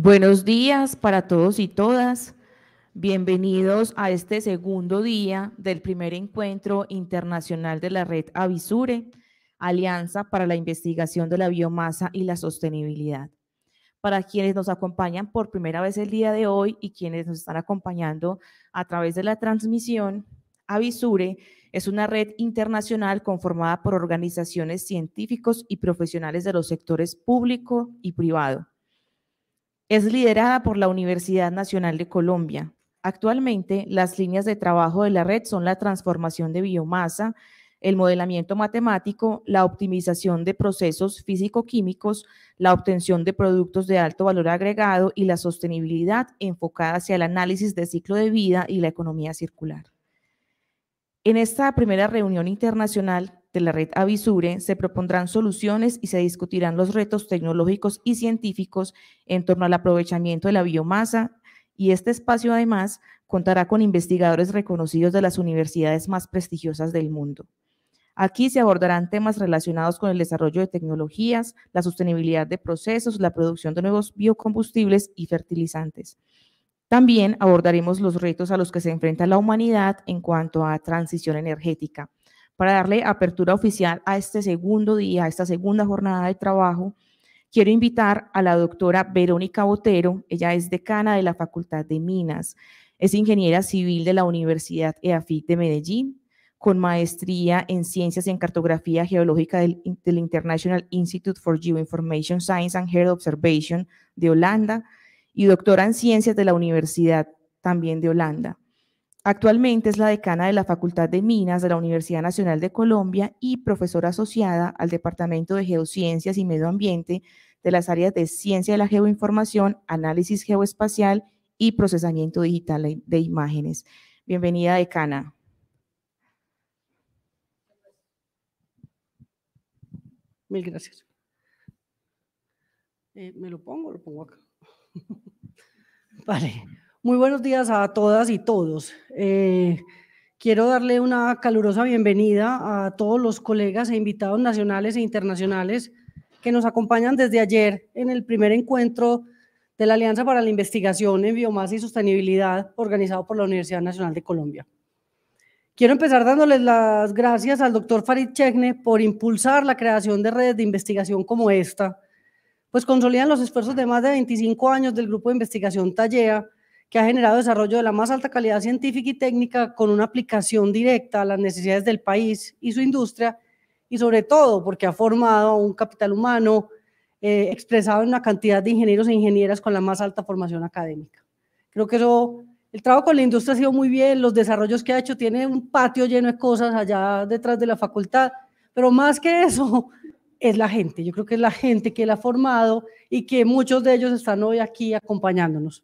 Buenos días para todos y todas. Bienvenidos a este segundo día del primer encuentro internacional de la red Avisure, Alianza para la Investigación de la Biomasa y la Sostenibilidad. Para quienes nos acompañan por primera vez el día de hoy y quienes nos están acompañando a través de la transmisión, Avisure es una red internacional conformada por organizaciones científicos y profesionales de los sectores público y privado es liderada por la Universidad Nacional de Colombia. Actualmente, las líneas de trabajo de la red son la transformación de biomasa, el modelamiento matemático, la optimización de procesos físico-químicos, la obtención de productos de alto valor agregado y la sostenibilidad enfocada hacia el análisis de ciclo de vida y la economía circular. En esta primera reunión internacional de la red Avisure se propondrán soluciones y se discutirán los retos tecnológicos y científicos en torno al aprovechamiento de la biomasa y este espacio además contará con investigadores reconocidos de las universidades más prestigiosas del mundo. Aquí se abordarán temas relacionados con el desarrollo de tecnologías, la sostenibilidad de procesos, la producción de nuevos biocombustibles y fertilizantes. También abordaremos los retos a los que se enfrenta la humanidad en cuanto a transición energética, para darle apertura oficial a este segundo día, a esta segunda jornada de trabajo, quiero invitar a la doctora Verónica Botero. Ella es decana de la Facultad de Minas, es ingeniera civil de la Universidad EAFIT de Medellín, con maestría en ciencias en cartografía geológica del, International Institute for Geoinformation Science and Earth Observation de Holanda y doctora en ciencias de la Universidad también de Holanda. Actualmente es la decana de la Facultad de Minas de la Universidad Nacional de Colombia y profesora asociada al Departamento de Geociencias y Medio Ambiente de las áreas de Ciencia de la Geoinformación, Análisis Geoespacial y Procesamiento Digital de Imágenes. Bienvenida, decana. Mil gracias. Eh, ¿Me lo pongo? Lo pongo acá. vale. Muy buenos días a todas y todos. Eh, quiero darle una calurosa bienvenida a todos los colegas e invitados nacionales e internacionales que nos acompañan desde ayer en el primer encuentro de la Alianza para la Investigación en Biomasa y Sostenibilidad organizado por la Universidad Nacional de Colombia. Quiero empezar dándoles las gracias al doctor Farid Chegne por impulsar la creación de redes de investigación como esta, pues consolidan los esfuerzos de más de 25 años del Grupo de Investigación Tallea, que ha generado desarrollo de la más alta calidad científica y técnica con una aplicación directa a las necesidades del país y su industria, y sobre todo porque ha formado un capital humano eh, expresado en una cantidad de ingenieros e ingenieras con la más alta formación académica. Creo que eso, el trabajo con la industria ha sido muy bien, los desarrollos que ha hecho, tiene un patio lleno de cosas allá detrás de la facultad, pero más que eso, es la gente. Yo creo que es la gente que la ha formado y que muchos de ellos están hoy aquí acompañándonos.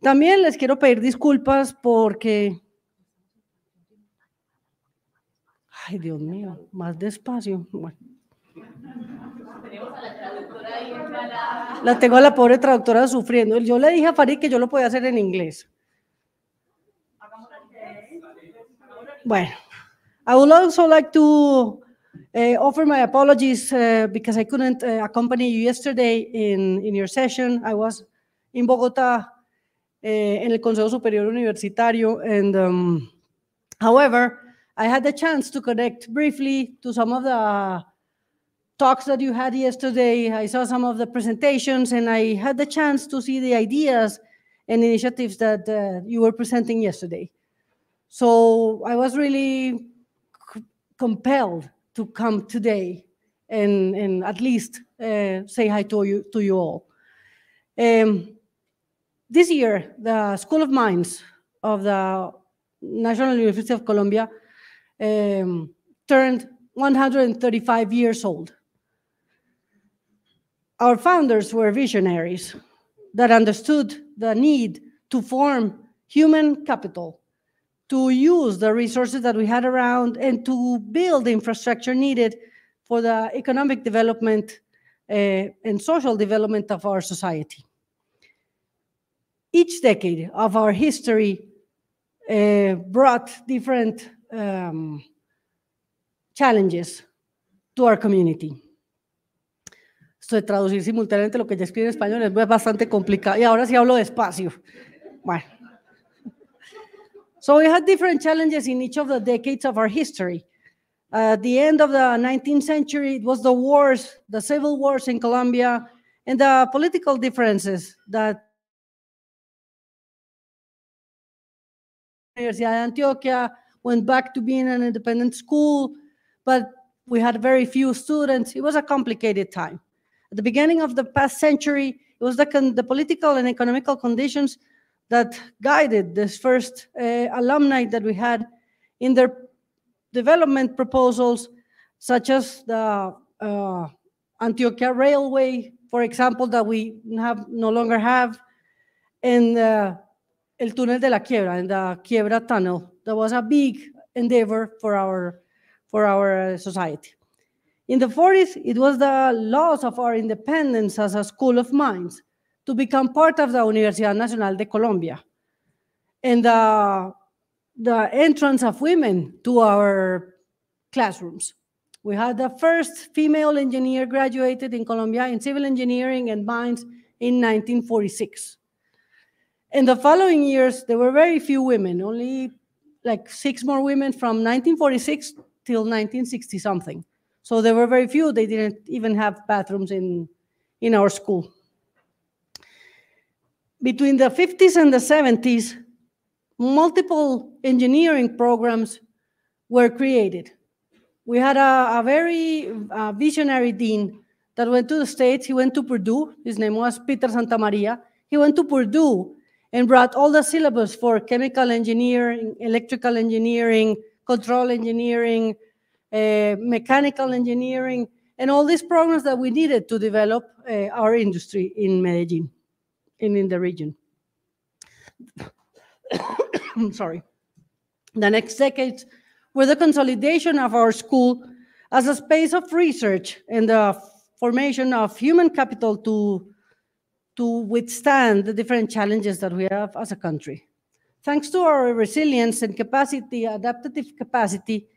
También les quiero pedir disculpas porque... Ay, Dios mío, más despacio. Bueno. La tengo a la pobre traductora sufriendo. Yo le dije a Farid que yo lo podía hacer en inglés. Bueno, I would also like to eh, offer my apologies eh, because I couldn't eh, accompany you yesterday in, in your session. I was in Bogotá. eh, in the Consejo Superior Universitario. And um, however, I had the chance to connect briefly to some of the talks that you had yesterday. I saw some of the presentations and I had the chance to see the ideas and initiatives that uh, you were presenting yesterday. So I was really compelled to come today and, and at least uh, say hi to you, to you all. Um, this year, the School of Mines of the National University of Colombia um, turned 135 years old. Our founders were visionaries that understood the need to form human capital, to use the resources that we had around, and to build the infrastructure needed for the economic development uh, and social development of our society each decade of our history uh, brought different um, challenges to our community. Esto de traducir simultáneamente lo que ya escribí en español es bastante complicado. Y ahora sí hablo despacio. Bueno. So we had different challenges in each of the decades of our history. Uh, at the end of the 19th century, it was the wars, the civil wars in Colombia, and the political differences that Universidad de Antioquia, went back to being an independent school, but we had very few students. It was a complicated time. At the beginning of the past century, it was the, the political and economical conditions that guided this first uh, alumni that we had in their development proposals, such as the uh, Antioquia Railway, for example, that we have, no longer have, and uh, el túnel de la quiebra, and the quiebra tunnel. That was a big endeavor for our, for our uh, society. In the 40s, it was the loss of our independence as a school of mines to become part of the Universidad Nacional de Colombia. And the, the entrance of women to our classrooms. We had the first female engineer graduated in Colombia in civil engineering and mines in 1946. In the following years, there were very few women, only like six more women from 1946 till 1960 something. So there were very few. They didn't even have bathrooms in, in our school. Between the 50s and the 70s, multiple engineering programs were created. We had a, a very visionary dean that went to the States. He went to Purdue. His name was Peter Santamaria. He went to Purdue and brought all the syllabus for chemical engineering, electrical engineering, control engineering, uh, mechanical engineering, and all these programs that we needed to develop uh, our industry in Medellin and in the region. Sorry. The next decades were the consolidation of our school as a space of research and the formation of human capital to to withstand the different challenges that we have as a country. Thanks to our resilience and capacity, adaptive capacity,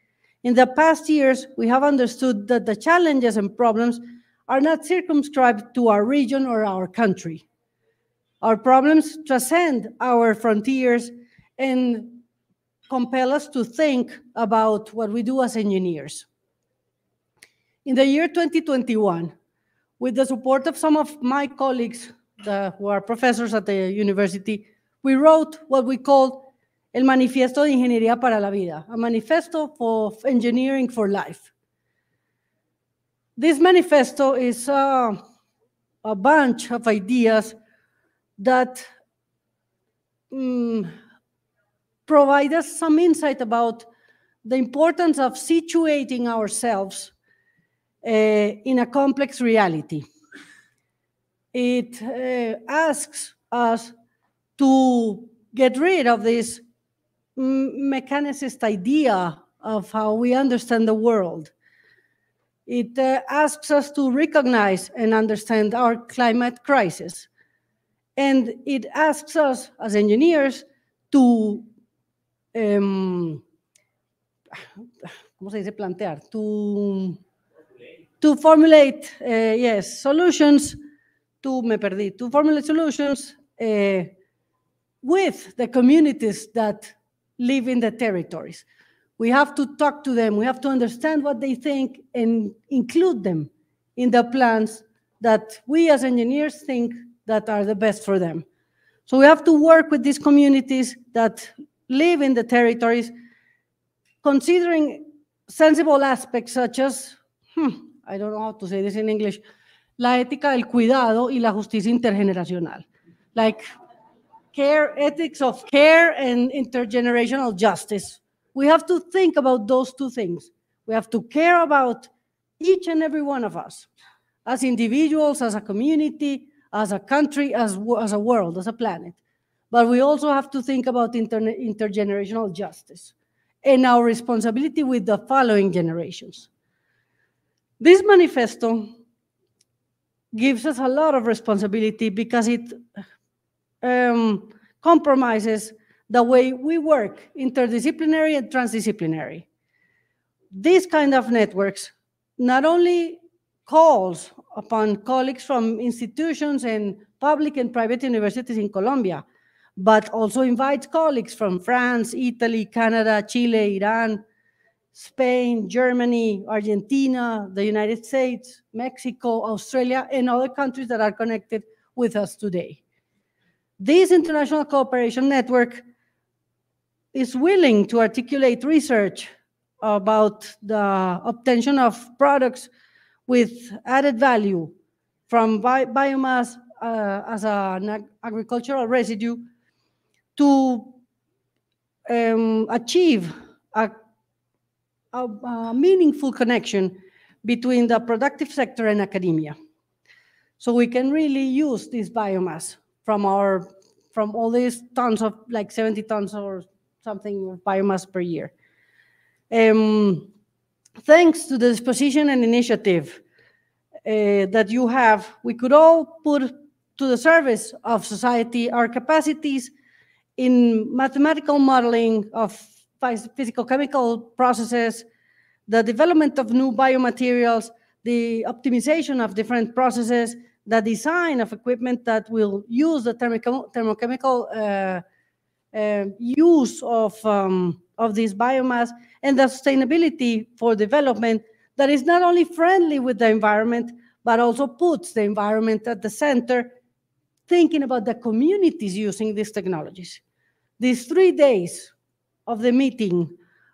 in the past years, we have understood that the challenges and problems are not circumscribed to our region or our country. Our problems transcend our frontiers and compel us to think about what we do as engineers. In the year 2021, with the support of some of my colleagues uh, who are professors at the university, we wrote what we called El Manifiesto de Ingeniería para la Vida, a manifesto for engineering for life. This manifesto is uh, a bunch of ideas that um, provide us some insight about the importance of situating ourselves uh, in a complex reality it uh, asks us to get rid of this mechanicist idea of how we understand the world. It uh, asks us to recognize and understand our climate crisis. And it asks us as engineers to, um, ¿cómo se dice plantear? To, to formulate, uh, yes, solutions tú me perdí, to formulate solutions uh, eh, with the communities that live in the territories. We have to talk to them, we have to understand what they think and include them in the plans that we as engineers think that are the best for them. So we have to work with these communities that live in the territories, considering sensible aspects such as, hmm, I don't know how to say this in English, la ética del cuidado y la justicia intergeneracional. Like care ethics of care and intergenerational justice. We have to think about those two things. We have to care about each and every one of us as individuals, as a community, as a country, as, as a world, as a planet. But we also have to think about inter intergenerational justice and our responsibility with the following generations. This manifesto gives us a lot of responsibility because it um, compromises the way we work, interdisciplinary and transdisciplinary. These kind of networks not only calls upon colleagues from institutions and public and private universities in Colombia, but also invites colleagues from France, Italy, Canada, Chile, Iran, Spain, Germany, Argentina, the United States, Mexico, Australia, and other countries that are connected with us today. This international cooperation network is willing to articulate research about the obtention of products with added value from bi biomass uh, as an ag agricultural residue to um, achieve a a, a meaningful connection between the productive sector and academia. So we can really use this biomass from our from all these tons of like 70 tons or something biomass per year. Um, thanks to the disposition and initiative uh, that you have, we could all put to the service of society our capacities in mathematical modeling of physical chemical processes, the development of new biomaterials, the optimization of different processes, the design of equipment that will use the thermochem thermochemical uh, uh, use of, um, of this biomass, and the sustainability for development that is not only friendly with the environment, but also puts the environment at the center, thinking about the communities using these technologies. These three days of the meeting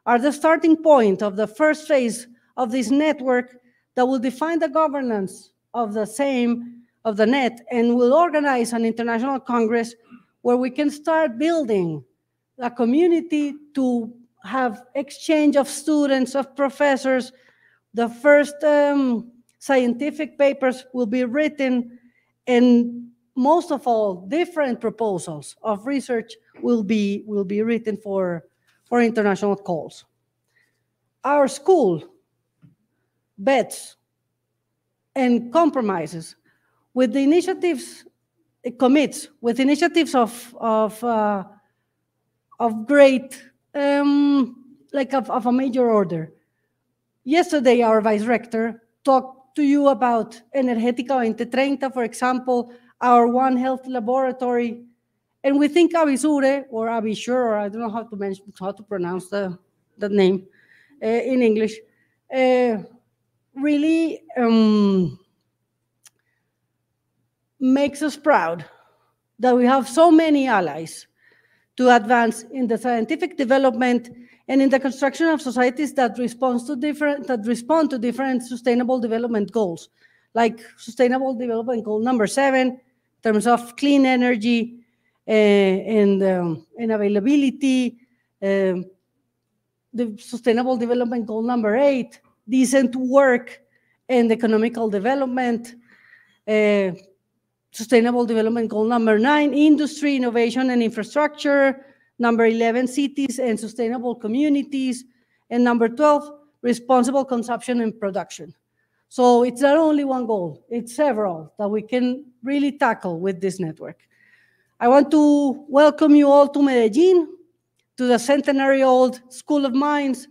are the starting point of the first phase of this network that will define the governance of the same of the net and will organize an international congress where we can start building a community to have exchange of students of professors the first um, scientific papers will be written and most of all different proposals of research will be will be written for for international calls. Our school bets and compromises with the initiatives it commits with initiatives of of uh, of great um, like of, of a major order. Yesterday, our vice rector talked to you about Energética 2030, for example, our One Health laboratory and we think Abisure or Abishur, or I don't know how to mention how to pronounce the, the name uh, in English, uh, really um, makes us proud that we have so many allies to advance in the scientific development and in the construction of societies that respond to different that respond to different sustainable development goals, like sustainable development goal number seven, in terms of clean energy, Eh, and, um, and availability, um, the sustainable development goal number eight, decent work and economical development, uh, sustainable development goal number nine, industry, innovation, and infrastructure, number 11, cities and sustainable communities, and number 12, responsible consumption and production. So it's not only one goal, it's several that we can really tackle with this network. I want to welcome you all to Medellin, to the centenary-old School of Mines,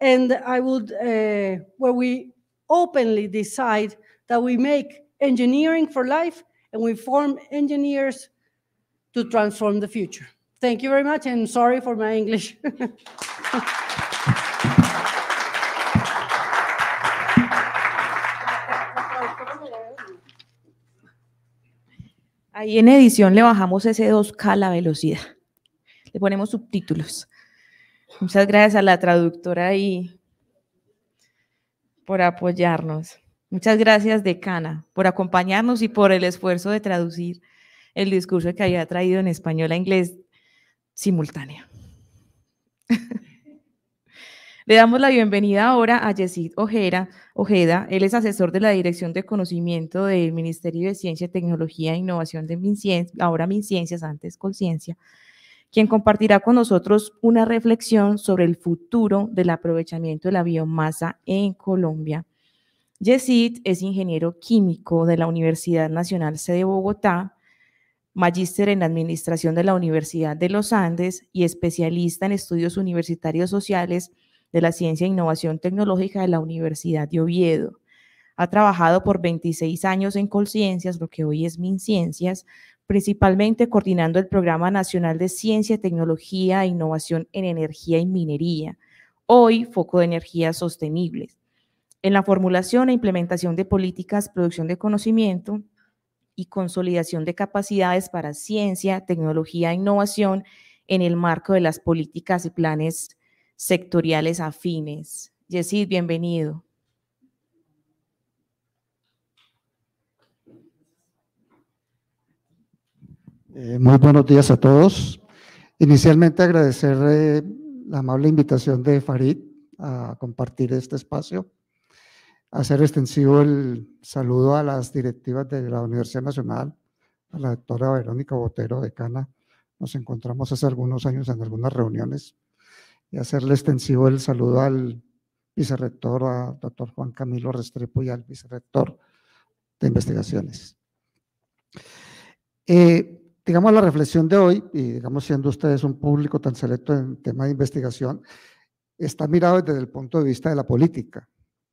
and I would, uh, where we openly decide that we make engineering for life and we form engineers to transform the future. Thank you very much, and sorry for my English. Ahí en edición le bajamos ese 2K la velocidad. Le ponemos subtítulos. Muchas gracias a la traductora y por apoyarnos. Muchas gracias, decana, por acompañarnos y por el esfuerzo de traducir el discurso que había traído en español a inglés simultáneo. Le damos la bienvenida ahora a Yesid Ojera, Ojeda. Él es asesor de la Dirección de Conocimiento del Ministerio de Ciencia, Tecnología e Innovación de MinCiencias, ahora MinCiencias, antes Conciencia, quien compartirá con nosotros una reflexión sobre el futuro del aprovechamiento de la biomasa en Colombia. Yesid es ingeniero químico de la Universidad Nacional C de Bogotá, magíster en Administración de la Universidad de los Andes y especialista en estudios universitarios sociales de la Ciencia e Innovación Tecnológica de la Universidad de Oviedo. Ha trabajado por 26 años en Colciencias, lo que hoy es MinCiencias, principalmente coordinando el Programa Nacional de Ciencia, Tecnología e Innovación en Energía y Minería, hoy Foco de Energías Sostenibles, en la formulación e implementación de políticas, producción de conocimiento y consolidación de capacidades para ciencia, tecnología e innovación en el marco de las políticas y planes sectoriales afines. Yesid, bienvenido. Eh, muy buenos días a todos. Inicialmente agradecer la amable invitación de Farid a compartir este espacio, hacer extensivo el saludo a las directivas de la Universidad Nacional, a la doctora Verónica Botero, decana. Nos encontramos hace algunos años en algunas reuniones y hacerle extensivo el saludo al vicerrector, al doctor Juan Camilo Restrepo y al vicerrector de investigaciones. Eh, digamos, la reflexión de hoy, y digamos, siendo ustedes un público tan selecto en tema de investigación, está mirado desde el punto de vista de la política.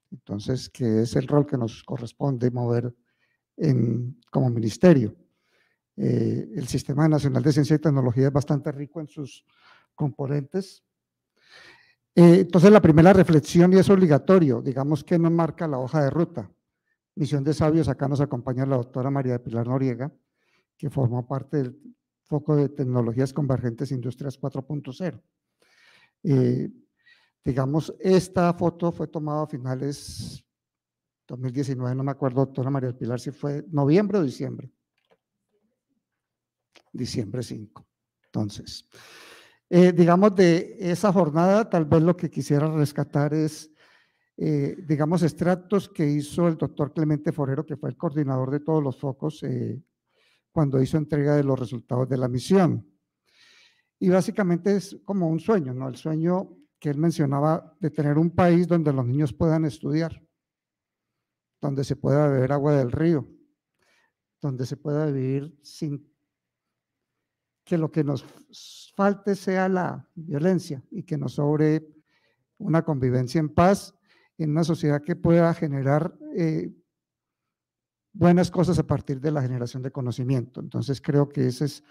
Entonces, que es el rol que nos corresponde mover en, como ministerio. Eh, el Sistema Nacional de Ciencia y Tecnología es bastante rico en sus componentes, eh, entonces, la primera reflexión, y es obligatorio, digamos que nos marca la hoja de ruta. Misión de Sabios, acá nos acompaña la doctora María de Pilar Noriega, que formó parte del foco de tecnologías convergentes Industrias 4.0. Eh, digamos, esta foto fue tomada a finales 2019, no me acuerdo, doctora María de Pilar, si fue noviembre o diciembre. Diciembre 5. Entonces, eh, digamos, de esa jornada, tal vez lo que quisiera rescatar es, eh, digamos, extractos que hizo el doctor Clemente Forero, que fue el coordinador de todos los focos, eh, cuando hizo entrega de los resultados de la misión. Y básicamente es como un sueño, ¿no? El sueño que él mencionaba de tener un país donde los niños puedan estudiar, donde se pueda beber agua del río, donde se pueda vivir sin que lo que nos falte sea la violencia y que nos sobre una convivencia en paz en una sociedad que pueda generar eh, buenas cosas a partir de la generación de conocimiento. Entonces creo que ese es,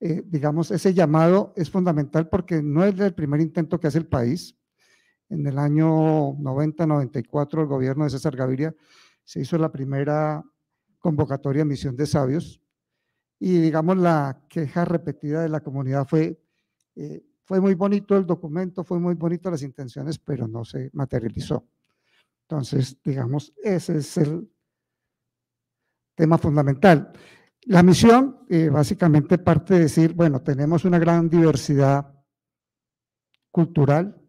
eh, digamos, ese llamado es fundamental porque no es el primer intento que hace el país. En el año 90-94 el gobierno de César Gaviria se hizo la primera convocatoria misión de sabios y digamos, la queja repetida de la comunidad fue, eh, fue muy bonito el documento, fue muy bonito las intenciones, pero no se materializó. Entonces, digamos, ese es el tema fundamental. La misión eh, básicamente parte de decir, bueno, tenemos una gran diversidad cultural,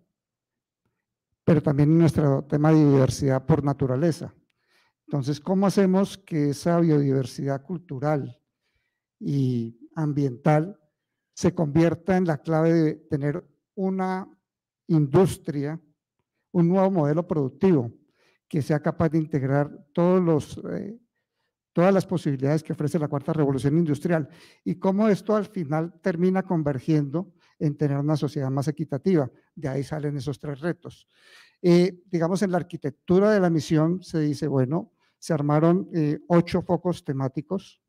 pero también nuestro tema de diversidad por naturaleza. Entonces, ¿cómo hacemos que esa biodiversidad cultural y ambiental se convierta en la clave de tener una industria, un nuevo modelo productivo que sea capaz de integrar todos los, eh, todas las posibilidades que ofrece la cuarta revolución industrial y cómo esto al final termina convergiendo en tener una sociedad más equitativa. De ahí salen esos tres retos. Eh, digamos, en la arquitectura de la misión se dice, bueno, se armaron eh, ocho focos temáticos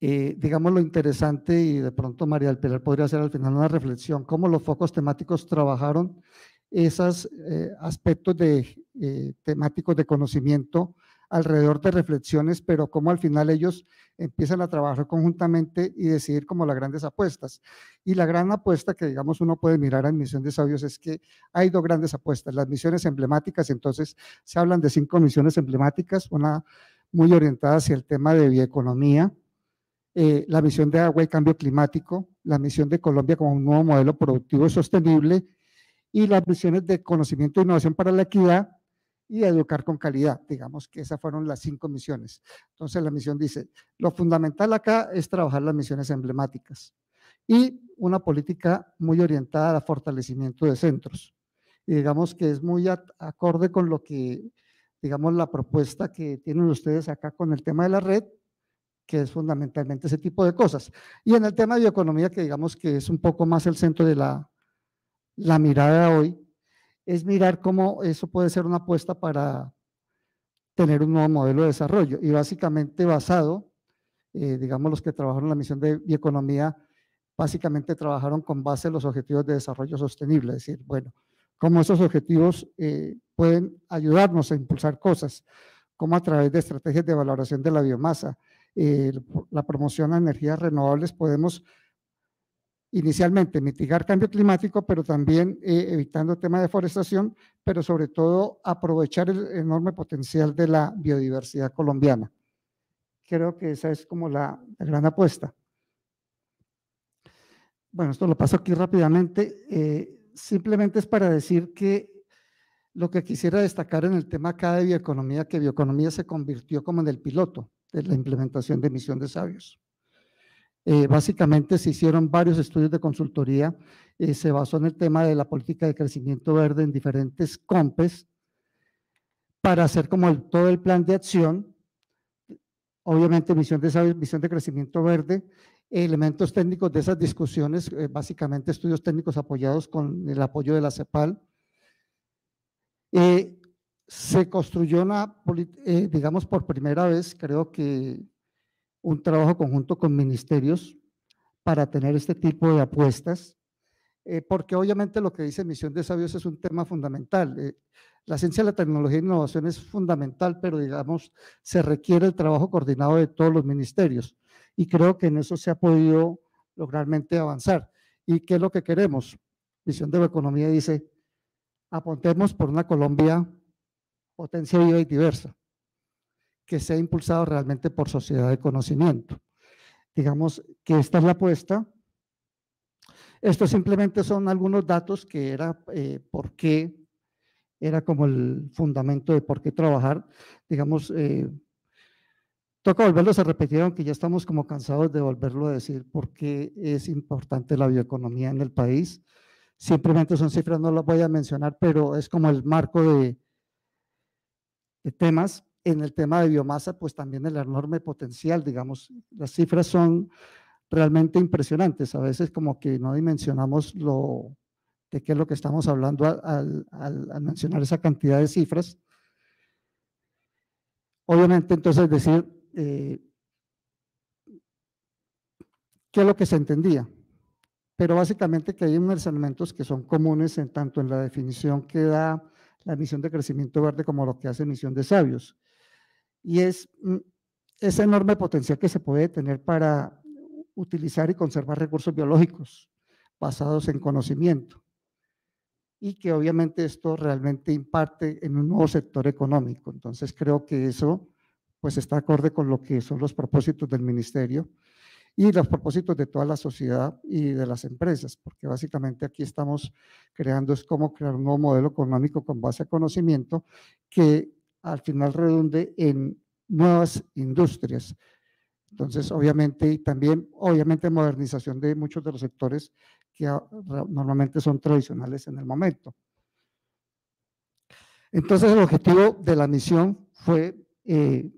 eh, digamos lo interesante y de pronto María del Pilar podría hacer al final una reflexión, cómo los focos temáticos trabajaron esos eh, aspectos de, eh, temáticos de conocimiento alrededor de reflexiones, pero cómo al final ellos empiezan a trabajar conjuntamente y decidir como las grandes apuestas. Y la gran apuesta que, digamos, uno puede mirar en Misión de Sabios es que hay dos grandes apuestas, las misiones emblemáticas, entonces se hablan de cinco misiones emblemáticas, una muy orientada hacia el tema de bioeconomía, eh, la misión de agua y cambio climático, la misión de Colombia como un nuevo modelo productivo sostenible y las misiones de conocimiento e innovación para la equidad y educar con calidad. Digamos que esas fueron las cinco misiones. Entonces la misión dice, lo fundamental acá es trabajar las misiones emblemáticas y una política muy orientada a fortalecimiento de centros. Y digamos que es muy acorde con lo que, digamos, la propuesta que tienen ustedes acá con el tema de la red que es fundamentalmente ese tipo de cosas. Y en el tema de bioeconomía, que digamos que es un poco más el centro de la, mirada hoy, es mirar cómo eso puede ser una apuesta para tener un nuevo modelo de desarrollo. Y básicamente basado, eh, digamos, los que trabajaron en la misión de bioeconomía, básicamente trabajaron con base en los objetivos de desarrollo sostenible. Es decir, bueno, cómo esos objetivos eh, pueden ayudarnos a impulsar cosas, como a través de estrategias de valoración de la biomasa, eh, la promoción a energías renovables podemos inicialmente mitigar cambio climático, pero también eh, evitando el tema de deforestación, pero sobre todo aprovechar el enorme potencial de la biodiversidad colombiana. Creo que esa es como la, gran apuesta. Bueno, esto lo paso aquí rápidamente. Eh, simplemente es para decir que lo que quisiera destacar en el tema acá de bioeconomía, que bioeconomía se convirtió como en el piloto de la implementación de misión de sabios. Eh, básicamente se hicieron varios estudios de consultoría, eh, se basó en el tema de la política de crecimiento verde en diferentes COMPES para hacer como todo el plan de acción, obviamente misión de, sabios, misión de crecimiento verde, elementos técnicos de esas discusiones, eh, básicamente estudios técnicos apoyados con el apoyo de la CEPAL, se construyó una, eh, digamos, por primera vez, creo que un trabajo conjunto con ministerios para tener este tipo de apuestas, eh, porque obviamente lo que dice Misión de Sabios es un tema fundamental. Eh, la ciencia, la tecnología e innovación es fundamental, pero digamos, se requiere el trabajo coordinado de todos los ministerios. Y creo que en eso se ha podido lograrmente avanzar. ¿Y qué es lo que queremos? Misión de la Economía dice, apuntemos por una Colombia Potencia viva y diversa, que sea impulsado realmente por sociedad de conocimiento. Digamos que esta es la apuesta. Estos simplemente son algunos datos que era eh, por qué, era como el fundamento de por qué trabajar. Digamos, eh, toca volverlos a repetir, aunque ya estamos como cansados de volverlo a decir, por qué es importante la bioeconomía en el país. Simplemente son cifras, no las voy a mencionar, pero es como el marco de, temas. En el tema de biomasa, pues también el enorme potencial, digamos, las cifras son realmente impresionantes. A veces como que no dimensionamos lo de qué es lo que estamos hablando al, mencionar esa cantidad de cifras. Obviamente, entonces, decir eh, qué es lo que se entendía. Pero básicamente que hay unos elementos que son comunes en tanto en la definición que da la misión de crecimiento verde como lo que hace Misión de Sabios. Y es mm, ese enorme potencial que se puede tener para utilizar y conservar recursos biológicos basados en conocimiento. Y que obviamente esto realmente imparte en un nuevo sector económico. Entonces creo que eso pues está acorde con lo que son los propósitos del ministerio y los propósitos de toda la sociedad y de las empresas, porque básicamente aquí estamos creando, es cómo crear un nuevo modelo económico con base a conocimiento que al final redunde en nuevas industrias. Entonces, obviamente, y también, obviamente, modernización de muchos de los sectores que normalmente son tradicionales en el momento. Entonces, el objetivo de la misión fue eh,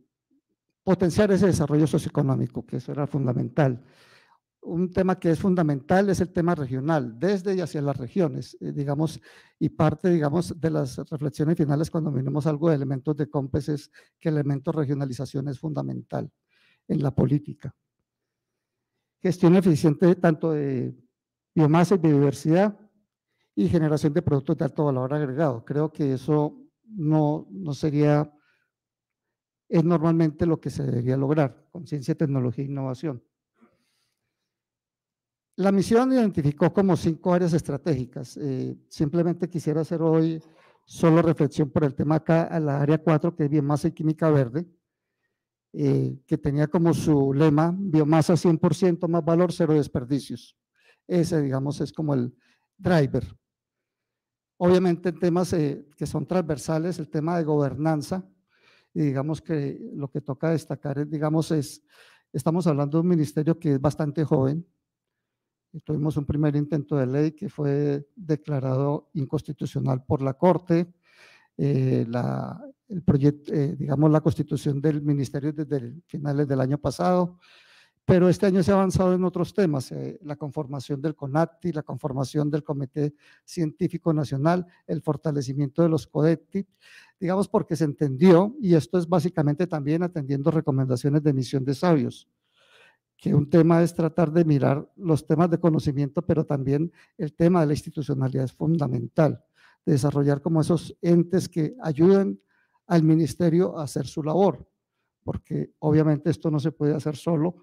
potenciar ese desarrollo socioeconómico, que eso era fundamental. Un tema que es fundamental es el tema regional, desde y hacia las regiones, eh, digamos, y parte, digamos, de las reflexiones finales cuando miremos algo de elementos de COMPES es que el elemento regionalización es fundamental en la política. Gestión eficiente tanto de biomasa y biodiversidad y generación de productos de alto valor agregado. Creo que eso no, no sería es normalmente lo que se debería lograr con ciencia, tecnología e innovación. La misión identificó como cinco áreas estratégicas. Eh, simplemente quisiera hacer hoy solo reflexión por el tema acá a la área 4, que es biomasa y química verde, eh, que tenía como su lema biomasa 100% más valor, cero desperdicios. Ese, digamos, es como el driver. Obviamente en temas eh, que son transversales, el tema de gobernanza, y digamos que lo que toca destacar es, digamos, es, estamos hablando de un ministerio que es bastante joven. Tuvimos un primer intento de ley que fue declarado inconstitucional por la Corte. Eh, la, el proyecto, eh, digamos, la constitución del ministerio desde finales del año pasado, pero este año se ha avanzado en otros temas, eh, la conformación del CONACTI, la conformación del Comité Científico Nacional, el fortalecimiento de los CODETI digamos porque se entendió, y esto es básicamente también atendiendo recomendaciones de misión de sabios, que un tema es tratar de mirar los temas de conocimiento, pero también el tema de la institucionalidad es fundamental, desarrollar como esos entes que ayuden al ministerio a hacer su labor, porque obviamente esto no se puede hacer solo.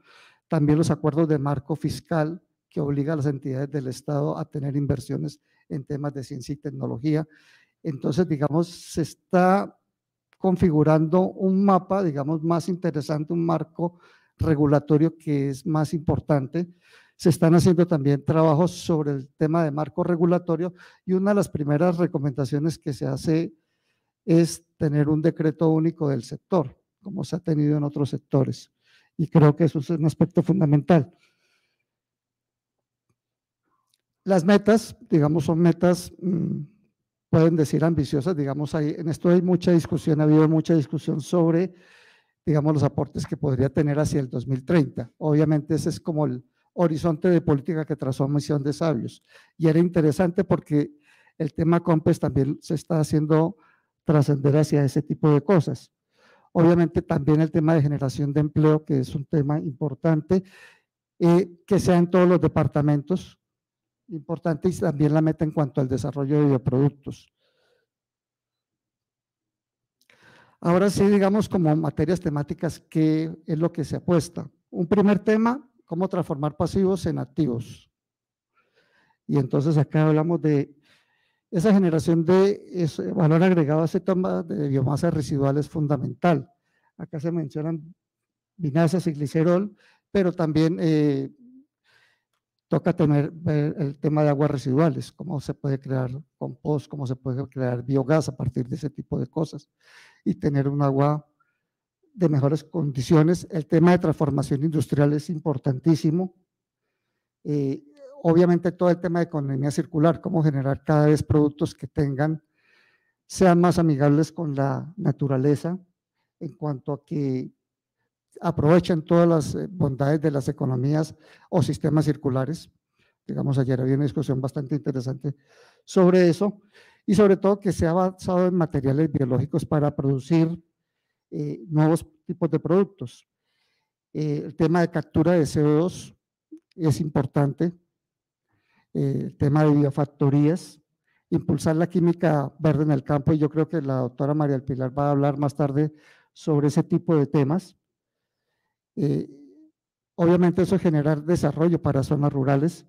También los acuerdos de marco fiscal que obliga a las entidades del Estado a tener inversiones en temas de ciencia y tecnología entonces, digamos, se está configurando un mapa, digamos, más interesante, un marco regulatorio que es más importante. Se están haciendo también trabajos sobre el tema de marco regulatorio y una de las primeras recomendaciones que se hace es tener un decreto único del sector, como se ha tenido en otros sectores. Y creo que eso es un aspecto fundamental. Las metas, digamos, son metas... Mm, pueden decir ambiciosas, digamos, en esto hay mucha discusión, ha habido mucha discusión sobre, digamos, los aportes que podría tener hacia el 2030. Obviamente ese es como el horizonte de política que trazó Misión de Sabios. Y era interesante porque el tema COMPES también se está haciendo trascender hacia ese tipo de cosas. Obviamente también el tema de generación de empleo, que es un tema importante, eh, que sea en todos los departamentos, importante y también la meta en cuanto al desarrollo de bioproductos. Ahora sí, digamos como materias temáticas, ¿qué es lo que se apuesta? Un primer tema, cómo transformar pasivos en activos. Y entonces acá hablamos de esa generación de valor agregado a ese de biomasa residual es fundamental. Acá se mencionan vinazas y glicerol, pero también eh, toca tener, el tema de aguas residuales, cómo se puede crear compost, cómo se puede crear biogás a partir de ese tipo de cosas y tener un agua de mejores condiciones. El tema de transformación industrial es importantísimo. Eh, obviamente todo el tema de economía circular, cómo generar cada vez productos que tengan, sean más amigables con la naturaleza en cuanto a que aprovechan todas las eh, bondades de las economías o sistemas circulares. Digamos, ayer había una discusión bastante interesante sobre eso y sobre todo que se ha basado en materiales biológicos para producir eh, nuevos tipos de productos. Eh, el tema de captura de CO2 es importante, el tema de biofactorías, impulsar la química verde en el campo y yo creo que la doctora María del Pilar va a hablar más tarde sobre ese tipo de temas. Eh, obviamente eso generar desarrollo para zonas rurales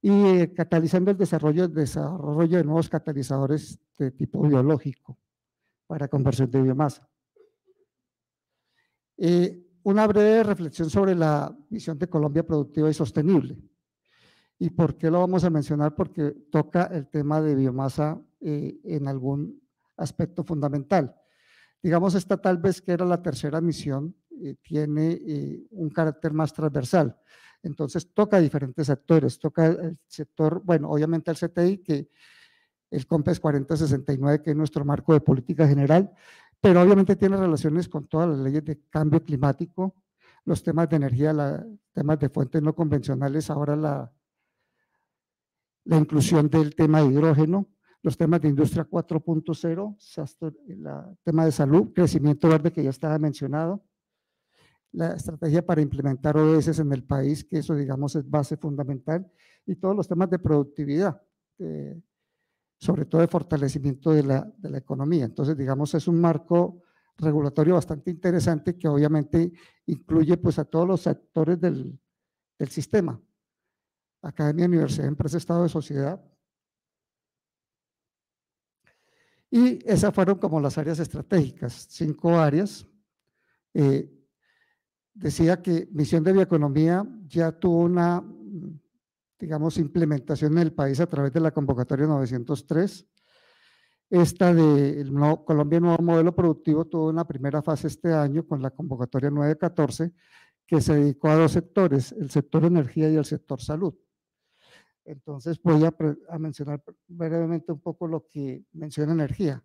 y eh, catalizando el desarrollo, el desarrollo de nuevos catalizadores de tipo biológico para conversión de biomasa. Eh, una breve reflexión sobre la visión de Colombia productiva y sostenible. ¿Y por qué lo vamos a mencionar? Porque toca el tema de biomasa en algún aspecto fundamental. Digamos, esta tal vez que era la tercera misión eh, tiene eh, un carácter más transversal. Entonces toca diferentes actores, toca el sector, bueno, obviamente el CTI, que el COMPES 4069, que es nuestro marco de política general, pero obviamente tiene relaciones con todas las leyes de cambio climático, los temas de energía, los temas de fuentes no convencionales, ahora la, la inclusión del tema de hidrógeno, los temas de industria 4.0, el tema de salud, crecimiento verde que ya estaba mencionado, la estrategia para implementar ODS e en el país, que eso, digamos, es base fundamental, y todos los temas de productividad, sobre todo de fortalecimiento de la, economía. Entonces, digamos, es un marco regulatorio bastante interesante que obviamente incluye pues a todos los actores del, sistema. Academia, Universidad, Empresa, Estado de Sociedad. Y esas fueron como las áreas estratégicas, cinco áreas. Eh, decía que Misión de Bioeconomía ya tuvo una, digamos, implementación en el país a través de la convocatoria 903. Esta de Colombia Nuevo Modelo Productivo tuvo una primera fase este año con la convocatoria 914 que se dedicó a dos sectores, el sector energía y el sector salud. Entonces voy a, a mencionar brevemente un poco lo que menciona energía.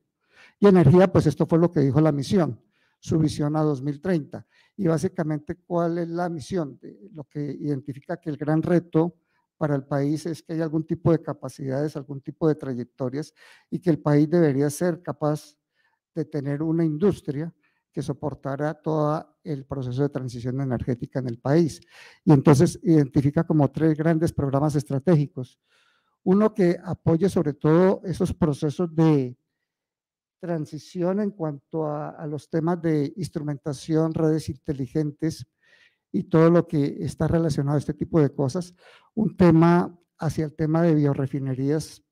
Y energía, pues esto fue lo que dijo la misión su visión a 2030. Y básicamente, ¿cuál es la misión? De eh, lo que identifica que el gran reto para el país es que hay algún tipo de capacidades, algún tipo de trayectorias y que el país debería ser capaz de tener una industria que soportara todo el proceso de transición energética en el país. Y entonces identifica como tres grandes programas estratégicos. Uno que apoye sobre todo esos procesos de transición en cuanto a, los temas de instrumentación, redes inteligentes y todo lo que está relacionado a este tipo de cosas. Un tema hacia el tema de biorefinerías,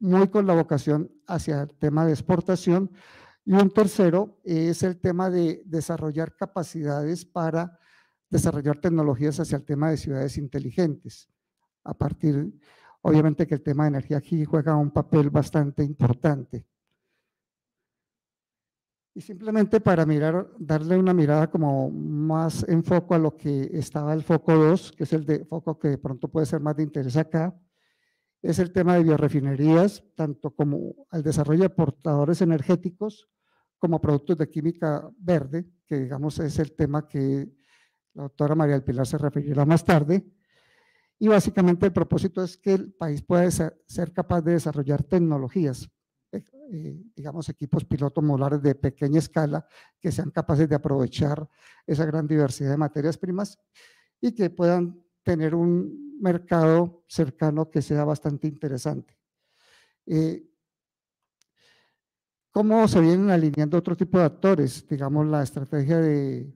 muy con la vocación hacia el tema de exportación. Y un tercero es el tema de desarrollar capacidades para desarrollar tecnologías hacia el tema de ciudades inteligentes. A partir, obviamente que el tema de energía aquí juega un papel bastante importante. Y simplemente para mirar, darle una mirada como más en foco a lo que estaba el foco 2, que es el de foco que de pronto puede ser más de interés acá, es el tema de biorefinerías, tanto como al desarrollo de portadores energéticos, como productos de química verde, que digamos es el tema que la doctora María del Pilar se referirá más tarde. Y básicamente el propósito es que el país pueda ser capaz de desarrollar tecnologías eh, digamos, equipos piloto molares de pequeña escala que sean capaces de aprovechar esa gran diversidad de materias primas y que puedan tener un mercado cercano que sea bastante interesante. Eh, ¿Cómo se vienen alineando otro tipo de actores? Digamos, la estrategia de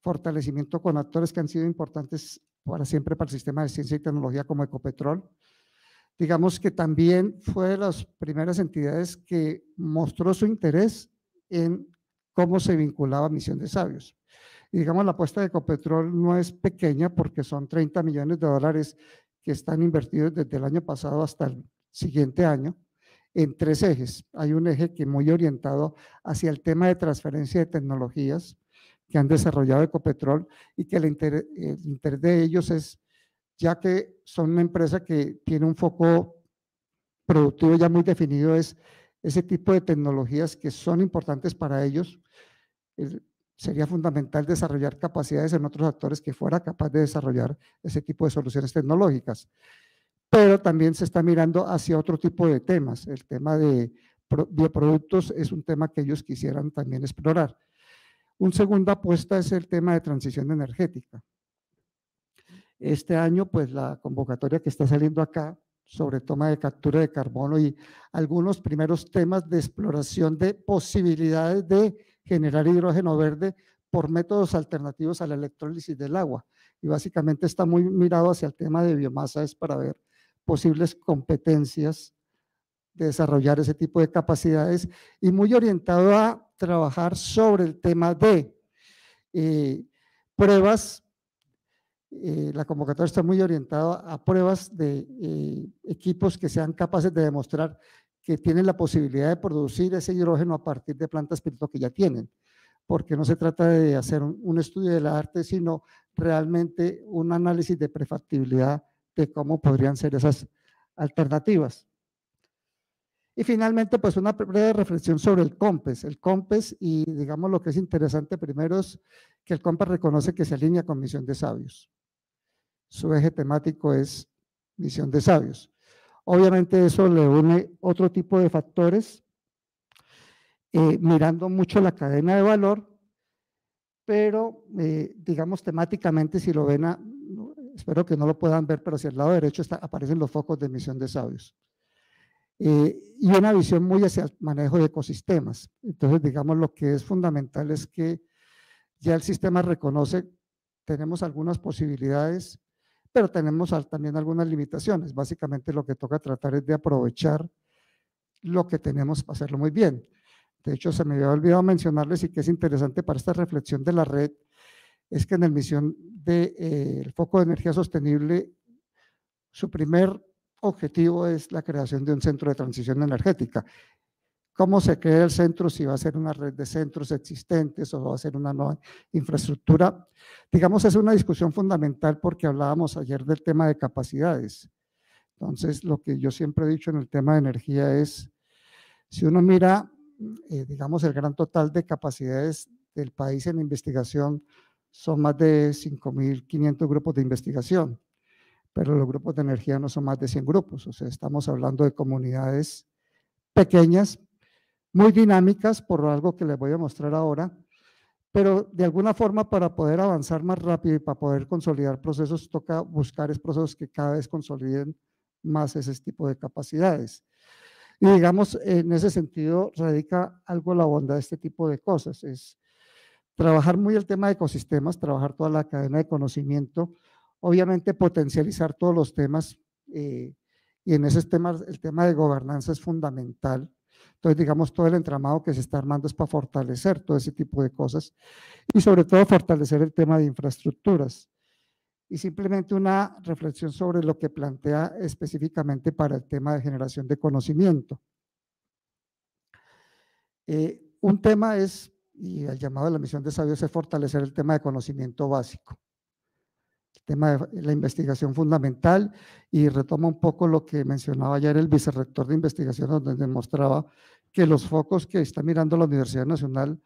fortalecimiento con actores que han sido importantes para siempre para el sistema de ciencia y tecnología como Ecopetrol, digamos que también fue de las primeras entidades que mostró su interés en cómo se vinculaba Misión de Sabios. Y digamos, la apuesta de Ecopetrol no es pequeña porque son 30 millones de dólares que están invertidos desde el año pasado hasta el siguiente año en tres ejes. Hay un eje que muy orientado hacia el tema de transferencia de tecnologías que han desarrollado Ecopetrol y que el interés de ellos es ya que son una empresa que tiene un foco productivo ya muy definido, es ese tipo de tecnologías que son importantes para ellos. sería fundamental desarrollar capacidades en otros actores que fuera capaz de desarrollar ese tipo de soluciones tecnológicas. Pero también se está mirando hacia otro tipo de temas. El tema de bioproductos es un tema que ellos quisieran también explorar. Un segunda apuesta es el tema de transición energética. Este año, pues la convocatoria que está saliendo acá sobre toma de captura de carbono y algunos primeros temas de exploración de posibilidades de generar hidrógeno verde por métodos alternativos a la electrólisis del agua. Y básicamente está muy mirado hacia el tema de biomasa, es para ver posibles competencias de desarrollar ese tipo de capacidades y muy orientado a trabajar sobre el tema de eh, pruebas eh, la convocatoria está muy orientada a pruebas de eh, equipos que sean capaces de demostrar que tienen la posibilidad de producir ese hidrógeno a partir de plantas piloto que ya tienen, porque no se trata de hacer un, estudio de la arte, sino realmente un análisis de prefactibilidad de cómo podrían ser esas alternativas. Y finalmente, pues una breve reflexión sobre el COMPES. El COMPES, y digamos lo que es interesante primero es que el COMPES reconoce que se alinea con Misión de Sabios. Su eje temático es misión de sabios. Obviamente eso le une otro tipo de factores, eh, mirando mucho la cadena de valor, pero eh, digamos temáticamente, si lo ven, espero que no lo puedan ver, pero hacia el lado derecho está, aparecen los focos de misión de sabios. Eh, y una visión muy hacia el manejo de ecosistemas. Entonces, digamos, lo que es fundamental es que ya el sistema reconoce, tenemos algunas posibilidades pero tenemos también algunas limitaciones. Básicamente lo que toca tratar es de aprovechar lo que tenemos para hacerlo muy bien. De hecho, se me había olvidado mencionarles y que es interesante para esta reflexión de la red, es que en el misión del de, eh, foco de energía sostenible, su primer objetivo es la creación de un centro de transición energética cómo se crea el centro, si va a ser una red de centros existentes o va a ser una nueva infraestructura. Digamos, es una discusión fundamental porque hablábamos ayer del tema de capacidades. Entonces, lo que yo siempre he dicho en el tema de energía es, si uno mira, eh, digamos, el gran total de capacidades del país en investigación, son más de 5.500 grupos de investigación, pero los grupos de energía no son más de 100 grupos, o sea, estamos hablando de comunidades pequeñas muy dinámicas por algo que les voy a mostrar ahora, pero de alguna forma para poder avanzar más rápido y para poder consolidar procesos toca buscar procesos que cada vez consoliden más ese tipo de capacidades. Y digamos, en ese sentido radica algo la bondad de este tipo de cosas, es trabajar muy el tema de ecosistemas, trabajar toda la cadena de conocimiento, obviamente potencializar todos los temas, eh, y en ese tema el tema de gobernanza es fundamental, entonces, digamos, todo el entramado que se está armando es para fortalecer todo ese tipo de cosas y sobre todo fortalecer el tema de infraestructuras. Y simplemente una reflexión sobre lo que plantea específicamente para el tema de generación de conocimiento. Eh, un tema es, y el llamado de la misión de sabios es fortalecer el tema de conocimiento básico tema de la investigación fundamental y retoma un poco lo que mencionaba ayer el vicerrector de investigación, donde demostraba que los focos que está mirando la Universidad Nacional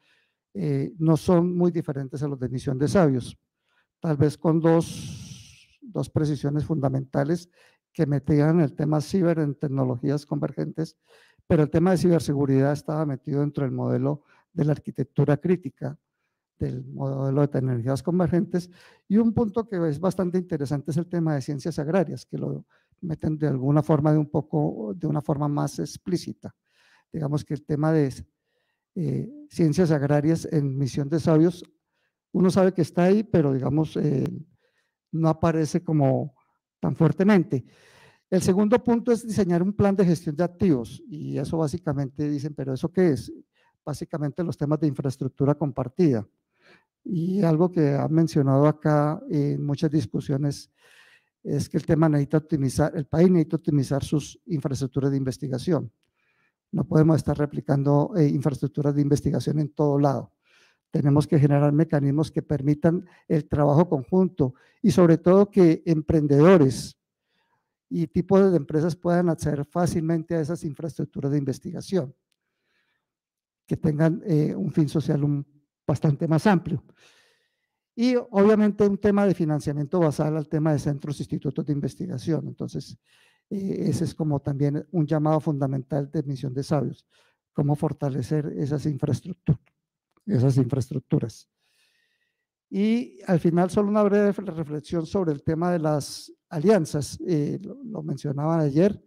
eh, no son muy diferentes a los de misión de sabios, tal vez con dos, dos precisiones fundamentales que metían el tema ciber en tecnologías convergentes, pero el tema de ciberseguridad estaba metido dentro del modelo de la arquitectura crítica del este, modelo de tecnologías convergentes. Y un punto que es bastante interesante es el tema de ciencias agrarias, que lo meten de alguna forma de un poco, de una forma más explícita. Digamos que el tema de eh, ciencias agrarias en misión de sabios, uno sabe que está ahí, pero digamos, eh, no aparece como tan fuertemente. El segundo punto es diseñar un plan de gestión de activos y eso básicamente dicen, pero ¿eso qué es? Básicamente los temas de infraestructura compartida. Y algo que han mencionado acá en muchas discusiones es que el tema necesita optimizar, el país necesita optimizar sus infraestructuras de investigación. No podemos estar replicando eh, infraestructuras de investigación en todo lado. Tenemos que generar mecanismos que permitan el trabajo conjunto y sobre todo que emprendedores y tipos de empresas puedan acceder fácilmente a esas infraestructuras de investigación que tengan eh, un fin social, un bastante más amplio. Y obviamente un tema de financiamiento basado al tema de centros, e institutos de investigación. Entonces, eh, ese es como también un llamado fundamental de misión de sabios, cómo fortalecer esas, infraestructuras. Y al final, solo una breve reflexión sobre el tema de las alianzas. Eh, lo mencionaban ayer,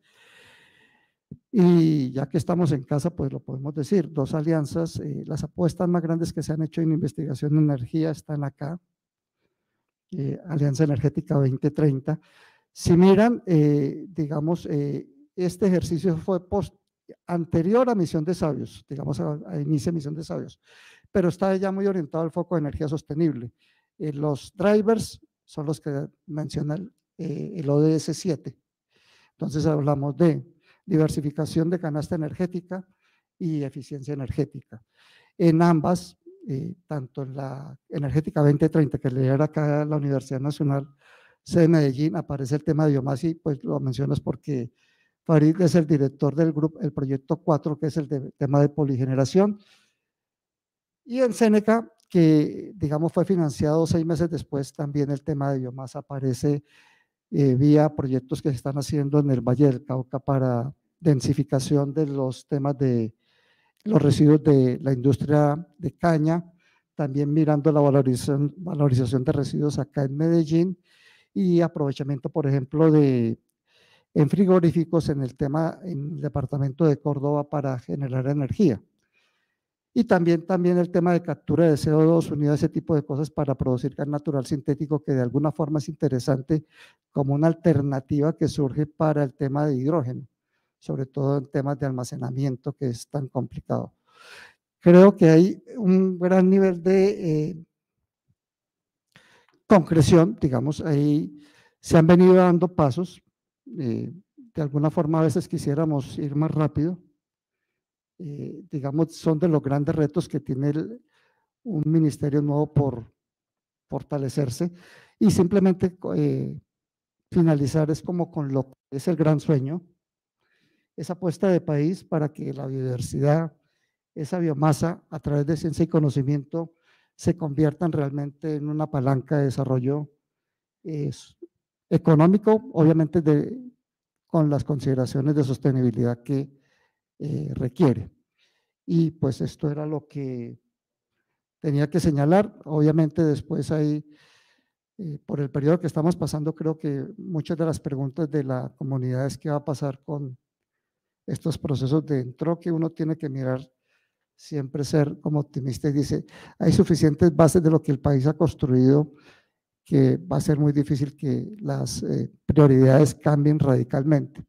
y ya que estamos en casa, pues lo podemos decir, dos alianzas, eh, las apuestas más grandes que se han hecho en investigación de energía están acá, eh, Alianza Energética 2030. Si miran, eh, digamos, este ejercicio fue post, anterior a Misión de Sabios, digamos, a, a inicio de Misión de Sabios, pero está ya muy orientado al foco de energía sostenible. los drivers son los que menciona el ODS 7. Entonces hablamos de diversificación de canasta energética y eficiencia energética. En ambas, eh, tanto en la Energética 2030 que lidera acá la Universidad Nacional de Medellín, aparece el tema de biomasa y pues lo mencionas porque Farid es el director del grupo, el proyecto 4, que es el tema de poligeneración. Y en Seneca, que digamos fue financiado seis meses después, también el tema de biomasa aparece eh, vía proyectos que se están haciendo en el Valle del Cauca para densificación de los temas de los residuos de la industria de caña, también mirando la valorización, valorización de residuos acá en Medellín y aprovechamiento, por ejemplo, de en frigoríficos en el tema en el departamento de Córdoba para generar energía. Y también, también el tema de captura de CO2 unido a ese tipo de cosas para producir gas natural sintético, que de alguna forma es interesante como una alternativa que surge para el tema de hidrógeno, sobre todo en temas de almacenamiento que es tan complicado. Creo que hay un gran nivel de eh, concreción, digamos, ahí se han venido dando pasos. Eh, de alguna forma a veces quisiéramos ir más rápido, eh, digamos, son de los grandes retos que tiene un ministerio nuevo por fortalecerse. Y simplemente eh, finalizar es como con lo que es el gran sueño, esa apuesta de país para que la biodiversidad, esa biomasa, a través de ciencia y conocimiento, se conviertan realmente en una palanca de desarrollo eh, económico, obviamente con las consideraciones de sostenibilidad que eh, requiere. Y pues esto era lo que tenía que señalar. Obviamente después ahí eh, por el periodo que estamos pasando, creo que muchas de las preguntas de la comunidad es qué va a pasar con estos procesos de que Uno tiene que mirar siempre ser como optimista y dice, hay suficientes bases de lo que el país ha construido que va a ser muy difícil que las eh, prioridades cambien radicalmente.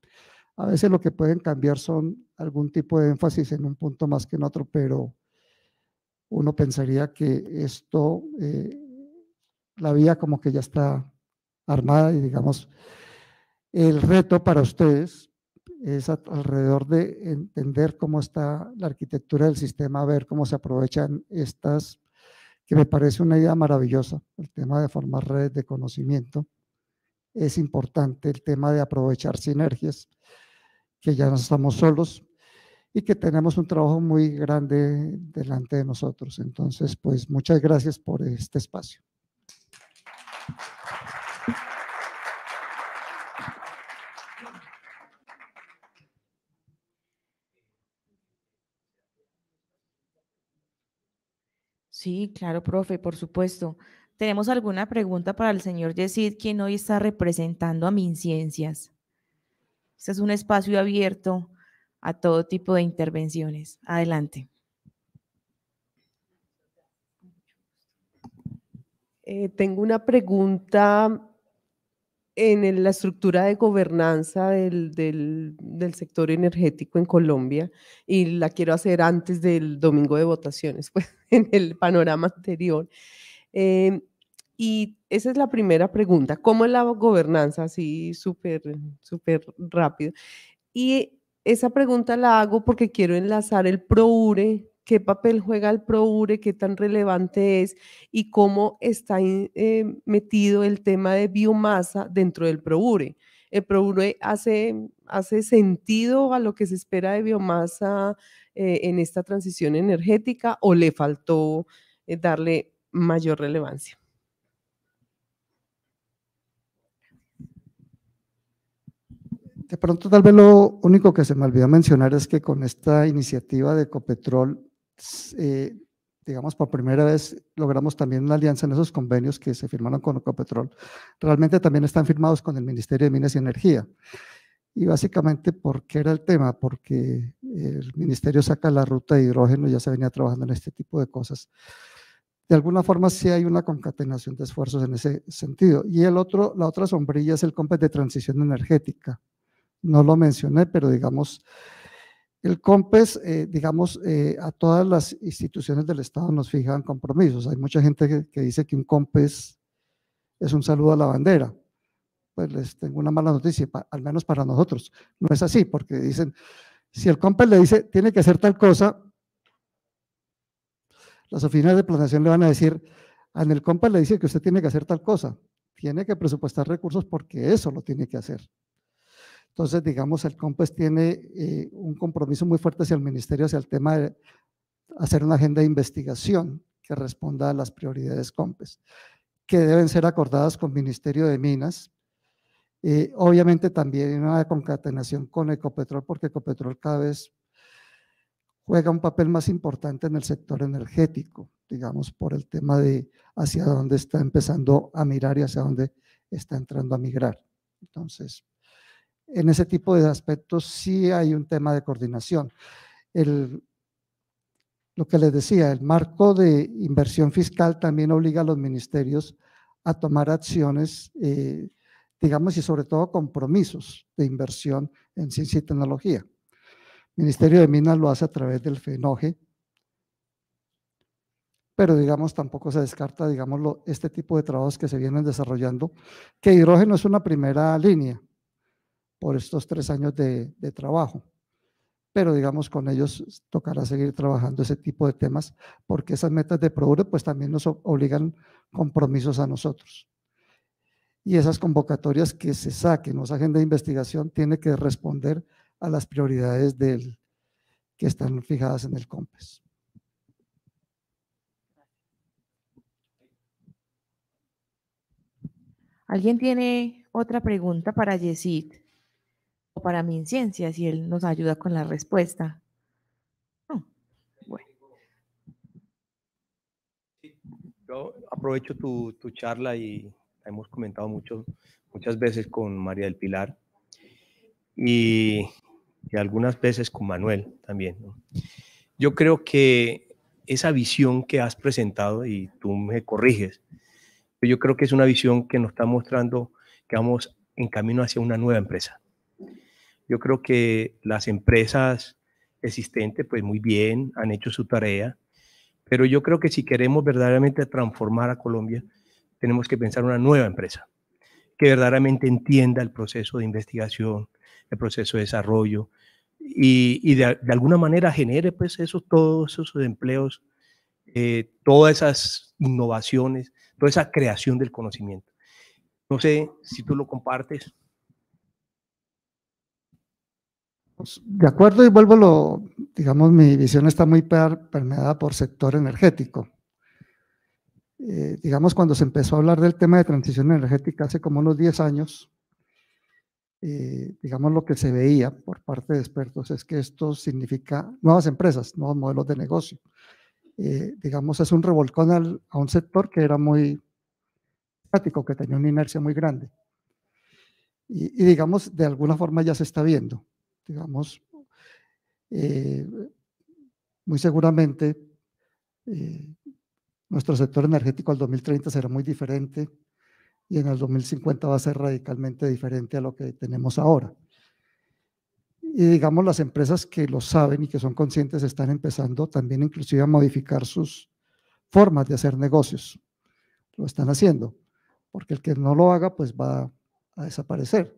A veces lo que pueden cambiar son algún tipo de énfasis en un punto más que en otro, pero uno pensaría que esto, eh, la vía como que ya está armada y digamos, el reto para ustedes es alrededor de entender cómo está la arquitectura del sistema, ver cómo se aprovechan estas, que me parece una idea maravillosa, el tema de formar redes de conocimiento. Es importante el tema de aprovechar sinergias que ya no estamos solos y que tenemos un trabajo muy grande delante de nosotros. Entonces, pues muchas gracias por este espacio. Sí, claro, profe, por supuesto. ¿Tenemos alguna pregunta para el señor Yesid, quien hoy está representando a Minciencias? Este es un espacio abierto a todo tipo de intervenciones. Adelante. Eh, tengo una pregunta en la estructura de gobernanza del, sector energético en Colombia y la quiero hacer antes del domingo de votaciones, pues en el panorama anterior. Eh, y esa es la primera pregunta, ¿cómo es la gobernanza? Así súper, súper rápido. Y esa pregunta la hago porque quiero enlazar el PROURE, qué papel juega el PROURE, qué tan relevante es y cómo está eh, metido el tema de biomasa dentro del PROURE. El PROURE hace, hace sentido a lo que se espera de biomasa eh, en esta transición energética o le faltó eh, darle mayor relevancia. De pronto, tal vez lo único que se me olvidó mencionar es que con esta iniciativa de Ecopetrol, eh, digamos, por primera vez logramos también una alianza en esos convenios que se firmaron con Ecopetrol. Realmente también están firmados con el Ministerio de Minas y Energía. Y básicamente, ¿por qué era el tema? Porque el ministerio saca la ruta de hidrógeno, y ya se venía trabajando en este tipo de cosas. De alguna forma sí hay una concatenación de esfuerzos en ese sentido. Y el otro, la otra sombrilla es el comité de transición energética, no lo mencioné, pero digamos, el COMPES, eh, digamos, eh, a todas las instituciones del Estado nos fijan compromisos. Hay mucha gente que, dice que un COMPES es un saludo a la bandera. Pues les tengo una mala noticia, al menos para nosotros. No es así, porque dicen, si el COMPES le dice, tiene que hacer tal cosa, las oficinas de planeación le van a decir, ah, en el COMPES le dice que usted tiene que hacer tal cosa. Tiene que presupuestar recursos porque eso lo tiene que hacer. Entonces, digamos, el COMPES tiene eh, un compromiso muy fuerte hacia el ministerio, hacia el tema de hacer una agenda de investigación que responda a las prioridades COMPES, que deben ser acordadas con Ministerio de Minas. Eh, obviamente también una concatenación con Ecopetrol, porque Ecopetrol cada vez juega un papel más importante en el sector energético, digamos, por el tema de hacia dónde está empezando a mirar y hacia dónde está entrando a migrar. Entonces, en ese tipo de aspectos sí hay un tema de coordinación. lo que les decía, el marco de inversión fiscal también obliga a los ministerios a tomar acciones, eh, digamos, y sobre todo compromisos de inversión en ciencia y tecnología. El Ministerio de Minas lo hace a través del FENOGE, pero digamos tampoco se descarta, digamos, este tipo de trabajos que se vienen desarrollando, que hidrógeno es una primera línea, por estos tres años de, trabajo. Pero digamos, con ellos tocará seguir trabajando ese tipo de temas, porque esas metas de producto pues también nos obligan compromisos a nosotros. Y esas convocatorias que se saquen, esa agenda de investigación tiene que responder a las prioridades del, que están fijadas en el COMPES. ¿Alguien tiene otra pregunta para Yesid? para mi ciencia, si él nos ayuda con la respuesta. Ah, bueno. yo aprovecho tu, charla y hemos comentado mucho, muchas veces con María del Pilar y, algunas veces con Manuel también. Yo creo que esa visión que has presentado, y tú me corriges, yo creo que es una visión que nos está mostrando que vamos en camino hacia una nueva empresa. Yo creo que las empresas existentes, pues muy bien, han hecho su tarea, pero yo creo que si queremos verdaderamente transformar a Colombia, tenemos que pensar una nueva empresa que verdaderamente entienda el proceso de investigación, el proceso de desarrollo y, y de, alguna manera genere pues esos, todos esos empleos, eh, todas esas innovaciones, toda esa creación del conocimiento. No sé si tú lo compartes. Pues, de acuerdo, y vuelvo lo, digamos, mi visión está muy permeada por sector energético. Eh, digamos, cuando se empezó a hablar del tema de transición energética hace como unos 10 años, eh, digamos, lo que se veía por parte de expertos es que esto significa nuevas empresas, nuevos modelos de negocio. Eh, digamos, es un revolcón a un sector que era muy práctico, que tenía una inercia muy grande. y digamos, de alguna forma ya se está viendo digamos, eh, muy seguramente eh, nuestro sector energético al 2030 será muy diferente y en el 2050 va a ser radicalmente diferente a lo que tenemos ahora. Y digamos, las empresas que lo saben y que son conscientes están empezando también inclusive a modificar sus formas de hacer negocios. Lo están haciendo, porque el que no lo haga pues va a desaparecer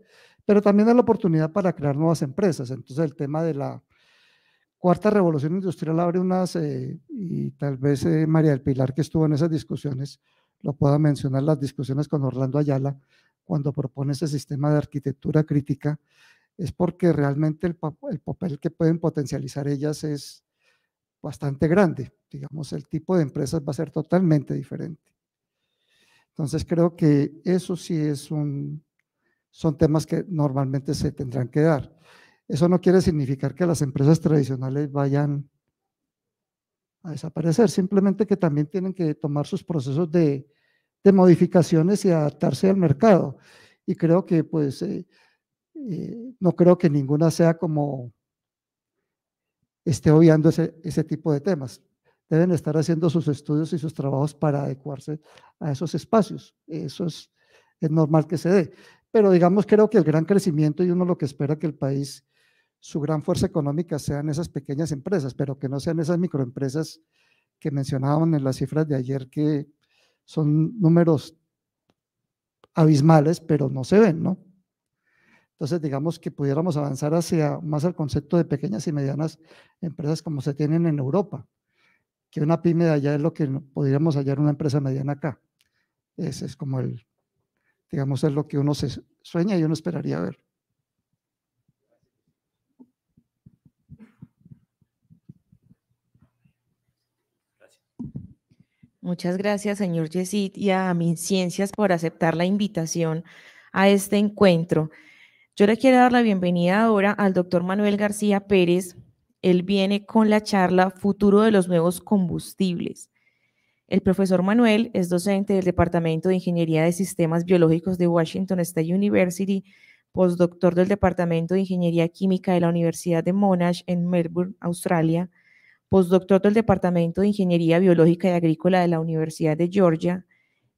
pero también es la oportunidad para crear nuevas empresas. Entonces el tema de la cuarta revolución industrial abre unas, eh, y tal vez eh, María del Pilar que estuvo en esas discusiones, lo pueda mencionar, las discusiones con Orlando Ayala, cuando propone ese sistema de arquitectura crítica, es porque realmente el, el papel que pueden potencializar ellas es bastante grande. Digamos, el tipo de empresas va a ser totalmente diferente. Entonces creo que eso sí es un, son temas que normalmente se tendrán que dar. Eso no quiere significar que las empresas tradicionales vayan a desaparecer, simplemente que también tienen que tomar sus procesos de, modificaciones y adaptarse al mercado. Y creo que pues eh, eh, no creo que ninguna sea como esté obviando ese, ese tipo de temas deben estar haciendo sus estudios y sus trabajos para adecuarse a esos espacios. Eso es, es, normal que se dé pero digamos, creo que el gran crecimiento y uno lo que espera que el país, su gran fuerza económica sean esas pequeñas empresas, pero que no sean esas microempresas que mencionaban en las cifras de ayer, que son números abismales, pero no se ven, ¿no? Entonces, digamos que pudiéramos avanzar hacia más al concepto de pequeñas y medianas empresas como se tienen en Europa, que una pyme de allá es lo que podríamos hallar una empresa mediana acá. Ese es como el, digamos, es lo que uno se sueña y uno esperaría ver. Muchas gracias, señor Yesid, y a Mis Ciencias por aceptar la invitación a este encuentro. Yo le quiero dar la bienvenida ahora al doctor Manuel García Pérez. Él viene con la charla Futuro de los Nuevos Combustibles. El profesor Manuel es docente del Departamento de Ingeniería de Sistemas Biológicos de Washington State University, postdoctor del Departamento de Ingeniería Química de la Universidad de Monash en Melbourne, Australia, postdoctor del Departamento de Ingeniería Biológica y Agrícola de la Universidad de Georgia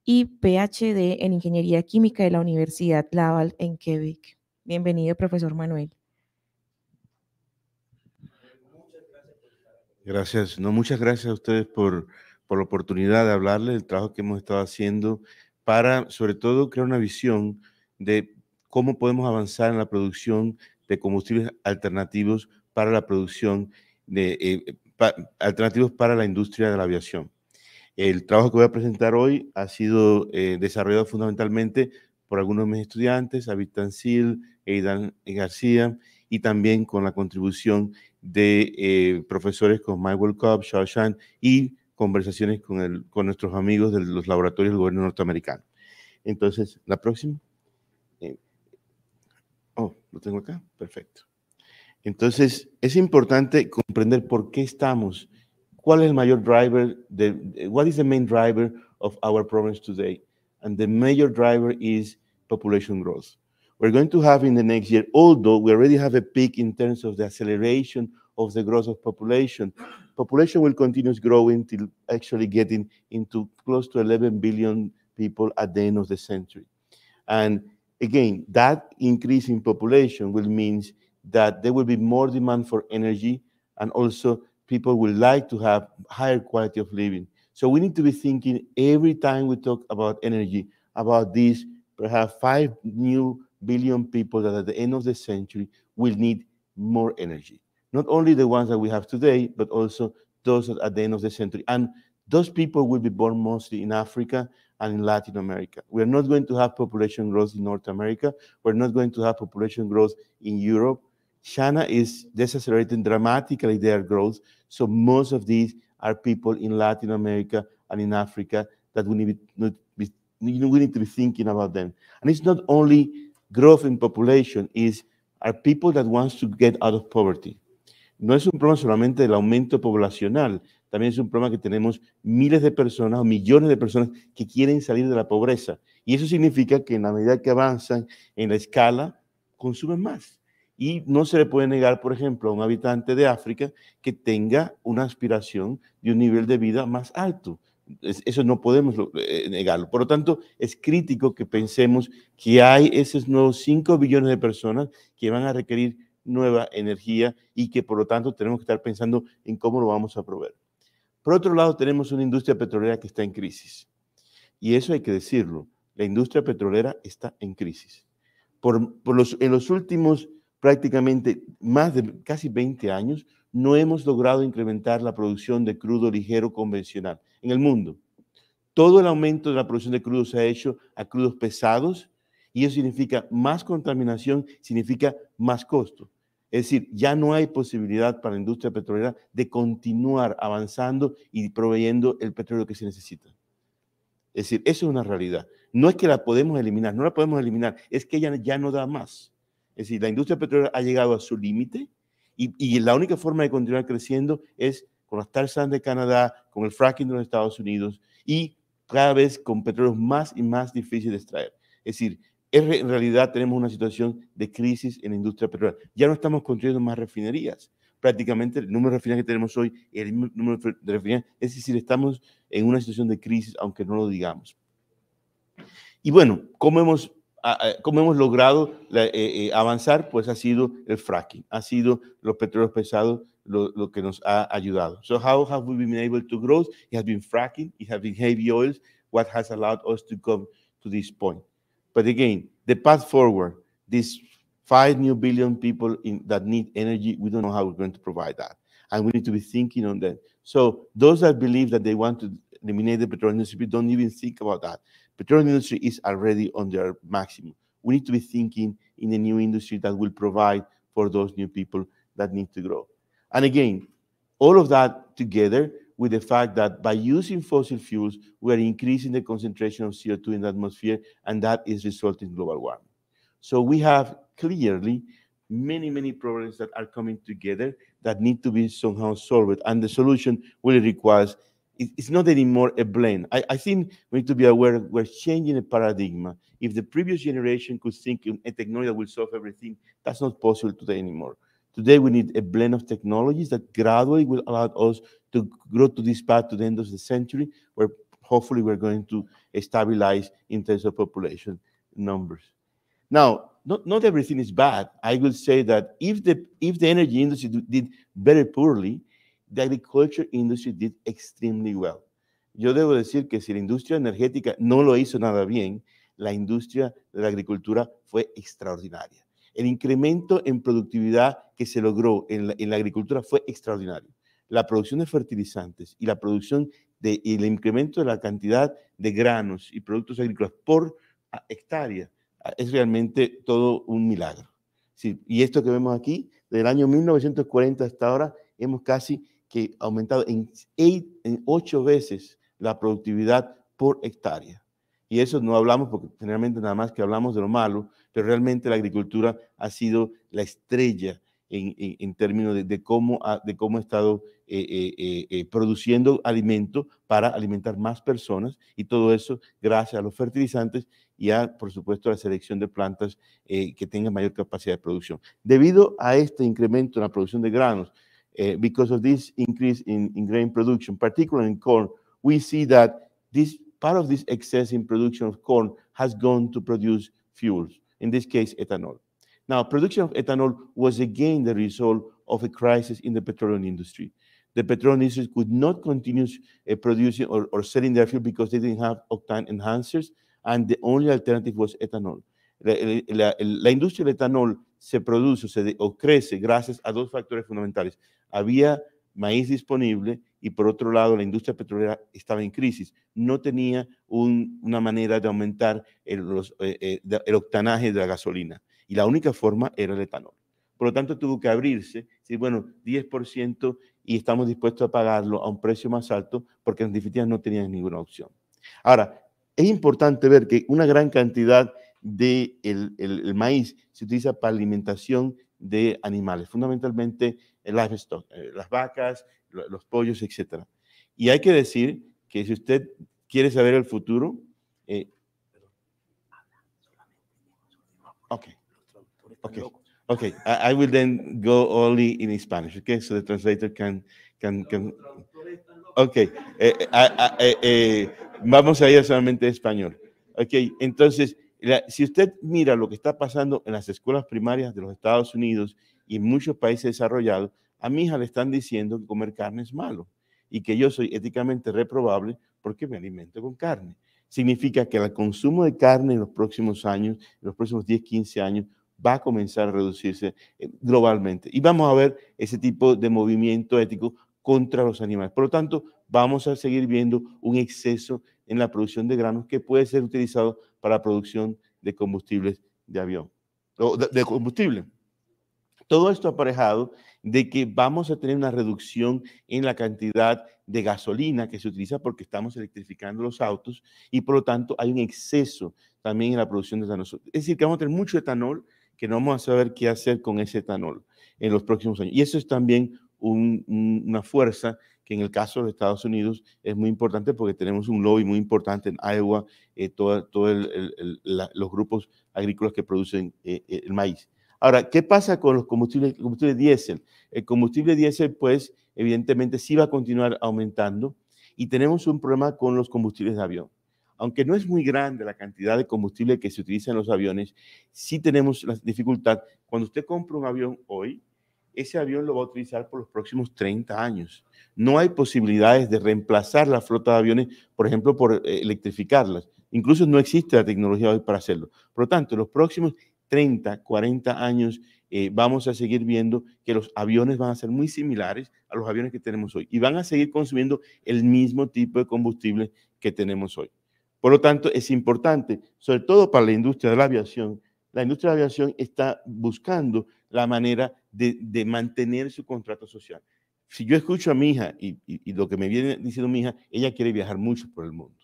y PhD en Ingeniería Química de la Universidad Laval en Quebec. Bienvenido, profesor Manuel. Gracias, no, muchas gracias a ustedes por por la oportunidad de hablarle del trabajo que hemos estado haciendo para, sobre todo, crear una visión de cómo podemos avanzar en la producción de combustibles alternativos para la producción de eh, eh, alternativos para la industria de la aviación. El trabajo que voy a presentar hoy ha sido eh, desarrollado fundamentalmente por algunos de mis estudiantes, David sil Eidan García, y también con la contribución de profesores como Michael Cobb, Shao Shan y conversaciones con, con nuestros amigos de los laboratorios del gobierno norteamericano. Entonces, la próxima. Eh, oh, lo tengo acá. Perfecto. Entonces, es importante comprender por qué estamos. ¿Cuál es el mayor driver? De, what is the main driver of our problems today? And the major driver is population growth. We're going to have in the next year, although we already have a peak in terms of the acceleration of the growth of population. Population will continue growing till actually getting into close to 11 billion people at the end of the century. And again, that increase in population will mean that there will be more demand for energy and also people will like to have higher quality of living. So we need to be thinking every time we talk about energy, about these perhaps five new billion people that at the end of the century will need more energy not only the ones that we have today, but also those at the end of the century. And those people will be born mostly in Africa and in Latin America. We're not going to have population growth in North America. We're not going to have population growth in Europe. China is decelerating dramatically their growth. So most of these are people in Latin America and in Africa that we need, to be, we need to be thinking about them. And it's not only growth in population, is are people that wants to get out of poverty. no es un problema solamente del aumento poblacional, también es un problema que tenemos miles de personas o millones de personas que quieren salir de la pobreza. Y eso significa que en la medida que avanzan en la escala, consumen más. Y no se le puede negar, por ejemplo, a un habitante de África que tenga una aspiración de un nivel de vida más alto. Eso no podemos eh, negarlo. Por lo tanto, es crítico que pensemos que hay esos nuevos 5 billones de personas que van a requerir nueva energía y que por lo tanto tenemos que estar pensando en cómo lo vamos a proveer. Por otro lado, tenemos una industria petrolera que está en crisis. Y eso hay que decirlo, la industria petrolera está en crisis. Por, los, en los últimos prácticamente más de casi 20 años, no hemos logrado incrementar la producción de crudo ligero convencional en el mundo. Todo el aumento de la producción de crudo se ha hecho a crudos pesados y eso significa más contaminación, significa más costo. Es decir, ya no hay posibilidad para la industria petrolera de continuar avanzando y proveyendo el petróleo que se necesita. Es decir, eso es una realidad. No es que la podemos eliminar, no la podemos eliminar, es que ella ya no da más. Es decir, la industria petrolera ha llegado a su límite y, la única forma de continuar creciendo es con las sands de Canadá, con el fracking de los Estados Unidos y cada vez con petróleos más y más difíciles de extraer. Es decir, en realidad tenemos una situación de crisis en la industria petrolera. Ya no estamos construyendo más refinerías. Prácticamente el número de refinerías que tenemos hoy, el número de refinerías, es decir, estamos en una situación de crisis, aunque no lo digamos. Y bueno, ¿cómo hemos, cómo hemos logrado eh, eh, avanzar? Pues ha sido el fracking, ha sido los petróleos pesados lo, que nos ha ayudado. So how have we been able to grow? It has been fracking, it has been heavy oils, what has allowed us to come to this point. But again, the path forward, these five new billion people in, that need energy, we don't know how we're going to provide that. And we need to be thinking on that. So those that believe that they want to eliminate the petroleum industry, don't even think about that. Petroleum industry is already on their maximum. We need to be thinking in a new industry that will provide for those new people that need to grow. And again, all of that together with the fact that by using fossil fuels, we are increasing the concentration of CO2 in the atmosphere, and that is resulting in global warming. So we have clearly many, many problems that are coming together that need to be somehow solved. And the solution really requires, it's not anymore a blend. I, I think we need to be aware we're changing a paradigm. If the previous generation could think a technology that will solve everything, that's not possible today anymore. Today, we need a blend of technologies that gradually will allow us to grow to this path to the end of the century, where hopefully we're going to stabilize in terms of population numbers. Now, not, not everything is bad. I would say that if the if the energy industry did very poorly, the agriculture industry did extremely well. Yo debo decir que si la industria energética no lo hizo nada bien, la industria de la agricultura fue extraordinaria. El incremento en productividad que se logró en la agricultura fue extraordinario la producción de fertilizantes y la producción de, el incremento de la cantidad de granos y productos agrícolas por ah, hectárea ah, es realmente todo un milagro. y esto que vemos aquí, del año 1940 hasta ahora, hemos casi que aumentado en, en ocho veces la productividad por hectárea. Y eso no hablamos porque generalmente nada más que hablamos de lo malo, pero realmente la agricultura ha sido la estrella en, términos de, cómo ha, de cómo ha estado eh, eh, eh, produciendo alimento para alimentar más personas y todo eso gracias a los fertilizantes y a, por supuesto, la selección de plantas que tengan mayor capacidad de producción. Debido a este incremento en la producción de granos, because of this increase in, in grain production, particularly in corn, we see that this part of this excess in production of corn has gone to produce fuels, en this case, etanol. Now, production of ethanol was again the result of a crisis in the petroleum industry. The petroleum industry could not continue eh, producing or, or, selling their fuel because they didn't have octane enhancers, and the only alternative was ethanol. La, la, la industria del etanol se produce o, crece gracias a dos factores fundamentales. Había maíz disponible y por otro lado la industria petrolera estaba en crisis, no tenía un, una manera de aumentar el, los, eh, eh, el, octanaje de la gasolina. Y la única forma era el etanol. Por lo tanto, tuvo que abrirse, decir, bueno, 10% y estamos dispuestos a pagarlo a un precio más alto porque en definitiva no tenían ninguna opción. Ahora, es importante ver que una gran cantidad del de el, el maíz se utiliza para alimentación de animales, fundamentalmente el livestock, eh, las vacas, los pollos, etc. Y hay que decir que si usted quiere saber el futuro, eh, ok, Okay. Okay. I, will then go only in Spanish. Okay. So the translator can can Okay. Eh, eh, eh, vamos a ir solamente en español. Ok. Entonces, si usted mira lo que está pasando en las escuelas primarias de los Estados Unidos y en muchos países desarrollados, a mi hija le están diciendo que comer carne es malo y que yo soy éticamente reprobable porque me alimento con carne. Significa que el consumo de carne en los próximos años, en los próximos 10, 15 años, va a comenzar a reducirse eh, globalmente. Y vamos a ver ese tipo de movimiento ético contra los animales. Por lo tanto, vamos a seguir viendo un exceso en la producción de granos que puede ser utilizado para la producción de combustibles de avión, de, combustible. Todo esto aparejado de que vamos a tener una reducción en la cantidad de gasolina que se utiliza porque estamos electrificando los autos y por lo tanto hay un exceso también en la producción de etanol. Es decir, que vamos a tener mucho etanol que no vamos a saber qué hacer con ese etanol en los próximos años. Y eso es también una fuerza que en el caso de Estados Unidos es muy importante porque tenemos un lobby muy importante en Iowa, eh, todos todo los grupos agrícolas que producen eh, eh, el maíz. Ahora, ¿qué pasa con los combustibles, combustibles diésel? El combustible diésel, pues, evidentemente sí va a continuar aumentando y tenemos un problema con los combustibles de avión aunque no es muy grande la cantidad de combustible que se utiliza en los aviones, sí tenemos la dificultad. Cuando usted compra un avión hoy, ese avión lo va a utilizar por los próximos 30 años. No hay posibilidades de reemplazar la flota de aviones, por ejemplo, por eh, electrificarlas. Incluso no existe la tecnología hoy para hacerlo. Por lo tanto, los próximos 30, 40 años eh, vamos a seguir viendo que los aviones van a ser muy similares a los aviones que tenemos hoy y van a seguir consumiendo el mismo tipo de combustible que tenemos hoy. Por lo tanto, es importante, sobre todo para la industria de la aviación, la industria de la aviación está buscando la manera de, mantener su contrato social. Si yo escucho a mi hija y, lo que me viene diciendo mi hija, ella quiere viajar mucho por el mundo.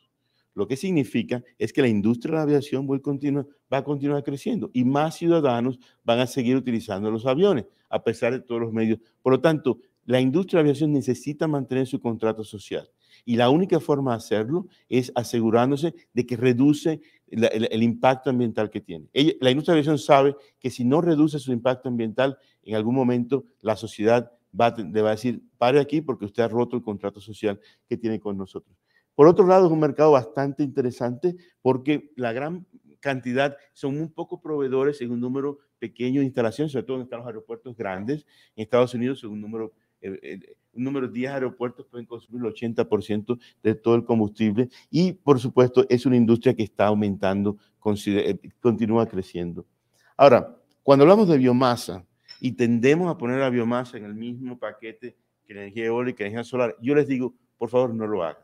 Lo que significa es que la industria de la aviación va a continuar creciendo y más ciudadanos van a seguir utilizando los aviones, a pesar de todos los medios. Por lo tanto, la industria de la aviación necesita mantener su contrato social. Y la única forma de hacerlo es asegurándose de que reduce el, impacto ambiental que tiene. la industria de aviación sabe que si no reduce su impacto ambiental, en algún momento la sociedad va, le va a decir, pare aquí porque usted ha roto el contrato social que tiene con nosotros. Por otro lado, es un mercado bastante interesante porque la gran cantidad son muy pocos proveedores en un número pequeño de instalaciones, sobre todo en los aeropuertos grandes. En Estados Unidos es un número eh, eh, número 10 aeropuertos pueden consumir el 80% de todo el combustible y, por supuesto, es una industria que está aumentando, eh, continúa creciendo. Ahora, cuando hablamos de biomasa y tendemos a poner la biomasa en el mismo paquete que la energía eólica y la energía solar, yo les digo, por favor, no lo hagan.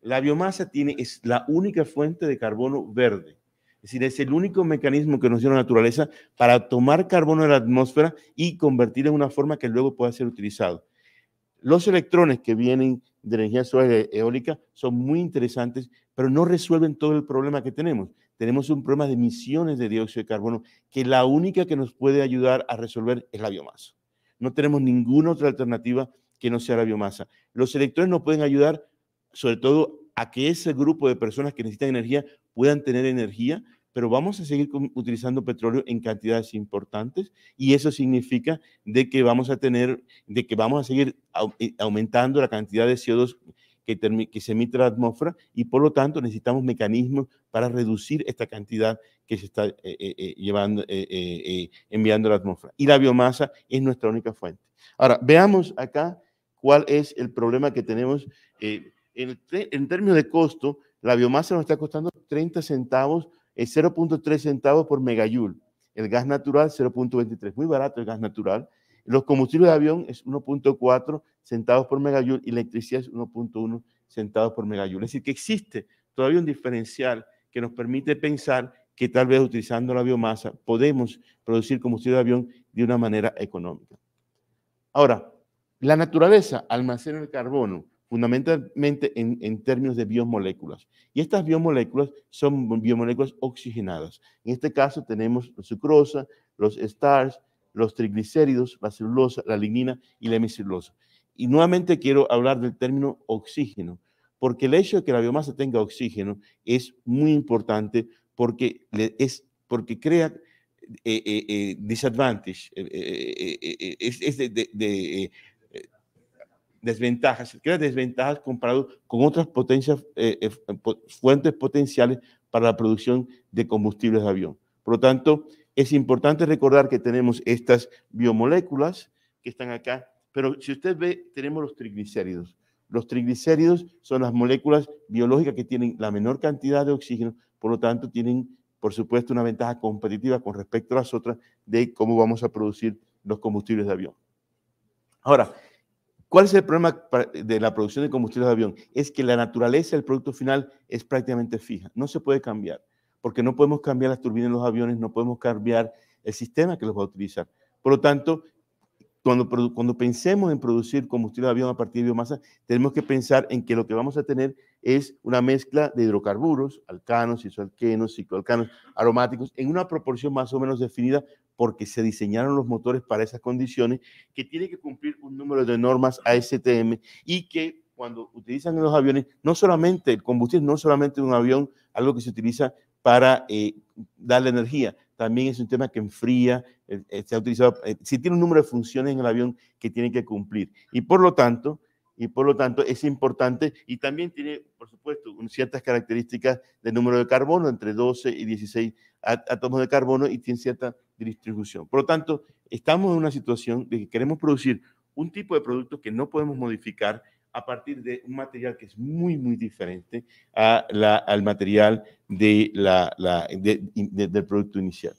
La biomasa tiene, es la única fuente de carbono verde. Es decir, es el único mecanismo que nos dio la naturaleza para tomar carbono de la atmósfera y convertirlo en una forma que luego pueda ser utilizado. Los electrones que vienen de energía solar e eólica son muy interesantes, pero no resuelven todo el problema que tenemos. Tenemos un problema de emisiones de dióxido de carbono que la única que nos puede ayudar a resolver es la biomasa. No tenemos ninguna otra alternativa que no sea la biomasa. Los electrones nos pueden ayudar sobre todo a que ese grupo de personas que necesitan energía puedan tener energía, pero vamos a seguir utilizando petróleo en cantidades importantes y eso significa de que vamos a tener, de que vamos a seguir eh, aumentando la cantidad de CO2 que, que se emite la atmósfera y por lo tanto necesitamos mecanismos para reducir esta cantidad que se está eh, eh, llevando, enviando a la atmósfera. Y la biomasa es nuestra única fuente. Ahora, veamos acá cuál es el problema que tenemos. En, en términos de costo, la biomasa nos está costando 30 centavos es 0.3 centavos por megajoule. El gas natural, 0.23, muy barato el gas natural. Los combustibles de avión es 1.4 centavos por megajoule y electricidad es 1.1 centavos por megajoule. Es decir, que existe todavía un diferencial que nos permite pensar que tal vez utilizando la biomasa podemos producir combustible de avión de una manera económica. Ahora, la naturaleza almacena el carbono fundamentalmente en, términos de biomoléculas. Y estas biomoléculas son biomoléculas oxigenadas. En este caso tenemos la sucrosa, los stars, los triglicéridos, la celulosa, la lignina y la hemicelulosa. Y nuevamente quiero hablar del término oxígeno, porque el hecho de que la biomasa tenga oxígeno es muy importante porque, es, porque crea eh, eh, eh disadvantage, eh, es, de desventajas, se crean desventajas comparado con otras potencias, eh, eh, fuentes potenciales para la producción de combustibles de avión. Por lo tanto, es importante recordar que tenemos estas biomoléculas que están acá, pero si usted ve, tenemos los triglicéridos. Los triglicéridos son las moléculas biológicas que tienen la menor cantidad de oxígeno, por lo tanto tienen, por supuesto, una ventaja competitiva con respecto a las otras de cómo vamos a producir los combustibles de avión. Ahora, ¿Cuál es el problema de la producción de combustibles de avión? Es que la naturaleza del producto final es prácticamente fija, no se puede cambiar, porque no podemos cambiar las turbinas de los aviones, no podemos cambiar el sistema que los va a utilizar. Por lo tanto, cuando, cuando pensemos en producir combustible de avión a partir de biomasa, tenemos que pensar en que lo que vamos a tener es una mezcla de hidrocarburos, alcanos, isoalquenos, cicloalcanos, aromáticos, en una proporción más o menos definida porque se diseñaron los motores para esas condiciones, que tiene que cumplir un número de normas ASTM y que cuando utilizan los aviones, no solamente el combustible, no solamente un avión, algo que se utiliza para eh, darle energía, también es un tema que enfría, eh, eh, se ha utilizado, si tiene un número de funciones en el avión que tienen que cumplir. Y por lo tanto, y por lo tanto es importante y también tiene, por supuesto, ciertas características de número de carbono, entre 12 y 16 átomos de carbono y tiene cierta distribución. Por lo tanto, estamos en una situación de que queremos producir un tipo de producto que no podemos modificar a partir de un material que es muy, muy diferente a al material de del producto inicial.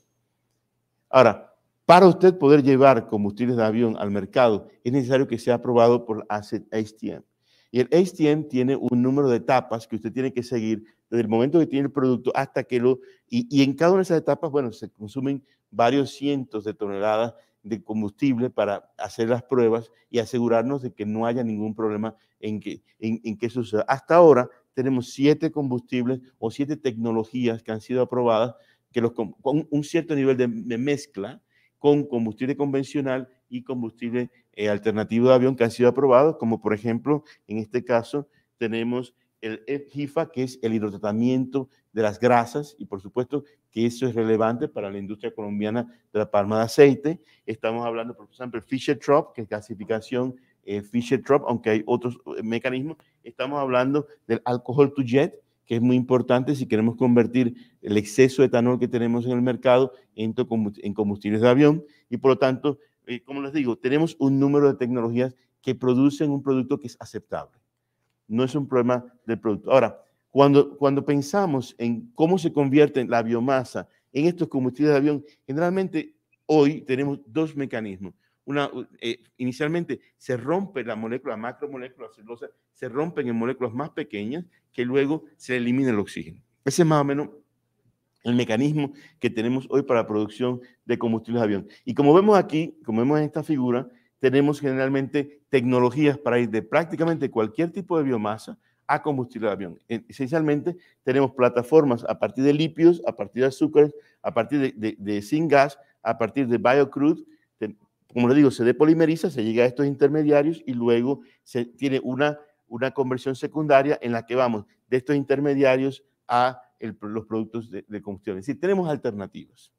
Ahora, para usted poder llevar combustibles de avión al mercado, es necesario que sea aprobado por ACET HTM. Y el ASTM tiene un número de etapas que usted tiene que seguir desde el momento que tiene el producto hasta que lo... Y, en cada una de esas etapas, bueno, se consumen varios cientos de toneladas de combustible para hacer las pruebas y asegurarnos de que no haya ningún problema en que, en, que eso suceda. Hasta ahora tenemos siete combustibles o siete tecnologías que han sido aprobadas que los, con un cierto nivel de, mezcla con combustible convencional y combustible eh, alternativo de avión que han sido aprobados, como por ejemplo, en este caso, tenemos el HIFA que es el hidrotratamiento de las grasas, y por supuesto que eso es relevante para la industria colombiana de la palma de aceite. Estamos hablando, por ejemplo, fischer trop que es clasificación fisher eh, fischer aunque hay otros eh, mecanismos. Estamos hablando del alcohol to jet, que es muy importante si queremos convertir el exceso de etanol que tenemos en el mercado en, combustibles de avión. Y por lo tanto, eh, como les digo, tenemos un número de tecnologías que producen un producto que es aceptable no es un problema del producto. Ahora, cuando, cuando pensamos en cómo se convierte la biomasa en estos combustibles de avión, generalmente hoy tenemos dos mecanismos. Una, eh, inicialmente se rompe la molécula, la macromolécula celulosa, se rompen en moléculas más pequeñas que luego se elimina el oxígeno. Ese es más o menos el mecanismo que tenemos hoy para la producción de combustibles de avión. Y como vemos aquí, como vemos en esta figura, tenemos generalmente tecnologías para ir de prácticamente cualquier tipo de biomasa a combustible de avión. Esencialmente tenemos plataformas a partir de lípidos, a partir de azúcares, a partir de, sin gas, a partir de biocrude. Como les digo, se depolimeriza, se llega a estos intermediarios y luego se tiene una, una conversión secundaria en la que vamos de estos intermediarios a los productos de, combustible. Es decir, tenemos alternativas.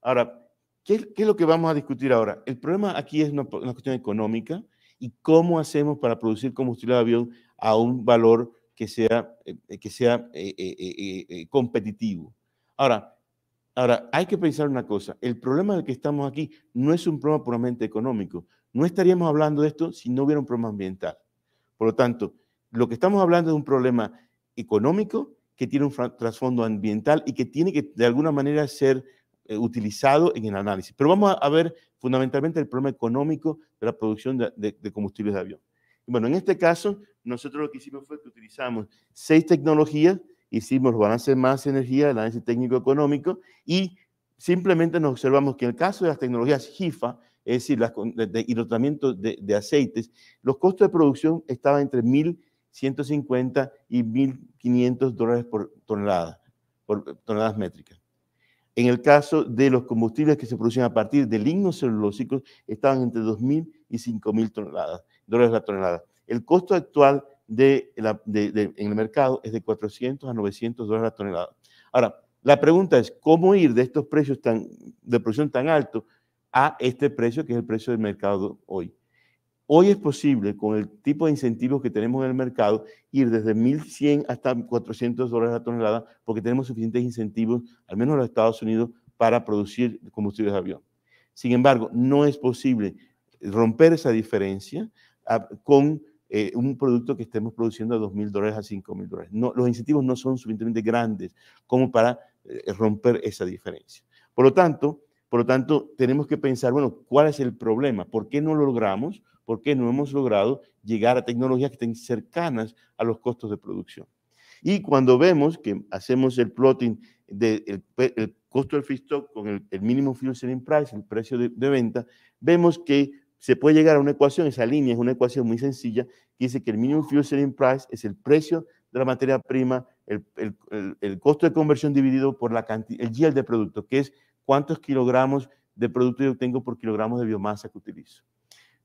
Ahora, ¿Qué, es lo que vamos a discutir ahora? El problema aquí es una, cuestión económica y cómo hacemos para producir combustible de avión a un valor que sea, eh, que sea eh, eh, competitivo. Ahora, ahora, hay que pensar una cosa, el problema del que estamos aquí no es un problema puramente económico, no estaríamos hablando de esto si no hubiera un problema ambiental. Por lo tanto, lo que estamos hablando es un problema económico que tiene un trasfondo ambiental y que tiene que de alguna manera ser eh, utilizado en el análisis. Pero vamos a ver fundamentalmente el problema económico de la producción de, combustibles de avión. bueno, en este caso, nosotros lo que hicimos fue que utilizamos seis tecnologías, hicimos balance balances energía, el análisis técnico económico, y simplemente nos observamos que en el caso de las tecnologías HIFA, es decir, las, de, de de, aceites, los costos de producción estaban entre 1.150 y 1.500 dólares por tonelada, por eh, toneladas métricas. En el caso de los combustibles que se producen a partir de lignos celulósicos, estaban entre 2.000 y 5.000 toneladas, dólares la tonelada. El costo actual de en el mercado es de 400 a 900 dólares la tonelada. Ahora, la pregunta es, ¿cómo ir de estos precios tan, de producción tan alto a este precio que es el precio del mercado hoy? Hoy es posible, con el tipo de incentivos que tenemos en el mercado, ir desde 1.100 hasta 400 dólares la tonelada, porque tenemos suficientes incentivos, al menos en los Estados Unidos, para producir combustibles de avión. Sin embargo, no es posible romper esa diferencia ah, con eh, un producto que estemos produciendo a 2.000 dólares a 5.000 dólares. los incentivos no son suficientemente grandes como para eh, romper esa diferencia. Por lo tanto, por lo tanto, tenemos que pensar, bueno, ¿cuál es el problema? ¿Por qué no lo logramos? porque no hemos logrado llegar a tecnologías que estén cercanas a los costos de producción. Y cuando vemos que hacemos el plotting del el, costo del feedstock con el, mínimo fuel selling price, el precio de, venta, vemos que se puede llegar a una ecuación, esa línea es una ecuación muy sencilla, que dice que el mínimo fuel selling price es el precio de la materia prima, el, costo de conversión dividido por la cantidad, el yield de producto, que es cuántos kilogramos de producto yo obtengo por kilogramos de biomasa que utilizo.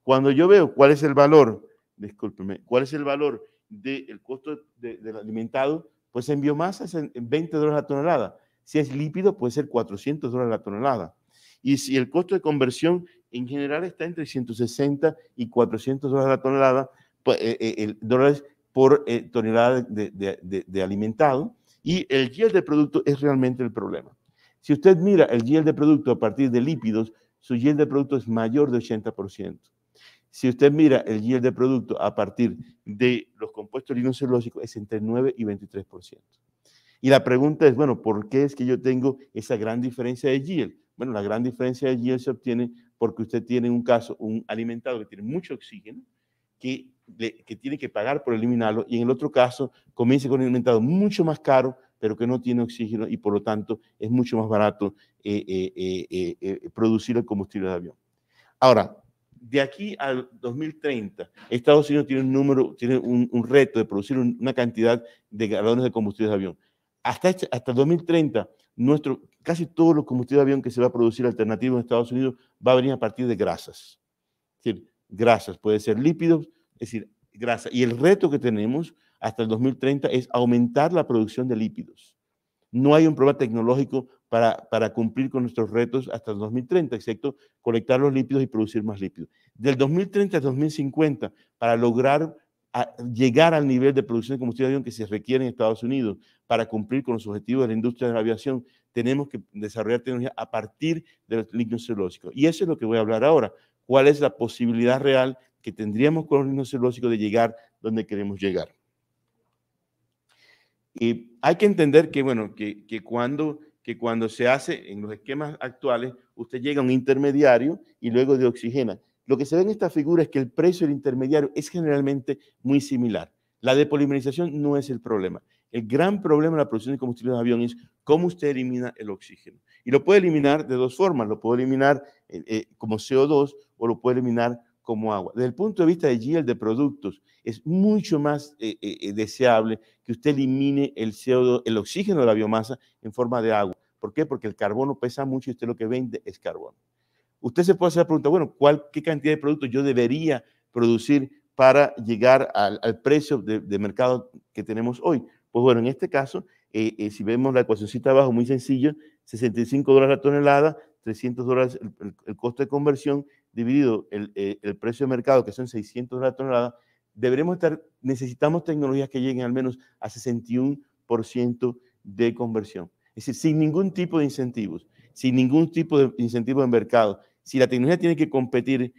Cuando yo veo cuál es el valor, discúlpeme, cuál es el valor del costo del alimentado, pues en biomasa es en 20 dólares la tonelada. Si es lípido, puede ser 400 dólares la tonelada. Y si el costo de conversión en general está entre 160 y 400 dólares la tonelada, pues, eh, eh, dólares por eh, tonelada de, alimentado. Y el yield de producto es realmente el problema. Si usted mira el yield de producto a partir de lípidos, su yield de producto es mayor de 80%. Si usted mira el yield de producto a partir de los compuestos linocelulósicos, es entre 9 y 23%. Y la pregunta es, bueno, ¿por qué es que yo tengo esa gran diferencia de yield? Bueno, la gran diferencia de yield se obtiene porque usted tiene un caso, un alimentado que tiene mucho oxígeno, que, que tiene que pagar por eliminarlo, y en el otro caso comienza con un alimentado mucho más caro, pero que no tiene oxígeno y por lo tanto es mucho más barato eh, eh, eh, producir el combustible de avión. Ahora, de aquí al 2030, Estados Unidos tiene un número, tiene un, reto de producir una cantidad de galones de combustible de avión. Hasta, este, hasta 2030, nuestro, casi todos los combustibles de avión que se va a producir alternativo en Estados Unidos va a venir a partir de grasas. Es decir, grasas, puede ser lípidos, es decir, grasa. Y el reto que tenemos hasta el 2030 es aumentar la producción de lípidos. No hay un problema tecnológico para, cumplir con nuestros retos hasta el 2030, excepto colectar los lípidos y producir más lípidos. Del 2030 al 2050, para lograr llegar al nivel de producción de combustible de avión que se requiere en Estados Unidos para cumplir con los objetivos de la industria de la aviación, tenemos que desarrollar tecnología a partir de los lípidos celulósicos. Y eso es lo que voy a hablar ahora. ¿Cuál es la posibilidad real que tendríamos con los líquidos celulósicos de llegar donde queremos llegar? Y hay que entender que, bueno, que, que cuando que cuando se hace en los esquemas actuales, usted llega a un intermediario y luego de oxigena. Lo que se ve en esta figura es que el precio del intermediario es generalmente muy similar. La depolimerización no es el problema. El gran problema de la producción de combustible de avión es cómo usted elimina el oxígeno. Y lo puede eliminar de dos formas. Lo puede eliminar eh, eh, como CO2 o lo puede eliminar como agua. Desde el punto de vista de yield de productos, es mucho más eh, eh, eh, deseable que usted elimine el CO2, el oxígeno de la biomasa en forma de agua. ¿Por qué? Porque el carbono pesa mucho y usted lo que vende es carbono. Usted se puede hacer la pregunta, bueno, ¿qué cantidad de productos yo debería producir para llegar al, precio de, mercado que tenemos hoy? Pues bueno, en este caso, si vemos la ecuacióncita abajo, muy sencillo, 65 dólares la tonelada, 300 dólares el, el, el costo de conversión, dividido eh, el, precio de mercado, que son 600 dólares la tonelada, deberemos estar, necesitamos tecnologías que lleguen al menos a 61% de conversión. Es decir, sin ningún tipo de incentivos, sin ningún tipo de incentivos de mercado. Si la tecnología tiene que competir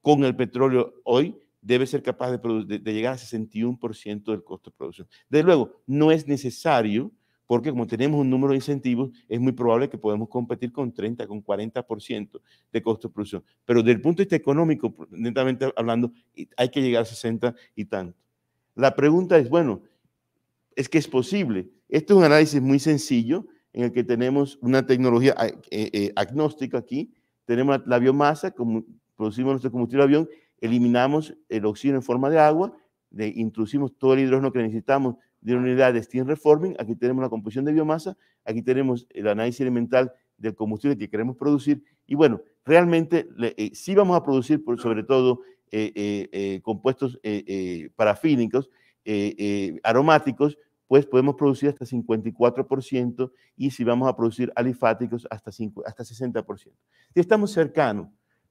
con el petróleo hoy, debe ser capaz de, de, de llegar a 61% del costo de producción. Desde luego, no es necesario porque como tenemos un número de incentivos, es muy probable que podamos competir con 30, con 40% de costo de producción. Pero desde el punto de vista económico, netamente hablando, hay que llegar a 60 y tanto. La pregunta es, bueno, es que es posible. esto es un análisis muy sencillo en el que tenemos una tecnología eh, eh, eh, agnóstica aquí, tenemos la biomasa, como producimos nuestro combustible avión, eliminamos el oxígeno en forma de agua, introducimos todo el hidrógeno que necesitamos de unidades Steam Reforming, aquí tenemos la composición de biomasa, aquí tenemos el análisis elemental del combustible que queremos producir y bueno, realmente eh, si vamos a producir sobre todo eh, eh, compuestos parafínicos, aromáticos, pues podemos producir hasta 54% y si vamos a producir alifáticos hasta, hasta 60%. Y estamos cercanos,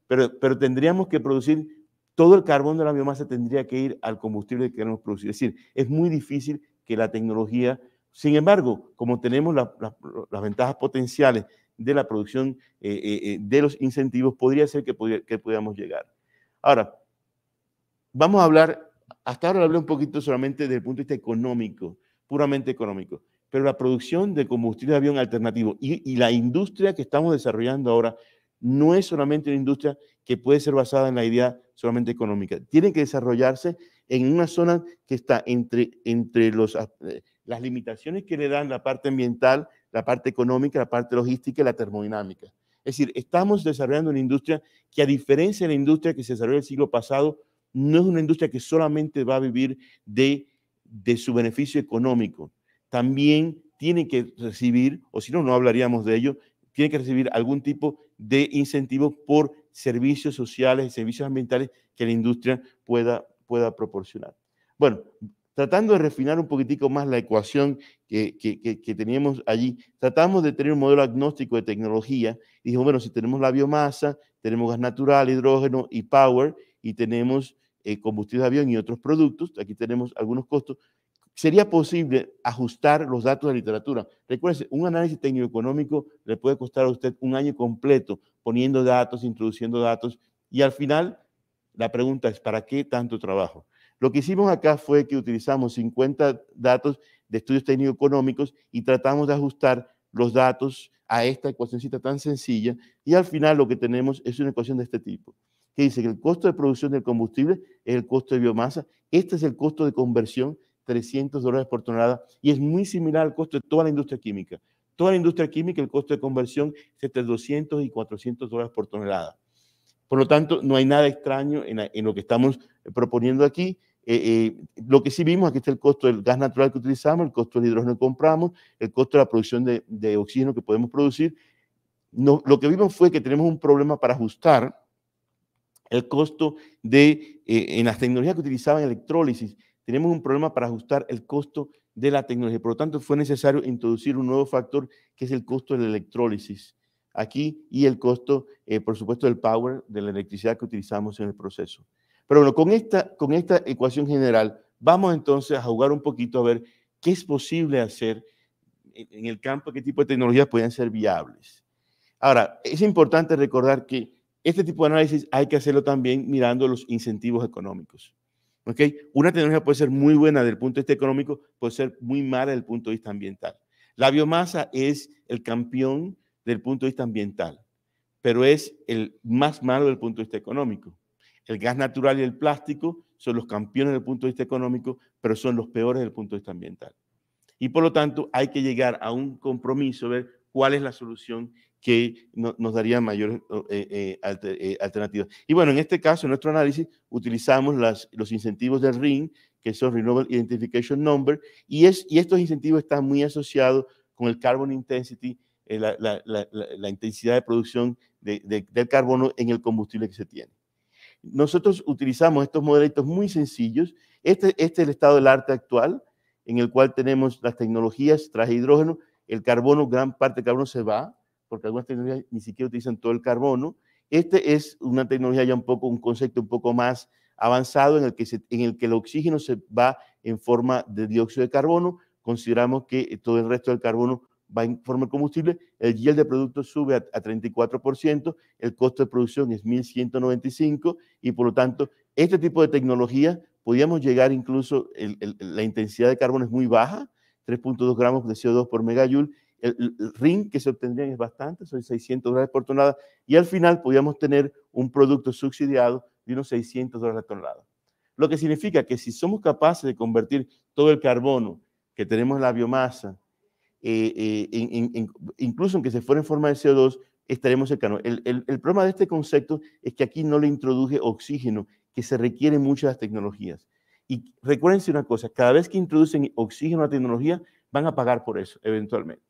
pero, pero tendríamos que producir todo el carbón de la biomasa tendría que ir al combustible que queremos producir. Es decir, es muy difícil la tecnología. Sin embargo, como tenemos las ventajas potenciales de la producción eh, eh, eh, de los incentivos, podría ser que, que podamos llegar. Ahora, vamos a hablar, hasta ahora hablé un poquito solamente del punto de vista económico, puramente económico, pero la producción de combustible de avión alternativo y, la industria que estamos desarrollando ahora no es solamente una industria que puede ser basada en la idea solamente económica. tiene que desarrollarse en una zona que está entre, entre los, ah, eh, las limitaciones que le dan la parte ambiental, la parte económica, la parte logística y la termodinámica. Es decir, estamos desarrollando una industria que a diferencia de la industria que se desarrolló el siglo pasado, no es una industria que solamente va a vivir de, de su beneficio económico. También tiene que recibir, o si no, no hablaríamos de ello, tiene que recibir algún tipo de incentivo por servicios sociales y servicios ambientales que la industria pueda pueda proporcionar. Bueno, tratando de refinar un poquitico más la ecuación que, que, teníamos allí, tratamos de tener un modelo agnóstico de tecnología. Y dijo, bueno, si tenemos la biomasa, tenemos gas natural, hidrógeno y power, y tenemos eh, combustible de avión y otros productos, aquí tenemos algunos costos, sería posible ajustar los datos de la literatura. Recuerde, un análisis técnico-económico le puede costar a usted un año completo poniendo datos, introduciendo datos, y al final la pregunta es, ¿para qué tanto trabajo? Lo que hicimos acá fue que utilizamos 50 datos de estudios técnicos económicos y tratamos de ajustar los datos a esta ecuación tan sencilla y al final lo que tenemos es una ecuación de este tipo, que dice que el costo de producción del combustible es el costo de biomasa, este es el costo de conversión, 300 dólares por tonelada, y es muy similar al costo de toda la industria química. Toda la industria química, el costo de conversión es entre 200 y 400 dólares por tonelada. Por lo tanto, no hay nada extraño en, lo que estamos eh, proponiendo aquí. Eh, eh, lo que sí vimos, aquí está el costo del gas natural que utilizamos, el costo del hidrógeno que compramos, el costo de la producción de, oxígeno que podemos producir. No, lo que vimos fue que tenemos un problema para ajustar el costo de, en las tecnologías que utilizaban electrólisis, tenemos un problema para ajustar el costo de la tecnología. Por lo tanto, fue necesario introducir un nuevo factor que es el costo de la electrólisis aquí y el costo, eh, por supuesto, del power, de la electricidad que utilizamos en el proceso. Pero bueno, con esta, con esta ecuación general, vamos entonces a jugar un poquito a ver qué es posible hacer en el campo, qué tipo de tecnologías pueden ser viables. Ahora, es importante recordar que este tipo de análisis hay que hacerlo también mirando los incentivos económicos. ¿okay? Una tecnología puede ser muy buena desde el punto de vista económico, puede ser muy mala desde el punto de vista ambiental. La biomasa es el campeón del punto de vista ambiental, pero es el más malo del punto de vista económico. El gas natural y el plástico son los campeones del punto de vista económico, pero son los peores del punto de vista ambiental. Y por lo tanto hay que llegar a un compromiso, ver cuál es la solución que nos daría mayores eh, eh, eh, alternativas. Y bueno, en este caso, en nuestro análisis, utilizamos los incentivos del RIN, que son Renewable Identification Number, y, y estos incentivos están muy asociados con el Carbon Intensity eh, la, intensidad de producción del carbono en el combustible que se tiene. Nosotros utilizamos estos modelitos muy sencillos. Este, este es el estado del arte actual, en el cual tenemos las tecnologías tras hidrógeno, el carbono, gran parte del carbono se va, porque algunas tecnologías ni siquiera utilizan todo el carbono. Este es una tecnología ya un poco, un concepto un poco más avanzado en el que, en el, que el oxígeno se va en forma de dióxido de carbono. Consideramos que todo el resto del carbono va en forma de combustible, el yield de producto sube a, 34%, el costo de producción es 1.195 y por lo tanto este tipo de tecnología, podíamos llegar incluso, la intensidad de carbono es muy baja, 3.2 gramos de CO2 por megajoule, el, el RIN que se obtendría es bastante, son 600 dólares por tonelada, y al final podíamos tener un producto subsidiado de unos 600 dólares por tonelada. Lo que significa que si somos capaces de convertir todo el carbono que tenemos en la biomasa, eh, eh, incluso aunque se fuera en forma de CO2, estaremos cercanos. El, problema de este concepto es que aquí no le introduje oxígeno, que se requiere muchas tecnologías. Y recuérdense una cosa, cada vez que introducen oxígeno a la tecnología, van a pagar por eso eventualmente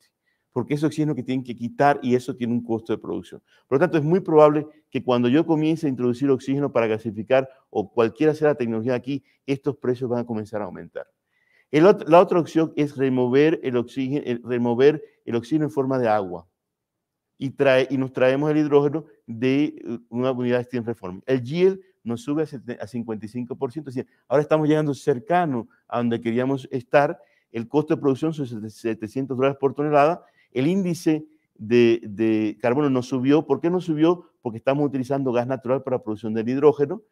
porque es oxígeno que tienen que quitar y eso tiene un costo de producción. Por lo tanto, es muy probable que cuando yo comience a introducir oxígeno para gasificar o cualquiera sea la tecnología aquí, estos precios van a comenzar a aumentar la otra opción es remover el, oxígeno, remover el oxígeno en forma de agua y, trae, y nos traemos el hidrógeno de una unidad de Steam reforma. El yield nos sube a 55%, ahora estamos llegando cercano a donde queríamos estar, el costo de producción son 700 dólares por tonelada, el índice de, carbono nos subió, ¿por qué no subió? Porque estamos utilizando gas natural para la producción del hidrógeno,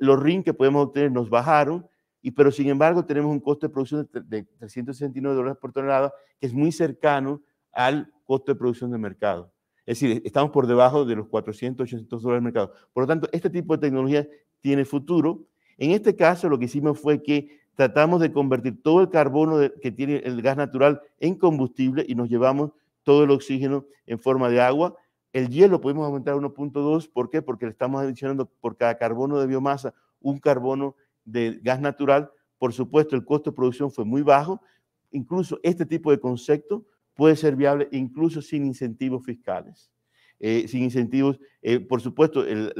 los RIN que podemos obtener nos bajaron, y, pero sin embargo tenemos un costo de producción de 369 dólares por tonelada, que es muy cercano al costo de producción de mercado. Es decir, e, estamos por debajo de los 400, 800 dólares del mercado. Por lo tanto, este tipo de tecnología tiene futuro. En este caso, lo que hicimos fue que tratamos de convertir todo el carbono que tiene el gas natural en combustible y nos llevamos todo el oxígeno en forma de agua. El hielo podemos aumentar a 1.2. ¿Por qué? Porque le estamos adicionando por cada carbono de biomasa un carbono de gas natural, por supuesto, el costo de producción fue muy bajo. Incluso este tipo de concepto puede ser viable incluso sin incentivos fiscales. Eh, sin incentivos, eh, por supuesto, el,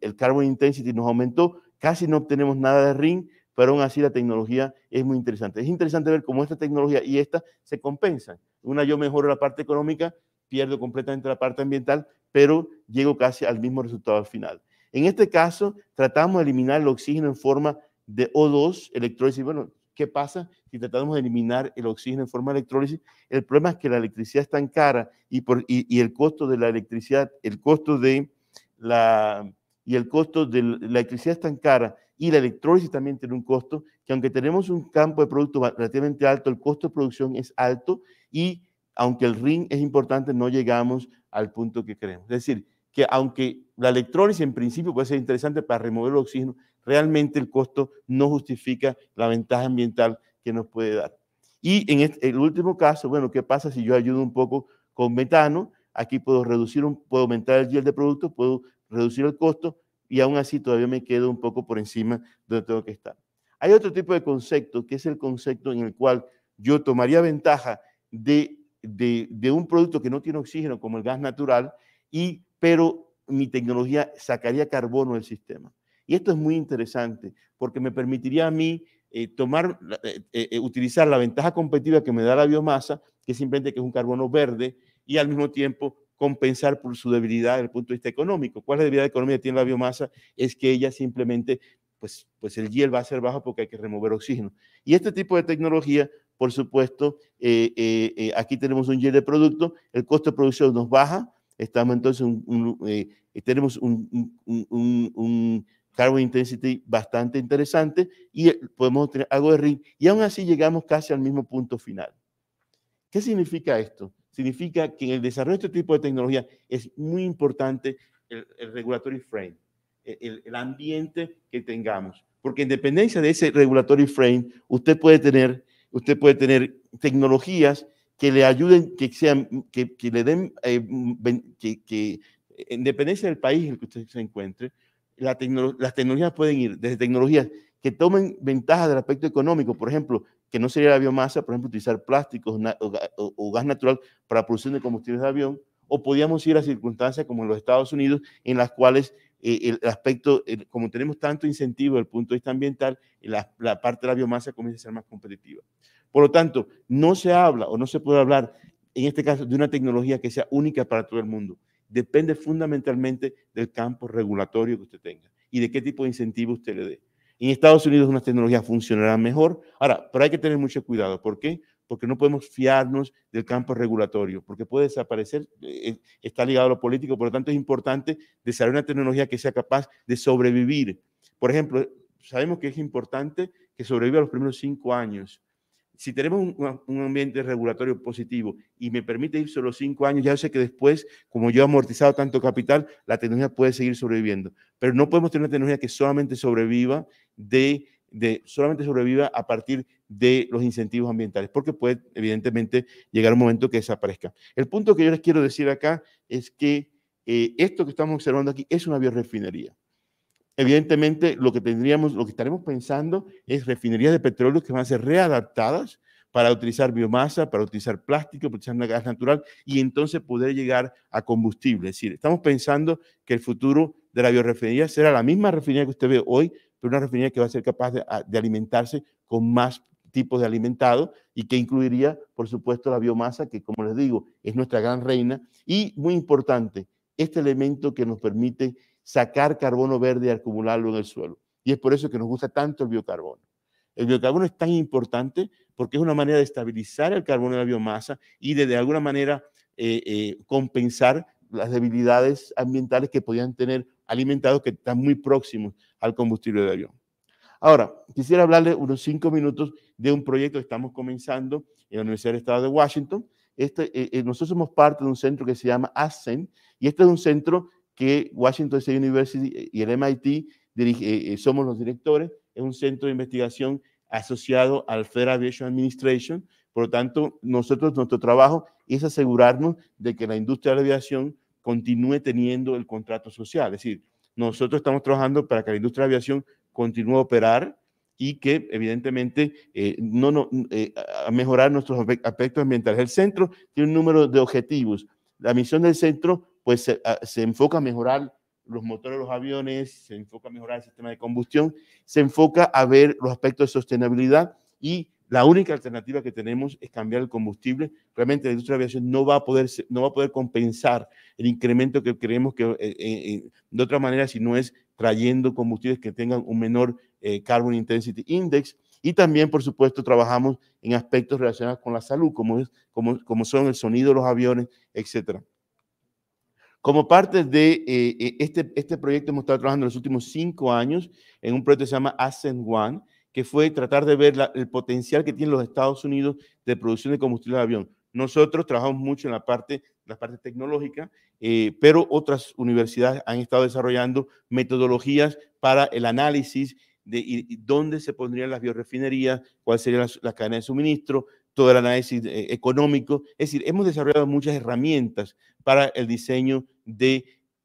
el, carbon intensity nos aumentó, casi no obtenemos nada de RIN, pero aún así la tecnología es muy interesante. Es interesante ver cómo esta tecnología y esta se compensan. Una yo mejoro la parte económica, pierdo completamente la parte ambiental, pero llego casi al mismo resultado al final. En este caso, tratamos de eliminar el oxígeno en forma de O2, electrólisis. Bueno, ¿qué pasa si tratamos de eliminar el oxígeno en forma de electrólisis? El problema es que la electricidad es tan cara y, por, el costo de la electricidad, el costo de la, y el costo de la electricidad es tan cara y la electrólisis también tiene un costo, que aunque tenemos un campo de producto relativamente alto, el costo de producción es alto y aunque el ring es importante, no llegamos al punto que queremos. Es decir, que aunque la electrólisis en principio puede ser interesante para remover el oxígeno, realmente el costo no justifica la ventaja ambiental que nos puede dar. Y en este, el último caso, bueno, ¿qué pasa si yo ayudo un poco con metano? Aquí puedo reducir, puedo aumentar el yield de producto, puedo reducir el costo y aún así todavía me quedo un poco por encima de donde tengo que estar. Hay otro tipo de concepto que es el concepto en el cual yo tomaría ventaja de, de, de un producto que no tiene oxígeno como el gas natural y pero mi tecnología sacaría carbono del sistema. Y esto es muy interesante porque me permitiría a mí eh, tomar, eh, eh, utilizar la ventaja competitiva que me da la biomasa, que simplemente que es un carbono verde, y al mismo tiempo compensar por su debilidad desde el punto de vista económico. ¿Cuál es la debilidad económica que tiene la biomasa? Es que ella simplemente, pues, pues el yield va a ser bajo porque hay que remover oxígeno. Y este tipo de tecnología, por supuesto, aquí tenemos un yield de producto, el costo de producción nos baja, estamos entonces eh, eh, tenemos un, carbon intensity bastante interesante y eh, podemos tener algo de ring y aún así llegamos casi al mismo punto final. ¿Qué significa esto? Significa que en el desarrollo de este tipo de tecnología es muy importante el, regulatory frame, e, el, ambiente que tengamos, porque en dependencia de ese regulatory frame, usted puede tener, usted puede tener tecnologías que le ayuden, que, sean, que, le den, eh, que, en dependencia del país en el que usted se encuentre, las tecnologías pueden ir desde tecnologías que tomen ventaja del aspecto económico, por ejemplo, que no sería la biomasa, por ejemplo, utilizar plásticos o, o gas natural para producción de combustibles de avión, o podíamos ir a circunstancias como en los Estados Unidos, en las cuales eh, el aspecto, como tenemos tanto incentivo desde el punto de vista ambiental, la, parte de la biomasa comienza a ser más competitiva. Por lo tanto, no se habla o no se puede hablar, en este caso, de una tecnología que sea única para todo el mundo. Depende fundamentalmente del campo regulatorio que usted tenga y de qué tipo de incentivo usted le dé. En Estados Unidos una tecnología funcionará mejor. Ahora, pero hay que tener mucho cuidado. ¿Por qué? porque no podemos fiarnos del campo regulatorio, porque puede desaparecer, eh, está ligado a lo político, por lo tanto es importante desarrollar una tecnología que sea capaz de sobrevivir. Por ejemplo, sabemos que es importante que sobreviva los primeros cinco años. Si tenemos un, ambiente regulatorio positivo y me permite ir solo cinco años, ya sé que después, como yo he amortizado tanto capital, la tecnología puede seguir sobreviviendo. Pero no podemos tener una tecnología que solamente sobreviva de de solamente sobreviva a partir de los incentivos ambientales, porque puede evidentemente llegar un momento que desaparezca. El punto que yo les quiero decir acá es que eh, esto que estamos observando aquí es una biorefinería. Evidentemente, lo que tendríamos, lo que estaremos pensando es refinerías de petróleo que van a ser readaptadas para utilizar biomasa, para utilizar plástico, para utilizar gas natural y entonces poder llegar a combustible. Es decir, estamos pensando que el futuro de la biorefinería será la misma refinería que usted ve hoy, pero una refinería que va a ser capaz de ah, alimentarse con más tipos de alimentado y que incluiría, por supuesto, la biomasa, que como les digo, es nuestra gran reina. Y muy importante, este elemento que nos permite sacar carbono verde y acumularlo en el suelo. Y es por eso que nos gusta tanto el biocarbono. El biocarbono es tan importante porque es una manera de estabilizar el carbono de la biomasa y de, de alguna manera eh, eh, compensar las debilidades ambientales que podían tener alimentados que están muy próximos al combustible de avión. Ahora, quisiera hablarle unos cinco minutos de un proyecto que estamos comenzando en la Universidad del Estado de Washington. Este, eh, eh, nosotros somos parte de un centro que se llama ASCEN, y este es un centro que Washington State University y el MIT eh, somos los directores. Es un centro de investigación asociado al Federal Aviation Administration. Por lo tanto, nosotros, nuestro trabajo es asegurarnos de que la industria de la aviación continúe teniendo el contrato social. Es decir, nosotros estamos trabajando para que la industria de la aviación continúa a operar y que evidentemente eh, no, no eh, a mejorar nuestros aspectos ambientales. El centro tiene un número de objetivos. La misión del centro pues ah, se, enfoca a mejorar los motores de los aviones, se enfoca a mejorar el sistema de combustión, se enfoca a ver los aspectos de sostenibilidad y la única alternativa que tenemos es cambiar el combustible. Realmente la industria de aviación no va a poder, no va a poder compensar el incremento que creemos que eh, de otra manera si no es trayendo combustibles que tengan un menor eh, Carbon Intensity Index. Y también, por supuesto, trabajamos en aspectos relacionados con la salud, como, son el sonido de los aviones, etc. Como parte de eh, e, este, este, proyecto, hemos estado trabajando en los últimos cinco años en un proyecto que se llama Ascent One, que fue tratar de ver el potencial que tienen los Estados Unidos de producción de combustible de avión. Nosotros trabajamos mucho en la parte la parte tecnológica, eh, pero otras universidades han estado desarrollando metodologías para el análisis de dónde se pondrían las biorefinerías, cuál sería la, cadena de suministro, todo el análisis eh, económico. Es decir, hemos desarrollado muchas herramientas para el diseño de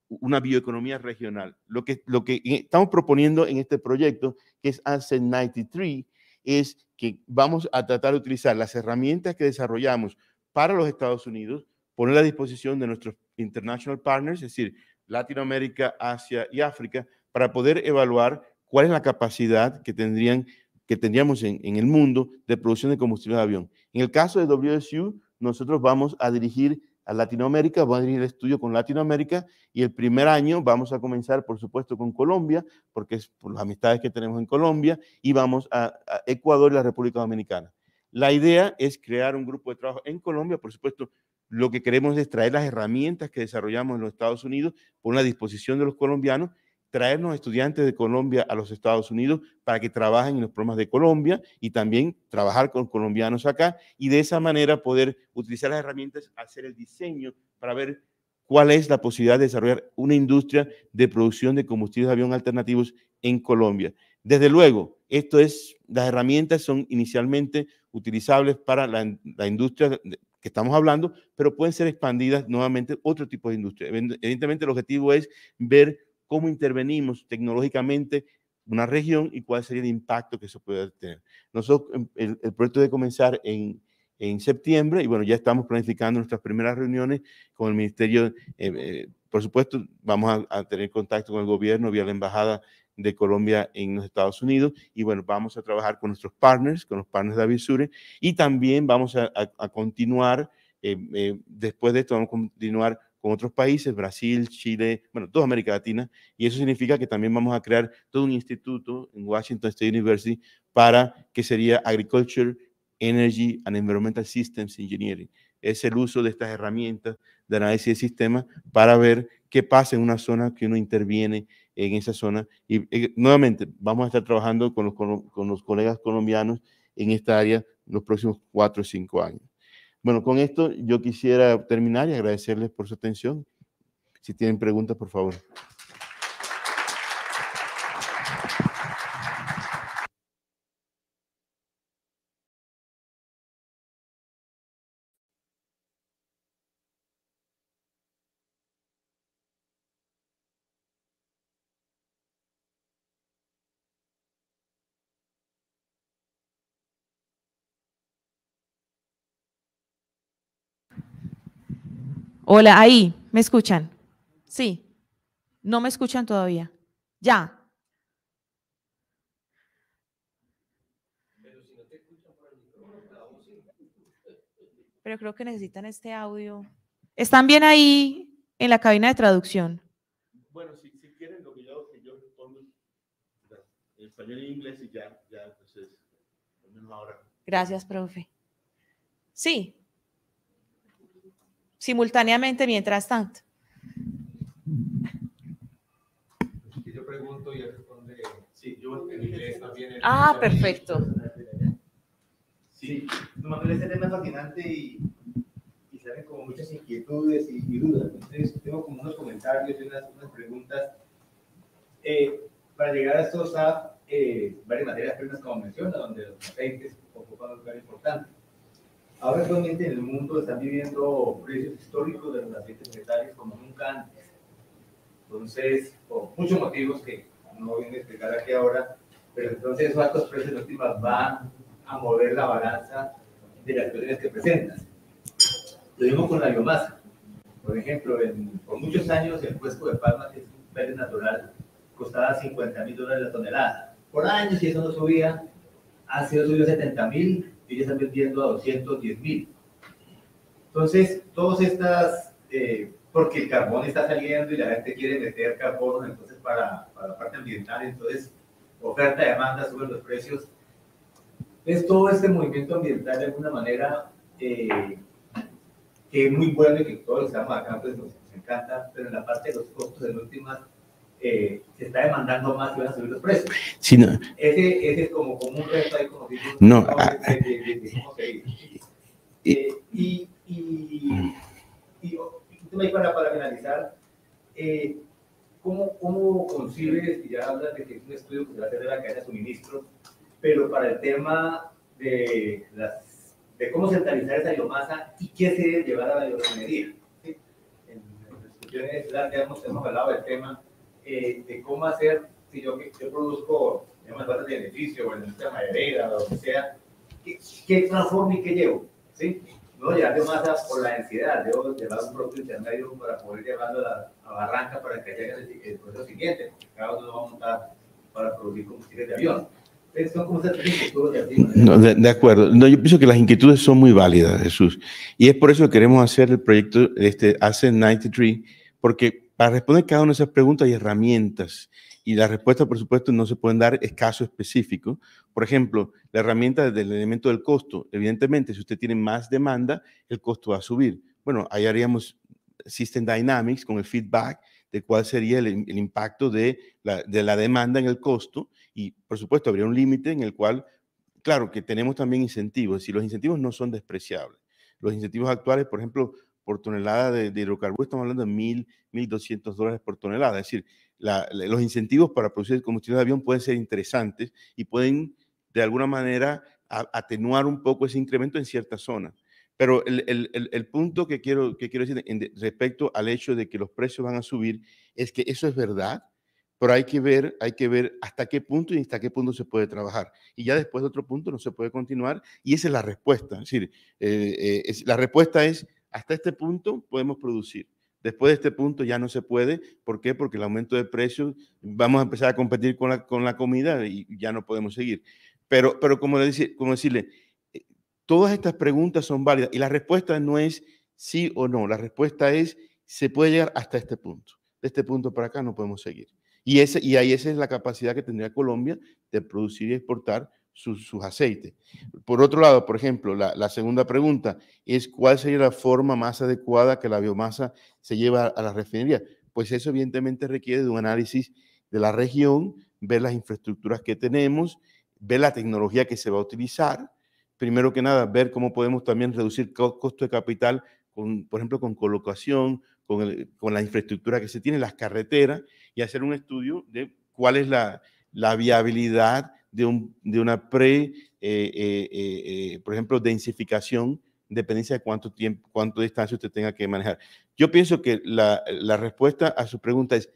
una bioeconomía regional. Lo que, lo que estamos proponiendo en este proyecto, que es ANSET 93, es que vamos a tratar de utilizar las herramientas que desarrollamos para los Estados Unidos, poner a disposición de nuestros international partners, es decir, Latinoamérica, Asia y África, para poder evaluar cuál es la capacidad que tendrían que tendríamos en, el mundo de producción de combustible de avión. En el caso de WSU, nosotros vamos a dirigir a Latinoamérica, vamos a dirigir el estudio con Latinoamérica y el primer año vamos a comenzar, por supuesto, con Colombia, porque es por las amistades que tenemos en Colombia, y vamos a, a Ecuador y la República Dominicana. La idea es crear un grupo de trabajo en Colombia, por supuesto, lo que queremos es traer las herramientas que desarrollamos en los Estados Unidos, por la disposición de los colombianos, traernos estudiantes de Colombia a los Estados Unidos para que trabajen en los programas de Colombia y también trabajar con colombianos acá y de esa manera poder utilizar las herramientas, hacer el diseño para ver cuál es la posibilidad de desarrollar una industria de producción de combustibles de avión alternativos en Colombia. Desde luego, esto es, las herramientas son inicialmente utilizables para la, la industria que estamos hablando, pero pueden ser expandidas nuevamente otro tipo de industria. Evidentemente el objetivo es ver cómo intervenimos tecnológicamente una región y cuál sería el impacto que eso puede tener. Nosotros, em, el, proyecto de comenzar en, en, septiembre y bueno, ya estamos planificando nuestras primeras reuniones con el Ministerio. Eh, eh, por supuesto, vamos a, a, tener contacto con el gobierno vía la Embajada de Colombia en los Estados Unidos. Y bueno, vamos a trabajar con nuestros partners, con los partners de Avisure, y también vamos a, continuar, eh, eh, después de esto vamos a continuar con otros países, Brasil, Chile, bueno, toda América Latina, y eso significa que también vamos a crear todo un instituto en Washington State University para que sería Agriculture, Energy and Environmental Systems Engineering. Es el uso de estas herramientas de análisis de sistemas para ver qué pasa en una zona que uno interviene en esa zona. Y eh, nuevamente, vamos a estar trabajando con los, los colegas colombianos en esta área los próximos cuatro o cinco años. Bueno, con esto yo quisiera terminar y agradecerles por su atención. Si tienen preguntas, por favor. Hola, ahí, ¿me escuchan? Sí. No me escuchan todavía. Ya. Pero creo que necesitan este audio. ¿Están bien ahí en la cabina de traducción? Bueno, si, quieren, lo que yo, que yo respondo en español e inglés y ya, ya, entonces, pues ahora. Gracias, profe. Sí, simultáneamente mientras tanto. Yo pregunto y él responde, sí, yo en inglés también. En ah, perfecto. Sí, nomás que ese tema es fascinante y, y salen como muchas inquietudes y, dudas. Entonces, tengo como unos comentarios y unas, preguntas. Eh, para llegar a estos a eh, varias materias primas, como menciona, donde los patentes ocupan un lugar importante Ahora actualmente en el mundo están viviendo precios históricos de los aceites vegetales como nunca antes. Entonces, por muchos motivos que no voy a explicar aquí ahora, pero entonces esos altos precios de últimas van a mover la balanza de las teorías que presentas. Lo mismo con la biomasa. Por ejemplo, por muchos años el cuesco de palma, que es un pez natural, costaba 50 mil dólares la tonelada. Por años, y eso no subía, ha sido subido 70 mil y ya están vendiendo a 210 mil. Entonces, todas estas, eh, porque el carbón está saliendo y la gente quiere meter carbón, entonces para, para la parte ambiental, entonces oferta, demanda, suben los precios. Es todo este movimiento ambiental de alguna manera eh, que es muy bueno y que todos los que estamos acá pues nos, nos, encanta, pero en la parte de los costos en últimas eh, se está demandando más y van a subir los precios. ese, es como, un reto ahí conocido. No. Ah, eh, y, y, y, y para, para finalizar, eh, ¿cómo, ¿cómo concibes, y ya hablas de que es un estudio que se va a hacer de la cadena de suministro, pero para el tema de, cómo centralizar esa biomasa y qué se debe llevar a la biorefinería? En, en discusiones largas hemos hablado del tema eh, de cómo hacer, si yo, yo produzco, digamos, el de beneficio, o en esta madera, o lo que sea, ¿qué, qué transformo y qué llevo? ¿Sí? No de masa por la densidad, debo llevar un producto intermedio para poder llevarlo a la barranca para que llegue el, proceso siguiente, cada uno lo va a montar para producir combustible de avión. No, de, de, acuerdo. No, yo pienso que las inquietudes son muy válidas, Jesús. Y es por eso que queremos hacer el proyecto este, ACE 93, porque para responder cada una de esas preguntas hay herramientas y las respuestas, por supuesto, no se pueden dar escaso específico. Por ejemplo, la herramienta del elemento del costo. Evidentemente, si usted tiene más demanda, el costo va a subir. Bueno, ahí haríamos System Dynamics con el feedback de cuál sería el, impacto de la, demanda en el costo y, por supuesto, habría un límite en el cual, claro, que tenemos también incentivos. y los incentivos no son despreciables. Los incentivos actuales, por ejemplo, por tonelada de, de hidrocarburos, estamos hablando de 1.000, 1.200 dólares por tonelada. Es decir, los incentivos para producir combustible de avión pueden ser interesantes y pueden, de alguna manera, atenuar un poco ese incremento en ciertas zonas. Pero el, el, el, punto que quiero, que quiero decir respecto al hecho de que los precios van a subir es que eso es verdad, pero hay que ver, hay que ver hasta qué punto y hasta qué punto se puede trabajar. Y ya después de otro punto no se puede continuar y esa es la respuesta. Es decir, eh, eh, la respuesta es hasta este punto podemos producir. Después de este punto ya no se puede. ¿Por qué? Porque el aumento de precios, vamos a empezar a competir con la, comida y ya no podemos seguir. Pero, pero como, como decirle, eh, todas estas preguntas son válidas y la respuesta no es sí o no, la respuesta es se puede llegar hasta este punto. De este punto para acá no podemos seguir. Y, ese, y ahí esa es la capacidad que tendría Colombia de producir y exportar sus, sus aceites. Por otro lado, por ejemplo, la, segunda pregunta es cuál sería la forma más adecuada que la biomasa se lleva a, la refinería. Pues eso evidentemente requiere de un análisis de la región, ver las infraestructuras que tenemos, ver la tecnología que se va a utilizar. Primero que nada, ver cómo podemos también reducir costo de capital, con, por ejemplo, con colocación, con, la infraestructura que se tiene, las carreteras, y hacer un estudio de cuál es la, la viabilidad de, una pre, eh, eh, eh, por ejemplo, densificación, dependencia de cuánto tiempo, cuánto distancia usted tenga que manejar. Yo pienso que la, respuesta a su pregunta es,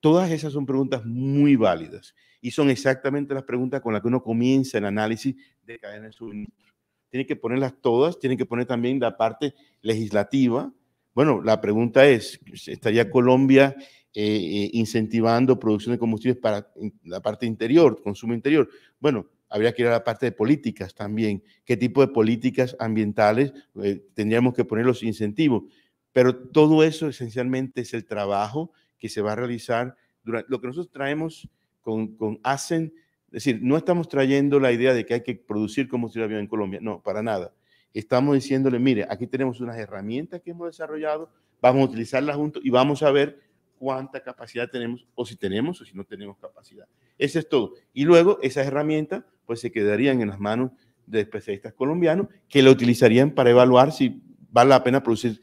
todas esas son preguntas muy válidas y son exactamente las preguntas con las que uno comienza el análisis de cadena de suministro. Tiene que ponerlas todas, tiene que poner también la parte legislativa. Bueno, la pregunta es, ¿estaría Colombia eh, eh, incentivando producción de combustibles para la parte interior, consumo interior. Bueno, habría que ir a la parte de políticas también. ¿Qué tipo de políticas ambientales eh, tendríamos que poner los incentivos? Pero todo eso esencialmente es el trabajo que se va a realizar durante lo que nosotros traemos con, con ASEN. Es decir, no estamos trayendo la idea de que hay que producir combustible avión en Colombia, no, para nada. Estamos diciéndole, mire, aquí tenemos unas herramientas que hemos desarrollado, vamos a utilizarlas juntos y vamos a ver cuánta capacidad tenemos o si tenemos o si no tenemos capacidad. Eso es todo. Y luego esas herramientas pues se quedarían en las manos de especialistas colombianos que lo utilizarían para evaluar si vale la pena producir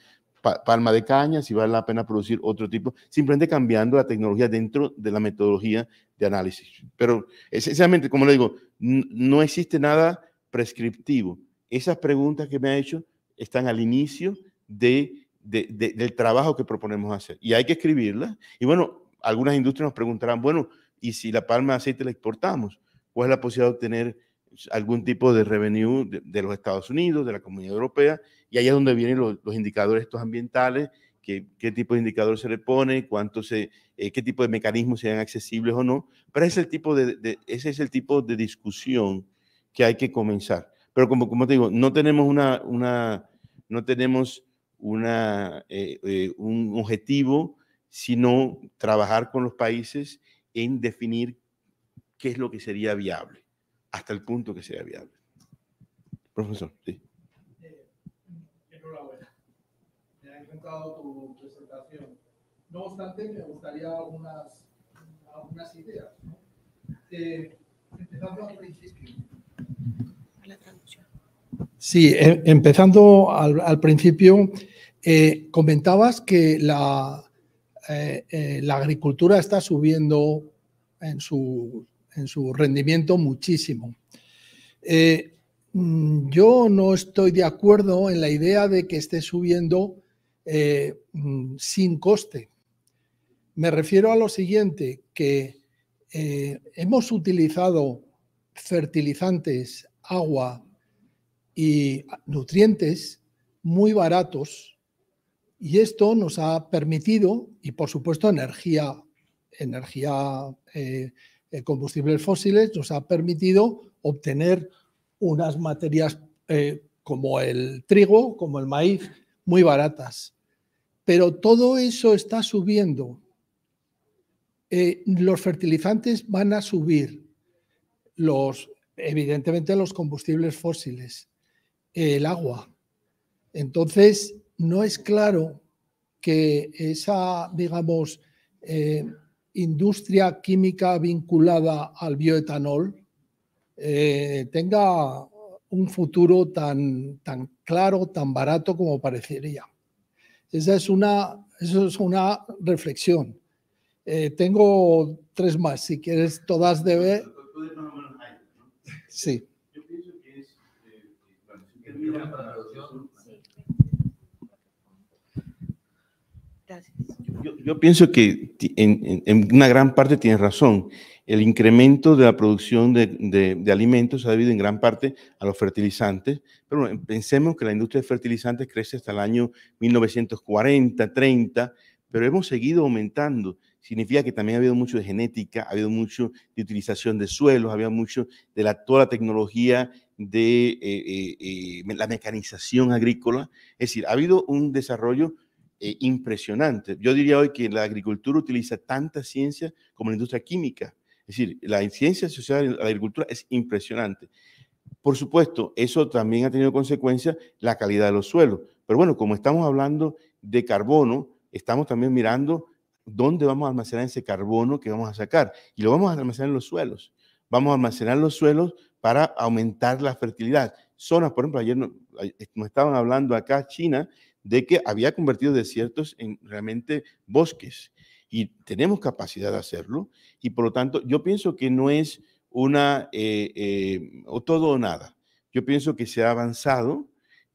palma de caña, si vale la pena producir otro tipo, simplemente cambiando la tecnología dentro de la metodología de análisis. Pero esencialmente, como le digo, no existe nada prescriptivo. Esas preguntas que me ha hecho están al inicio de del trabajo que proponemos hacer. Y hay que escribirla. Y bueno, algunas industrias nos preguntarán, bueno, ¿y si la palma de aceite la exportamos? ¿Cuál es la posibilidad de obtener algún tipo de revenue de, los Estados Unidos, de la Comunidad Europea? Y ahí es donde vienen los, indicadores estos ambientales Qué, qué, tipo de indicador se le pone, cuánto eh, qué tipo de mecanismos sean accesibles o no. Pero ese es el tipo de, ese es el tipo de discusión que hay que comenzar. Pero como, como te digo, no tenemos una, una no tenemos una, eh, eh, un objetivo, sino trabajar con los países en definir qué es lo que sería viable, hasta el punto que sea viable. Profesor, sí. Eh, enhorabuena. Me ha encantado tu presentación. No obstante, me gustaría algunas, algunas ideas. ¿no? Eh, empezando al principio. A la traducción. Sí, em, empezando al, principio, eh, comentabas que eh, eh, la, agricultura está subiendo en su rendimiento muchísimo. Mm, yo no estoy de acuerdo en la idea de que esté subiendo mm, sin coste. Me refiero a lo siguiente, que hemos utilizado fertilizantes, agua, y nutrientes muy baratos y esto nos ha permitido, y por supuesto energía, energía, eh, combustibles fósiles, nos ha permitido obtener unas materias eh, como el trigo, como el maíz, muy baratas. Pero todo eso está subiendo. Eh, los fertilizantes van a subir, los, evidentemente los combustibles fósiles el agua. Entonces, no es claro que esa, digamos, eh, industria química vinculada al bioetanol eh, tenga un futuro tan, tan claro, tan barato como parecería. Esa es una, eso es una reflexión. Eh, tengo tres más, si quieres, todas debe. Sí. Yo, pienso que en, una gran parte tienes razón. El incremento de la producción de, alimentos ha debido en gran parte a los fertilizantes. Pero pensemos que la industria de fertilizantes crece hasta el año 1940, 30, pero hemos seguido aumentando significa que también ha habido mucho de genética, ha habido mucho de utilización de suelos, había mucho de la, toda la tecnología de eh, eh, eh, la mecanización agrícola. Es decir, ha habido un desarrollo impresionante. Yo diría hoy que la agricultura utiliza tanta ciencia como la industria química. Es decir, la ciencia asociada a la agricultura es impresionante. Por supuesto, eso también ha tenido consecuencia la calidad de los suelos. Pero bueno, como estamos hablando de carbono, estamos también mirando dónde vamos a almacenar ese carbono que vamos a sacar. Y lo vamos a almacenar en los suelos vamos a almacenar los suelos para aumentar la fertilidad. Zonas, por ejemplo, ayer eh, nos, estaban hablando acá China de que había convertido desiertos en realmente bosques y tenemos capacidad de hacerlo y por lo tanto yo pienso que no es una eh, eh, o todo o nada. Yo pienso que se ha avanzado,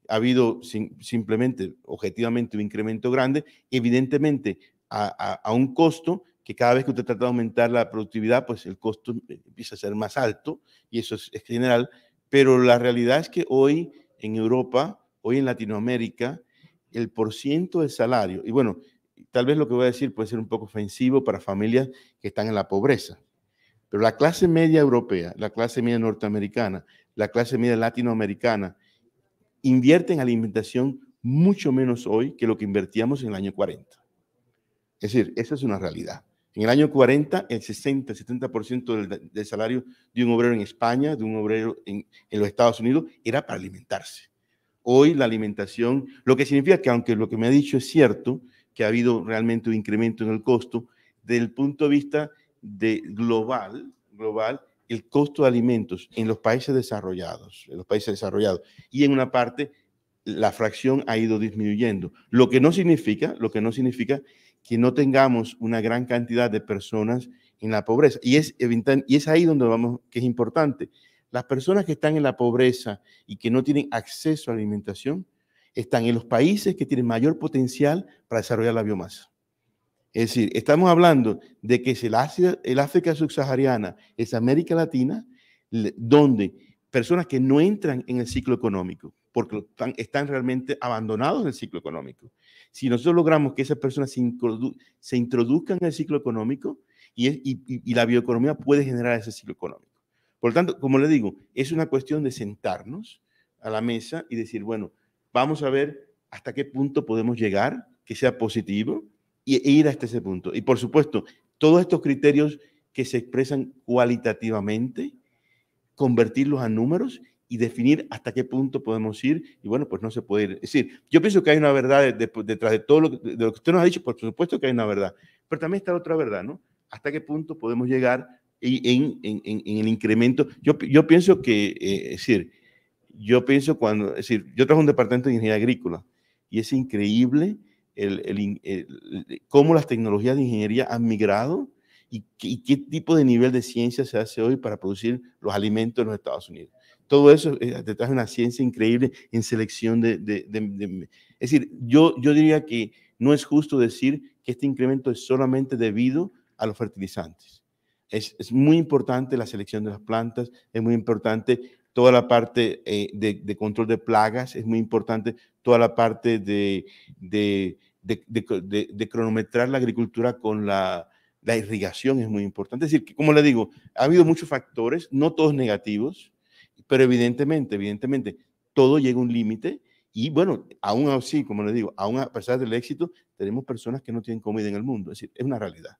ha habido simplemente, objetivamente, un incremento grande, evidentemente a un costo que cada vez que usted trata de aumentar la productividad, pues el costo eh, empieza a ser más alto y eso es, general. Pero la realidad es que hoy en Europa, hoy en Latinoamérica, el porciento del salario, y bueno, tal vez lo que voy a decir puede ser un poco ofensivo para familias que están en la pobreza, pero la clase media europea, la clase media norteamericana, la clase media latinoamericana, invierten en alimentación mucho menos hoy que lo que invertíamos en el año 40. Es decir, esa es una realidad. En el año 40, el 60, 70% del, salario de un obrero en España, de un obrero en, los Estados Unidos, era para alimentarse. Hoy la alimentación, lo que significa que aunque lo que me ha dicho es cierto, que ha habido realmente un incremento en el costo, del punto de vista global, global, el costo de alimentos en los países desarrollados, en los países desarrollados y en una parte la fracción ha ido disminuyendo, lo que no significa, lo que no significa que no tengamos una gran cantidad de personas en la pobreza. Y es, y es ahí donde vamos, que es importante. Las personas que están en la pobreza y que no tienen acceso a la alimentación están en los países que tienen mayor potencial para desarrollar la biomasa. Es decir, estamos hablando de que es el, África subsahariana, es América Latina, donde personas que no entran en el ciclo económico, porque están realmente abandonados en el ciclo económico. Si nosotros logramos que esas personas se, introduzcan en el ciclo económico y, la bioeconomía puede generar ese ciclo económico. Por lo tanto, como le digo, es una cuestión de sentarnos a la mesa y decir, bueno, vamos a ver hasta qué punto podemos llegar que sea positivo e ir hasta ese punto. Y por supuesto, todos estos criterios que se expresan cualitativamente, convertirlos a números y definir hasta qué punto podemos ir y bueno, pues no se puede ir. Es decir, yo pienso que hay una verdad pues, detrás de todo lo, que usted nos ha dicho, por supuesto que hay una verdad, pero también está otra verdad, ¿no? Hasta qué punto podemos llegar en, el incremento. Yo, pienso que, eh, es decir, yo pienso cuando, es decir, yo trabajo en un departamento de ingeniería agrícola y es increíble cómo las tecnologías de ingeniería han migrado y qué tipo de nivel de ciencia se hace hoy para producir los alimentos en los Estados Unidos todo eso eh, detrás de una ciencia increíble en selección de, es decir, yo, yo diría que no es justo decir que este incremento es solamente debido a los fertilizantes. Es, es muy importante la selección de las plantas, es muy importante toda la parte eh, de, control de plagas, es muy importante toda la parte de, de, de cronometrar la agricultura con la, la, irrigación, es muy importante. Es decir, como le digo, ha habido muchos factores, no todos negativos, pero evidentemente, evidentemente, todo llega a un límite y bueno, aún así, como les digo, aún a pesar del éxito, tenemos personas que no tienen comida en el mundo. Es decir, es una realidad.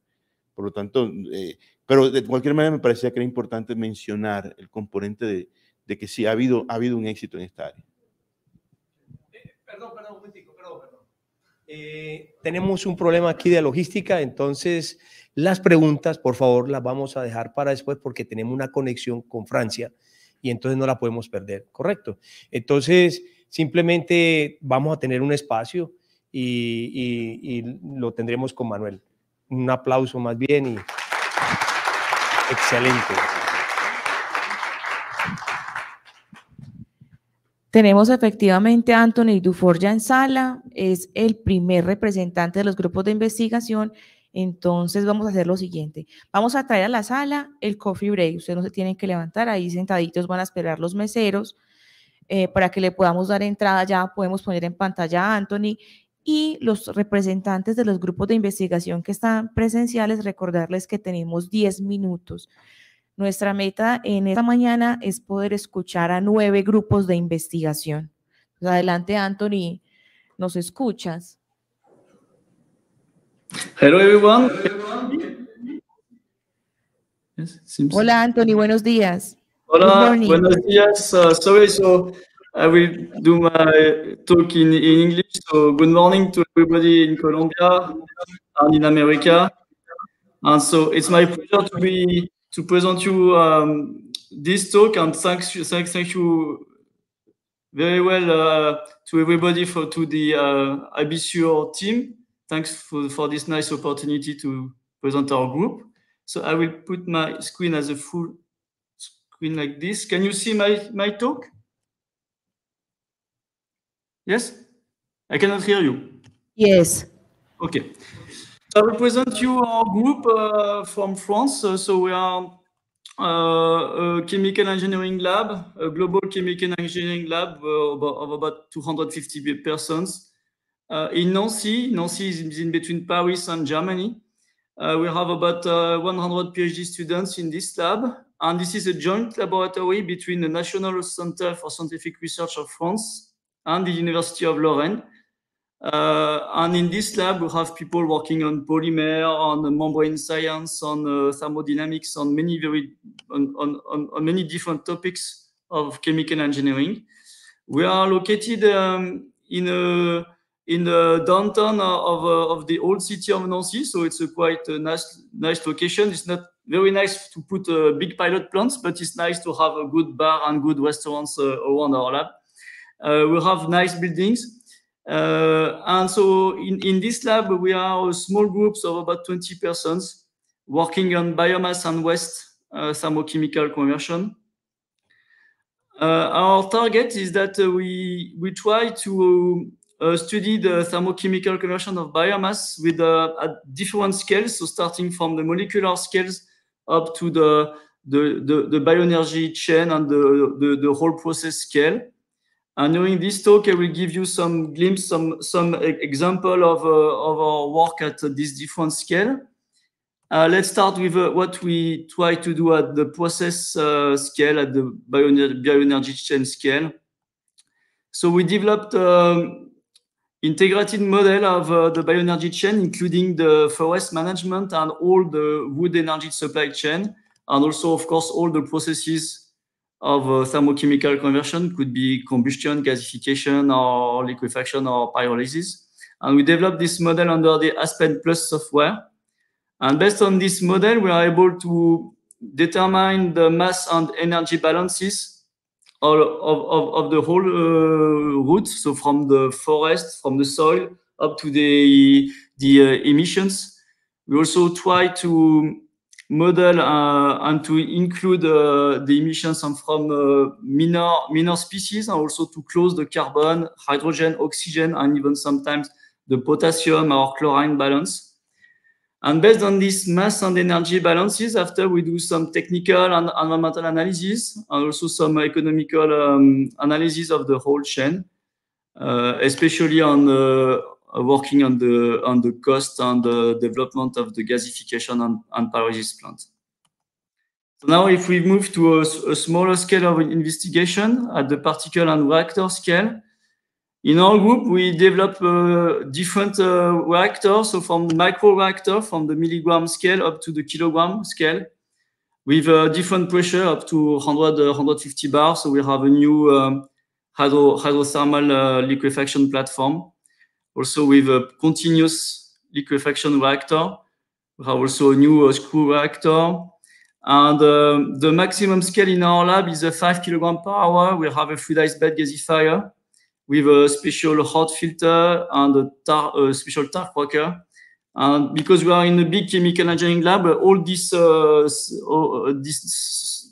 Por lo tanto, eh, pero de cualquier manera me parecía que era importante mencionar el componente de, que sí ha habido, ha habido un éxito en esta área. Eh, perdón, perdón, un eh, tenemos un problema aquí de logística, entonces las preguntas, por favor, las vamos a dejar para después porque tenemos una conexión con Francia y entonces no la podemos perder, ¿correcto? Entonces, simplemente vamos a tener un espacio y, lo tendremos con Manuel. Un aplauso más bien y excelente. Tenemos efectivamente a Anthony Dufour ya en sala, es el primer representante de los grupos de investigación entonces vamos a hacer lo siguiente. Vamos a traer a la sala el coffee break. Ustedes no se tienen que levantar, ahí sentaditos van a esperar los meseros eh, para que le podamos dar entrada. Ya podemos poner en pantalla a Anthony y los representantes de los grupos de investigación que están presenciales, recordarles que tenemos 10 minutos. Nuestra meta en esta mañana es poder escuchar a nueve grupos de investigación. Pues adelante, Anthony, ¿nos escuchas? Hello everyone. Yes, seems... Hola Anthony, buenos días. Hola, buenos días. Uh, sorry, so I will do my talk in, in English. So good morning to everybody in Colombia and in America. And so it's my pleasure to be to present you um, this talk and thanks you thank, thank you very well uh, to everybody for to the uh, team Thanks for, for this nice opportunity to present our group. So I will put my screen as a full screen like this. Can you see my, my talk? Yes? I cannot hear you. Yes. Okay. I represent you our group uh, from France. Uh, so we are uh, a chemical engineering lab, a global chemical engineering lab uh, of about 250 persons. Uh, in Nancy, Nancy is in between Paris and Germany. Uh, we have about uh, 100 PhD students in this lab, and this is a joint laboratory between the National Center for Scientific Research of France and the University of Lorraine. Uh, and in this lab, we have people working on polymer, on membrane science, on uh, thermodynamics, on many very, on, on, on, many different topics of chemical engineering. We are located um, in a in the downtown uh, of, uh, of the old city of Nancy. So it's a quite uh, nice, nice location. It's not very nice to put uh, big pilot plants, but it's nice to have a good bar and good restaurants uh, around our lab. Uh, we have nice buildings. and so in, in this lab, we are small groups of about 20 persons working on biomass and waste thermochemical conversion. our target is that we, we try to studied the uh, thermochemical conversion of biomass with uh, at different scales, so starting from the molecular scales up to the the, the, the bioenergy chain and the, the, the whole process scale. And during this talk, I will give you some glimpse, some, some example of, uh, of our work at uh, this different scale. Uh, let's start with uh, what we try to do at the process scale, at the bioenergy, bioenergy chain scale. So we developed um, integrated model of uh, the bioenergy chain, including the forest management and all the wood energy supply chain, and also, of course, all the processes of uh, thermochemical conversion could be combustion, gasification, or liquefaction, or pyrolysis. And we developed this model under the Aspen Plus software. And based on this model, we are able to determine the mass and energy balances all of, of, of the whole uh, route, so from the forest, from the soil, up to the, the uh, emissions. We also try to model uh, and to include uh, the emissions from uh, minor minor species and also to close the carbon, hydrogen, oxygen, and even sometimes the potassium or chlorine balance. And based on this mass and energy balances, after we do some technical and environmental analysis and also some economical um, analysis of the whole chain, uh, especially on uh, working on the on the cost and the development of the gasification and, and pyrolysis plant. So now, if we move to a, a smaller scale of investigation at the particle and reactor scale, in our group, we develop uh, different uh, reactors, so from the micro reactor, from the milligram scale up to the kilogram scale, with uh, different pressure up to 100, 150 bar. So we have a new um, hydro, hydrothermal liquefaction platform, also with a continuous liquefaction reactor. We have also a new screw reactor, and uh, the maximum scale in our lab is a 5 kilogram per hour. We have a fluidized bed gasifier with a special hot filter and a, tar, a special tar cracker. And because we are in a big chemical engineering lab, all these uh, uh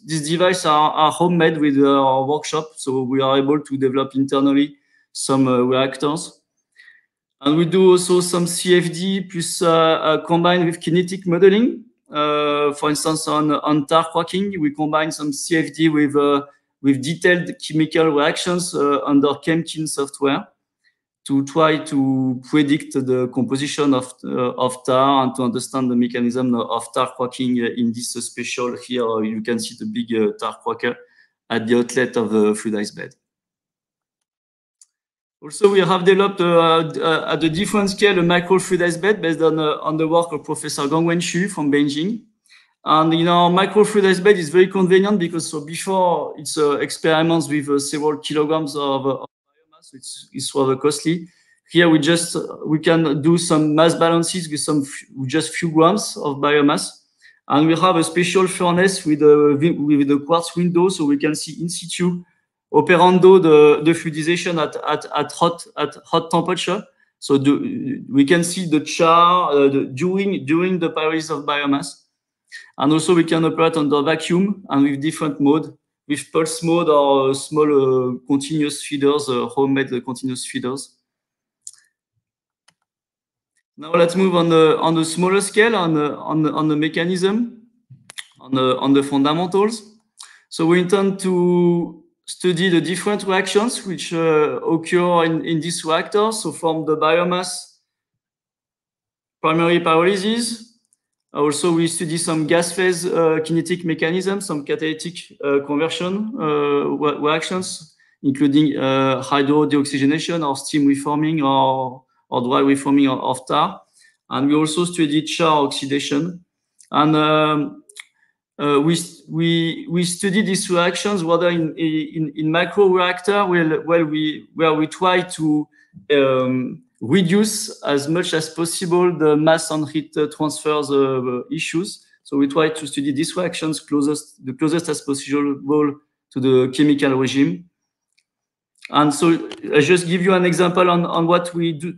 these devices are, are, homemade with our workshop. So we are able to develop internally some uh, reactors. And we do also some CFD plus uh, uh combined with kinetic modeling. Uh, for instance, on, on tar cracking, we combine some CFD with with detailed chemical reactions uh, under Chemkin software to try to predict the composition of, uh, of tar and to understand the mechanism of tar cracking uh, in this special here. You can see the big tar cracker at the outlet of the fluid ice bed. Also, we have developed uh, uh, at a different scale a micro fluid ice bed based on, uh, on the work of Professor Gongwen Xu from Beijing. And you know, microfluidized bed is very convenient because so before it's uh, experiments with uh, several kilograms of, uh, of biomass, so it's, it's rather costly. Here we just we can do some mass balances with some with just few grams of biomass, and we have a special furnace with a uh, with the quartz window, so we can see in situ operando the, the fluidization at, at, at hot at hot temperature. So do, we can see the char uh, the, during during the pyrolysis of biomass and also we can operate under vacuum and with different mode, with pulse mode or uh, small uh, continuous feeders, uh, homemade continuous feeders. Now let's move on the on the smaller scale on the, on the, on the mechanism, on the on the fundamentals. So we intend to study the different reactions which uh, occur in in this reactor. So from the biomass primary pyrolysis also, we study some gas phase uh, kinetic mechanisms, some catalytic uh, conversion uh, reactions, including hydro deoxygenation or steam reforming or, or dry reforming of tar. And we also study char oxidation. And um, uh, we, we, we study these reactions whether in, in, in macro reactor where, where, we, where we try to um, reduce as much as possible the mass and heat uh, transfers uh, uh, issues. So we try to study these reactions closest, the closest as possible to the chemical regime. And so I just give you an example on, on what we do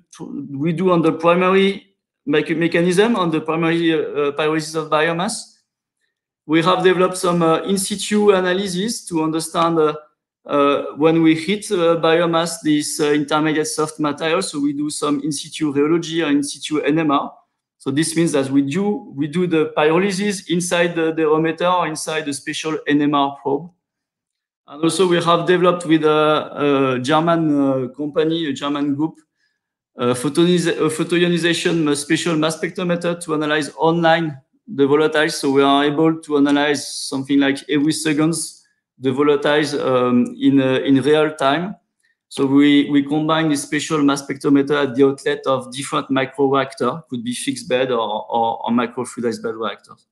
we do on the primary mechanism on the primary uh, pyrolysis of biomass. We have developed some uh, in situ analysis to understand uh, uh, when we heat uh, biomass, this uh, intermediate soft material, so we do some in situ rheology or in situ NMR. So this means that we do we do the pyrolysis inside the aerometer or inside the special NMR probe. And also we have developed with a, a German uh, company, a German group, a, photoionization special mass spectrometer to analyze online the volatiles. So we are able to analyze something like every seconds the volatiles um, in, uh, in real time. So we, we combine this spatial mass spectrometer at the outlet of different microreactor, could be fixed bed or, or, or microfluidized bed reactors.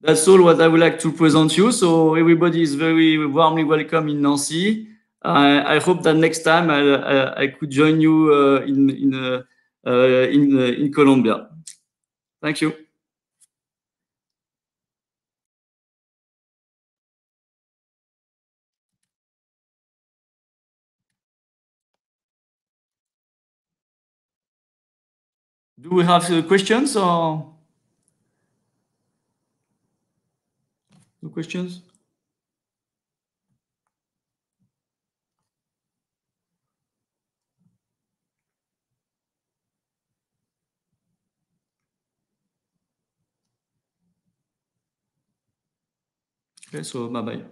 That's all what I would like to present you. So everybody is very warmly welcome in Nancy. Uh, I hope that next time I, I, uh, I could join you uh, in, in, uh, uh in, in Colombia. Thank you. Do we have uh, questions or no questions? Okay, so bye bye.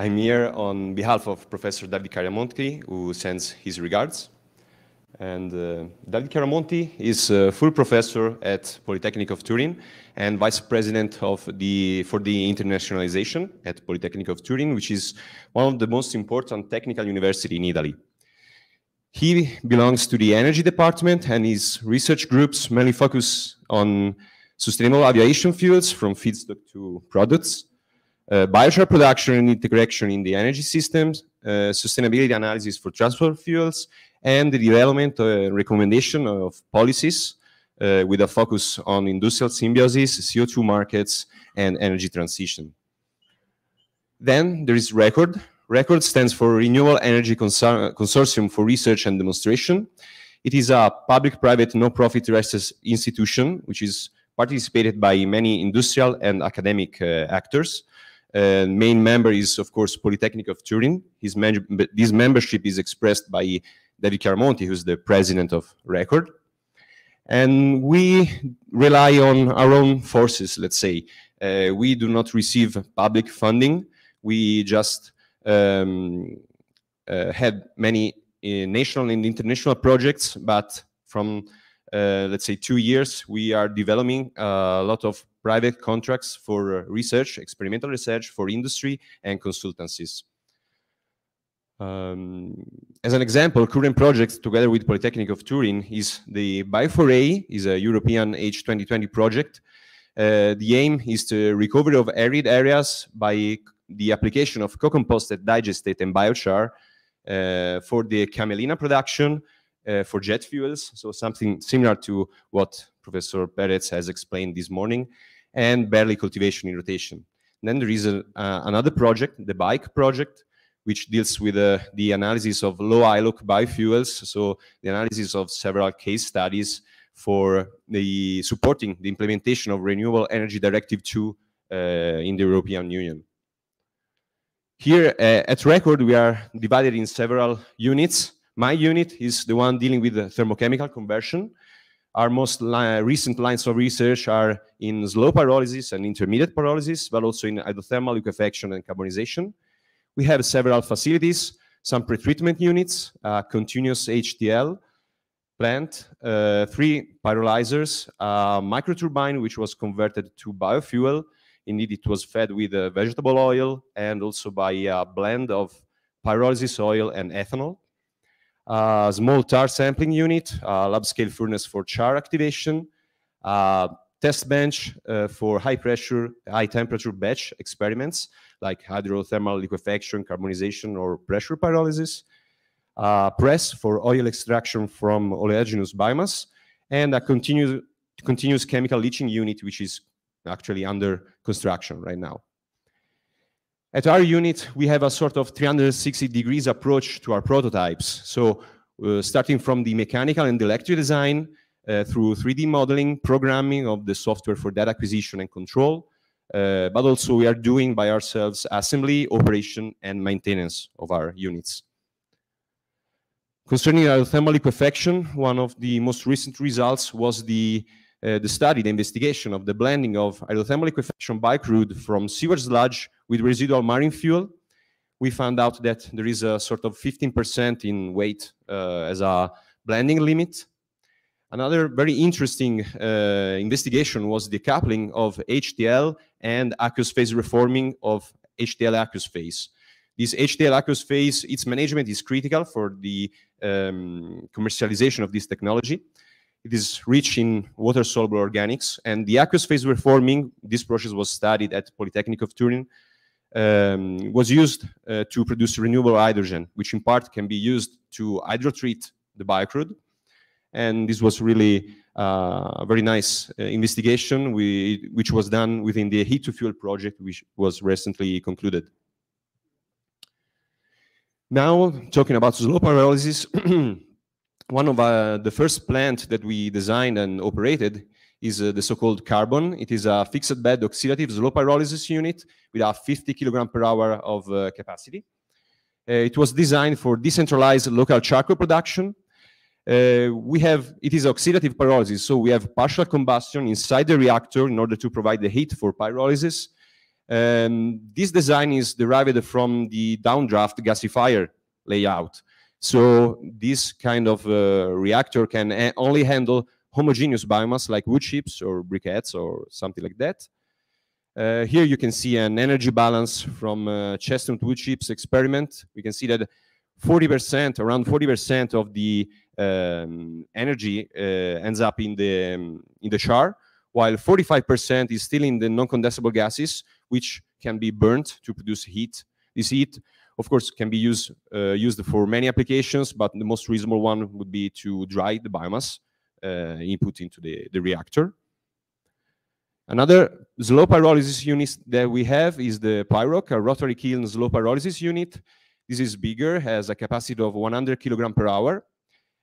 I'm here on behalf of Professor David Caramonti, who sends his regards. And uh, David Caramonti is a full professor at Polytechnic of Turin and vice president of the, for the internationalization at Polytechnic of Turin, which is one of the most important technical university in Italy. He belongs to the energy department and his research groups mainly focus on sustainable aviation fuels from feedstock to products. Uh, biochar production and integration in the energy systems, uh, sustainability analysis for transport fuels, and the development uh, recommendation of policies uh, with a focus on industrial symbiosis, CO2 markets, and energy transition. Then there is RECORD. RECORD stands for Renewable Energy Consor Consortium for Research and Demonstration. It is a public-private non-profit research institution, which is participated by many industrial and academic uh, actors. Uh, main member is, of course, Polytechnic of Turin. His this membership is expressed by David Carmonti, who's the president of Record. And we rely on our own forces, let's say. Uh, we do not receive public funding. We just um, uh, had many uh, national and international projects, but from, uh, let's say, two years, we are developing a lot of private contracts for uh, research, experimental research, for industry and consultancies. Um, as an example, current project together with Polytechnic of Turin is the Bio4A, is a European H2020 project. Uh, the aim is the recovery of arid areas by the application of co-composted digestate and biochar uh, for the camelina production uh, for jet fuels. So something similar to what Professor Perez has explained this morning and barley cultivation in rotation. And then there is a, uh, another project, the BIKE project, which deals with uh, the analysis of low ILOC biofuels, so the analysis of several case studies for the supporting the implementation of Renewable Energy Directive 2 uh, in the European Union. Here uh, at Record, we are divided in several units. My unit is the one dealing with the thermochemical conversion, our most li recent lines of research are in slow pyrolysis and intermediate pyrolysis, but also in hydrothermal liquefaction and carbonization. We have several facilities, some pretreatment units, uh, continuous HDL plant, uh, three pyrolyzers, a microturbine, which was converted to biofuel. Indeed, it was fed with uh, vegetable oil and also by a blend of pyrolysis oil and ethanol uh, small tar sampling unit, uh, lab scale furnace for char activation, uh, test bench uh, for high pressure, high temperature batch experiments like hydrothermal liquefaction, carbonization, or pressure pyrolysis, uh, press for oil extraction from oleaginous biomass, and a continuous, continuous chemical leaching unit, which is actually under construction right now. At our unit, we have a sort of 360 degrees approach to our prototypes. So uh, starting from the mechanical and electric design uh, through 3D modeling, programming of the software for data acquisition and control, uh, but also we are doing by ourselves assembly, operation, and maintenance of our units. Concerning our thermal liquefaction, one of the most recent results was the uh, the study, the investigation of the blending of aerothermal liquefaction by crude from sewage sludge with residual marine fuel, we found out that there is a sort of 15% in weight uh, as a blending limit. Another very interesting uh, investigation was the coupling of HDL and aqueous phase reforming of HDL aqueous phase. This HDL aqueous phase, its management is critical for the um, commercialization of this technology. It is rich in water-soluble organics, and the aqueous phase reforming, this process was studied at Polytechnic of Turin um, was used uh, to produce renewable hydrogen, which in part can be used to hydrotreat the biocrude. And this was really uh, a very nice uh, investigation, we, which was done within the Heat to Fuel project, which was recently concluded. Now, talking about slow pyrolysis, one of uh, the first plants that we designed and operated is uh, the so-called carbon. It is a fixed bed oxidative slow pyrolysis unit with a 50 kilogram per hour of uh, capacity. Uh, it was designed for decentralized local charcoal production. Uh, we have, it is oxidative pyrolysis, so we have partial combustion inside the reactor in order to provide the heat for pyrolysis. Um, this design is derived from the downdraft gasifier layout. So this kind of uh, reactor can eh, only handle homogeneous biomass like wood chips or briquettes or something like that. Uh, here you can see an energy balance from uh, chestnut wood chips experiment. We can see that 40%, around 40% of the um, energy uh, ends up in the, um, in the char, while 45% is still in the non-condensable gases, which can be burnt to produce heat. This heat, of course, can be used, uh, used for many applications, but the most reasonable one would be to dry the biomass. Uh, input into the, the reactor. Another slow pyrolysis unit that we have is the PyROC, a rotary kiln slow pyrolysis unit. This is bigger, has a capacity of 100 kilogram per hour,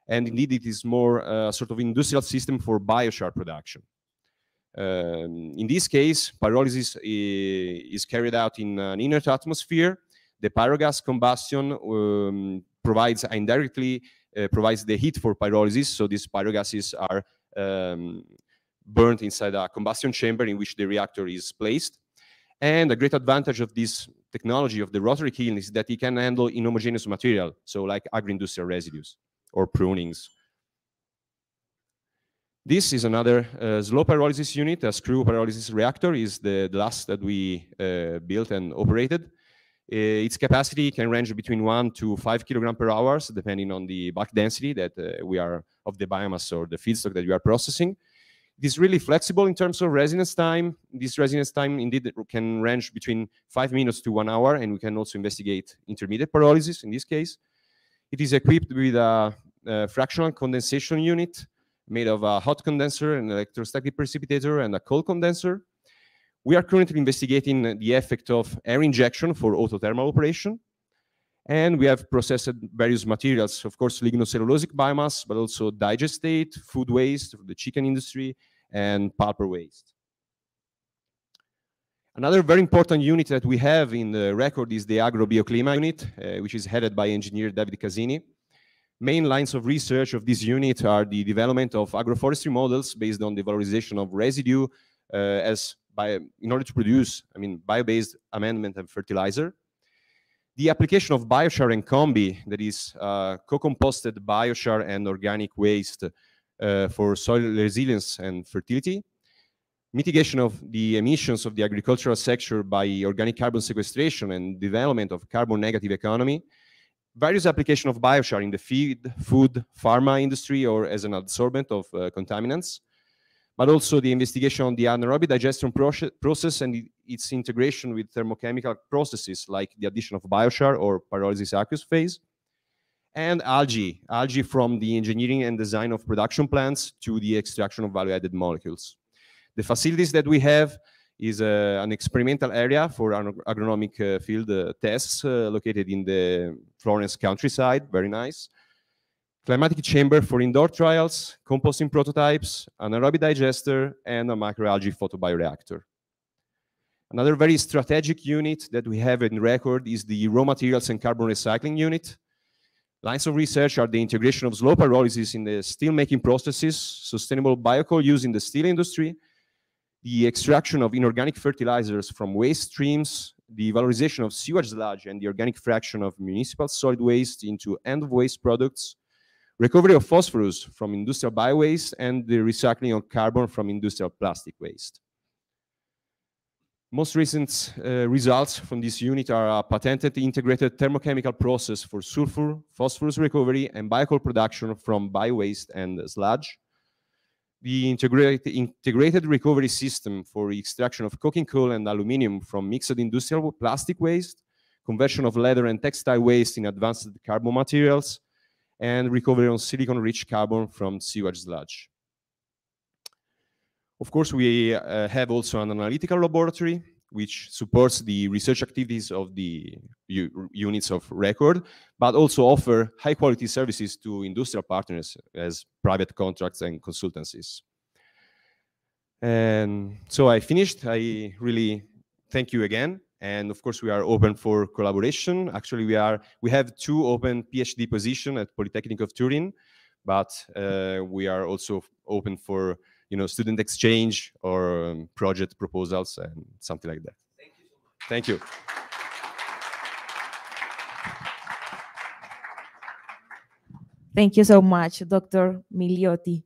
and indeed it is more a uh, sort of industrial system for biochar production. Um, in this case, pyrolysis is carried out in an inert atmosphere. The pyrogas combustion um, provides indirectly uh, provides the heat for pyrolysis. So these pyrogases are um, burnt inside a combustion chamber in which the reactor is placed. And a great advantage of this technology of the rotary kiln is that it can handle inhomogeneous material, so like agri-industrial residues or prunings. This is another uh, slow pyrolysis unit, a screw pyrolysis reactor is the, the last that we uh, built and operated. Uh, its capacity can range between one to five kilogram per hour, depending on the bulk density that uh, we are of the biomass or the feedstock that we are processing. It is really flexible in terms of residence time. This residence time indeed can range between five minutes to one hour, and we can also investigate intermediate pyrolysis in this case. It is equipped with a, a fractional condensation unit made of a hot condenser, an electrostatic precipitator, and a cold condenser. We are currently investigating the effect of air injection for autothermal operation. And we have processed various materials, of course, lignocellulosic biomass, but also digestate, food waste from the chicken industry, and pulper waste. Another very important unit that we have in the record is the agrobioclima unit, uh, which is headed by engineer David Casini. Main lines of research of this unit are the development of agroforestry models based on the valorization of residue uh, as in order to produce, I mean, bio-based amendment and fertilizer. The application of biochar and combi, that is uh, co-composted biochar and organic waste uh, for soil resilience and fertility. Mitigation of the emissions of the agricultural sector by organic carbon sequestration and development of carbon negative economy. Various application of biochar in the feed, food, pharma industry, or as an adsorbent of uh, contaminants but also the investigation on the anaerobic digestion proce process and its integration with thermochemical processes like the addition of biochar or pyrolysis aqueous phase, and algae, algae from the engineering and design of production plants to the extraction of value-added molecules. The facilities that we have is uh, an experimental area for agronomic uh, field uh, tests uh, located in the Florence countryside, very nice climatic chamber for indoor trials, composting prototypes, anaerobic digester, and a macroalgae photobioreactor. Another very strategic unit that we have in record is the raw materials and carbon recycling unit. Lines of research are the integration of slow pyrolysis in the steelmaking processes, sustainable biocoal use in the steel industry, the extraction of inorganic fertilizers from waste streams, the valorization of sewage sludge and the organic fraction of municipal solid waste into end-of-waste products, recovery of phosphorus from industrial byways and the recycling of carbon from industrial plastic waste. Most recent uh, results from this unit are a patented integrated thermochemical process for sulfur, phosphorus recovery, and biocoal production from biowaste and sludge. The integrate, integrated recovery system for extraction of coking coal and aluminium from mixed industrial plastic waste, conversion of leather and textile waste in advanced carbon materials, and recovery on silicon-rich carbon from sewage sludge. Of course, we uh, have also an analytical laboratory which supports the research activities of the units of record, but also offer high quality services to industrial partners as private contracts and consultancies. And so I finished. I really thank you again and of course we are open for collaboration actually we are we have two open phd position at polytechnic of turin but uh, we are also open for you know student exchange or um, project proposals and something like that thank you thank you Thank you so much, Dr. Miliotti.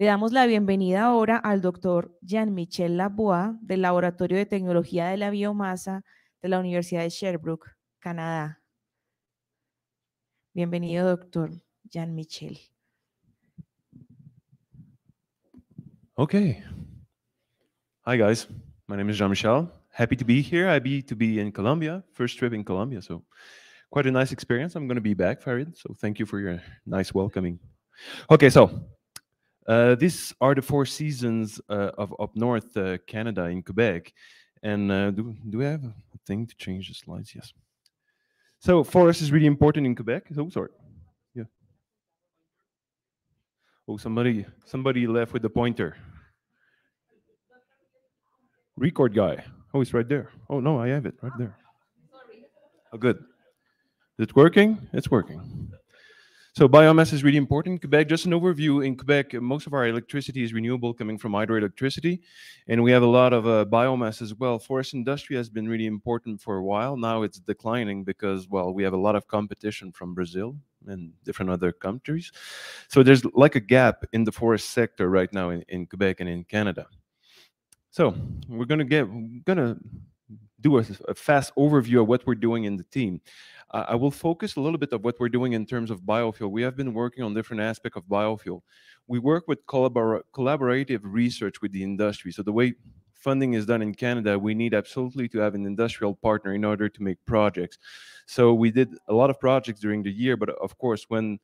Le damos la bienvenida ahora al doctor Jean-Michel Labois del Laboratorio de Tecnología de la Biomasa de la Universidad de Sherbrooke, Canadá. Bienvenido, doctor Jean-Michel. Okay. Hi, guys. My name is Jean-Michel. Happy to be here. Happy to be in Colombia. First trip in Colombia, so quite a nice experience. I'm going to be back, Farid. So thank you for your nice welcoming. Okay, so Uh, these are the four seasons uh, of up north uh, Canada in Quebec. And uh, do, do we have a thing to change the slides? Yes. So forest is really important in Quebec. Oh, sorry. Yeah. Oh, somebody somebody left with the pointer. Record guy. Oh, it's right there. Oh no, I have it right there. Oh, good. Is it working? It's working. So biomass is really important. Quebec, just an overview. In Quebec, most of our electricity is renewable coming from hydroelectricity. And we have a lot of uh, biomass as well. Forest industry has been really important for a while. Now it's declining because, well, we have a lot of competition from Brazil and different other countries. So there's like a gap in the forest sector right now in, in Quebec and in Canada. So we're going to get, going to do a, a, fast overview of what we're doing in the team. I will focus a little bit of what we're doing in terms of biofuel. We have been working on different aspects of biofuel. We work with collabor collaborative research with the industry. So the way funding is done in Canada, we need absolutely to have an industrial partner in order to make projects. So we did a lot of projects during the year, but of course, when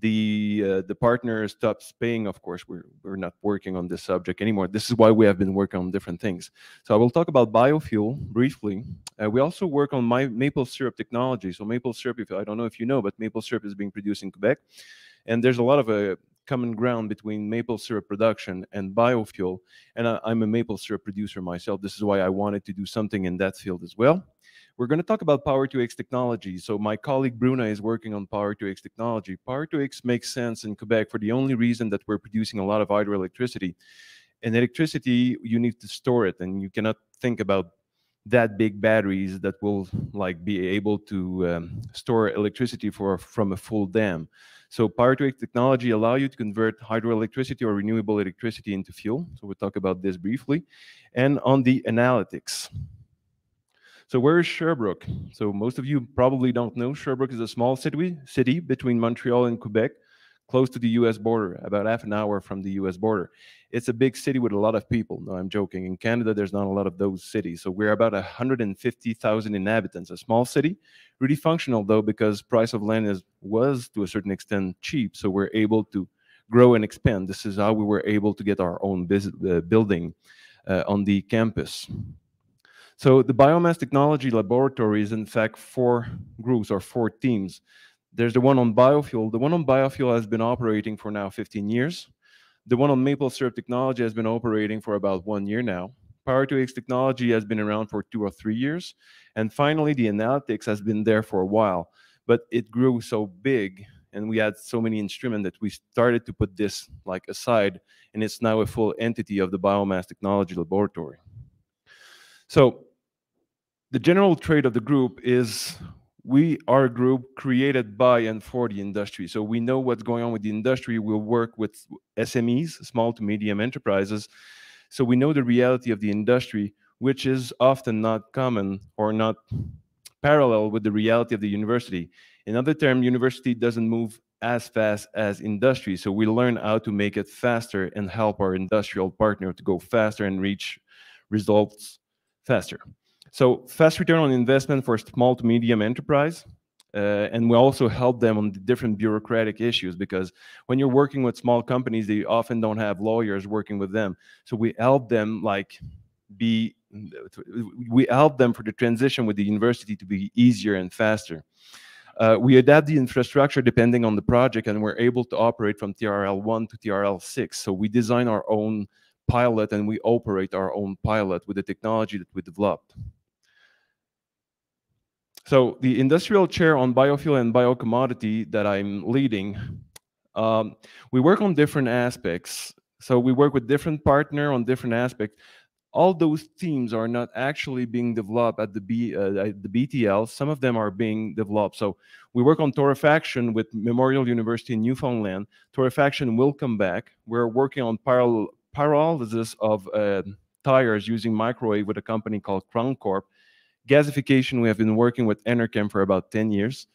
the uh, the partner stops paying of course we're we're not working on this subject anymore this is why we have been working on different things so i will talk about biofuel briefly uh, we also work on my maple syrup technology so maple syrup if i don't know if you know but maple syrup is being produced in quebec and there's a lot of a uh, common ground between maple syrup production and biofuel and I, i'm a maple syrup producer myself this is why i wanted to do something in that field as well we're going to talk about power to x technology. So my colleague Bruna is working on power to x technology. power to x makes sense in Quebec for the only reason that we're producing a lot of hydroelectricity. And electricity, you need to store it, and you cannot think about that big batteries that will like be able to um, store electricity for from a full dam. So power to x technology allow you to convert hydroelectricity or renewable electricity into fuel. So we'll talk about this briefly. And on the analytics. So where is Sherbrooke? So most of you probably don't know. Sherbrooke is a small city, city between Montreal and Quebec, close to the U.S. border, about half an hour from the U.S. border. It's a big city with a lot of people. No, I'm joking. In Canada, there's not a lot of those cities. So we're about 150,000 inhabitants, a small city. Really functional though, because price of land is was to a certain extent cheap. So we're able to grow and expand. This is how we were able to get our own uh, building uh, on the campus. So the biomass technology laboratory is in fact four groups or four teams. There's the one on biofuel. The one on biofuel has been operating for now 15 years. The one on maple syrup technology has been operating for about one year now. Power to X technology has been around for two or three years. And finally, the analytics has been there for a while, but it grew so big and we had so many instruments that we started to put this like aside and it's now a full entity of the biomass technology laboratory. So the general trait of the group is we are a group created by and for the industry. So we know what's going on with the industry. We'll work with SMEs, small to medium enterprises. So we know the reality of the industry, which is often not common or not parallel with the reality of the university. In other terms, university doesn't move as fast as industry. So we learn how to make it faster and help our industrial partner to go faster and reach results faster. So fast return on investment for small to medium enterprise. Uh, and we also help them on the different bureaucratic issues because when you're working with small companies, they often don't have lawyers working with them. So we help them like be we help them for the transition with the university to be easier and faster. Uh, we adapt the infrastructure depending on the project, and we're able to operate from TRL 1 to TRL 6. So we design our own pilot and we operate our own pilot with the technology that we developed. So the industrial chair on biofuel and biocommodity that I'm leading, um, we work on different aspects. So we work with different partner on different aspects. All those themes are not actually being developed at the B, uh, at the BTL. Some of them are being developed. So we work on torrefaction with Memorial University in Newfoundland. Torrefaction will come back. We're working on pyrolysis of uh, tires using microwave with a company called Crown Corp Gasification, we have been working with Enerchem for about 10 years.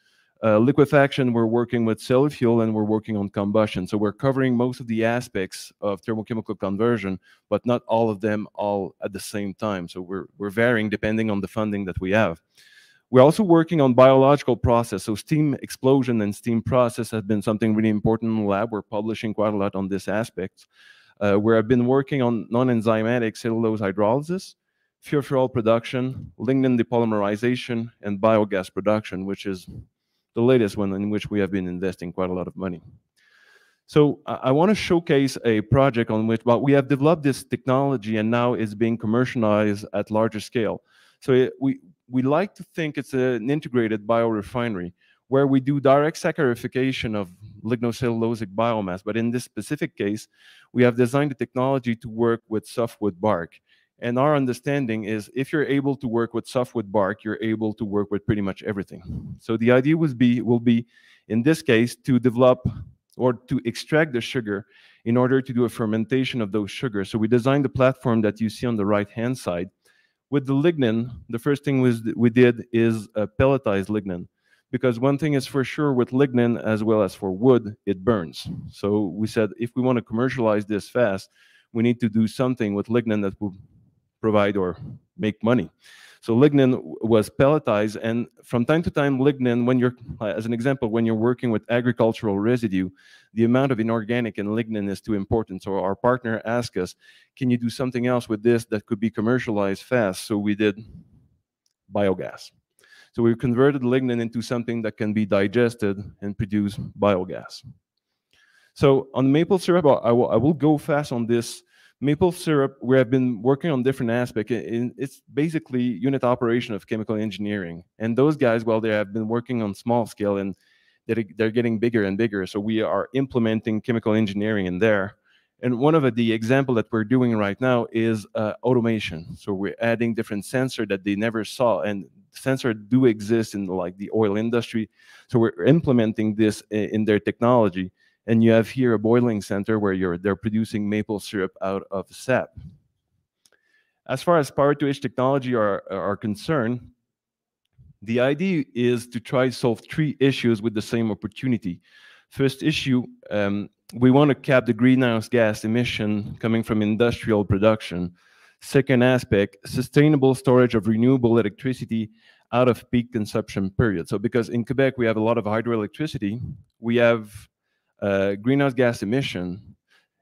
Uh, liquefaction, we're working with solar fuel and we're working on combustion. So we're covering most of the aspects of thermochemical conversion, but not all of them all at the same time. So we're, we're varying depending on the funding that we have. We're also working on biological process. So steam explosion and steam process has been something really important in the lab. We're publishing quite a lot on this aspect. Uh, where I've been working on non-enzymatic cellulose hydrolysis, fuel production, lignin depolymerization, and biogas production, which is the latest one in which we have been investing quite a lot of money. So I want to showcase a project on which well, we have developed this technology and now it's being commercialized at larger scale. So it, we, we like to think it's an integrated biorefinery where we do direct saccharification of lignocellulosic biomass. But in this specific case, we have designed the technology to work with softwood bark. And our understanding is if you're able to work with softwood bark, you're able to work with pretty much everything. So the idea would be will be in this case to develop or to extract the sugar in order to do a fermentation of those sugars. So we designed the platform that you see on the right hand side. With the lignin, the first thing was, we did is uh, pelletized lignin. Because one thing is for sure with lignin as well as for wood, it burns. So we said if we want to commercialize this fast, we need to do something with lignin that will provide or make money. So lignin was pelletized, and from time to time, lignin, when you're, as an example, when you're working with agricultural residue, the amount of inorganic in lignin is too important. So our partner asked us, can you do something else with this that could be commercialized fast? So we did biogas. So we converted lignin into something that can be digested and produce biogas. So on maple syrup, I will, I will go fast on this Maple syrup, we have been working on different aspects. It's basically unit operation of chemical engineering. And those guys, while they have been working on small scale and they're getting bigger and bigger. So we are implementing chemical engineering in there. And one of the example that we're doing right now is uh, automation. So we're adding different sensor that they never saw, and sensor do exist in like the oil industry. So we're implementing this in, uh, in their technology and you have here a boiling center where they're producing maple syrup out of sap. As far as power to edge technology are, are concerned, the idea is to try solve three issues with the same opportunity. First issue, um, we want to cap the greenhouse gas emission coming from industrial production. Second aspect, sustainable storage of renewable electricity out of peak consumption period. So because in Quebec, we have a lot of hydroelectricity, we have uh, greenhouse gas emission.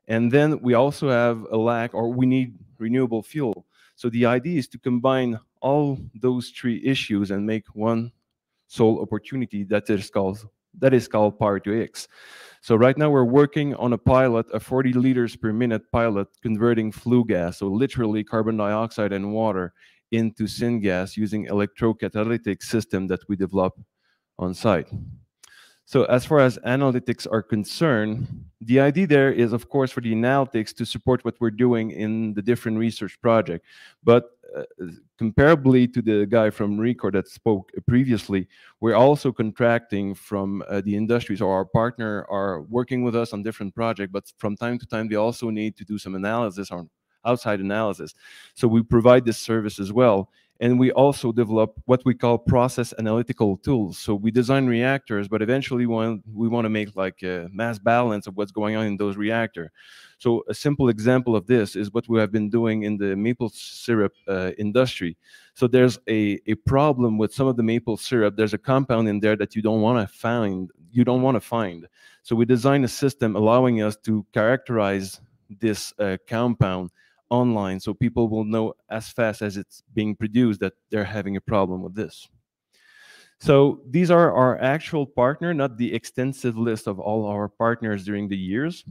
And then we also have a lack or we need renewable fuel. So the idea is to combine all those three issues and make one sole opportunity that is called that is called Power to X. So right now we're working on a pilot, a 40 liters per minute pilot, converting flue gas, so literally carbon dioxide and water, into syngas using electrocatalytic system that we develop on site. So as far as analytics are concerned, the idea there is, of course, for the analytics to support what we're doing in the different research project. But uh, comparably to the guy from Record that spoke previously, we're also contracting from uh, the industries or our partner are working with us on different projects, but from time to time, they also need to do some analysis on outside analysis. So we provide this service as well. And we also develop what we call process analytical tools. So we design reactors, but eventually when we want to make like a mass balance of what's going on in those reactor. So a simple example of this is what we have been doing in the maple syrup uh, industry. So there's a, a problem with some of the maple syrup. There's a compound in there that you don't want to find. You don't want to find. So we designed a system allowing us to characterize this uh, compound online so people will know as fast as it's being produced that they're having a problem with this. So these are our actual partner, not the extensive list of all our partners during the years.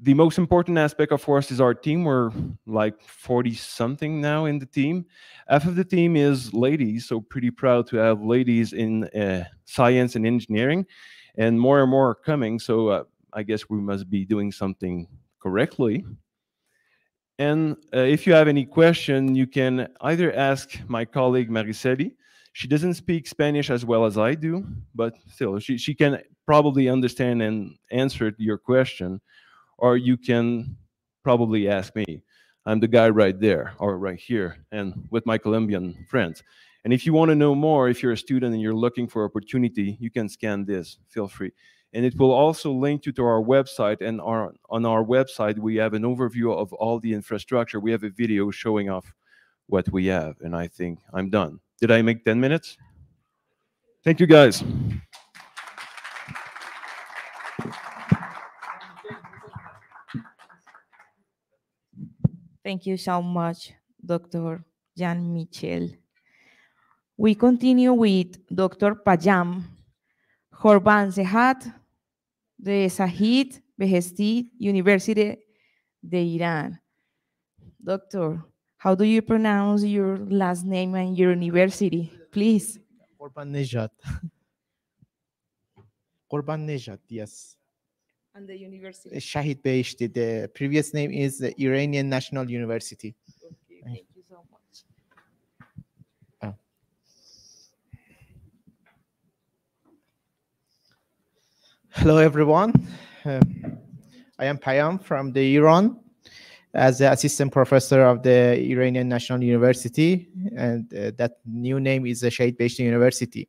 The most important aspect, of course, is our team. We're like 40 something now in the team. Half of the team is ladies, so pretty proud to have ladies in uh, science and engineering, and more and more are coming. So uh, I guess we must be doing something correctly. And uh, if you have any question, you can either ask my colleague Mariselli. She doesn't speak Spanish as well as I do, but still, she, she can probably understand and answer your question, or you can probably ask me. I'm the guy right there or right here and with my Colombian friends. And if you want to know more, if you're a student and you're looking for opportunity, you can scan this. Feel free and it will also link you to our website and our, on our website we have an overview of all the infrastructure we have a video showing off what we have and i think i'm done did i make 10 minutes thank you guys Thank you so much, Dr. Jan Michel. We continue with Dr. Payam Horban Zehat, de Sahid Behesti University de Iran. Doctor, how do you pronounce your last name and your university, please? Korban Nejat. Korban Nejat, yes. And the university? Shahid Beheshti. The previous name is the Iranian National University. Hello, everyone. Uh, I am Payam from the Iran as the assistant professor of the Iranian National University, and uh, that new name is the Shahid Beheshti University.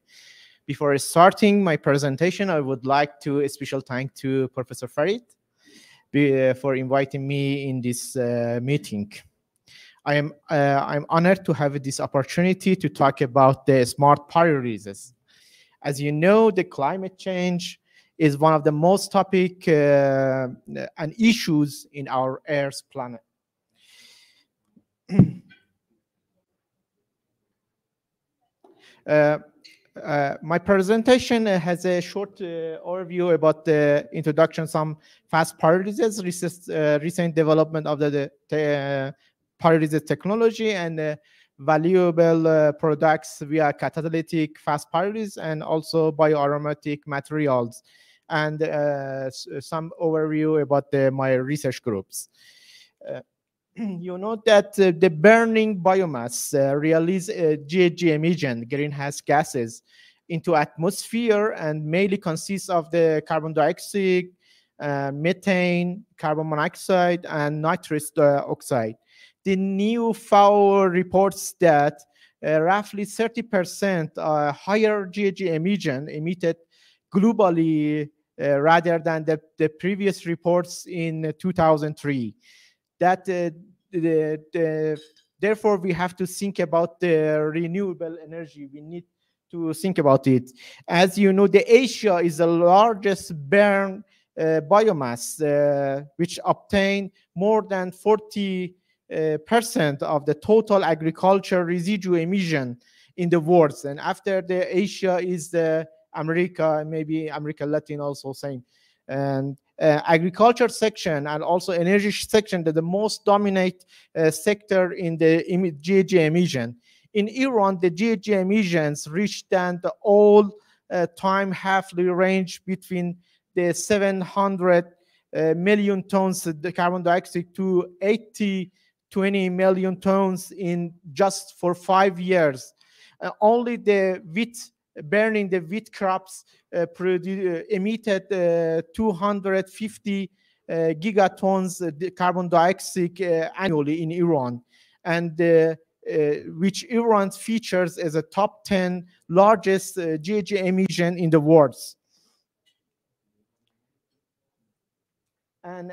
Before starting my presentation, I would like to a special thank to Professor Farid uh, for inviting me in this uh, meeting. I am uh, I'm honored to have this opportunity to talk about the smart priorities. As you know, the climate change is one of the most topic uh, and issues in our Earth's planet. uh, uh, my presentation has a short uh, overview about the introduction some fast pyrolysis, recent, uh, recent development of the, the uh, technology, and valuable uh, products via catalytic fast pyrolysis and also bioaromatic materials and uh, uh, some overview about the, my research groups uh, you know that uh, the burning biomass uh, uh, GHG emission, greenhouse gases, into atmosphere and mainly consists of the carbon dioxide, uh, methane, carbon monoxide, and nitrous oxide. The new FAO reports that roughly 30% higher GHG emission emitted globally uh, rather than the, the previous reports in uh, 2003. That uh, the, the, therefore we have to think about the renewable energy. We need to think about it. As you know, the Asia is the largest burn uh, biomass, uh, which obtain more than 40 uh, percent of the total agriculture residue emission in the world. And after the Asia is the America, maybe America Latin also same. And uh, agriculture section and also energy section that the most dominate uh, sector in the GHG emission. In Iran, the GHG emissions reached than the all uh, time halfway range between the 700 uh, million tons of the carbon dioxide to 80 20 million tons in just for five years. Uh, only the wheat burning the wheat crops uh, uh, emitted uh, 250 gigatons carbon dioxide annually in Iran, and which Iran features as a top 10 largest GHG emission in the world. And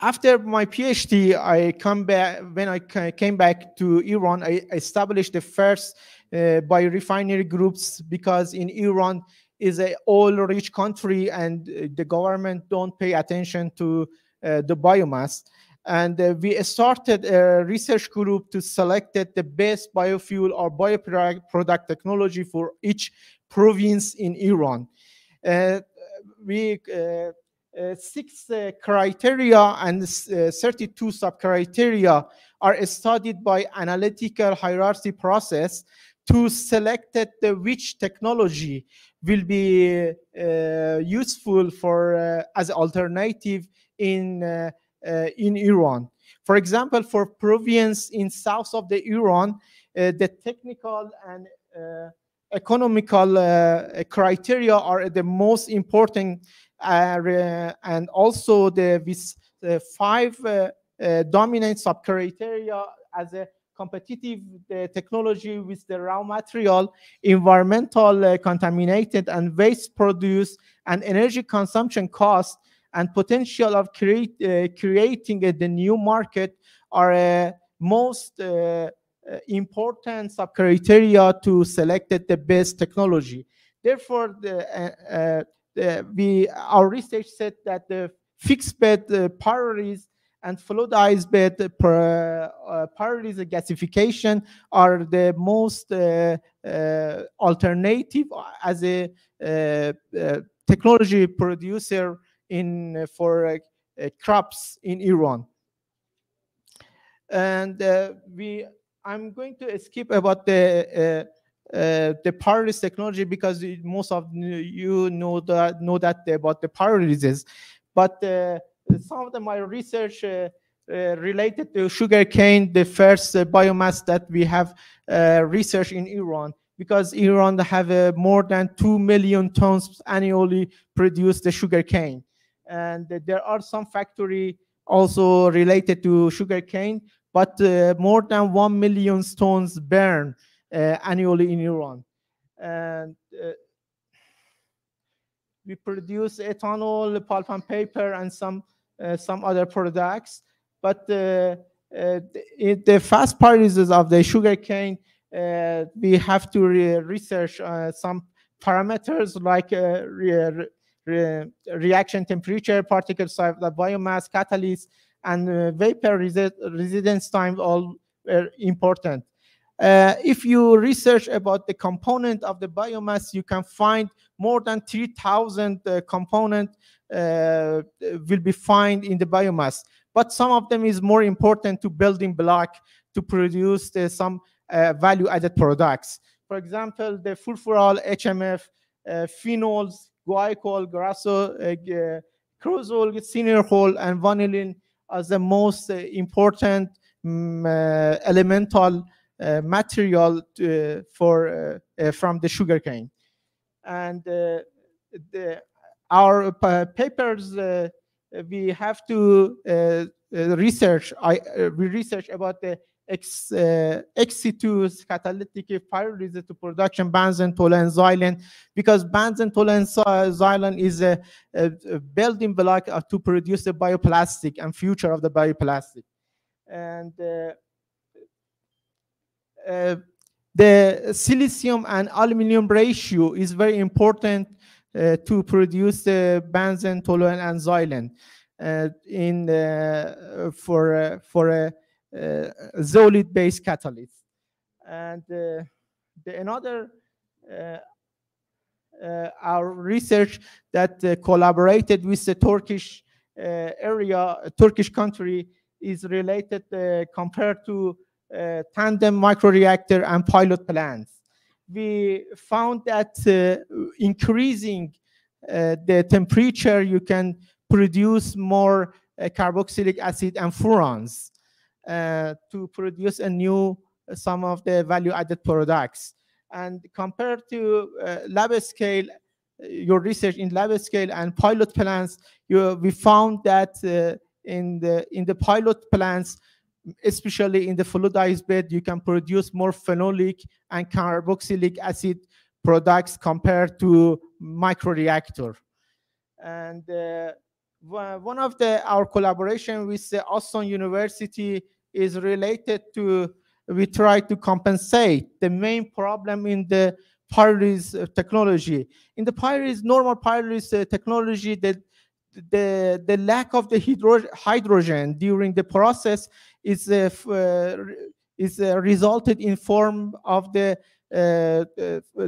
after my PhD, I come back when I came back to Iran. I established the first uh, by refinery groups because in Iran is a oil-rich country and uh, the government don't pay attention to uh, the biomass. And we started a research group to select the best biofuel or bioproduct technology for each province in Iran. we uh, six uh, criteria and uh, 32 subcriteria are studied by analytical hierarchy process to select which technology will be uh, useful for uh, as alternative in uh, uh in Iran. For example, for province in south of the Iran, uh, the technical and uh, economical criteria are the most important, and also the with, five dominant sub criteria as a competitive uh, technology with the raw material, environmental uh, contaminated and waste produced, and energy consumption cost and potential of create, uh, creating the new market are most important sub criteria to select the best technology. Therefore, the, the, we, our research said that the fixed bed uh, pyrories and fluidized bed per, uh, pyrolysis gasification are the most uh, uh, alternative as a uh, uh, technology producer in uh, for crops in Iran. And we, I'm going to skip about the uh, the pyrolysis technology because most of you know that know that about the pyrolysis, but some of the, my research uh, uh, related to sugarcane, the first uh, biomass that we have research in Iran because Iran have uh, more than 2 million tons annually produced the sugarcane. And there are some factory also related to sugarcane, but uh, more than 1 million tons burn uh, annually in Iran. And we produce ethanol, pulp and paper, and some uh, some other products. But the, uh, uh, it, the fast prices of the sugar cane, we have to re research some parameters like re re reaction temperature, particle size, the biomass, catalyst, and vapor residence time. All important. Uh, if you research about the component of the biomass, you can find more than 3,000 uh, component uh, will be found in the biomass. But some of them is more important to building block to produce uh, some uh, value-added products. For example, the fulfural, HMF, uh, phenols, glycol, graso, uh, uh crozol, and vanillin are the most important um, elemental material to, for from the sugarcane and uh, the, our papers uh, we have to uh, research I we research about the X, uh, X2 catalytic pyrolysis to production benzene, toluene, xylene, because benzene, toluene, xylene is a, a, a building block to produce the bioplastic and future of the bioplastic. And uh, uh, the silicium and aluminum ratio is very important uh, to produce the benzene, toluene, and xylene. Uh, in uh, for uh, for a uh, zeolite based catalyst and uh, the another uh, our research that collaborated with the Turkish area Turkish country is related compared to uh, tandem microreactor and pilot plants. We found that uh, increasing uh, the temperature, you can produce more uh, carboxylic acid and furans to produce a new some of the value-added products. And compared to lab scale, your research in lab scale and pilot plants, you, we found that uh, in the in the pilot plants, especially in the fluidized bed, you can produce more phenolic and carboxylic acid products compared to microreactor. And uh, one of the, our collaboration with the Austin University is related to we try to compensate the main problem in the pyrolysis uh, technology. In the pyrolysis, normal pyrolysis uh, technology, the the, the lack of the hydro hydrogen during the process is uh, uh, is uh, resulted in form of the uh,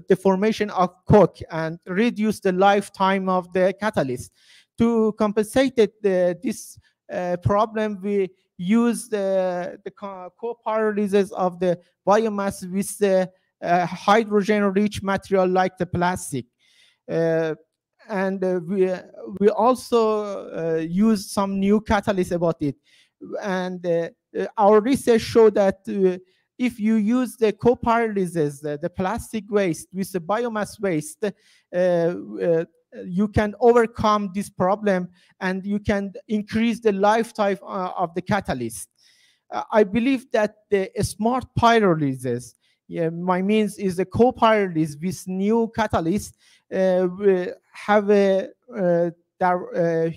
the formation of coke and reduce the lifetime of the catalyst. To compensate the, this uh, problem, we use the, the co-pyrolysis of the biomass with the uh, hydrogen-rich material like the plastic. and we, we also use some new catalyst about it. And uh, our research showed that uh, if you use the copyrolysis, the, plastic waste with the biomass waste, uh, you can overcome this problem and you can increase the lifetime of the catalyst. I believe that the smart pyrolysis, yeah, my means is the copyrolysis with new catalyst uh, will have a uh, that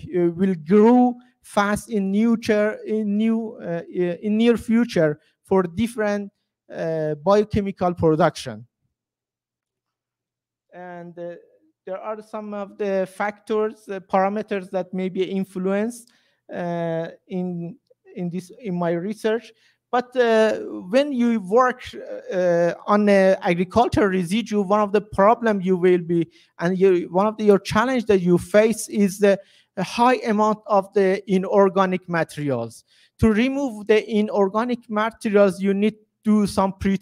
uh, will grow fast in chair in new uh, uh, in near future for different uh, biochemical production and uh, there are some of the factors parameters that may be influenced uh, in in this in my research but uh, when you work uh, on agricultural residue, one of the problem you will be and you, one of the, your challenge that you face is the a high amount of the inorganic materials. To remove the inorganic materials, you need to do some pre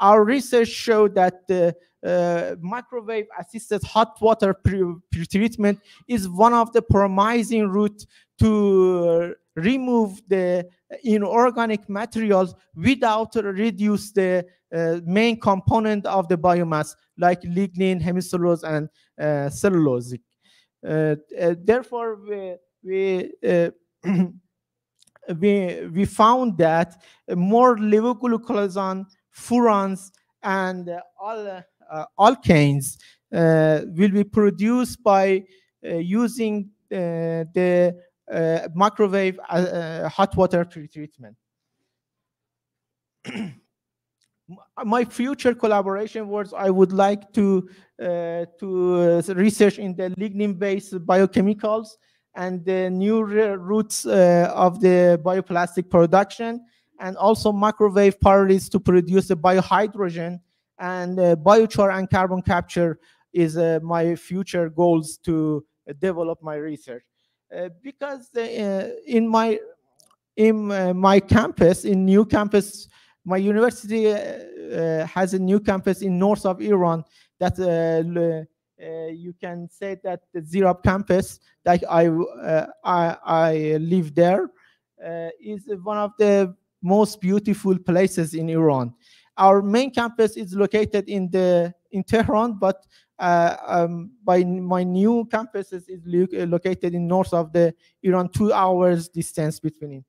Our research showed that the uh, microwave assisted hot water pre-treatment is one of the promising route to remove the inorganic materials without reduce the uh, main component of the biomass like lignin, hemicellulose, and uh, cellulose. Uh, uh, therefore, we, we uh, we, we found that more levoglucosan, furans, and uh, all uh, alkanes uh, will be produced by using the microwave hot water treatment. my future collaboration was I would like to uh, to research in the lignin-based biochemicals and the new routes uh, of the bioplastic production, and also microwave pyrolysis to produce the biohydrogen and uh, biochar and carbon capture is uh, my future goals to develop my research. Uh, because uh, in my in my campus, in new campus my university uh, uh, has a new campus in north of Iran that uh, you can say that the Zirab campus that I I, I, live there is one of the most beautiful places in Iran. Our main campus is located in the in Tehran, but uh, um, by my new campuses is lo located in north of the Iran, two hours distance between.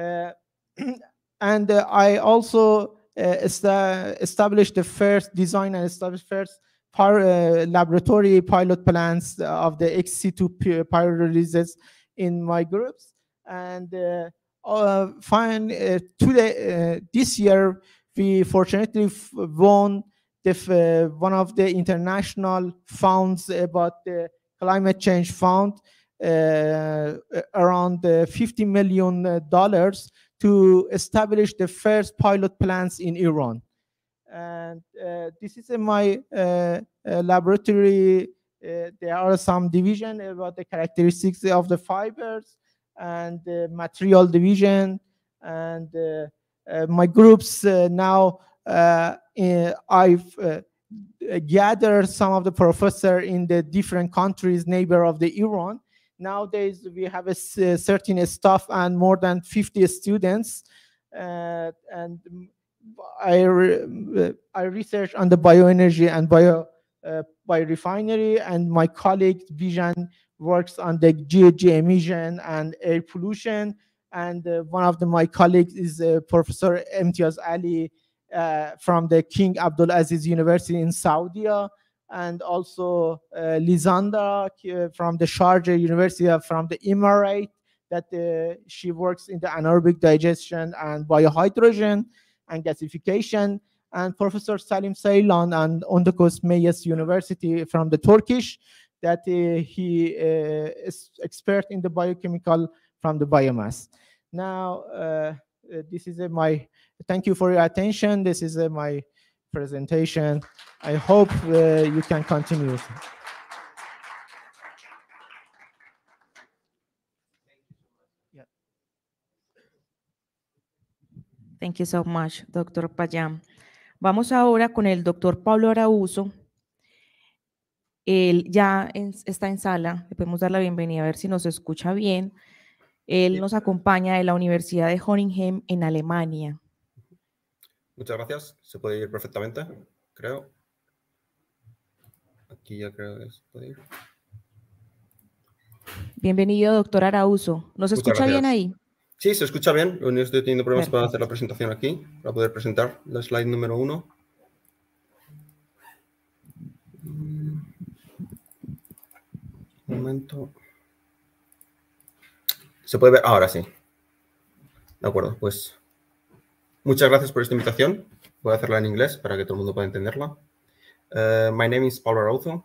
Uh, And uh, I also uh, established the first design and established first uh, laboratory pilot plants of the XC2 releases in my groups. And uh, fine, today, this year, we fortunately won the, uh, one of the international funds about the climate change fund uh, around 50 million dollars to establish the first pilot plants in Iran. And uh, this is in my uh, uh laboratory. Uh, there are some division about the characteristics of the fibers and the material division. And uh, my groups now, I've gathered some of the professor in the different countries neighbor of the Iran Nowadays, we have a certain staff and more than 50 students. Uh, and I, re I research on the bioenergy and bio uh, biorefinery, and my colleague Vijan works on the GHG emission and air pollution. And uh, one of the, my colleagues is uh, Professor Imtiaz Ali uh, from the King Abdulaziz University in Saudi and also uh, Lizanda uh, from the Sharjah University uh, from the Emirate that she works in the anaerobic digestion and biohydrogen and gasification and Professor Salim Saylan and Ondakos Meyes University from the Turkish that uh, he uh, is expert in the biochemical from the biomass. Now, uh, this is my thank you for your attention. This is my presentation. I hope you can continue. Thank you so much, Dr. Payam. Vamos ahora con el doctor Pablo Arauzo. Él ya está en sala, le podemos dar la bienvenida a ver si nos escucha bien. Él nos acompaña de la Universidad de Honingham en Alemania. Muchas gracias. Se puede ir perfectamente, creo. Aquí ya creo que se puede ir. Bienvenido, doctor Arauso. ¿Nos escucha bien ahí? Sí, se escucha bien. Lo estoy teniendo problemas para hacer la presentación aquí, para poder presentar la slide número uno. Un momento. Se puede ver ahora sí. De acuerdo, pues Muchas gracias por esta invitación. Voy a hacerla en inglés para que todo el mundo pueda entenderla. Uh, my name is Paulo Arauzo.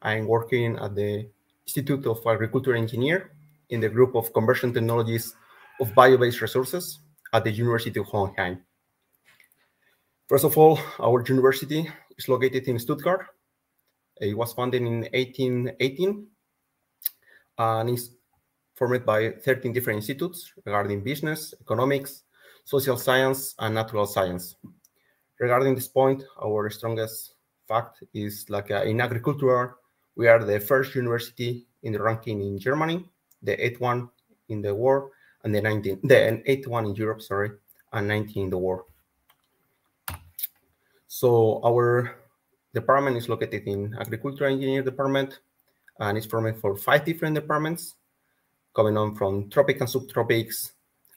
I'm working at the Institute of Agriculture Engineer in the group of conversion technologies of bio-based resources at the University of Hohenheim. First of all, our university is located in Stuttgart. It was founded in 1818 and is formed by 13 different institutes regarding business, economics, social science, and natural science. Regarding this point, our strongest fact is like uh, in agriculture, we are the first university in the ranking in Germany, the eighth one in the world, and the nineteenth, the eighth one in Europe, sorry, and 19 in the world. So our department is located in agriculture engineer department, and it's formed for five different departments, coming on from tropic and subtropics,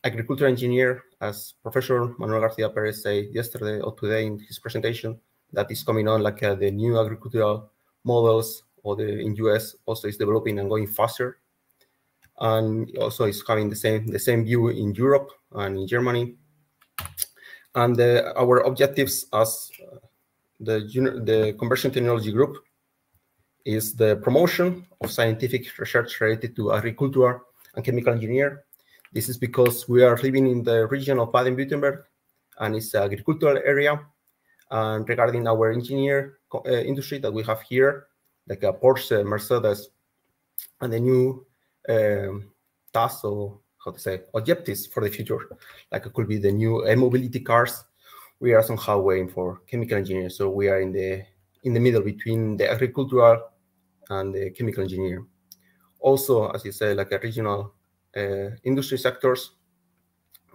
agriculture engineer, as Professor Manuel Garcia Perez said yesterday or today in his presentation, that is coming on like uh, the new agricultural models or the in US also is developing and going faster. And also is having the same the same view in Europe and in Germany. And our objectives as uh, the the conversion technology group is the promotion of scientific research related to agriculture and chemical engineer this is because we are living in the region of Baden-Württemberg and it's an agricultural area. And regarding our engineer uh, industry that we have here, like a Porsche, Mercedes, and the new um, tasks or how to say objectives for the future, like it could be the new mobility cars. We are somehow waiting for chemical engineer, so we are in the in the middle between the agricultural and the chemical engineer. Also, as you say, like a regional uh, industry sectors.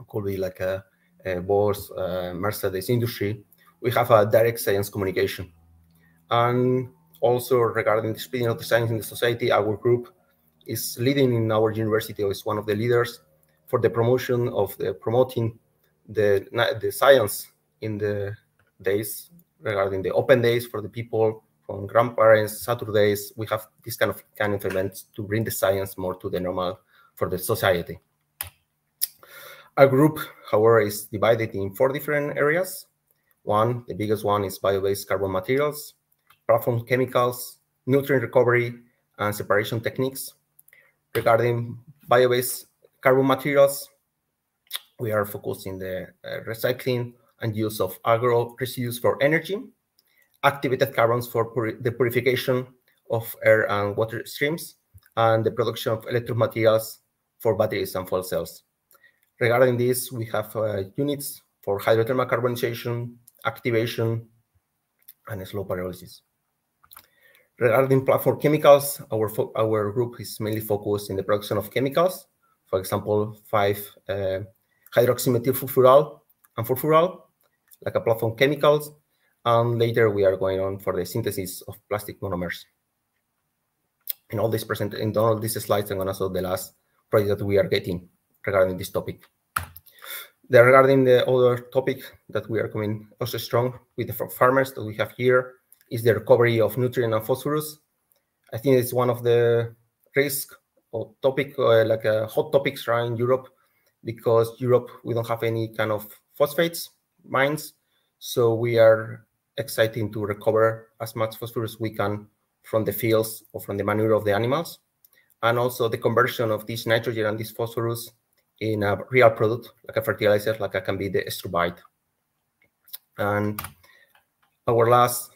could be like a, a Bosch, Mercedes industry. We have a direct science communication. And also regarding the speeding of the science in the society, our group is leading in our university, or is one of the leaders for the promotion of the promoting the, the science in the days regarding the open days for the people from grandparents, Saturdays. We have this kind of kind of events to bring the science more to the normal for the society. Our group, however, is divided in four different areas. One, the biggest one is bio-based carbon materials, platform chemicals, nutrient recovery, and separation techniques. Regarding bio-based carbon materials, we are focusing the uh, recycling and use of agro residues for energy, activated carbons for the purification of air and water streams, and the production of materials for batteries and fuel cells. Regarding this, we have uh, units for hydrothermal carbonization, activation, and slow pyrolysis. Regarding platform chemicals, our, our group is mainly focused in the production of chemicals, for example, 5 uh, hydroxymethylfurfural and furfural, like a platform chemicals, and later we are going on for the synthesis of plastic monomers. In all this present, in all these slides, I'm going to show the last project that we are getting regarding this topic. Then regarding the other topic that we are coming also strong with the farmers that we have here is the recovery of nutrient and phosphorus. I think it's one of the risk or topic, uh, like a uh, hot topics right in Europe, because Europe, we don't have any kind of phosphates mines. So we are exciting to recover as much phosphorus we can from the fields or from the manure of the animals and also the conversion of this nitrogen and this phosphorus in a real product, like a fertilizer, like it can be the estrobite. And our last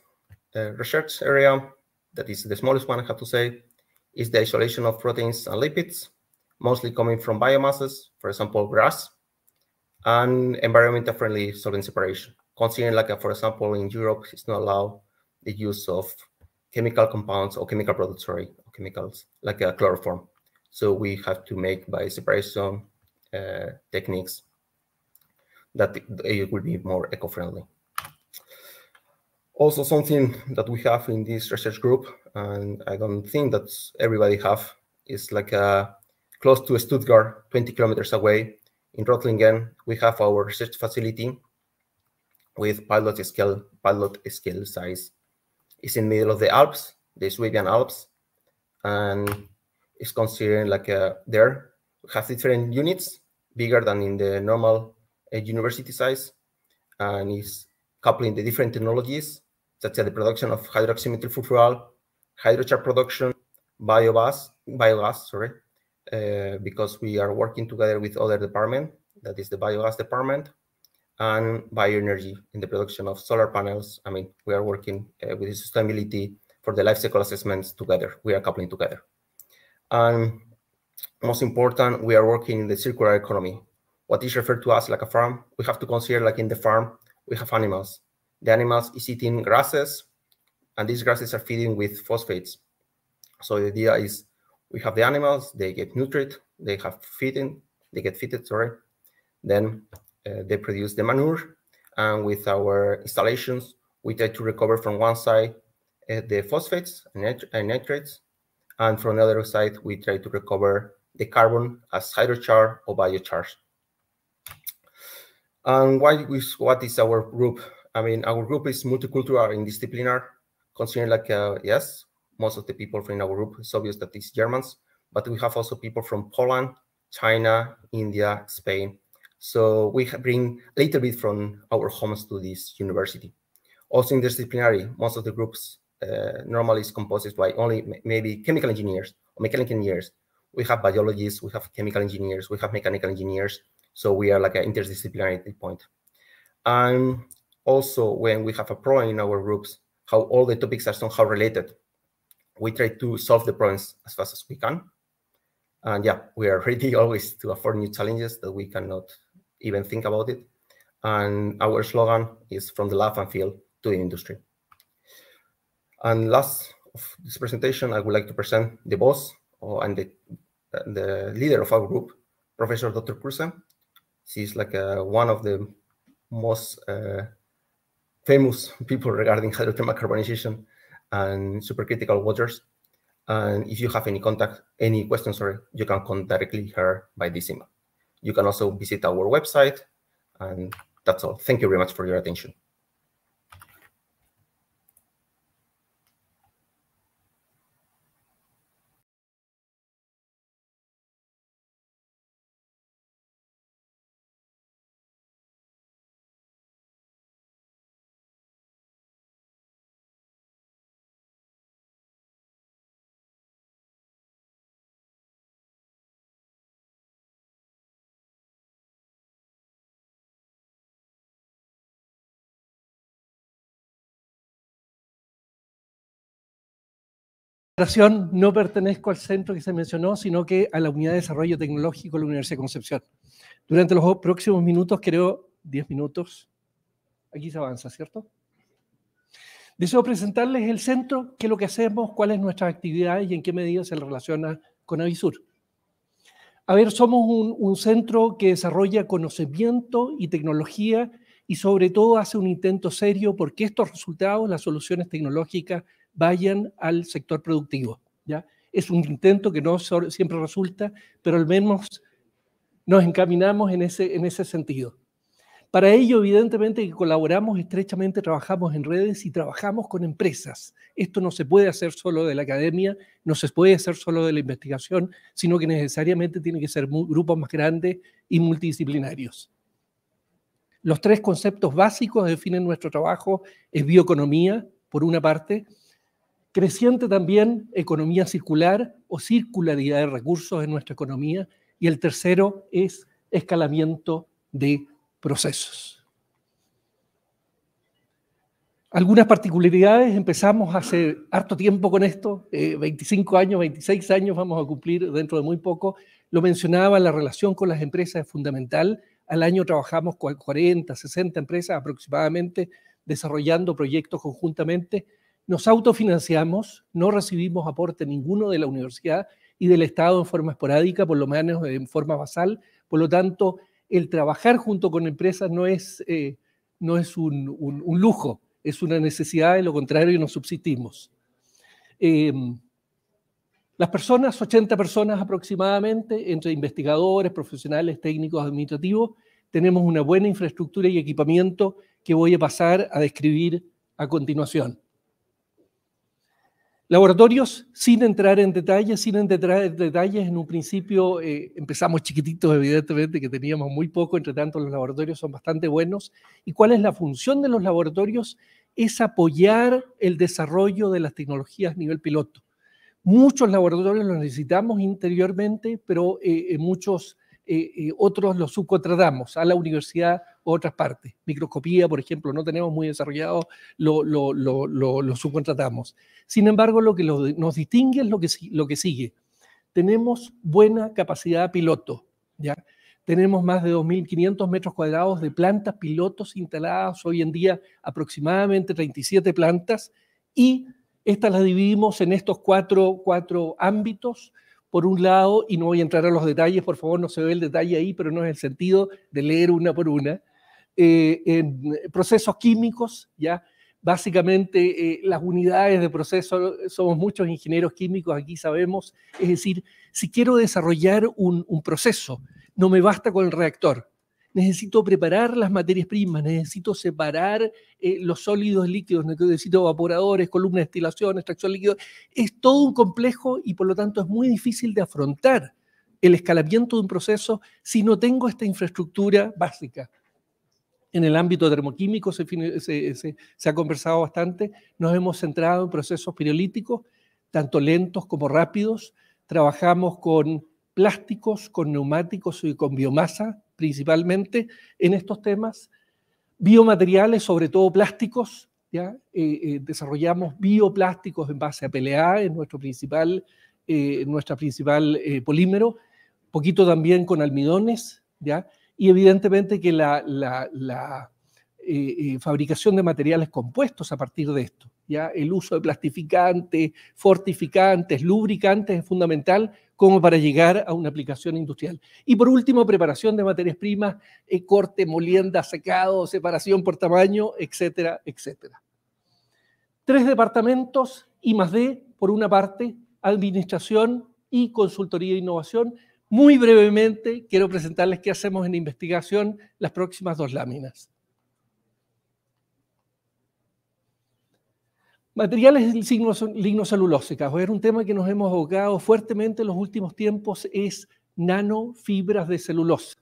uh, research area, that is the smallest one, I have to say, is the isolation of proteins and lipids, mostly coming from biomasses, for example, grass, and environmental friendly solvent separation. Considering, like, a, for example, in Europe, it's not allowed the use of chemical compounds or chemical products, sorry, chemicals like a uh, chloroform. So we have to make by separation uh, techniques that it will be more eco-friendly. Also something that we have in this research group, and I don't think that everybody have, is like a, uh, close to Stuttgart, 20 kilometers away in Rotlingen, we have our research facility with pilot scale, pilot scale size. It's in the middle of the Alps, the Swabian Alps, and it's considering like a, there has different units, bigger than in the normal uh, university size, and is coupling the different technologies, such as the production of hydroxymethyl furfural, hydrochar production, biogas, biogas, sorry, uh, because we are working together with other department, that is the biogas department, and bioenergy in the production of solar panels. I mean, we are working uh, with the sustainability for the life cycle assessments together. We are coupling together. And most important, we are working in the circular economy. What is referred to as like a farm, we have to consider like in the farm, we have animals. The animals is eating grasses, and these grasses are feeding with phosphates. So the idea is we have the animals, they get nutrient, they have feeding, they get fitted, sorry. Then uh, they produce the manure. And with our installations, we try to recover from one side uh, the phosphates and nitrates. And from the other side, we try to recover the carbon as hydrochar or biochar. And why is, what is our group? I mean, our group is multicultural and disciplinary, considering like, uh, yes, most of the people from our group, it's obvious that it's Germans, but we have also people from Poland, China, India, Spain. So we bring a little bit from our homes to this university. Also interdisciplinary, most of the groups uh, normally is composed by only maybe chemical engineers or mechanical engineers. We have biologists, we have chemical engineers, we have mechanical engineers. So we are like an interdisciplinary point. And also when we have a problem in our groups, how all the topics are somehow related. We try to solve the problems as fast as we can. And yeah, we are ready always to afford new challenges that we cannot even think about it. And our slogan is from the lab and field to the industry. And last of this presentation, I would like to present the boss and the, the leader of our group, Professor Dr. Kursen. She's like a, uh, one of the most uh, famous people regarding hydrothermal carbonization and supercritical waters. And if you have any contact, any questions, sorry, you can contact directly her by this email. You can also visit our website, and that's all. Thank you very much for your attention. no pertenezco al centro que se mencionó, sino que a la Unidad de Desarrollo Tecnológico de la Universidad de Concepción. Durante los próximos minutos, creo 10 minutos, aquí se avanza, ¿cierto? Deseo presentarles el centro, qué es lo que hacemos, cuáles nuestras actividades y en qué medida se relaciona con Avisur. A ver, somos un, un centro que desarrolla conocimiento y tecnología y sobre todo hace un intento serio porque estos resultados, las soluciones tecnológicas, vayan al sector productivo. ¿ya? Es un intento que no siempre resulta, pero al menos nos encaminamos en ese, en ese sentido. Para ello, evidentemente, que colaboramos estrechamente, trabajamos en redes y trabajamos con empresas. Esto no se puede hacer solo de la academia, no se puede hacer solo de la investigación, sino que necesariamente tiene que ser grupos más grandes y multidisciplinarios. Los tres conceptos básicos definen nuestro trabajo es bioeconomía, por una parte, creciente también economía circular o circularidad de recursos en nuestra economía, y el tercero es escalamiento de procesos. Algunas particularidades, empezamos hace harto tiempo con esto, 25 eh, años, 26 años vamos a cumplir dentro de muy poco. Lo mencionaba, la relación con las empresas es fundamental. Al año trabajamos con 40, 60 empresas aproximadamente desarrollando proyectos conjuntamente nos autofinanciamos, no recibimos aporte ninguno de la universidad y del Estado en forma esporádica, por lo menos en forma basal. Por lo tanto, el trabajar junto con empresas no es, eh, no es un, lujo, es una necesidad, de lo contrario nos subsistimos. Em, las personas, 80 personas aproximadamente, entre investigadores, profesionales, técnicos, administrativos, tenemos una buena infraestructura y equipamiento que voy a pasar a describir a continuación. Laboratorios, sin entrar en detalles, sin entrar en detalles, en un principio eh, empezamos chiquititos, evidentemente, que teníamos muy poco, entre tanto los laboratorios son bastante buenos. ¿Y cuál es la función de los laboratorios? Es apoyar el desarrollo de las tecnologías a nivel piloto. Muchos laboratorios los necesitamos interiormente, pero eh, eh, muchos otros los subcontratamos a la universidad otras partes. Microscopía, por ejemplo, no tenemos muy desarrollado, lo, subcontratamos. Sin embargo, lo que nos distingue es lo que, sigue. Tenemos buena capacidad piloto, ¿ya? Tenemos más de 2.500 metros cuadrados de plantas pilotos instaladas, hoy en día aproximadamente 37 plantas, y estas las dividimos en estos cuatro, cuatro ámbitos, por un lado, y no voy a entrar a los detalles, por favor, no se ve el detalle ahí, pero no es el sentido de leer una por una. Eh, en procesos químicos, ¿ya? Básicamente eh, las unidades de proceso, somos muchos ingenieros químicos aquí sabemos, es decir, si quiero desarrollar un, proceso, no me basta con el reactor, necesito preparar las materias primas, necesito separar eh, los sólidos líquidos, necesito evaporadores, columnas de destilación, extracción líquida. Es todo un complejo y por lo tanto es muy difícil de afrontar el escalamiento de un proceso si no tengo esta infraestructura básica en el ámbito termoquímico se, ha conversado bastante, nos hemos centrado en procesos pirolíticos, tanto lentos como rápidos. Trabajamos con plásticos, con neumáticos y con biomasa principalmente en estos temas. Biomateriales, sobre todo plásticos. ¿ya? Eh, eh, desarrollamos bioplásticos en base a PLA, en nuestro principal, eh, nuestra principal eh, polímero. Poquito también con almidones. ¿ya? y evidentemente que la, eh, eh, fabricación de materiales compuestos a partir de esto. ¿ya? El uso de plastificantes, fortificantes, lubricantes es fundamental como para llegar a una aplicación industrial. Y por último, preparación de materias primas, eh, corte, molienda, secado, separación por tamaño, etcétera, etcétera. Tres departamentos, y más de, por una parte, administración y consultoría de innovación, muy brevemente, quiero presentarles qué hacemos en investigación las próximas dos láminas. Materiales lignocelulósicas, es un tema que nos hemos abogado fuertemente en los últimos tiempos, es nanofibras de celulosa,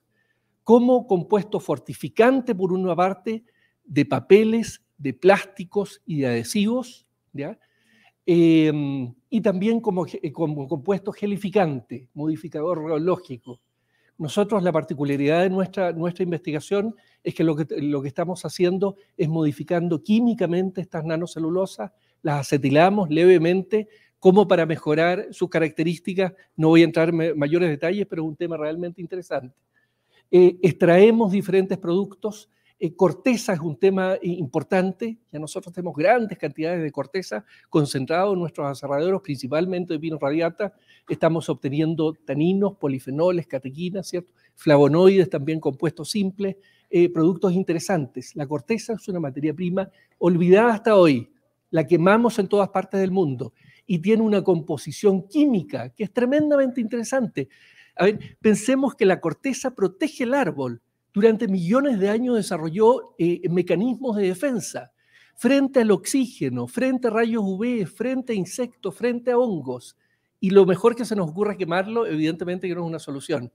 como compuesto fortificante por una parte de papeles, de plásticos y de adhesivos, ¿ya? Em, y también eh, como, compuesto gelificante, modificador geológico. Nosotros la particularidad de nuestra, nuestra investigación es que lo, que lo que estamos haciendo es modificando químicamente estas nanocelulosas, las acetilamos levemente como para mejorar sus características. No voy a entrar en mayores detalles, pero es un tema realmente interesante. Eh, extraemos diferentes productos eh, corteza es un tema eh, importante, ya nosotros tenemos grandes cantidades de corteza concentrado en nuestros aserraderos, principalmente de vino radiata. Estamos obteniendo taninos, polifenoles, catequinas, ¿cierto? flavonoides, también compuestos simples, eh, productos interesantes. La corteza es una materia prima olvidada hasta hoy, la quemamos en todas partes del mundo y tiene una composición química que es tremendamente interesante. A ver, pensemos que la corteza protege el árbol durante millones de años desarrolló eh, mecanismos de defensa frente al oxígeno, frente a rayos UV, frente a insectos, frente a hongos. Y lo mejor que se nos ocurra es quemarlo, evidentemente que no es una solución.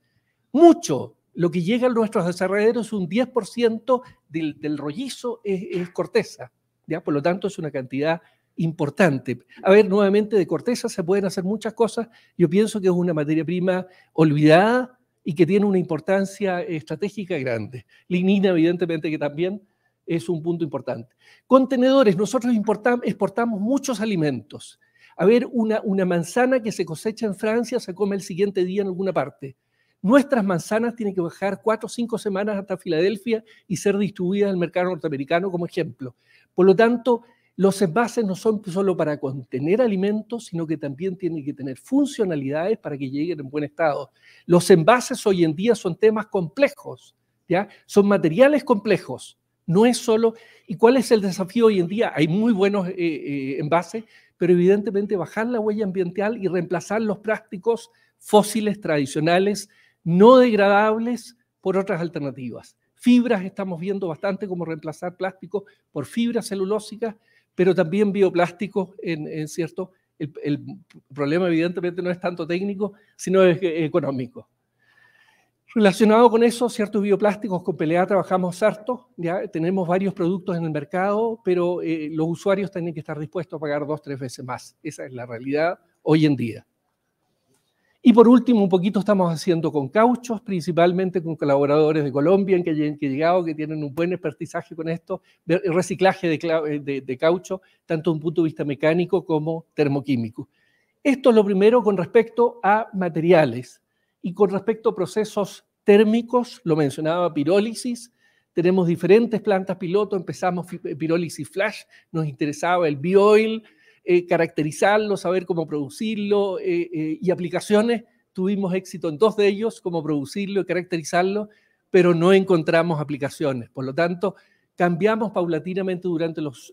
Mucho, lo que llega a nuestros desarrolladores, un 10% del, rollizo es, corteza. ¿ya? Por lo tanto, es una cantidad importante. A ver, nuevamente, de corteza se pueden hacer muchas cosas. Yo pienso que es una materia prima olvidada, y que tiene una importancia estratégica grande. Lignina, evidentemente, que también es un punto importante. Contenedores, nosotros exportamos muchos alimentos. A ver, una, una manzana que se cosecha en Francia se come el siguiente día en alguna parte. Nuestras manzanas tienen que bajar cuatro o cinco semanas hasta Filadelfia y ser distribuidas al mercado norteamericano, como ejemplo. Por lo tanto, los envases no son solo para contener alimentos, sino que también tienen que tener funcionalidades para que lleguen en buen estado. Los envases hoy en día son temas complejos, ¿ya? Son materiales complejos. No es solo... ¿Y cuál es el desafío hoy en día? Hay muy buenos eh, eh, envases, pero evidentemente bajar la huella ambiental y reemplazar los plásticos fósiles tradicionales no degradables por otras alternativas. Fibras, estamos viendo bastante como reemplazar plásticos por fibras celulósicas pero también bioplásticos en, cierto. El, problema evidentemente no es tanto técnico, sino eh, económico. Relacionado con eso, ciertos bioplásticos con Pelea trabajamos harto, ya tenemos varios productos en el mercado, pero eh, los usuarios tienen que estar dispuestos a pagar dos, tres veces más. Esa es la realidad hoy en día. Y por último, un poquito estamos haciendo con cauchos, principalmente con colaboradores de Colombia en que, han llegado, que tienen un buen expertizaje con esto, el reciclaje eh, de, caucho, tanto desde un punto de vista mecánico como termoquímico. Esto es lo primero con respecto a materiales y con respecto a procesos térmicos, lo mencionaba pirólisis, tenemos diferentes plantas piloto, empezamos eh, pirólisis flash, nos interesaba el bioil, eh, caracterizarlo, saber cómo producirlo eh, eh, y aplicaciones. Tuvimos éxito en dos de ellos, cómo producirlo y caracterizarlo, pero no encontramos aplicaciones. Por lo tanto, cambiamos paulatinamente durante los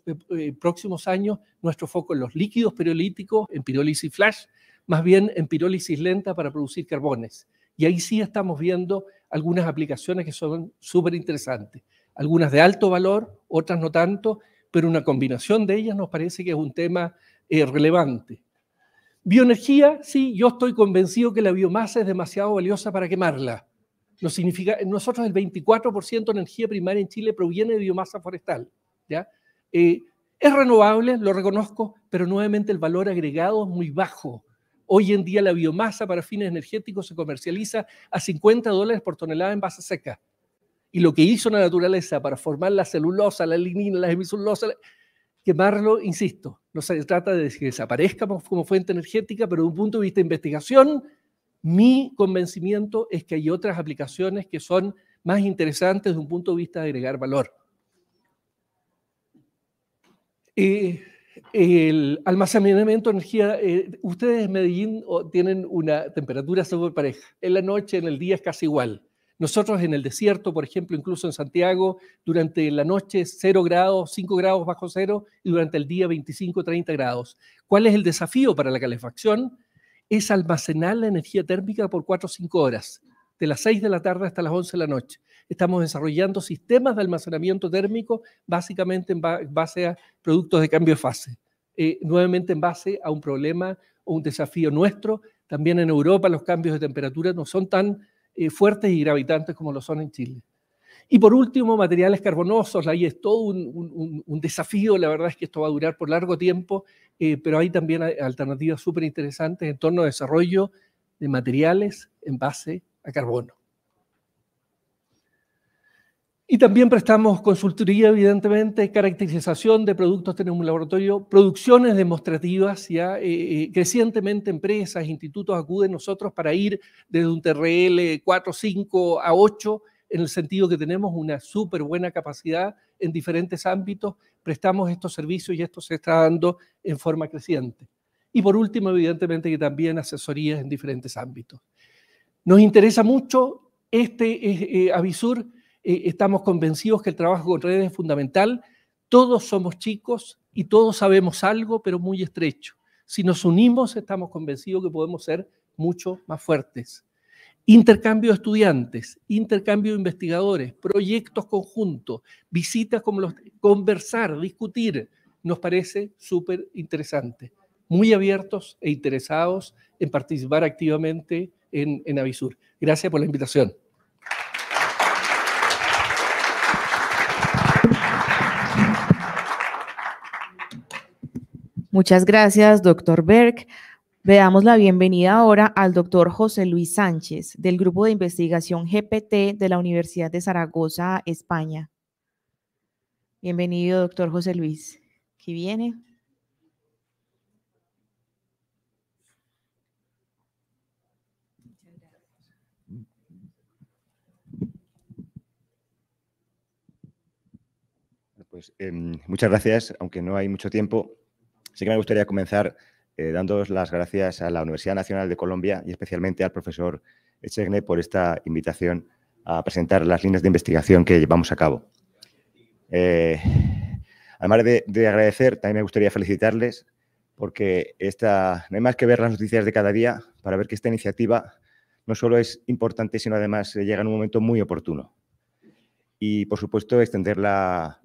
próximos años nuestro foco en los líquidos periolíticos, en pirólisis flash, más bien en pirólisis lenta para producir carbones. Y ahí sí estamos viendo algunas aplicaciones que son súper interesantes, algunas de alto valor, otras no tanto, pero una combinación de ellas nos parece que es un tema eh, relevante. Bioenergía, sí, yo estoy convencido que la biomasa es demasiado valiosa para quemarla. nosotros el 24% de energía primaria en Chile proviene de biomasa forestal. Eh, es renovable, lo reconozco, pero nuevamente el valor agregado es muy bajo. Hoy en día la biomasa para fines energéticos se comercializa a 50 dólares por tonelada en base seca y lo que hizo la naturaleza para formar la celulosa, la lignina, la hemicelulosa, quemarlo, insisto, no se trata de que desaparezca como fuente energética, pero desde un punto de vista de investigación, mi convencimiento es que hay otras aplicaciones que son más interesantes desde un punto de vista de agregar valor. Eh, el almacenamiento de energía, eh, ustedes en Medellín oh, tienen una temperatura sobre pareja, en la noche, en el día es casi igual. Nosotros en el desierto, por ejemplo, incluso en Santiago, durante la noche 0 grados, 5 grados bajo cero y durante el día 25, 30 grados. ¿Cuál es el desafío para la calefacción? Es almacenar la energía térmica por 4 o 5 horas, de las 6 de la tarde hasta las 11 de la noche. Estamos desarrollando sistemas de almacenamiento térmico básicamente en base a productos de cambio de fase. Eh, nuevamente en base a un problema o un desafío nuestro. También en Europa los cambios de temperatura no son tan eh, fuertes y gravitantes como lo son en Chile. Y por último, materiales carbonosos. Ahí es todo un, desafío. La verdad es que esto va a durar por largo tiempo, eh, pero hay también alternativas súper interesantes en torno al desarrollo de materiales en base a carbono. Y también prestamos consultoría, evidentemente, caracterización de productos, tenemos un laboratorio, producciones demostrativas, ya eh, eh, crecientemente empresas, institutos acuden a nosotros para ir desde un TRL 4, 5 a 8, en el sentido que tenemos una súper buena capacidad en diferentes ámbitos, prestamos estos servicios y esto se está dando en forma creciente. Y por último, evidentemente, que también asesorías en diferentes ámbitos. Nos interesa mucho este eh, eh Avisur eh, estamos convencidos que el trabajo con redes es fundamental. Todos somos chicos y todos sabemos algo, pero muy estrecho. Si nos unimos, estamos convencidos que podemos ser mucho más fuertes. Intercambio de estudiantes, intercambio de investigadores, proyectos conjuntos, visitas como los conversar, discutir, nos parece súper interesante. Muy abiertos e interesados en participar activamente en, en Avisur. Gracias por la invitación. Muchas gracias, doctor Berg. Le damos la bienvenida ahora al doctor José Luis Sánchez, del Grupo de Investigación GPT de la Universidad de Zaragoza, España. Bienvenido, doctor José Luis. ¿Quién viene. Pues em, muchas gracias, aunque no hay mucho tiempo. Así que me gustaría comenzar eh, dando las gracias a la Universidad Nacional de Colombia y especialmente al profesor Echegne por esta invitación a presentar las líneas de investigación que llevamos a cabo. Eh, además de, agradecer, también me gustaría felicitarles porque esta, no hay más que ver las noticias de cada día para ver que esta iniciativa no solo es importante, sino además llega en un momento muy oportuno. Y, por supuesto, extender la,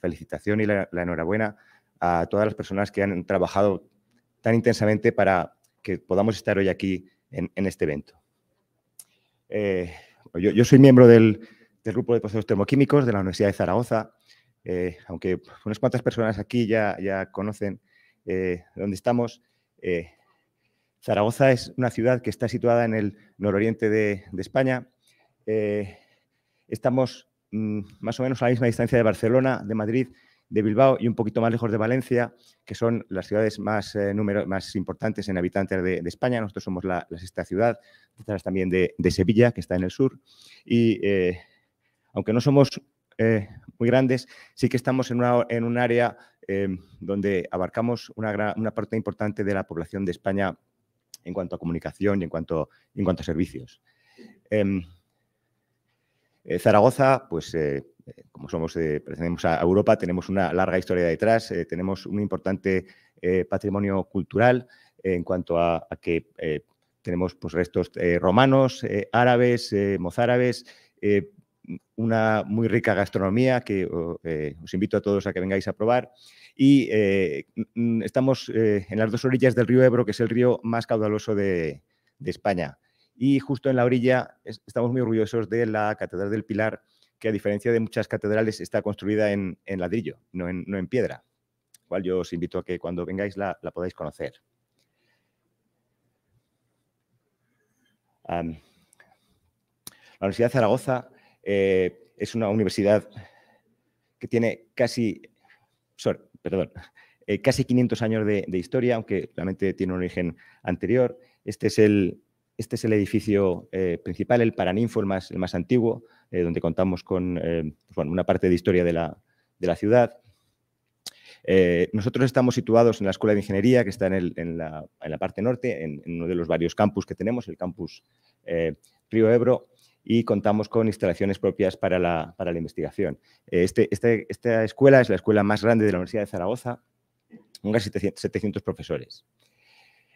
felicitación y la enhorabuena a todas las personas que han trabajado tan intensamente para que podamos estar hoy aquí en, este evento. Eh, yo, soy miembro del, grupo de procesos termoquímicos de la Universidad de Zaragoza, eh, aunque unas cuantas personas aquí ya, conocen eh, dónde estamos. Zaragoza es una ciudad que está situada en el nororiente de, España. estamos mm, más o menos a la misma distancia de Barcelona, de Madrid de Bilbao y un poquito más lejos de Valencia, que son las ciudades más, eh, más importantes en habitantes de, España. Nosotros somos la, sexta ciudad, también de, Sevilla, que está en el sur. Y eh, aunque no somos eh, muy grandes, sí que estamos en, un área donde abarcamos una, parte importante de la población de España en cuanto a comunicación y en cuanto, en cuanto a servicios. Em, Zaragoza, pues eh, como somos, eh, pertenecemos a Europa, tenemos una larga historia detrás, eh, tenemos un importante patrimonio cultural en cuanto a, que tenemos pues, restos romanos, árabes, mozárabes, una muy rica gastronomía que os invito a todos a que vengáis a probar. Y estamos en las dos orillas del río Ebro, que es el río más caudaloso de España. Y justo en la orilla estamos muy orgullosos de la Catedral del Pilar, que a diferencia de muchas catedrales está construida en, ladrillo, no en, piedra, cual yo os invito a que cuando vengáis la, podáis conocer. la Universidad de Zaragoza eh, es una universidad que tiene casi, perdón, eh, casi 500 años de, historia, aunque realmente tiene un origen anterior. Este es el, este es el edificio eh, principal, el Paraninfo, más, el más antiguo. Eh, donde contamos con eh, pues una parte de historia de la, ciudad. Eh, nosotros estamos situados en la Escuela de Ingeniería, que está en, la, parte norte, en, uno de los varios campus que tenemos, el campus Río Ebro, y contamos con instalaciones propias para la, investigación. Este, este, esta escuela es la escuela más grande de la Universidad de Zaragoza, con casi 700 profesores.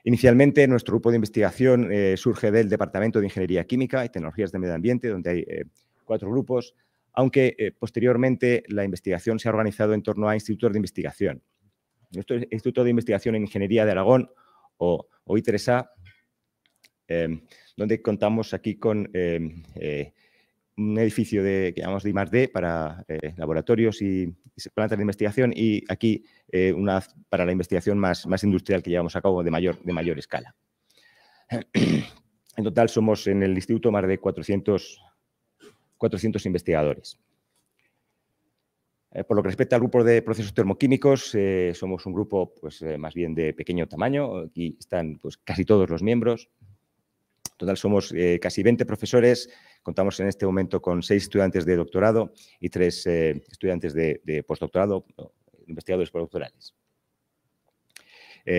Inicialmente, nuestro grupo de investigación surge del Departamento de Ingeniería Química y Tecnologías de Medio Ambiente, donde hay cuatro grupos, aunque eh, posteriormente la investigación se ha organizado en torno a institutos de investigación. Nuestro Instituto de Investigación en Ingeniería de Aragón, o, I3A, em, donde contamos aquí con em, eh, un edificio de, que llamamos de para eh, laboratorios y, plantas de investigación y aquí una para la investigación más, más, industrial que llevamos a cabo de mayor, de mayor escala. En total somos en el instituto más de 400 400 investigadores. Eh, por lo que respecta al grupo de procesos termoquímicos, eh, somos un grupo pues, eh, más bien de pequeño tamaño. Aquí están pues, casi todos los miembros. En total somos casi 20 profesores. Contamos en este momento con 6 estudiantes de doctorado y 3 estudiantes de, postdoctorado, investigadores postdoctorales.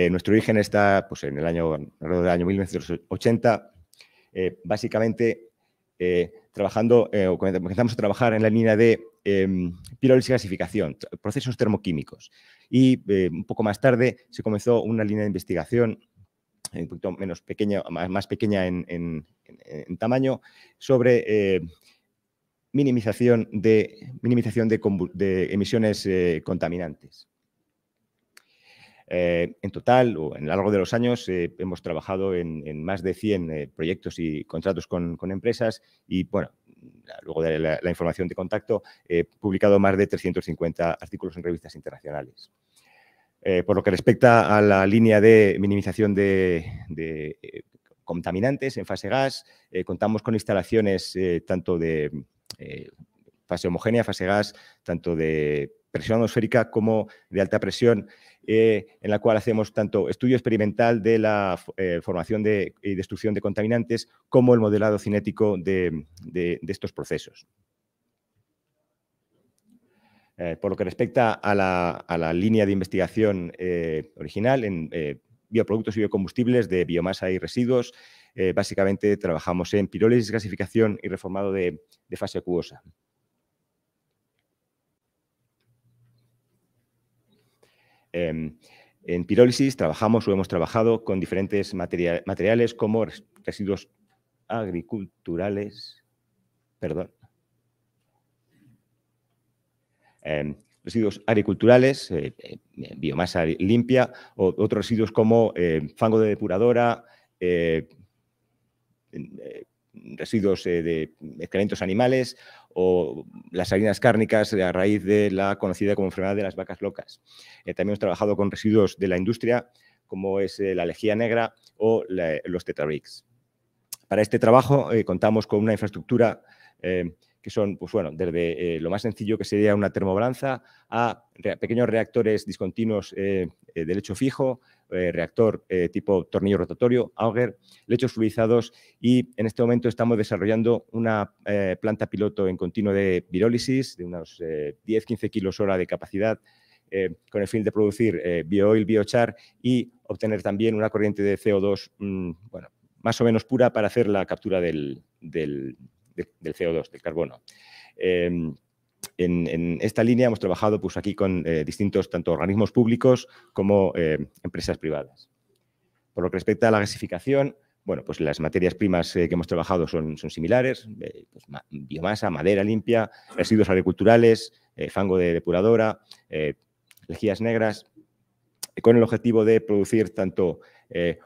nuestro origen está pues, en el año, alrededor del año 1980. básicamente, trabajando, eh, empezamos a trabajar en la línea de eh, em, pirólisis y gasificación, procesos termoquímicos. Y eh, un poco más tarde se comenzó una línea de investigación eh, un poquito menos pequeña, más, pequeña en, tamaño, sobre minimización de, minimización de emisiones contaminantes. Eh, en total, o en lo largo de los años, eh, hemos trabajado en, más de 100 eh, proyectos y contratos con, empresas y, bueno, luego de la, información de contacto, he publicado más de 350 artículos en revistas internacionales. por lo que respecta a la línea de minimización de contaminantes en fase gas, contamos con instalaciones tanto de fase homogénea, fase gas, tanto de presión atmosférica como de alta presión eh, en la cual hacemos tanto estudio experimental de la eh, formación y destrucción de contaminantes como el modelado cinético de, estos procesos. Eh, por lo que respecta a la, línea de investigación original en bioproductos y biocombustibles de biomasa y residuos, básicamente trabajamos en pirólisis, gasificación y reformado de fase acuosa. Em, en pirólisis trabajamos o hemos trabajado con diferentes materiales como residuos agriculturales, perdón, em, residuos agriculturales, eh, eh, biomasa limpia, otros residuos como eh, fango de depuradora, residuos de excrementos animales o las harinas cárnicas a raíz de la conocida como enfermedad de las vacas locas. Eh, también hemos trabajado con residuos de la industria, como es eh, la alejía negra o los tetrabricks. Para este trabajo eh, contamos con una infraestructura que son, pues bueno, desde eh, lo más sencillo que sería una termobranza a pequeños reactores discontinuos eh, eh, de lecho fijo, reactor tipo tornillo rotatorio, auger, lechos fluidizados y en este momento estamos desarrollando una planta piloto en continuo de virólisis de unos 10-15 kilos hora de capacidad con el fin de producir biooil, biochar y obtener también una corriente de CO2, mm, bueno, más o menos pura para hacer la captura del del CO2, del carbono. Em, en, esta línea hemos trabajado pues, aquí con eh, distintos tanto organismos públicos como eh, empresas privadas. Por lo que respecta a la gasificación, bueno, pues las materias primas eh, que hemos trabajado son, similares, pues, biomasa, madera limpia, residuos agriculturales, fango de depuradora, lejías negras, con el objetivo de producir tanto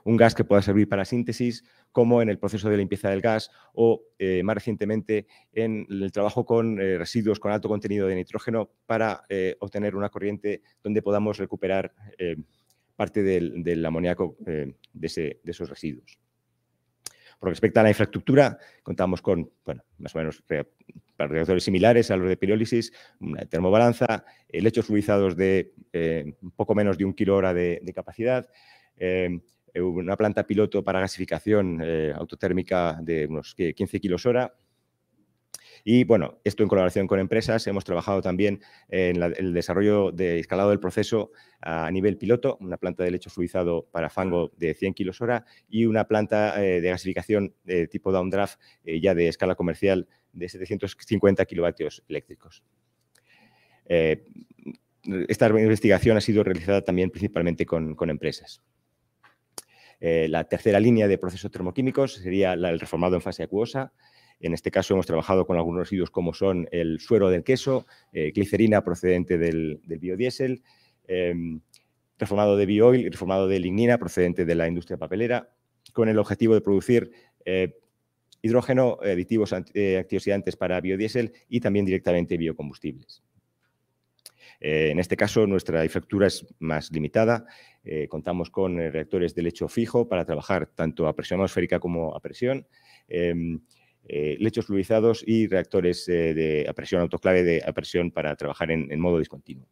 un gas que pueda servir para síntesis como en el proceso de limpieza del gas o eh, más recientemente en el trabajo con eh, residuos con alto contenido de nitrógeno para eh, obtener una corriente donde podamos recuperar parte del, amoníaco de, esos residuos. Por respecto a la infraestructura, contamos con, más o menos reactores similares a los de pirólisis, una termobalanza, lechos fluidizados de un poco menos de un kilo hora de, capacidad, eh, una planta piloto para gasificación eh, autotérmica de unos 15 kilos hora. Y bueno, esto en colaboración con empresas. Hemos trabajado también en el desarrollo de escalado del proceso a nivel piloto, una planta de lecho fluidizado para fango de 100 kilos hora y una planta eh, de gasificación de tipo downdraft ya de escala comercial de 750 kilovatios eléctricos esta investigación ha sido realizada también principalmente con empresas. Eh, la tercera línea de procesos termoquímicos sería el reformado en fase acuosa. En este caso hemos trabajado con algunos residuos como son el suero del queso, eh, glicerina procedente del, biodiesel, em, reformado de bioil y reformado de lignina procedente de la industria papelera, con el objetivo de producir eh, hidrógeno, aditivos antioxidantes para biodiesel y también directamente biocombustibles. Eh, en este caso, nuestra infraestructura es más limitada. Eh, contamos con eh, reactores de lecho fijo para trabajar tanto a presión atmosférica como a presión. Em, lechos fluidizados y reactores de, a presión autoclave de a presión para trabajar en, modo discontinuo.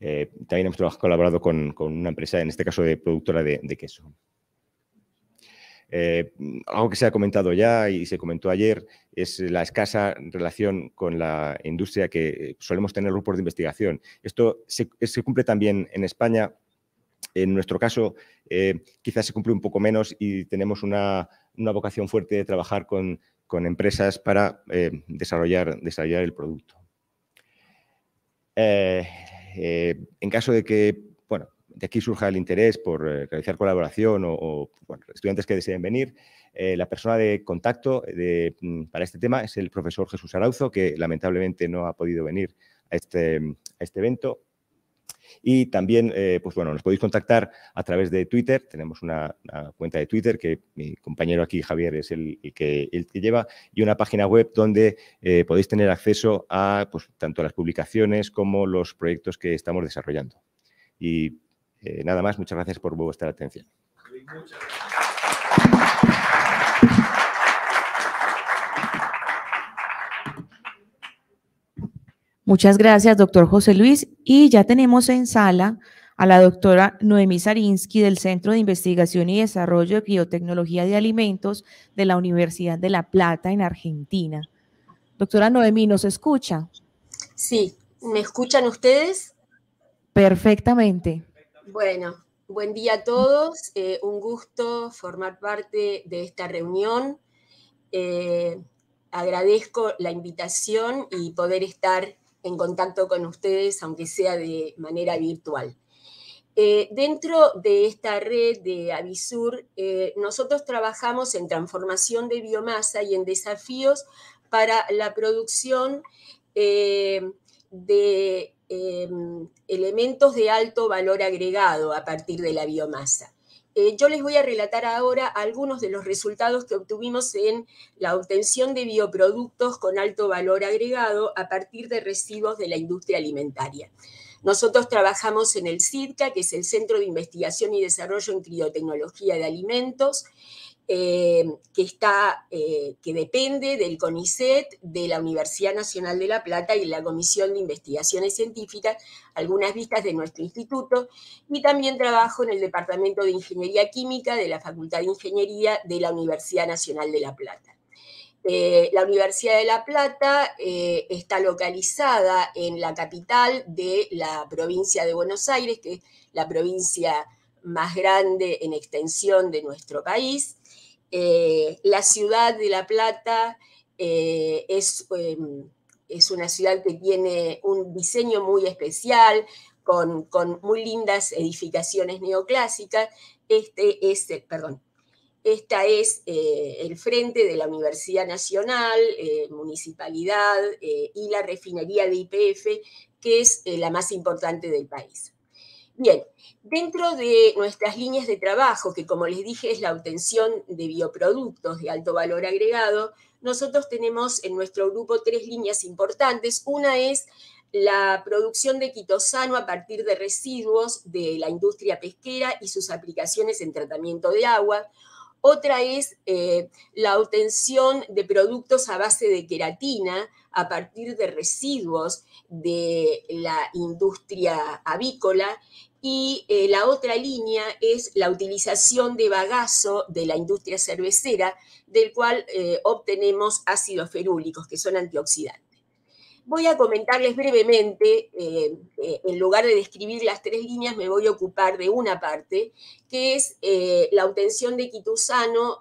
también hemos colaborado con, una empresa, en este caso de productora de queso. Eh, algo que se ha comentado ya y se comentó ayer es la escasa relación con la industria que solemos tener grupos de investigación. Esto se, cumple también en España. En nuestro caso, eh, quizás se cumple un poco menos y tenemos una, vocación fuerte de trabajar con, empresas para eh, desarrollar, desarrollar el producto. en caso de que de aquí surja el interés por eh, realizar colaboración o, estudiantes que deseen venir. Eh, la persona de contacto eh, mm, para este tema es el profesor Jesús Arauzo, que lamentablemente no ha podido venir a este, a este evento. Y también, pues bueno, nos podéis contactar a través de Twitter. Tenemos una, cuenta de Twitter que mi compañero aquí, Javier, es el, que, lleva, y una página web donde podéis tener acceso a pues, tanto las publicaciones como los proyectos que estamos desarrollando. Y eh, nada más, muchas gracias por vuestra atención. Muchas gracias, doctor José Luis. Y ya tenemos en sala a la doctora Noemí Sarinsky del Centro de Investigación y Desarrollo de Biotecnología de Alimentos de la Universidad de La Plata en Argentina. Doctora Noemí, ¿nos escucha? Sí, ¿me escuchan ustedes? Perfectamente. Bueno, buen día a todos. Eh, un gusto formar parte de esta reunión. Eh, agradezco la invitación y poder estar en contacto con ustedes, aunque sea de manera virtual. Eh, dentro de esta red de Avisur, nosotros trabajamos en transformación de biomasa y en desafíos para la producción de Em, elementos de alto valor agregado a partir de la biomasa. Eh, yo les voy a relatar ahora algunos de los resultados que obtuvimos en la obtención de bioproductos con alto valor agregado a partir de residuos de la industria alimentaria. Nosotros trabajamos en el CIRCA, que es el Centro de Investigación y Desarrollo en Criotecnología de Alimentos, eh, que, está, eh, que depende del CONICET, de la Universidad Nacional de La Plata y la Comisión de Investigaciones Científicas, algunas vistas de nuestro instituto, y también trabajo en el Departamento de Ingeniería Química de la Facultad de Ingeniería de la Universidad Nacional de La Plata. Eh, la Universidad de La Plata está localizada en la capital de la provincia de Buenos Aires, que es la provincia más grande en extensión de nuestro país, eh, la ciudad de La Plata eh, em, es, una ciudad que tiene un diseño muy especial, con, muy lindas edificaciones neoclásicas. Este es, eh, perdón, esta es el frente de la Universidad Nacional, Municipalidad y la refinería de IPF, que es la más importante del país. Bien, dentro de nuestras líneas de trabajo, que como les dije es la obtención de bioproductos de alto valor agregado, nosotros tenemos en nuestro grupo tres líneas importantes. Una es la producción de quitosano a partir de residuos de la industria pesquera y sus aplicaciones en tratamiento de agua. Otra es eh, la obtención de productos a base de queratina a partir de residuos de la industria avícola y eh, la otra línea es la utilización de bagazo de la industria cervecera, del cual eh, obtenemos ácidos ferúlicos, que son antioxidantes. Voy a comentarles brevemente, eh, en lugar de describir las tres líneas, me voy a ocupar de una parte, que es la obtención de quitusano,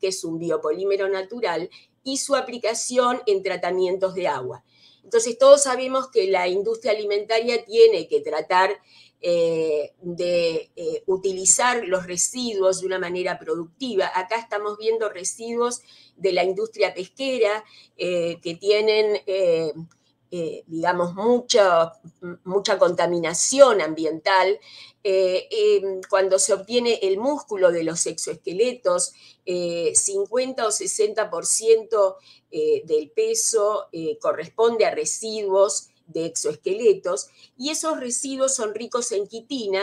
que es un biopolímero natural, y su aplicación en tratamientos de agua. Entonces, todos sabemos que la industria alimentaria tiene que tratar eh, de eh, utilizar los residuos de una manera productiva. Acá estamos viendo residuos de la industria pesquera eh, que tienen... digamos, mucha, mucha contaminación ambiental. Em, cuando se obtiene el músculo de los exoesqueletos, 50 o 60% del peso corresponde a residuos de exoesqueletos y esos residuos son ricos en quitina.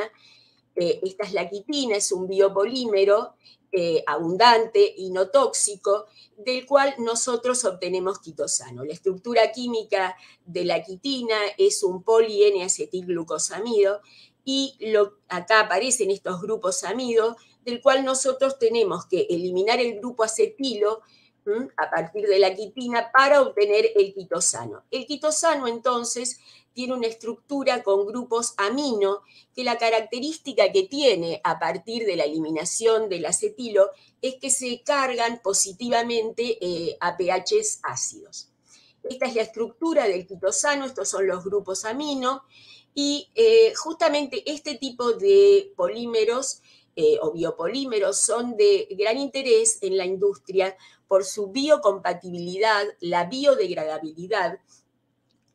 Eh, esta es la quitina, es un biopolímero eh, abundante y no tóxico, del cual nosotros obtenemos quitosano. La estructura química de la quitina es un poli n acetilglucosamido y acá aparecen estos grupos amidos, del cual nosotros tenemos que eliminar el grupo acetilo a partir de la quitina para obtener el quitosano. El quitosano entonces tiene una estructura con grupos amino que la característica que tiene a partir de la eliminación del acetilo es que se cargan positivamente eh, a pHs ácidos. Esta es la estructura del quitosano, estos son los grupos amino y eh, justamente este tipo de polímeros eh, o biopolímeros son de gran interés en la industria por su biocompatibilidad, la biodegradabilidad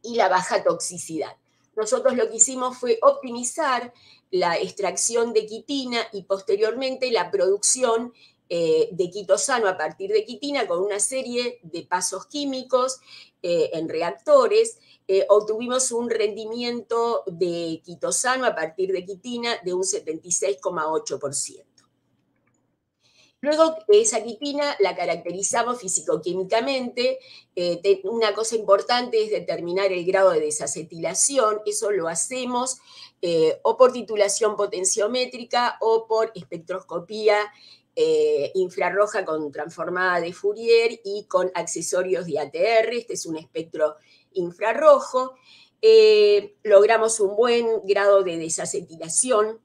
y la baja toxicidad. Nosotros lo que hicimos fue optimizar la extracción de quitina y posteriormente la producción eh, de quitosano a partir de quitina con una serie de pasos químicos eh, en reactores. Eh, obtuvimos un rendimiento de quitosano a partir de quitina de un 76,8%. Luego, esa quipina la caracterizamos físicoquímicamente. Eh, una cosa importante es determinar el grado de desacetilación. Eso lo hacemos eh, o por titulación potenciométrica o por espectroscopía eh, infrarroja con transformada de Fourier y con accesorios de ATR. Este es un espectro infrarrojo. logramos un buen grado de desacetilación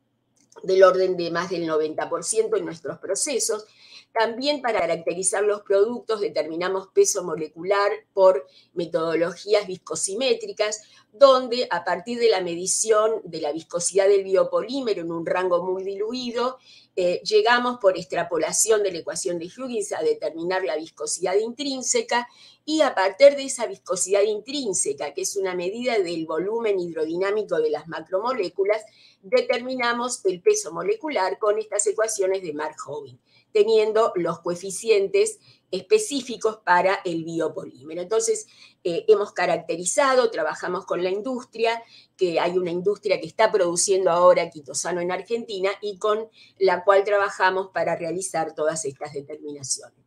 del orden de más del 90% en nuestros procesos. También para caracterizar los productos determinamos peso molecular por metodologías viscosimétricas, donde a partir de la medición de la viscosidad del biopolímero en un rango muy diluido eh, llegamos por extrapolación de la ecuación de Huggins a determinar la viscosidad intrínseca y a partir de esa viscosidad intrínseca, que es una medida del volumen hidrodinámico de las macromoléculas, determinamos el peso molecular con estas ecuaciones de mark Hobbit, teniendo los coeficientes específicos para el biopolímero. Entonces, eh, hemos caracterizado, trabajamos con la industria, que hay una industria que está produciendo ahora quitosano en Argentina y con la cual trabajamos para realizar todas estas determinaciones.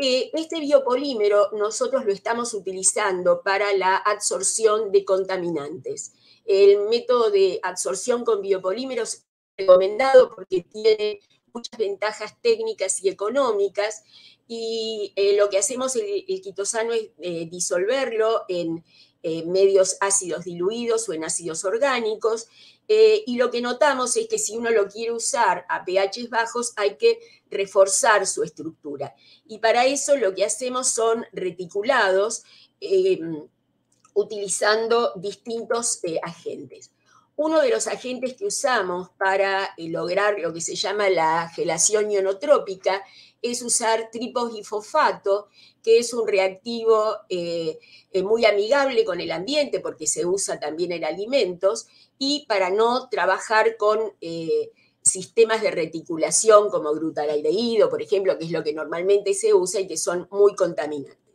Eh, este biopolímero nosotros lo estamos utilizando para la absorción de contaminantes. El método de absorción con biopolímeros es recomendado porque tiene muchas ventajas técnicas y económicas, y eh, lo que hacemos el, quitosano es eh, disolverlo en eh, medios ácidos diluidos o en ácidos orgánicos, y lo que notamos es que si uno lo quiere usar a pH bajos hay que reforzar su estructura. Y para eso lo que hacemos son reticulados utilizando distintos agentes uno de los agentes que usamos para eh, lograr lo que se llama la gelación ionotrópica es usar tripogifosfato, que es un reactivo eh, eh, muy amigable con el ambiente porque se usa también en alimentos y para no trabajar con sistemas de reticulación como glutaraldehído, por ejemplo, que es lo que normalmente se usa y que son muy contaminantes.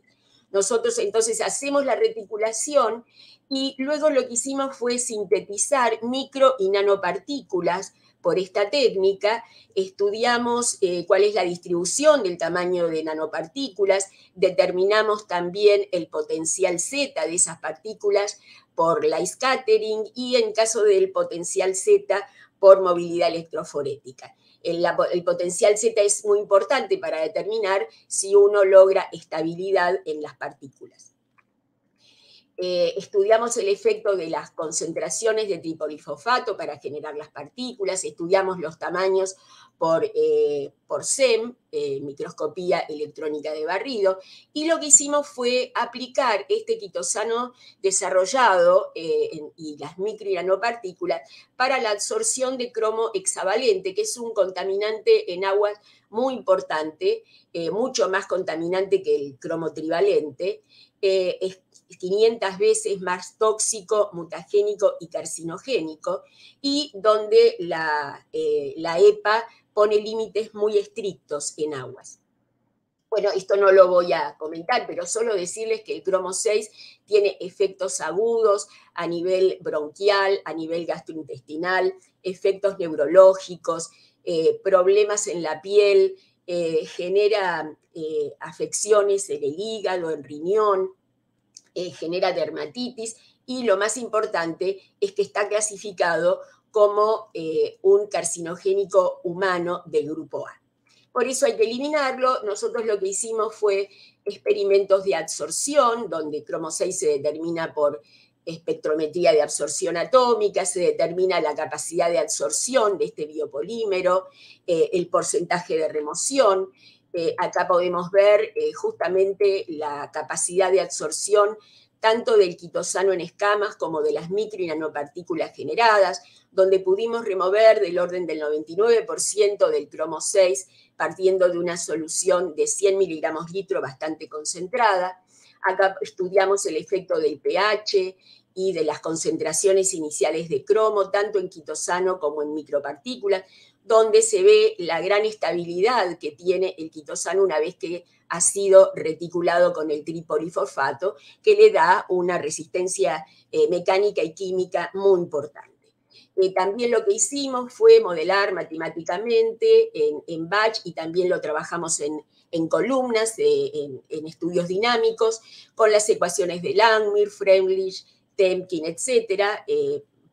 Nosotros entonces hacemos la reticulación y luego lo que hicimos fue sintetizar micro y nanopartículas por esta técnica, estudiamos eh, cuál es la distribución del tamaño de nanopartículas, determinamos también el potencial Z de esas partículas por la scattering y en caso del potencial Z por movilidad electroforética el, potencial Z es muy importante para determinar si uno logra estabilidad en las partículas. Eh, estudiamos el efecto de las concentraciones de tripolifosfato para generar las partículas, estudiamos los tamaños por, eh, por SEM, eh, microscopía electrónica de barrido, y lo que hicimos fue aplicar este quitosano desarrollado y las micro y nanopartículas para la absorción de cromo hexavalente, que es un contaminante en agua muy importante, mucho más contaminante que el cromo trivalente. 500 veces más tóxico, mutagénico y carcinogénico, y donde la, EPA eh, e pone límites muy estrictos en aguas. Bueno, esto no lo voy a comentar, pero solo decirles que el cromo 6 tiene efectos agudos a nivel bronquial, a nivel gastrointestinal, efectos neurológicos, eh, problemas en la piel, eh, genera afecciones en el hígado, en riñón, eh, genera dermatitis y lo más importante es que está clasificado como eh, un carcinogénico humano del grupo A. Por eso hay que eliminarlo. Nosotros lo que hicimos fue experimentos de absorción, donde cromo 6 se determina por espectrometría de absorción atómica, se determina la capacidad de absorción de este biopolímero, eh, el porcentaje de remoción, acá podemos ver eh, justamente la capacidad de absorción tanto del quitosano en escamas como de las micro y nanopartículas generadas, donde pudimos remover del orden del 99% del cromo 6 partiendo de una solución de 100 miligramos litro bastante concentrada. Acá estudiamos el efecto del pH y de las concentraciones iniciales de cromo, tanto en quitosano como en micropartículas donde se ve la gran estabilidad que tiene el quitosano una vez que ha sido reticulado con el tripolifosfato, que le da una resistencia eh, mecánica y química muy importante. Eh, también lo que hicimos fue modelar matemáticamente en, batch y también lo trabajamos en, columnas, eh, en, estudios dinámicos, con las ecuaciones de Langmuir, freundlich Temkin, etcétera,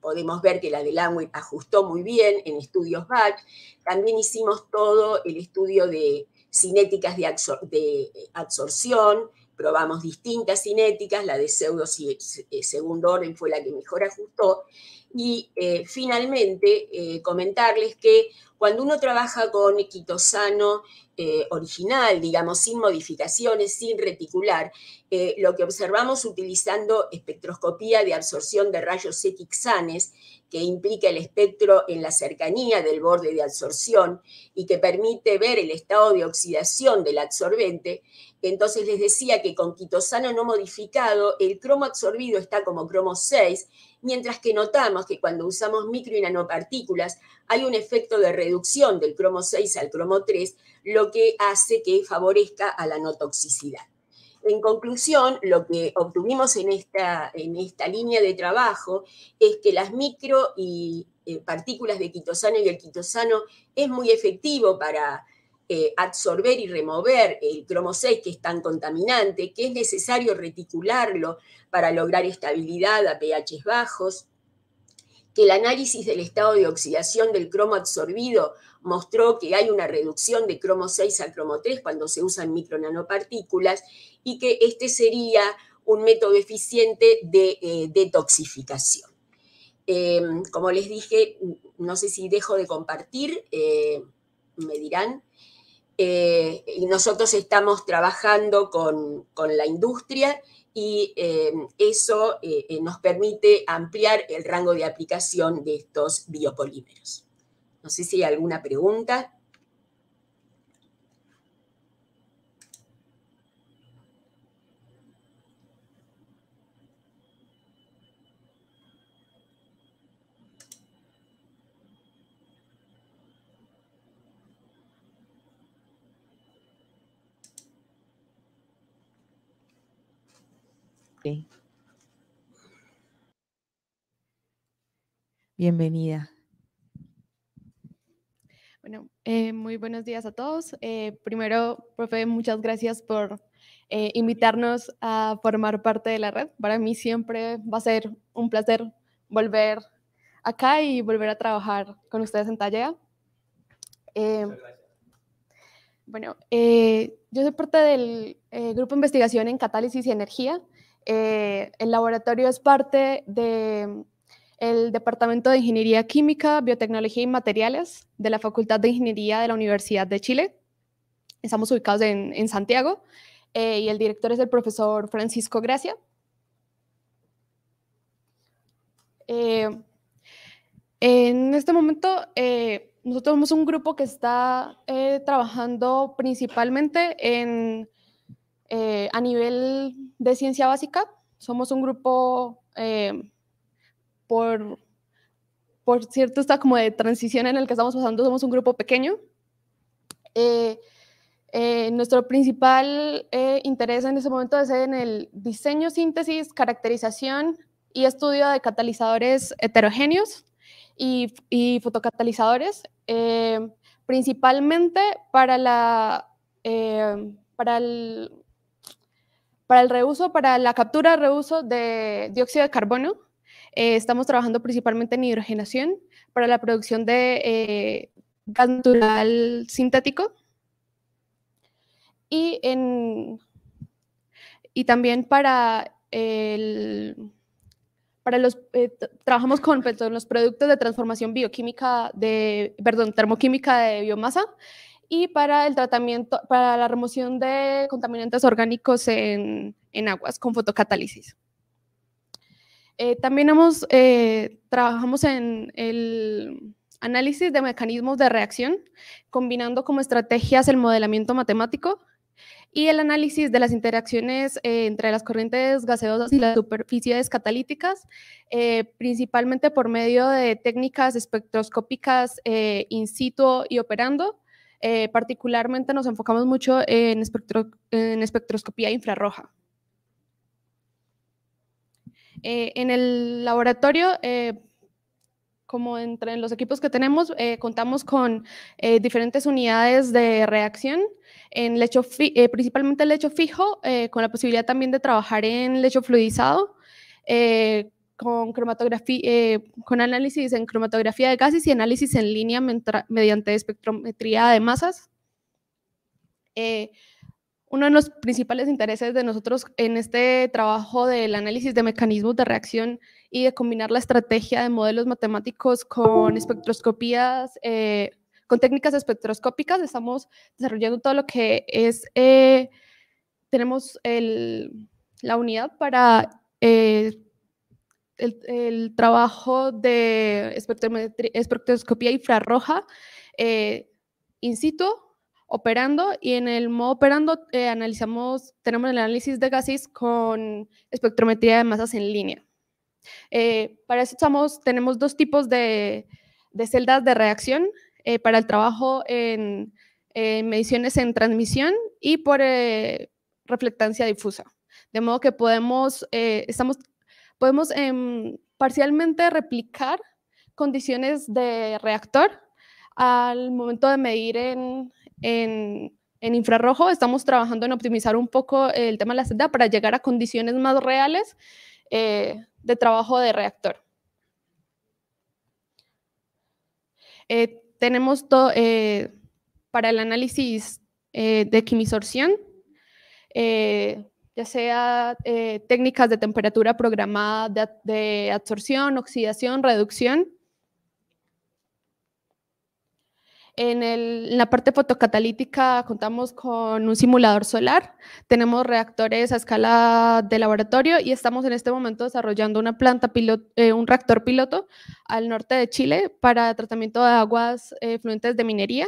podemos ver que la de langmuir ajustó muy bien en estudios Bach. También hicimos todo el estudio de cinéticas de, de eh, absorción, probamos distintas cinéticas, la de pseudo eh, segundo orden fue la que mejor ajustó, y eh, finalmente, eh, comentarles que cuando uno trabaja con quitosano eh, original, digamos, sin modificaciones, sin reticular, lo que observamos utilizando espectroscopía de absorción de rayos x que implica el espectro en la cercanía del borde de absorción y que permite ver el estado de oxidación del absorbente, entonces les decía que con quitosano no modificado, el cromo absorbido está como cromo 6 mientras que notamos que cuando usamos micro y nanopartículas hay un efecto de reducción del cromo 6 al cromo 3, lo que hace que favorezca a la no toxicidad. En conclusión, lo que obtuvimos en esta, en esta línea de trabajo es que las micro y eh, partículas de quitosano y el quitosano es muy efectivo para eh, absorber y remover el cromo 6, que es tan contaminante, que es necesario reticularlo para lograr estabilidad a pH bajos, que el análisis del estado de oxidación del cromo absorbido mostró que hay una reducción de cromo 6 al cromo 3 cuando se usan micronanopartículas y que este sería un método eficiente de eh, detoxificación. Em, como les dije, no sé si dejo de compartir, eh, me dirán. Eh, y nosotros estamos trabajando con, la industria y eh, eso eh, nos permite ampliar el rango de aplicación de estos biopolímeros. No sé si hay alguna pregunta. Bienvenida. Bueno, eh, muy buenos días a todos. Eh, primero, profe, muchas gracias por eh, invitarnos a formar parte de la red. Para mí siempre va a ser un placer volver acá y volver a trabajar con ustedes en Tallea. bueno, yo soy parte del Grupo de Investigación en Catálisis y Energía, eh, el laboratorio es parte del Departamento de Ingeniería Química, Biotecnología y Materiales de la Facultad de Ingeniería de la Universidad de Chile. Estamos ubicados en, Santiago eh, y el director es el profesor Francisco Gracia. Eh, en este momento, nosotros somos un grupo que está trabajando principalmente en eh, a nivel de ciencia básica, somos un grupo eh, por, por cierto, está como de transición en el que estamos pasando, somos un grupo pequeño. Eh, nuestro principal interés en este momento es en el diseño, síntesis, caracterización y estudio de catalizadores heterogéneos y, y fotocatalizadores, principalmente para, la, para el, para el reuso, para la captura, reuso de dióxido de carbono, eh, estamos trabajando principalmente en hidrogenación para la producción de eh, gas natural sintético y, también para los eh, trabajamos con pues, los productos de transformación bioquímica de perdón termoquímica de biomasa y para el tratamiento, para la remoción de contaminantes orgánicos en, en aguas con fotocatálisis. Eh, también hemos, eh, trabajamos en el análisis de mecanismos de reacción, combinando como estrategias el modelamiento matemático y el análisis de las interacciones eh, entre las corrientes gaseosas y las superficies catalíticas, principalmente por medio de técnicas espectroscópicas in situ y operando, eh, particularmente nos enfocamos mucho en, espectroscopía infrarroja. Eh, en el laboratorio, eh, como entre los equipos que tenemos, contamos con diferentes unidades de reacción, en lecho principalmente lecho fijo, con la posibilidad también de trabajar en lecho fluidizado con cromatografía, eh, con análisis en cromatografía de gases y análisis en línea mediante espectrometría de masas. Eh, uno de los principales intereses de nosotros en este trabajo del análisis de mecanismos de reacción y de combinar la estrategia de modelos matemáticos con espectroscopías, eh, con técnicas espectroscópicas, estamos desarrollando todo lo que es, tenemos la unidad para el, trabajo de espectroscopía infrarroja eh, in situ, operando, y en el modo operando eh, analizamos, tenemos el análisis de gases con espectrometría de masas en línea. Eh, para eso tenemos dos tipos de, de celdas de reacción eh, para el trabajo en mediciones en transmisión y por reflectancia difusa. De modo que podemos, eh, estamos podemos em, parcialmente replicar condiciones de reactor al momento de medir en, infrarrojo. Estamos trabajando en optimizar un poco el tema de la celda para llegar a condiciones más reales eh, de trabajo de reactor. Eh, tenemos todo eh, para el análisis de quimisorción. Eh, ya sea eh, técnicas de temperatura programada de, absorción, oxidación, reducción. En, la parte fotocatalítica contamos con un simulador solar, tenemos reactores a escala de laboratorio y estamos en este momento desarrollando una planta piloto, eh, un reactor piloto al norte de Chile para tratamiento de aguas eh, fluentes de minería.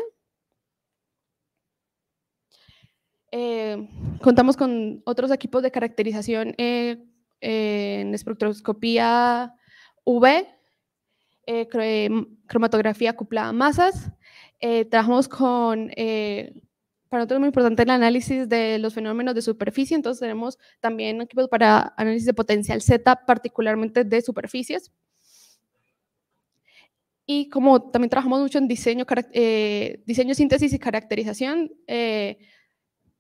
Eh, contamos con otros equipos de caracterización eh, en espectroscopía UV, eh, cromatografía acoplada a masas. trabajamos con, para nosotros es muy importante el análisis de los fenómenos de superficie, entonces tenemos también equipos para análisis de potencial Z, particularmente de superficies. Y como también trabajamos mucho en diseño, diseño síntesis y caracterización,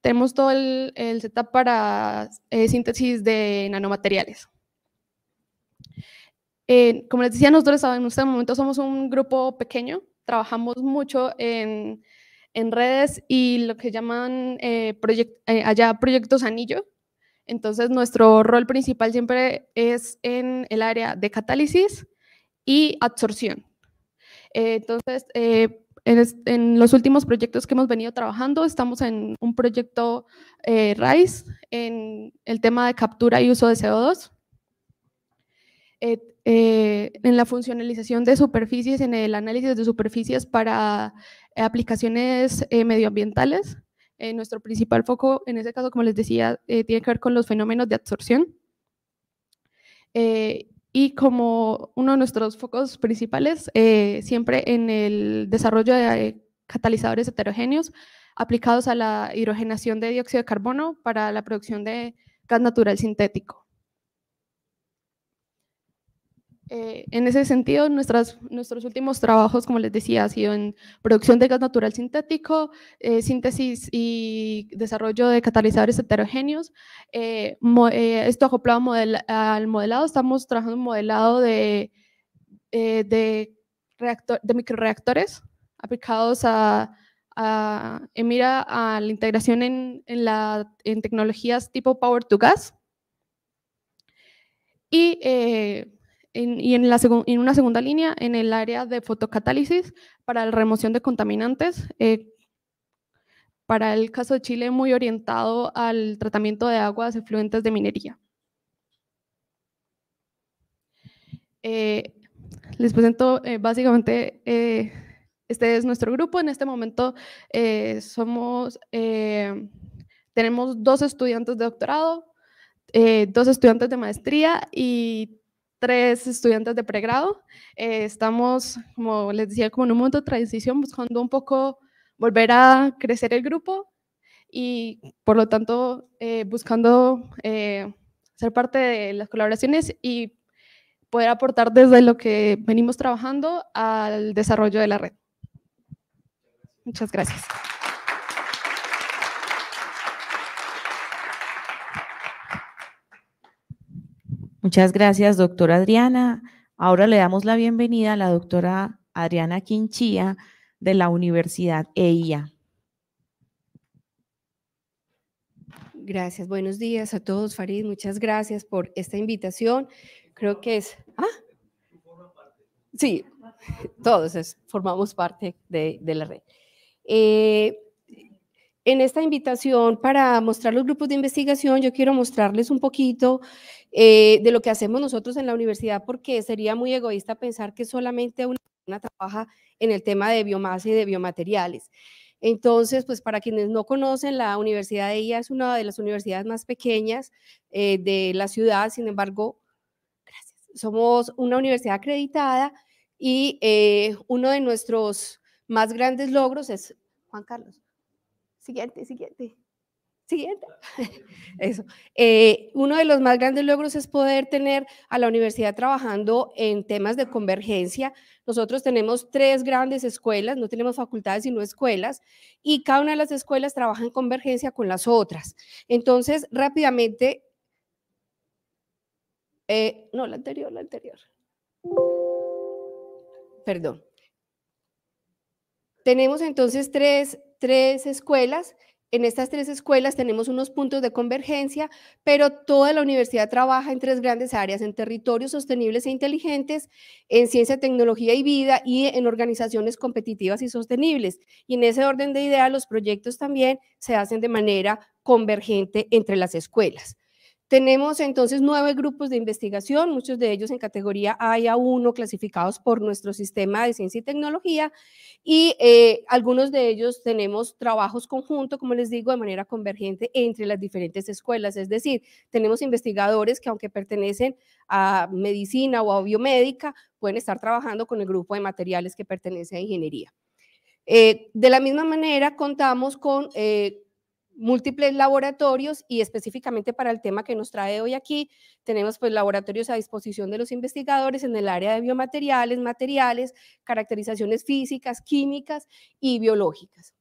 tenemos todo el, setup para eh, síntesis de nanomateriales. Eh, como les decía, nosotros en este momento somos un grupo pequeño, trabajamos mucho en, en redes y lo que llaman eh, allá proyectos anillo. Entonces, nuestro rol principal siempre es en el área de catálisis y absorción. entonces, en, los últimos proyectos que hemos venido trabajando, estamos en un proyecto eh, RISE en el tema de captura y uso de CO2. Eh, en la funcionalización de superficies, en el análisis de superficies para aplicaciones eh, medioambientales. Eh, nuestro principal foco, en ese caso, como les decía, tiene que ver con los fenómenos de absorción. Eh, y como uno de nuestros focos principales, eh, siempre en el desarrollo de catalizadores heterogéneos aplicados a la hidrogenación de dióxido de carbono para la producción de gas natural sintético. Eh, en ese sentido, nuestras, nuestros últimos trabajos, como les decía, ha sido en producción de gas natural sintético, eh, síntesis y desarrollo de catalizadores heterogéneos. Eh, esto acoplado al modelado, estamos trabajando un modelado de, de, reactor, de microreactores aplicados a, mira a la integración en, en, la, en tecnologías tipo Power to Gas. Y y en, una segunda línea en el área de fotocatálisis para la remoción de contaminantes. Eh, para el caso de Chile, muy orientado al tratamiento de aguas efluentes de minería. Eh, les presento eh, básicamente, este es nuestro grupo. En este momento somos, tenemos dos estudiantes de doctorado, dos estudiantes de maestría y tres estudiantes de pregrado. Eh, estamos, como les decía, como en un momento de transición, buscando un poco volver a crecer el grupo y por lo tanto eh, buscando eh, ser parte de las colaboraciones y poder aportar desde lo que venimos trabajando al desarrollo de la red. Muchas gracias. Muchas gracias, doctora Adriana. Ahora le damos la bienvenida a la doctora Adriana Quinchía de la Universidad EIA. Gracias, buenos días a todos, Farid. Muchas gracias por esta invitación. Creo que es... ¿ah? Sí, todos es, formamos parte de, la red. Eh, en esta invitación para mostrar los grupos de investigación, yo quiero mostrarles un poquito eh, de lo que hacemos nosotros en la universidad, porque sería muy egoísta pensar que solamente una persona trabaja en el tema de biomasa y de biomateriales. Entonces, pues para quienes no conocen, la Universidad de ella es una de las universidades más pequeñas eh, de la ciudad, sin embargo, somos una universidad acreditada y eh, uno de nuestros más grandes logros es, Juan Carlos, siguiente, siguiente, Siguiente. Eso. Eh, uno de los más grandes logros es poder tener a la universidad trabajando en temas de convergencia. Nosotros tenemos tres grandes escuelas, no tenemos facultades sino escuelas, y cada una de las escuelas trabaja en convergencia con las otras. Entonces, rápidamente, eh, no, la anterior, la anterior. Perdón. Tenemos entonces tres, tres escuelas en estas tres escuelas tenemos unos puntos de convergencia, pero toda la universidad trabaja en tres grandes áreas, en territorios sostenibles e inteligentes, en ciencia, tecnología y vida y en organizaciones competitivas y sostenibles. Y en ese orden de ideas, los proyectos también se hacen de manera convergente entre las escuelas. Tenemos entonces nueve grupos de investigación, muchos de ellos en categoría A y A1, clasificados por nuestro sistema de ciencia y tecnología, y eh, algunos de ellos tenemos trabajos conjuntos, como les digo, de manera convergente entre las diferentes escuelas, es decir, tenemos investigadores que aunque pertenecen a medicina o a biomédica, pueden estar trabajando con el grupo de materiales que pertenece a ingeniería. Eh, de la misma manera, contamos con eh, múltiples laboratorios y específicamente para el tema que nos trae hoy aquí, tenemos pues laboratorios a disposición de los investigadores en el área de biomateriales, materiales, caracterizaciones físicas, químicas y biológicas.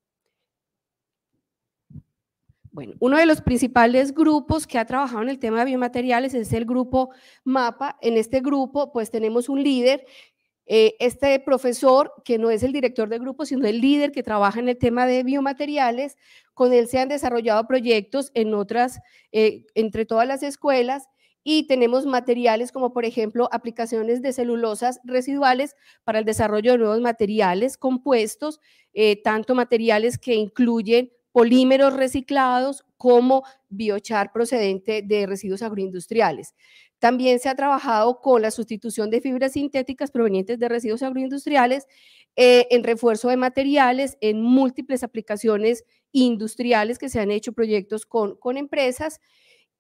Bueno, uno de los principales grupos que ha trabajado en el tema de biomateriales es el grupo MAPA. En este grupo, pues tenemos un líder eh, este profesor, que no es el director del grupo, sino el líder que trabaja en el tema de biomateriales, con él se han desarrollado proyectos en otras, eh, entre todas las escuelas, y tenemos materiales como por ejemplo aplicaciones de celulosas residuales para el desarrollo de nuevos materiales compuestos, eh, tanto materiales que incluyen polímeros reciclados como biochar procedente de residuos agroindustriales. También se ha trabajado con la sustitución de fibras sintéticas provenientes de residuos agroindustriales, eh, en refuerzo de materiales, en múltiples aplicaciones industriales que se han hecho proyectos con, empresas.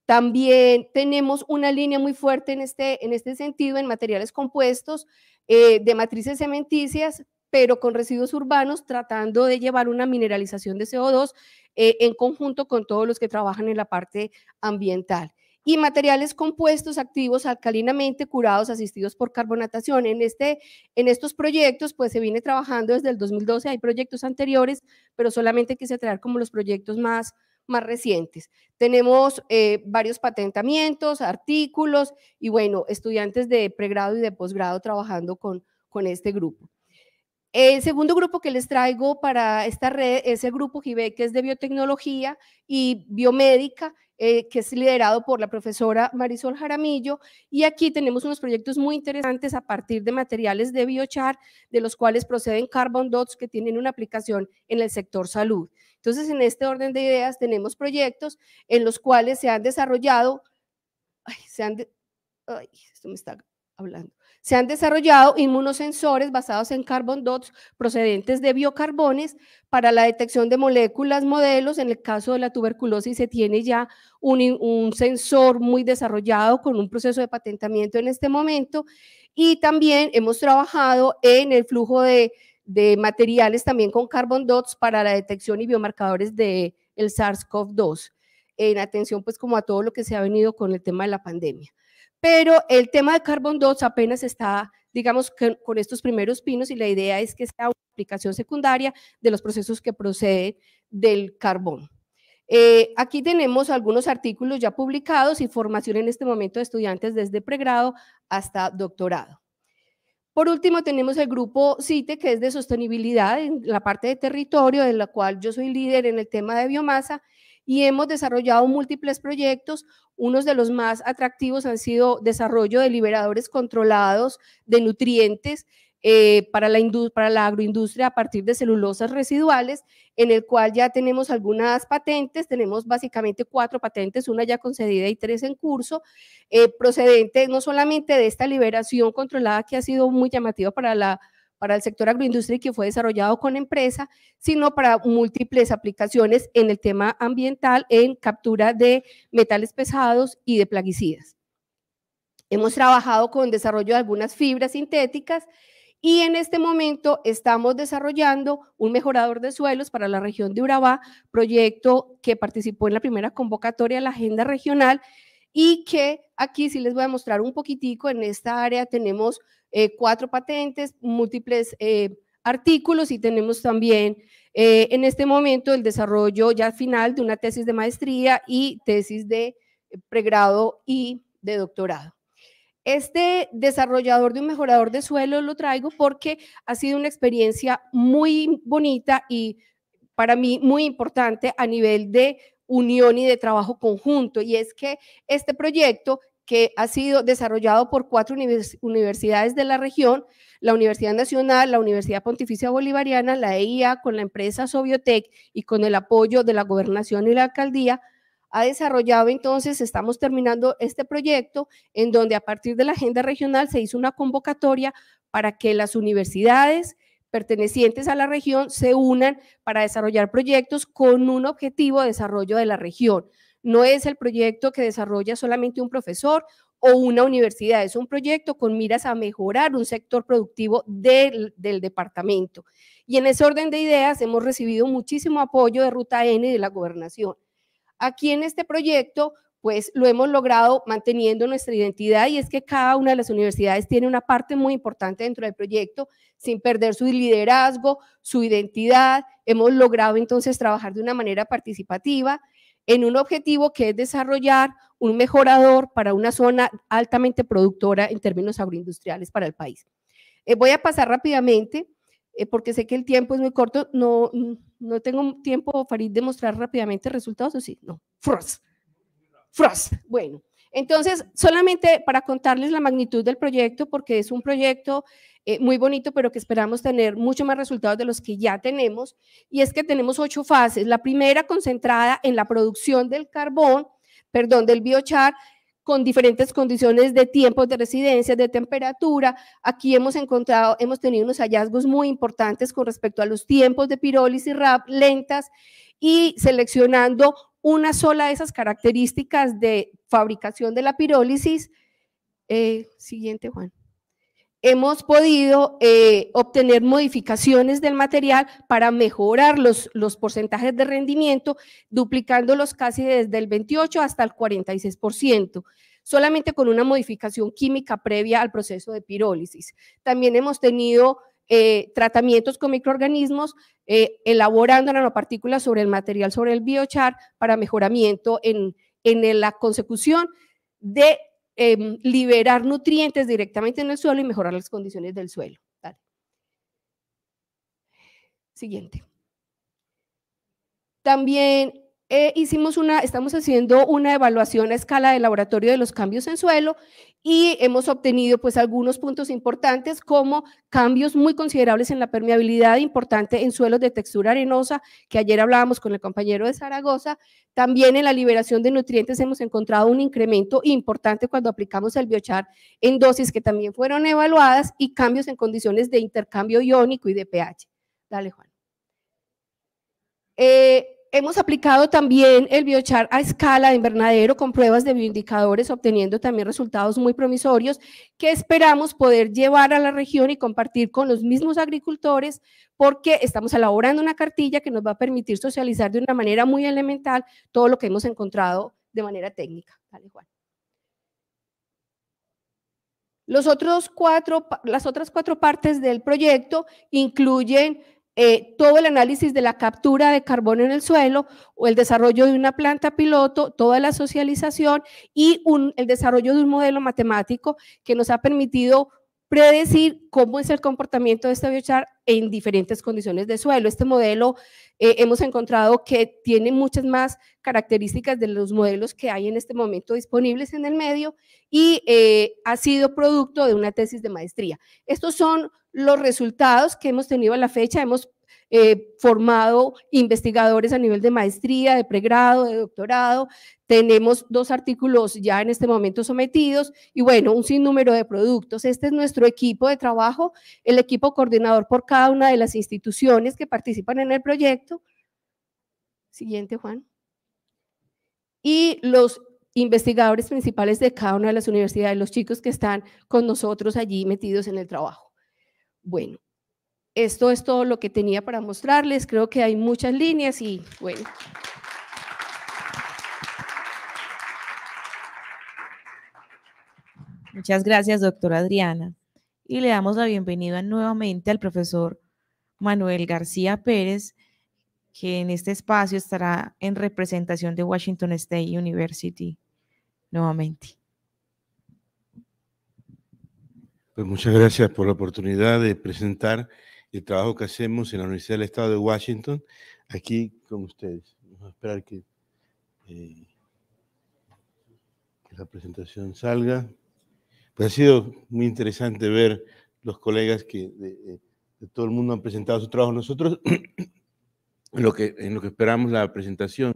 También tenemos una línea muy fuerte en este, en este sentido, en materiales compuestos eh, de matrices cementicias, pero con residuos urbanos, tratando de llevar una mineralización de CO2 eh, en conjunto con todos los que trabajan en la parte ambiental y materiales compuestos activos alcalinamente curados asistidos por carbonatación. En, este, en estos proyectos, pues se viene trabajando desde el 2012, hay proyectos anteriores, pero solamente quise traer como los proyectos más, más recientes. Tenemos eh, varios patentamientos, artículos y bueno, estudiantes de pregrado y de posgrado trabajando con, con este grupo. El segundo grupo que les traigo para esta red es el grupo gibe que es de biotecnología y biomédica. Eh, que es liderado por la profesora Marisol Jaramillo. Y aquí tenemos unos proyectos muy interesantes a partir de materiales de biochar, de los cuales proceden Carbon Dots, que tienen una aplicación en el sector salud. Entonces, en este orden de ideas, tenemos proyectos en los cuales se han desarrollado, ay, se han, ay, esto me está hablando, se han desarrollado inmunosensores basados en carbon dots procedentes de biocarbones para la detección de moléculas modelos. En el caso de la tuberculosis se tiene ya un, sensor muy desarrollado con un proceso de patentamiento en este momento. Y también hemos trabajado en el flujo de, materiales también con carbon dots para la detección y biomarcadores del el SARS-CoV-2 en atención pues como a todo lo que se ha venido con el tema de la pandemia pero el tema de Carbon 2 apenas está, digamos, con estos primeros pinos y la idea es que sea una aplicación secundaria de los procesos que proceden del carbón. Eh, aquí tenemos algunos artículos ya publicados y formación en este momento de estudiantes desde pregrado hasta doctorado. Por último, tenemos el grupo CITE, que es de sostenibilidad en la parte de territorio, de la cual yo soy líder en el tema de biomasa, y hemos desarrollado múltiples proyectos. Unos de los más atractivos han sido desarrollo de liberadores controlados de nutrientes eh, para, la para la agroindustria a partir de celulosas residuales, en el cual ya tenemos algunas patentes, tenemos básicamente cuatro patentes, una ya concedida y tres en curso, eh, procedentes no solamente de esta liberación controlada que ha sido muy llamativa para la para el sector agroindustria que fue desarrollado con empresa, sino para múltiples aplicaciones en el tema ambiental, en captura de metales pesados y de plaguicidas. Hemos trabajado con desarrollo de algunas fibras sintéticas y en este momento estamos desarrollando un mejorador de suelos para la región de Urabá, proyecto que participó en la primera convocatoria de la agenda regional y que aquí sí les voy a mostrar un poquitico, en esta área tenemos eh, cuatro patentes, múltiples eh, artículos y tenemos también eh, en este momento el desarrollo ya final de una tesis de maestría y tesis de pregrado y de doctorado. Este desarrollador de un mejorador de suelo lo traigo porque ha sido una experiencia muy bonita y para mí muy importante a nivel de unión y de trabajo conjunto. Y es que este proyecto que ha sido desarrollado por cuatro universidades de la región, la Universidad Nacional, la Universidad Pontificia Bolivariana, la EIA, con la empresa Sobiotec y con el apoyo de la gobernación y la alcaldía, ha desarrollado entonces, estamos terminando este proyecto en donde a partir de la agenda regional se hizo una convocatoria para que las universidades, pertenecientes a la región se unan para desarrollar proyectos con un objetivo de desarrollo de la región. No es el proyecto que desarrolla solamente un profesor o una universidad, es un proyecto con miras a mejorar un sector productivo del, departamento. Y en ese orden de ideas hemos recibido muchísimo apoyo de Ruta N y de la gobernación. Aquí en este proyecto pues lo hemos logrado manteniendo nuestra identidad y es que cada una de las universidades tiene una parte muy importante dentro del proyecto, sin perder su liderazgo, su identidad. Hemos logrado entonces trabajar de una manera participativa en un objetivo que es desarrollar un mejorador para una zona altamente productora en términos agroindustriales para el país. Eh, voy a pasar rápidamente, eh, porque sé que el tiempo es muy corto, no, no tengo tiempo, Farid, de mostrar rápidamente resultados, o sí, no, Frost. Frost. Bueno, entonces, solamente para contarles la magnitud del proyecto, porque es un proyecto eh, muy bonito, pero que esperamos tener mucho más resultados de los que ya tenemos, y es que tenemos ocho fases. La primera concentrada en la producción del carbón, perdón, del biochar, con diferentes condiciones de tiempos de residencia, de temperatura. Aquí hemos encontrado, hemos tenido unos hallazgos muy importantes con respecto a los tiempos de pirólisis RAP lentas y seleccionando una sola de esas características de fabricación de la pirólisis, eh, siguiente Juan, hemos podido eh, obtener modificaciones del material para mejorar los, los porcentajes de rendimiento, duplicándolos casi desde el 28 hasta el 46% solamente con una modificación química previa al proceso de pirólisis. También hemos tenido eh, tratamientos con microorganismos eh, elaborando nanopartículas sobre el material, sobre el biochar para mejoramiento en, la consecución de em, liberar nutrientes directamente en el suelo y mejorar las condiciones del suelo. Siguiente. También eh, hicimos una, estamos haciendo una evaluación a escala de laboratorio de los cambios en suelo y hemos obtenido pues algunos puntos importantes como cambios muy considerables en la permeabilidad importante en suelos de textura arenosa, que ayer hablábamos con el compañero de Zaragoza. También en la liberación de nutrientes hemos encontrado un incremento importante cuando aplicamos el biochar en dosis que también fueron evaluadas y cambios en condiciones de intercambio iónico y de pH. Dale, Juan. Eh, Hemos aplicado también el biochar a escala de invernadero con pruebas de bioindicadores, obteniendo también resultados muy promisorios que esperamos poder llevar a la región y compartir con los mismos agricultores, porque estamos elaborando una cartilla que nos va a permitir socializar de una manera muy elemental todo lo que hemos encontrado de manera técnica. las otras cuatro partes del proyecto incluyen eh, todo el análisis de la captura de carbono en el suelo o el desarrollo de una planta piloto, toda la socialización y el desarrollo de un modelo matemático que nos ha permitido predecir cómo es el comportamiento de este biochar en diferentes condiciones de suelo. Este modelo eh, hemos encontrado que tiene muchas más características de los modelos que hay en este momento disponibles en el medio y eh, ha sido producto de una tesis de maestría. Estos son los resultados que hemos tenido a la fecha. Hemos eh, formado investigadores a nivel de maestría, de pregrado, de doctorado. Tenemos dos artículos ya en este momento sometidos y bueno, un sinnúmero de productos. Este es nuestro equipo de trabajo, el equipo coordinador por cada una de las instituciones que participan en el proyecto. Siguiente, Juan. Y los investigadores principales de cada una de las universidades, los chicos que están con nosotros allí metidos en el trabajo. Bueno, esto es todo lo que tenía para mostrarles. Creo que hay muchas líneas y bueno. Muchas gracias, doctora Adriana. Y le damos la bienvenida nuevamente al profesor Manuel García Pérez, que en este espacio estará en representación de Washington State University nuevamente. Pues, muchas gracias por la oportunidad de presentar el trabajo que hacemos en la Universidad del Estado de Washington, aquí con ustedes. Vamos a esperar que, eh, la presentación salga. Pues, ha sido muy interesante ver los colegas que de, eh, todo el mundo han presentado su trabajo. Nosotros, en lo que, en lo que esperamos la presentación,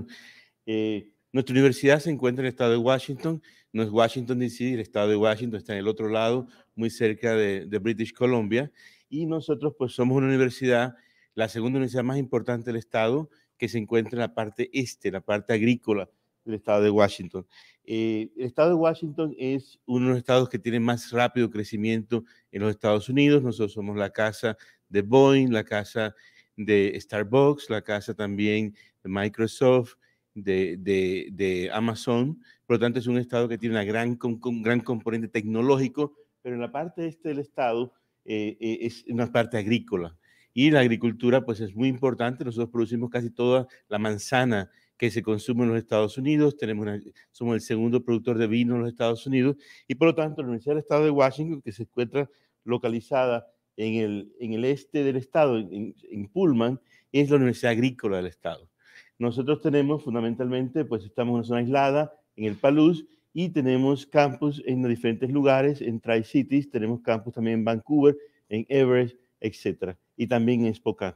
eh, nuestra universidad se encuentra en el estado de Washington, no es Washington DC, el estado de Washington está en el otro lado, muy cerca de, British Columbia, y nosotros pues somos una universidad, la segunda universidad más importante del estado, que se encuentra en la parte este, la parte agrícola del estado de Washington. Eh, el estado de Washington es uno de los estados que tiene más rápido crecimiento en los Estados Unidos. Nosotros somos la casa de Boeing, la casa de Starbucks, la casa también de Microsoft, de, Amazon. Por lo tanto, es un estado que tiene una gran, un gran componente tecnológico, pero en la parte este del estado eh, eh, es una parte agrícola. Y la agricultura, pues, es muy importante. Nosotros producimos casi toda la manzana que se consume en los Estados Unidos, tenemos somos el segundo productor de vino en los Estados Unidos, y por lo tanto la Universidad del Estado de Washington, que se encuentra localizada en el, en el este del estado, en Pullman, es la Universidad Agrícola del Estado. Nosotros tenemos fundamentalmente, pues estamos en una zona aislada, en el Palus, y tenemos campus en diferentes lugares, en Tri-Cities, tenemos campus también en Vancouver, en Everest, etcétera, y también en Spokane.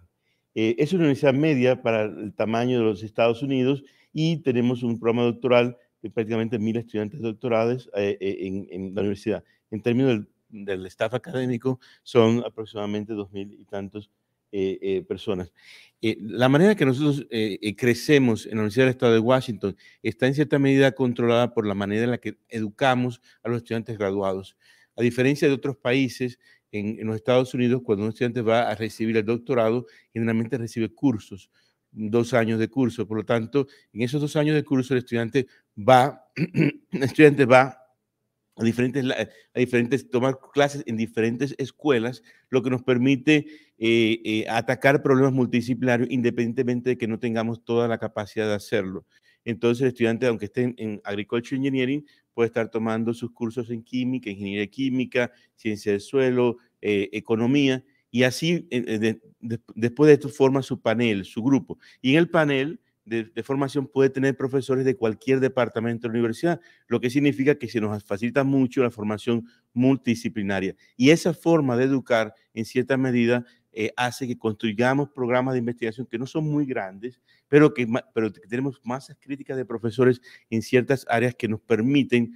Eh, es una universidad media para el tamaño de los Estados Unidos y tenemos un programa doctoral de prácticamente mil estudiantes doctorales eh, eh, en, la universidad. En términos del, del staff académico, son aproximadamente dos mil y tantos eh, eh, personas. Eh, la manera que nosotros crecemos en la Universidad del Estado de Washington está en cierta medida controlada por la manera en la que educamos a los estudiantes graduados. A diferencia de otros países, en, en, los Estados Unidos, cuando un estudiante va a recibir el doctorado, generalmente recibe cursos, dos años de curso. Por lo tanto, en esos dos años de curso, el estudiante va, el estudiante va a diferentes, a diferentes, tomar clases en diferentes escuelas, lo que nos permite eh, eh, atacar problemas multidisciplinarios independientemente de que no tengamos toda la capacidad de hacerlo. Entonces, el estudiante, aunque esté en, Agricultural Engineering, puede estar tomando sus cursos en química, ingeniería química, ciencia del suelo, eh, economía, y así, después de esto, forma su panel, su grupo. Y en el panel, de, formación puede tener profesores de cualquier departamento de la universidad, lo que significa que se nos facilita mucho la formación multidisciplinaria. Y esa forma de educar, en cierta medida, eh, hace que construyamos programas de investigación que no son muy grandes, pero que, pero tenemos masas críticas de profesores en ciertas áreas que nos permiten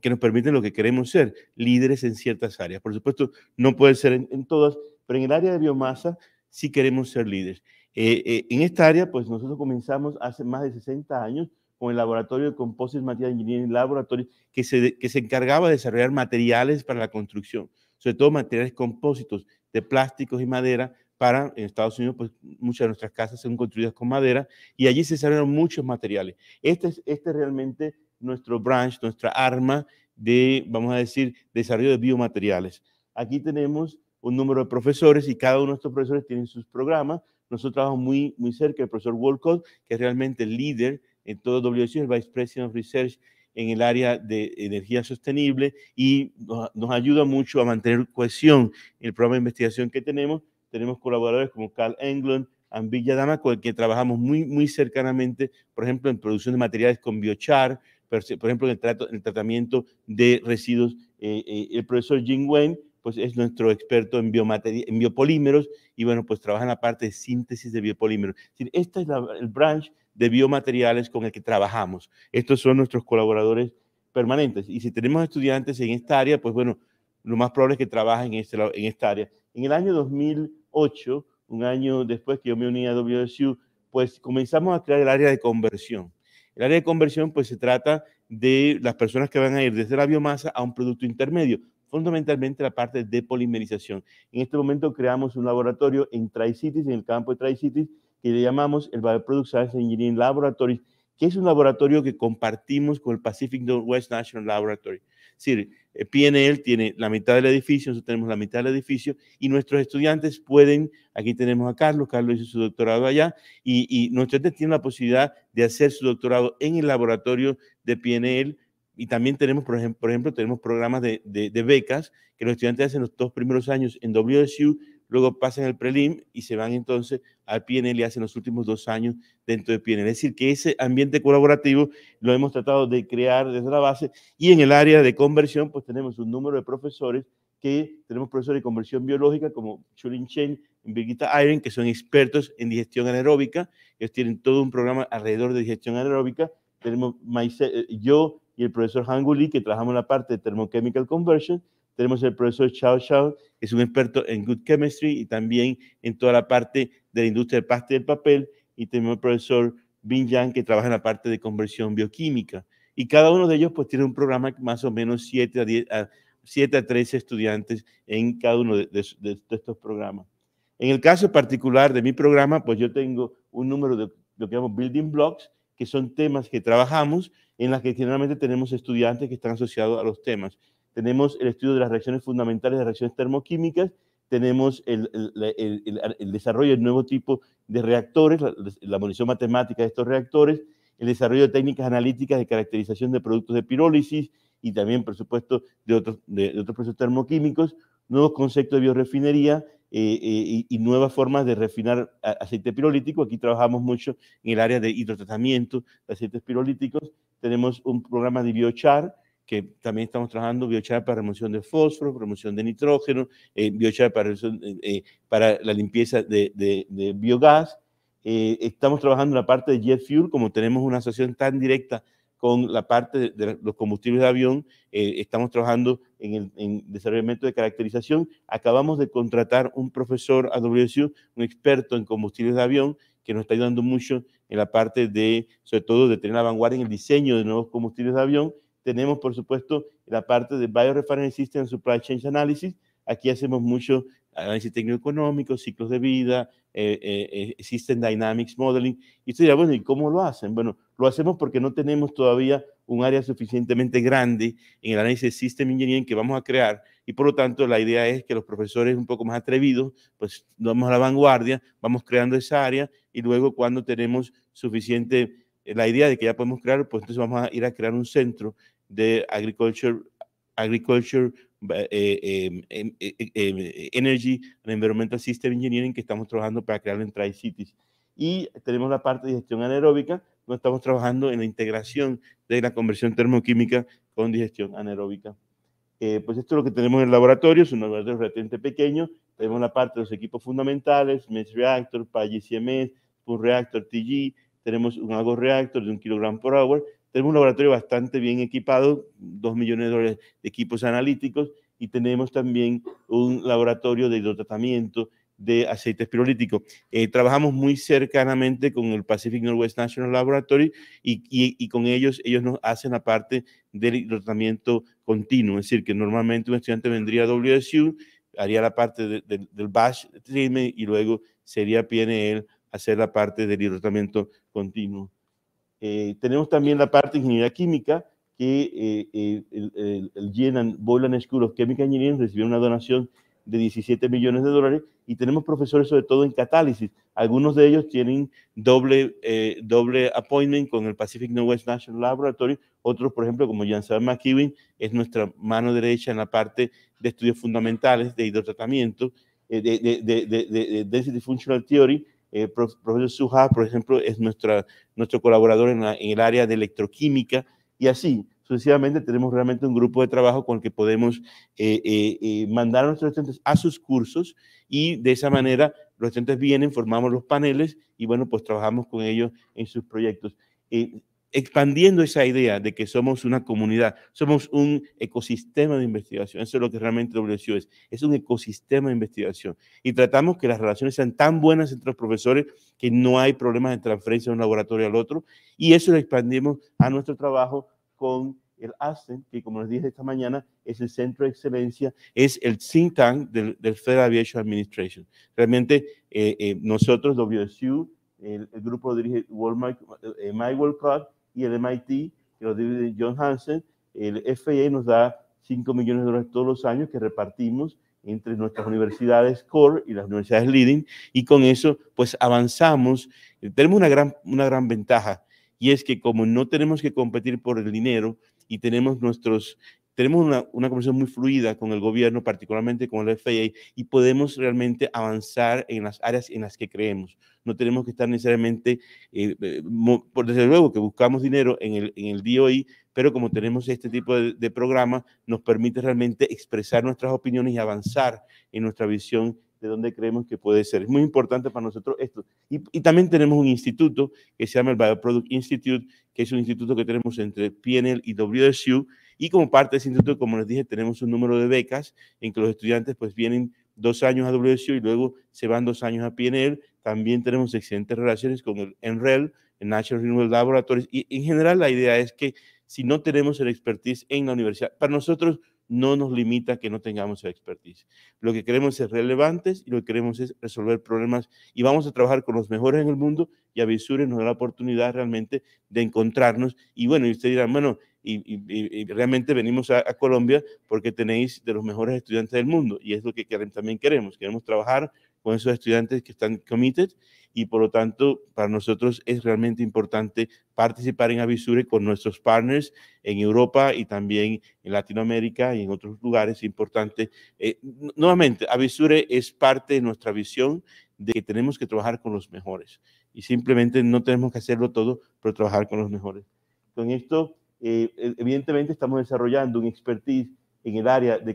que nos permiten lo que queremos ser, líderes en ciertas áreas. Por supuesto, no puede ser en, en todas, pero en el área de biomasa sí queremos ser líderes. Eh, eh, en esta área, pues nosotros comenzamos hace más de 60 años con el laboratorio de Composites Material Engineering Laboratory, que se, que se encargaba de desarrollar materiales para la construcción, sobre todo materiales compósitos de plásticos y madera para, en Estados Unidos, pues muchas de nuestras casas son construidas con madera y allí se desarrollaron muchos materiales. Este es, este es realmente nuestro branch, nuestra arma de, vamos a decir, desarrollo de biomateriales. Aquí tenemos un número de profesores y cada uno de estos profesores tiene sus programas nosotros trabajamos muy, muy cerca del profesor Wolcott, que es realmente el líder en todo WSU, el Vice President of Research en el área de energía sostenible y nos, ayuda mucho a mantener cohesión en el programa de investigación que tenemos. Tenemos colaboradores como Carl Englund, Ambilla Dama, con el que trabajamos muy, muy cercanamente, por ejemplo, en producción de materiales con biochar, por ejemplo, en el, tratamiento de residuos. Eh, eh, el profesor Jim Wayne pues es nuestro experto en, en biopolímeros y bueno, pues trabaja en la parte de síntesis de biopolímeros. Es este es el branch de biomateriales con el que trabajamos. Estos son nuestros colaboradores permanentes. Y si tenemos estudiantes en esta área, pues bueno, lo más probable es que trabajen en, este en esta área. En el año 2008, un año después que yo me uní a WSU, pues comenzamos a crear el área de conversión. El área de conversión, pues se trata de las personas que van a ir desde la biomasa a un producto intermedio fundamentalmente la parte de polimerización. En este momento creamos un laboratorio en Tri-Cities, en el campo de Tri-Cities, que le llamamos el Bioproducts Science Engineering Laboratory, que es un laboratorio que compartimos con el Pacific Northwest National Laboratory. Es decir, eh, PNL tiene la mitad del edificio, nosotros tenemos la mitad del edificio y nuestros estudiantes pueden, aquí tenemos a Carlos, Carlos hizo su doctorado allá y, y nuestros estudiantes tienen la posibilidad de hacer su doctorado en el laboratorio de PNL y también tenemos, por ejemplo, por ejemplo tenemos programas de, becas que los estudiantes hacen los dos primeros años en WSU, luego pasan el prelim y se van entonces al PNL y hacen los últimos dos años dentro de PNL. Es decir, que ese ambiente colaborativo lo hemos tratado de crear desde la base y en el área de conversión, pues tenemos un número de profesores que tenemos profesores de conversión biológica como Shulin Chen, Birgitta Iron, que son expertos en digestión anaeróbica. Ellos tienen todo un programa alrededor de digestión anaeróbica. Tenemos eh, yo y el profesor Han Lee, que trabajamos la parte de Thermochemical Conversion. Tenemos el profesor Chao Chao, que es un experto en Good Chemistry y también en toda la parte de la industria del paste y del papel. Y tenemos el profesor Bin Yang, que trabaja en la parte de conversión bioquímica. Y cada uno de ellos pues tiene un programa más o menos 7 a, 7 13 estudiantes en cada uno de, de, estos programas. En el caso particular de mi programa, pues yo tengo un número de lo que llamamos Building Blocks, que son temas que trabajamos, en las que generalmente tenemos estudiantes que están asociados a los temas. Tenemos el estudio de las reacciones fundamentales, de reacciones termoquímicas, tenemos el, desarrollo del nuevo tipo de reactores, la, la munición matemática de estos reactores, el desarrollo de técnicas analíticas de caracterización de productos de pirólisis y también, por supuesto, de otros, de otros procesos termoquímicos, nuevos conceptos de biorefinería, eh, eh, y nuevas formas de refinar aceite pirolítico. Aquí trabajamos mucho en el área de hidrotratamiento de aceites pirolíticos. Tenemos un programa de biochar, que también estamos trabajando biochar para remoción de fósforo, remoción de nitrógeno, eh, biochar para, para, la limpieza de, biogás. estamos trabajando en la parte de jet fuel, como tenemos una asociación tan directa con la parte de los combustibles de avión, eh, estamos trabajando en el en de caracterización. Acabamos de contratar un profesor a WSU, un experto en combustibles de avión, que nos está ayudando mucho en la parte de, sobre todo, de tener la vanguardia en el diseño de nuevos combustibles de avión. Tenemos, por supuesto, la parte de Biorefinery System Supply Chain Analysis, Aquí hacemos mucho análisis técnico-económico, ciclos de vida, System eh, eh, eh, existen Dynamics Modeling. Y usted dirá, bueno, ¿y cómo lo hacen? Bueno, lo hacemos porque no tenemos todavía un área suficientemente grande en el análisis de System Engineering que vamos a crear y por lo tanto la idea es que los profesores un poco más atrevidos, pues vamos a la vanguardia, vamos creando esa área y luego cuando tenemos suficiente, la idea de que ya podemos crear, pues entonces vamos a ir a crear un centro de Agriculture, agriculture eh, em, em, e, e, em, e, Energy Environmental System Engineering, que estamos trabajando para crear en Tri-Cities. Y tenemos la parte de gestión anaeróbica, donde estamos trabajando en la integración de la conversión termoquímica con digestión anaeróbica. Eh, pues esto es lo que tenemos en el laboratorio, es un laboratorio relativamente pequeño. Tenemos la parte de los equipos fundamentales, MES Reactor, PAGI-CMS, pur Reactor TG, tenemos un algo reactor de un kilogramo por hora, tenemos un laboratorio bastante bien equipado, 2 millones de dólares de equipos analíticos y tenemos también un laboratorio de hidrotratamiento de aceites pirolíticos. Eh, trabajamos muy cercanamente con el Pacific Northwest National Laboratory y, y, con ellos, ellos nos hacen la parte del tratamiento continuo, es decir, que normalmente un estudiante vendría a WSU, haría la parte del del BASH y luego sería PNL hacer la parte del hidrotratamiento continuo eh, tenemos también la parte de ingeniería química, que eh, el, el, Boylan School of Chemical Engineering recibió una donación de 17 millones de dólares y tenemos profesores sobre todo en catálisis. Algunos de ellos tienen doble, eh, doble appointment con el Pacific Northwest National Laboratory, otros, por ejemplo, como Janssen McEwen, es nuestra mano derecha en la parte de estudios fundamentales de hidrotratamiento, eh, de Density Functional Theory, el eh, profesor Suha, por ejemplo, es nuestro colaborador en, el área de electroquímica y así sucesivamente tenemos realmente un grupo de trabajo con el que podemos eh, eh, mandar a nuestros estudiantes a sus cursos y de esa manera los estudiantes vienen, formamos los paneles y bueno, pues trabajamos con ellos en sus proyectos expandiendo esa idea de que somos una comunidad, somos un ecosistema de investigación. Eso es lo que realmente WSU es, es un ecosistema de investigación. Y tratamos que las relaciones sean tan buenas entre los profesores que no hay problemas de transferencia de un laboratorio al otro. Y eso lo expandimos a nuestro trabajo con el ASEN, que como les dije esta mañana, es el centro de excelencia, es el think tank del, Federal Aviation Administration. Realmente eh, eh, nosotros, WSU, el, el, grupo dirige My, World eh, y el MIT, que lo divide John Hansen, el FAA nos da 5 millones de dólares todos los años que repartimos entre nuestras universidades core y las universidades leading, y con eso pues avanzamos. Tenemos una gran, una gran ventaja, y es que como no tenemos que competir por el dinero y tenemos nuestros tenemos una, conversación muy fluida con el gobierno, particularmente con el FAA, y podemos realmente avanzar en las áreas en las que creemos. No tenemos que estar necesariamente, eh, eh, por desde luego que buscamos dinero en el, en el DOI, pero como tenemos este tipo de, de programa, nos permite realmente expresar nuestras opiniones y avanzar en nuestra visión de dónde creemos que puede ser. Es muy importante para nosotros esto. Y, y, también tenemos un instituto que se llama el Bioproduct Institute, que es un instituto que tenemos entre PNL y WSU, y como parte de ese instituto, como les dije, tenemos un número de becas en que los estudiantes pues vienen dos años a WSU y luego se van dos años a PNL. También tenemos excelentes relaciones con el NREL, el National Renewable Laboratories. Y en general la idea es que si no tenemos el expertise en la universidad, para nosotros no nos limita que no tengamos expertise. Lo que queremos es relevantes y lo que queremos es resolver problemas y vamos a trabajar con los mejores en el mundo y Avisure nos da la oportunidad realmente de encontrarnos y bueno, y ustedes dirán, bueno, y, realmente venimos a, a, Colombia porque tenéis de los mejores estudiantes del mundo y es lo que también queremos, queremos trabajar con esos estudiantes que están committed y por lo tanto para nosotros es realmente importante participar en Avisure con nuestros partners en Europa y también en Latinoamérica y en otros lugares importante eh, nuevamente, Avisure es parte de nuestra visión de que tenemos que trabajar con los mejores y simplemente no tenemos que hacerlo todo, pero trabajar con los mejores. Con esto, eh, e-, evidentemente estamos desarrollando un expertise en el área de,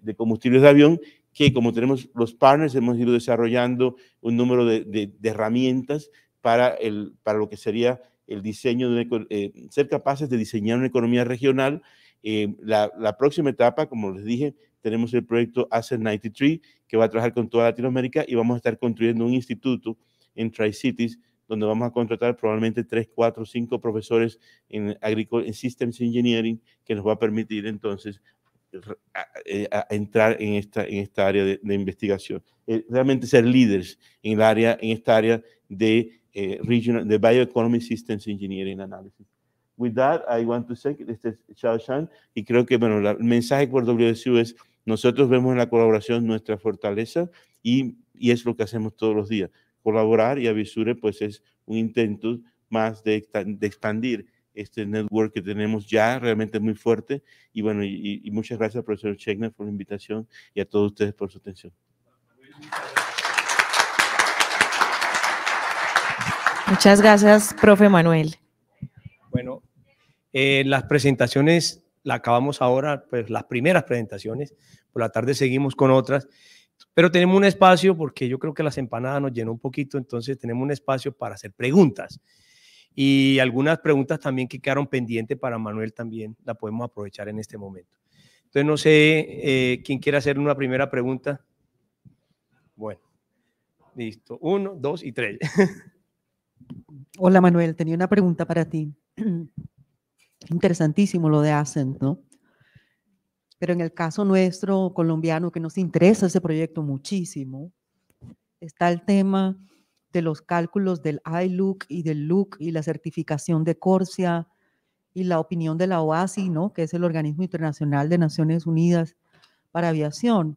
de combustibles de avión que como tenemos los partners, hemos ido desarrollando un número de, herramientas para, el, para lo que sería el diseño, de, eh, ser capaces de diseñar una economía regional. Eh, la, próxima etapa, como les dije, tenemos el proyecto Asset 93, que va a trabajar con toda Latinoamérica y vamos a estar construyendo un instituto en Tri-Cities, donde vamos a contratar probablemente tres cuatro cinco profesores en, en Systems Engineering, que nos va a permitir entonces eh, a, entrar en esta, en esta área de, investigación. Eh, realmente ser líderes en, el área, en esta área de, eh, regional, de Bioeconomy Systems Engineering Analysis. With that, I want to este y creo que bueno, el mensaje por WSU es nosotros vemos en la colaboración nuestra fortaleza y, y es lo que hacemos todos los días. Colaborar y Avisure pues es un intento más de, de expandir este network que tenemos ya realmente muy fuerte. Y bueno, y, muchas gracias, profesor Chegner, por la invitación y a todos ustedes por su atención. Muchas gracias, profe Manuel. Bueno, eh, las presentaciones la acabamos ahora, pues las primeras presentaciones, por la tarde seguimos con otras, pero tenemos un espacio porque yo creo que las empanadas nos llenó un poquito, entonces tenemos un espacio para hacer preguntas. Y algunas preguntas también que quedaron pendientes para Manuel también la podemos aprovechar en este momento. Entonces, no sé eh, quién quiere hacer una primera pregunta. Bueno, listo. Uno, dos y tres. Hola Manuel, tenía una pregunta para ti. Interesantísimo lo de Ascent, ¿no? Pero en el caso nuestro colombiano, que nos interesa ese proyecto muchísimo, está el tema de los cálculos del iluc y del LUC y la certificación de Corsia y la opinión de la OASI, ¿no? que es el Organismo Internacional de Naciones Unidas para Aviación.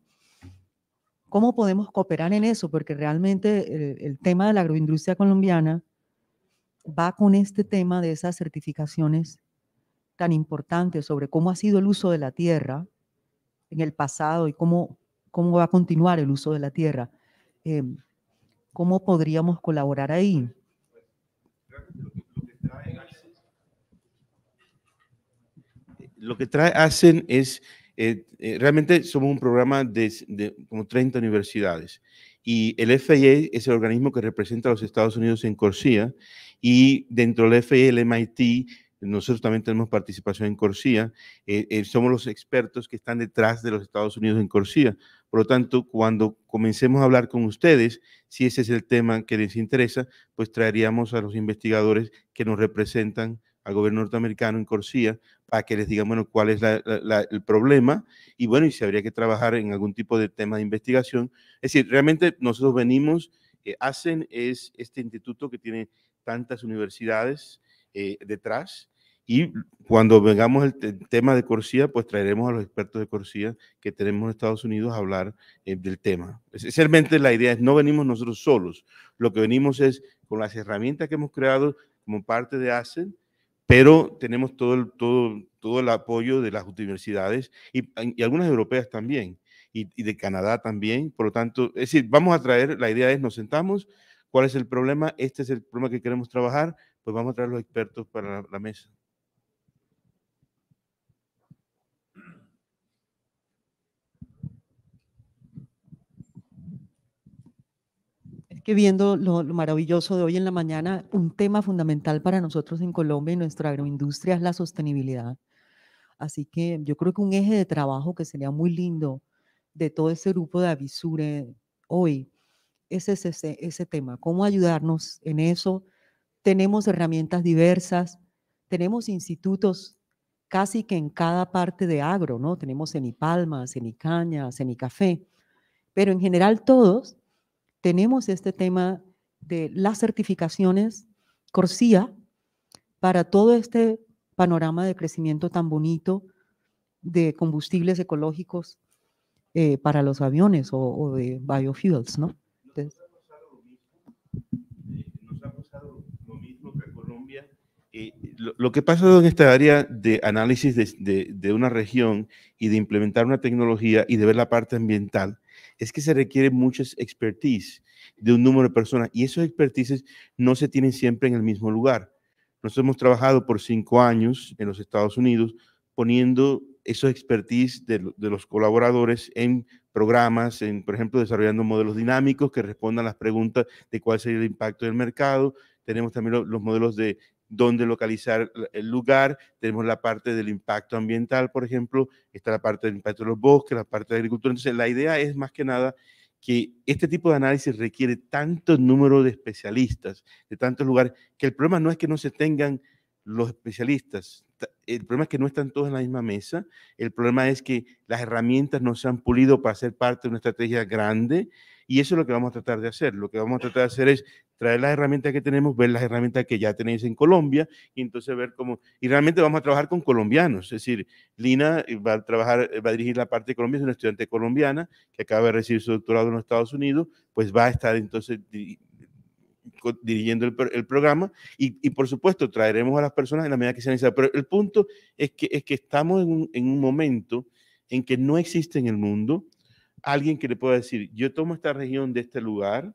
¿Cómo podemos cooperar en eso? Porque realmente eh, el, tema de la agroindustria colombiana va con este tema de esas certificaciones tan importantes sobre cómo ha sido el uso de la tierra en el pasado y cómo, cómo va a continuar el uso de la tierra. Em, ¿Cómo podríamos colaborar ahí? Lo que trae hacen es, eh, eh, realmente somos un programa de, de como 30 universidades y el FIA e es el organismo que representa a los Estados Unidos en Corsia y dentro del FIA e, el MIT nosotros también tenemos participación en Corsia. Eh, eh, somos los expertos que están detrás de los Estados Unidos en Corsia. Por lo tanto, cuando comencemos a hablar con ustedes, si ese es el tema que les interesa, pues traeríamos a los investigadores que nos representan al gobierno norteamericano en Corsia para que les digan, bueno, cuál es el problema y bueno, y si habría que trabajar en algún tipo de tema de investigación. Es decir, realmente nosotros venimos, eh, hacen es este instituto que tiene tantas universidades detrás y cuando vengamos el tema de Corsia, pues traeremos a los expertos de Corsia que tenemos en Estados Unidos a hablar eh, del tema. Esencialmente la idea es, no venimos nosotros solos, lo que venimos es con las herramientas que hemos creado como parte de ACEN, pero tenemos todo el, todo, todo el apoyo de las universidades y, algunas europeas también, y, de Canadá también. Por lo tanto, es decir, vamos a traer, la idea es, nos sentamos, ¿cuál es el problema? Este es el problema que queremos trabajar, pues vamos a traer los expertos para la mesa. viendo lo, maravilloso de hoy en la mañana, un tema fundamental para nosotros en Colombia y nuestra agroindustria es la sostenibilidad. Así que yo creo que un eje de trabajo que sería muy lindo de todo ese grupo de Avisure hoy es ese, ese, ese tema, cómo ayudarnos en eso. Tenemos herramientas diversas, tenemos institutos casi que en cada parte de agro, ¿no? Tenemos Cenipalma, Cenicaña, Cenicafé, pero en general todos tenemos este tema de las certificaciones Corsia para todo este panorama de crecimiento tan bonito de combustibles ecológicos eh, para los aviones o, de biofuels, ¿no? Entonces, pasado lo, lo, que pasa en esta área de análisis de, de, una región y de implementar una tecnología y de ver la parte ambiental es que se requiere mucha expertise de un número de personas y esos expertices no se tienen siempre en el mismo lugar. Nosotros hemos trabajado por cinco años en los Estados Unidos poniendo esos expertise de, los colaboradores en programas, en, por ejemplo, desarrollando modelos dinámicos que respondan a las preguntas de cuál sería el impacto del mercado. Tenemos también los modelos de dónde localizar el lugar, tenemos la parte del impacto ambiental, por ejemplo, está la parte del impacto de los bosques, la parte de la agricultura. Entonces, la idea es más que nada que este tipo de análisis requiere tanto número de especialistas de tantos lugares, que el problema no es que no se tengan los especialistas, el problema es que no están todos en la misma mesa, el problema es que las herramientas no se han pulido para ser parte de una estrategia grande y eso es lo que vamos a tratar de hacer. Lo que vamos a tratar de hacer es traer las herramientas que tenemos, ver las herramientas que ya tenéis en Colombia y entonces ver cómo... Y realmente vamos a trabajar con colombianos, es decir, Lina eh, va a trabajar, eh, va a dirigir la parte de Colombia, es una estudiante colombiana que acaba de recibir su doctorado en Estados Unidos, pues va a estar entonces dirigiendo el, programa y, por supuesto traeremos a las personas en la medida que sea necesario. Pero el punto es que, es que estamos en un, momento en que no existe en el mundo alguien que le pueda decir, yo tomo esta región de este lugar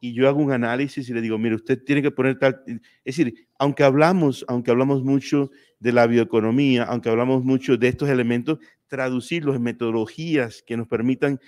y yo hago un análisis y le digo, mire, usted tiene que poner tal... Es decir, aunque hablamos, aunque hablamos mucho de la bioeconomía, aunque hablamos mucho de estos elementos, traducirlos en metodologías que nos permitan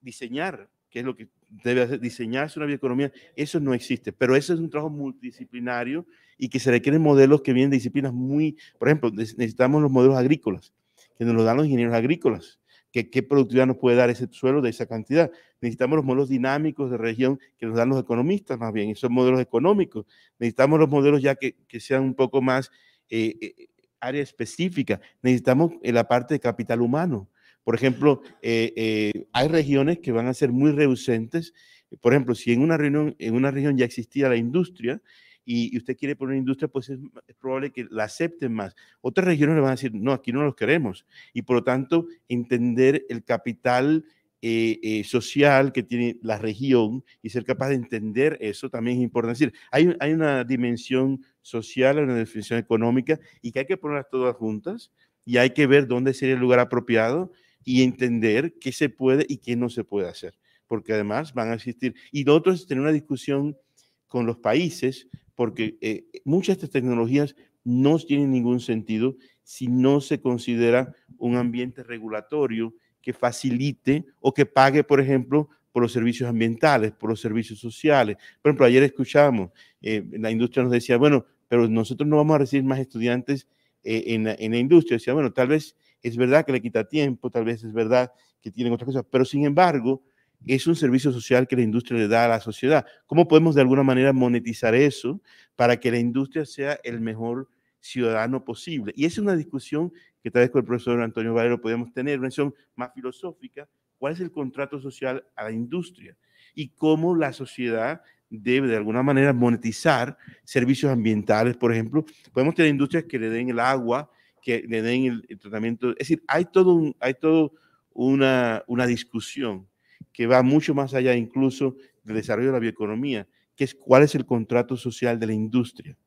diseñar, que es lo que debe diseñarse una bioeconomía, eso no existe, pero eso es un trabajo multidisciplinario y que se requieren modelos que vienen de disciplinas muy, por ejemplo, necesitamos los modelos agrícolas, que nos los dan los ingenieros agrícolas, que qué productividad nos puede dar ese suelo de esa cantidad. Necesitamos los modelos dinámicos de región que nos dan los economistas más bien, esos modelos económicos. Necesitamos los modelos ya que, sean un poco más eh, eh, área específica. Necesitamos eh, la parte de capital humano por ejemplo, eh, eh, hay regiones que van a ser muy reducentes. Por ejemplo, si en una, reunión, en una región ya existía la industria y, usted quiere poner industria, pues es, probable que la acepten más. Otras regiones le van a decir, no, aquí no los queremos. Y por lo tanto, entender el capital eh, social que tiene la región y ser capaz de entender eso también es importante. Es decir, hay, hay una dimensión social, hay una dimensión económica y que hay que ponerlas todas juntas y hay que ver dónde sería el lugar apropiado y entender qué se puede y qué no se puede hacer, porque además van a existir. Y lo otro es tener una discusión con los países, porque eh, muchas de estas tecnologías no tienen ningún sentido si no se considera un ambiente regulatorio que facilite o que pague, por ejemplo, por los servicios ambientales, por los servicios sociales. Por ejemplo, ayer escuchamos, eh, la industria nos decía, bueno, pero nosotros no vamos a recibir más estudiantes eh, en, en, la industria. Decía, bueno, tal vez es verdad que le quita tiempo, tal vez es verdad que tienen otras cosas, pero sin embargo, es un servicio social que la industria le da a la sociedad. ¿Cómo podemos de alguna manera monetizar eso para que la industria sea el mejor ciudadano posible? Y es una discusión que tal vez con el profesor Antonio Valero podemos tener, una discusión más filosófica, cuál es el contrato social a la industria y cómo la sociedad debe de alguna manera monetizar servicios ambientales, por ejemplo. Podemos tener industrias que le den el agua que le den el, tratamiento. Es decir, hay todo un, hay todo una, una discusión que va mucho más allá incluso del desarrollo de la bioeconomía, que es cuál es el contrato social de la industria.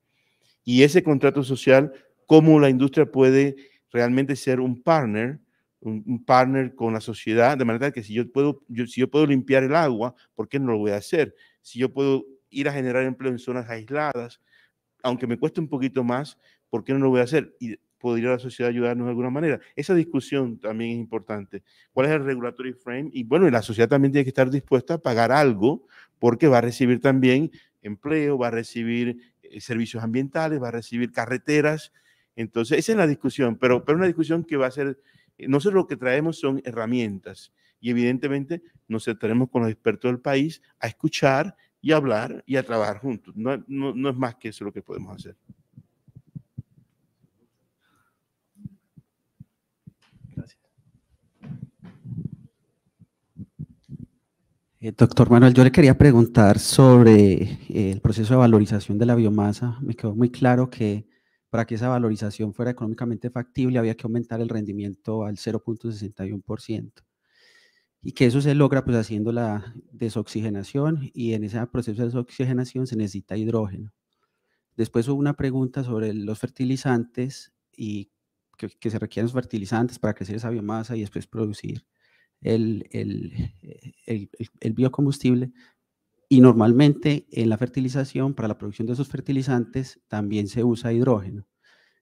Y ese contrato social, cómo la industria puede realmente ser un partner, un, partner con la sociedad, de manera que si yo, puedo, si yo puedo limpiar el agua, ¿por qué no lo voy a hacer? Si yo puedo ir a generar empleo en zonas aisladas, aunque me cueste un poquito más, ¿por qué no lo voy a hacer? Y podría la sociedad ayudarnos de alguna manera? Esa discusión también es importante. ¿Cuál es el regulatory frame? Y bueno, la sociedad también tiene que estar dispuesta a pagar algo porque va a recibir también empleo, va a recibir eh, servicios ambientales, va a recibir carreteras. Entonces, esa es la discusión, pero, pero una discusión que va a ser, eh, nosotros lo que traemos son herramientas y evidentemente nos sentaremos con los expertos del país a escuchar y hablar y a trabajar juntos. No, no, no es más que eso lo que podemos hacer. Eh, doctor Manuel, yo le quería preguntar sobre eh, el proceso de valorización de la biomasa. Me quedó muy claro que para que esa valorización fuera económicamente factible había que aumentar el rendimiento al 0.61% y que eso se logra pues haciendo la desoxigenación y en ese proceso de desoxigenación se necesita hidrógeno. Después hubo una pregunta sobre los fertilizantes y que, se requieren los fertilizantes para crecer esa biomasa y después producir el, el, el, biocombustible y normalmente en la fertilización, para la producción de esos fertilizantes, también se usa hidrógeno.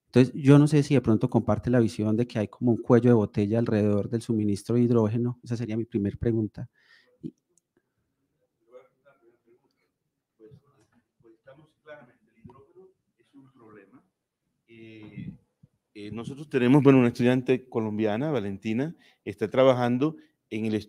Entonces, yo no sé si de pronto comparte la visión de que hay como un cuello de botella alrededor del suministro de hidrógeno. Esa sería mi primera pregunta. Pues, pues, eh, eh, nosotros tenemos, bueno, una estudiante colombiana, Valentina, está trabajando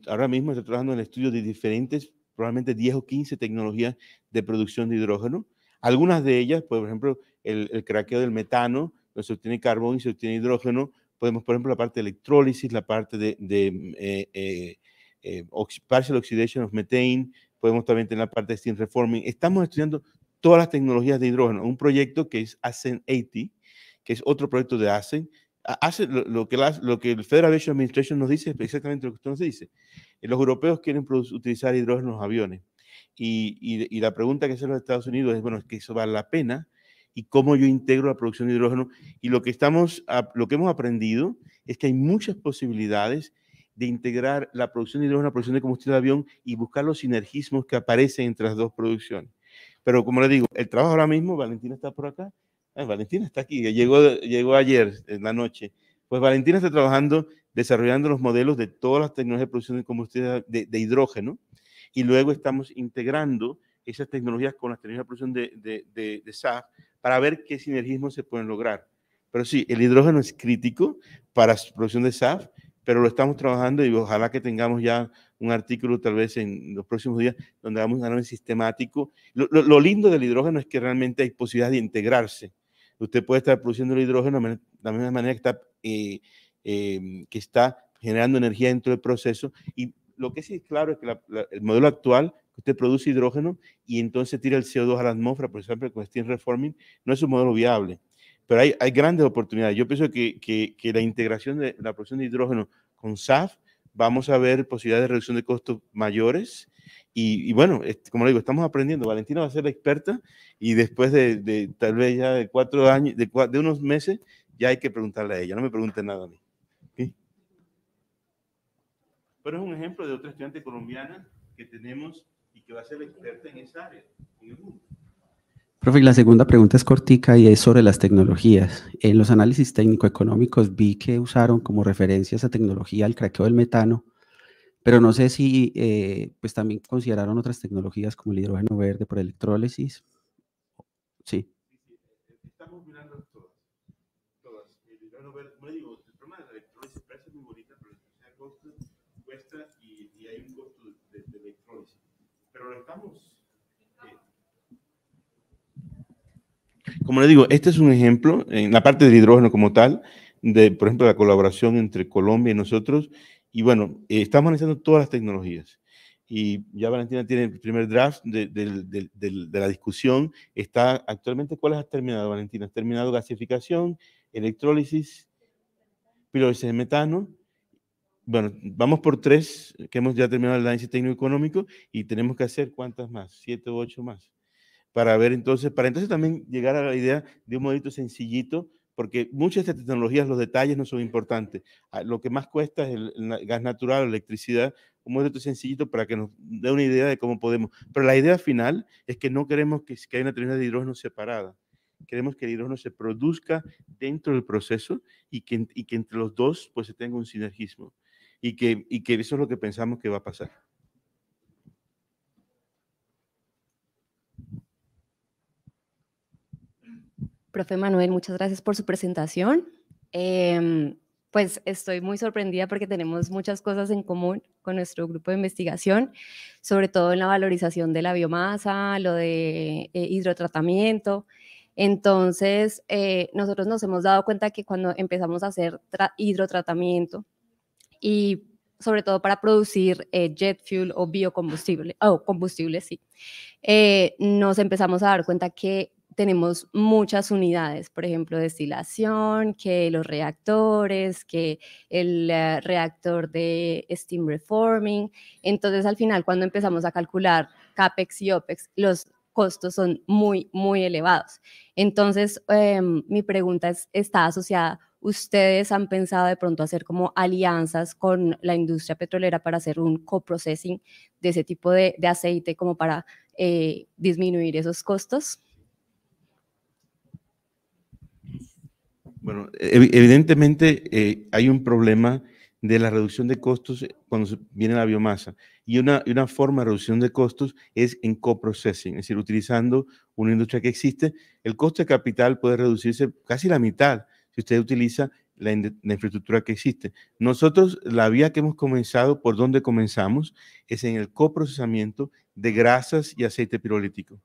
ahora mismo estamos trabajando en el estudio de diferentes, probablemente 10 o 15 tecnologías de producción de hidrógeno. Algunas de ellas, por ejemplo, el, craqueo del metano, donde se obtiene carbón y se obtiene hidrógeno. Podemos, por ejemplo, la parte de electrólisis, la parte de, eh, eh, eh, partial oxidation of methane, podemos también tener la parte de steam reforming. Estamos estudiando todas las tecnologías de hidrógeno. Un proyecto que es ASEN 80, que es otro proyecto de ASEN, hace lo, que la, lo que el Federal Aviation Administration nos dice, es exactamente lo que usted nos dice. Eh, los europeos quieren utilizar hidrógeno en los aviones. Y, la pregunta que hacen los Estados Unidos es, bueno, ¿es que eso vale la pena? ¿Y cómo yo integro la producción de hidrógeno? Y lo que, estamos, lo que hemos aprendido es que hay muchas posibilidades de integrar la producción de hidrógeno la producción de combustible de avión y buscar los sinergismos que aparecen entre las dos producciones. Pero como le digo, el trabajo ahora mismo, Valentina está por acá, Ah, Valentina está aquí, llegó, llegó ayer en la noche. Pues Valentina está trabajando, desarrollando los modelos de todas las tecnologías de producción de combustible de, hidrógeno y luego estamos integrando esas tecnologías con las tecnologías de producción de, SAF para ver qué sinergismos se pueden lograr. Pero sí, el hidrógeno es crítico para la producción de SAF, pero lo estamos trabajando y ojalá que tengamos ya un artículo tal vez en los próximos días donde hagamos un análisis sistemático. Lo, lo, lo lindo del hidrógeno es que realmente hay posibilidad de integrarse usted puede estar produciendo el hidrógeno de la misma manera que está, eh, em, que está generando energía dentro del proceso. Y lo que sí es claro es que el modelo actual, que usted produce hidrógeno y entonces tira el CO2 a la atmósfera, por ejemplo, con steam reforming, no es un modelo viable. Pero hay, grandes oportunidades. Yo pienso que, que la integración de la producción de hidrógeno con SAF, vamos a ver posibilidades de reducción de costos mayores y, bueno, este, como le digo, estamos aprendiendo. Valentina va a ser la experta y después de, tal vez ya de cuatro años, de, unos meses, ya hay que preguntarle a ella. No me pregunte nada a mí. Pero es un ejemplo de otra estudiante colombiana que tenemos y que va a ser la experta en esa área, Profe, la segunda pregunta es cortica y es sobre las tecnologías. En los análisis técnico-económicos vi que usaron como referencia esa tecnología al craqueo del metano pero no sé si eh, pues también consideraron otras tecnologías como el hidrógeno verde por electrólisis. Sí. Estamos mirando todas. Todas. El hidrógeno verde, como digo, el problema de la electrólisis parece muy bonita, pero el costo cuesta y, y, hay un costo de, de electrólisis. Pero lo estamos. Eh, como le digo, este es un ejemplo en la parte del hidrógeno como tal, de, por ejemplo, la colaboración entre Colombia y nosotros y bueno, eh, estamos analizando todas las tecnologías. Y ya Valentina tiene el primer draft de, la discusión. Está actualmente, ¿cuáles has terminado, Valentina? Has terminado gasificación, electrólisis, pirólisis de metano. Bueno, vamos por tres, que hemos ya terminado el análisis técnico-económico y tenemos que hacer cuántas más, siete u ocho más, para ver entonces, para entonces también llegar a la idea de un modito sencillito porque muchas de estas tecnologías, los detalles no son importantes. Ah, lo que más cuesta es el, gas natural, electricidad, un modelo sencillito para que nos dé una idea de cómo podemos. Pero la idea final es que no queremos que, haya una terminal de hidrógeno separada. Queremos que el hidrógeno se produzca dentro del proceso y que, que entre los dos pues se tenga un sinergismo. Y que, y que eso es lo que pensamos que va a pasar. Profe Manuel, muchas gracias por su presentación. Em, pues estoy muy sorprendida porque tenemos muchas cosas en común con nuestro grupo de investigación, sobre todo en la valorización de la biomasa, lo de eh, hidrotratamiento. Entonces, eh, nosotros nos hemos dado cuenta que cuando empezamos a hacer hidrotratamiento y sobre todo para producir eh, jet fuel o biocombustible, o combustible, sí, nos empezamos a dar cuenta que tenemos muchas unidades, por ejemplo, destilación, que los reactores, que el eh, reactor de steam reforming. Entonces, al final, cuando empezamos a calcular CAPEX y OPEX, los costos son muy, muy elevados. Entonces, em, mi pregunta es, ¿está asociada? ¿Ustedes han pensado de pronto hacer como alianzas con la industria petrolera para hacer un coprocessing de ese tipo de, aceite como para eh, disminuir esos costos? Bueno, evidentemente eh, hay un problema de la reducción de costos eh, cuando viene la biomasa. Y una, forma de reducción de costos es en coprocessing, es decir, utilizando una industria que existe, el coste de capital puede reducirse casi la mitad si usted utiliza la, infraestructura que existe. Nosotros, la vía que hemos comenzado, por donde comenzamos, es en el coprocesamiento de grasas y aceite pirolítico.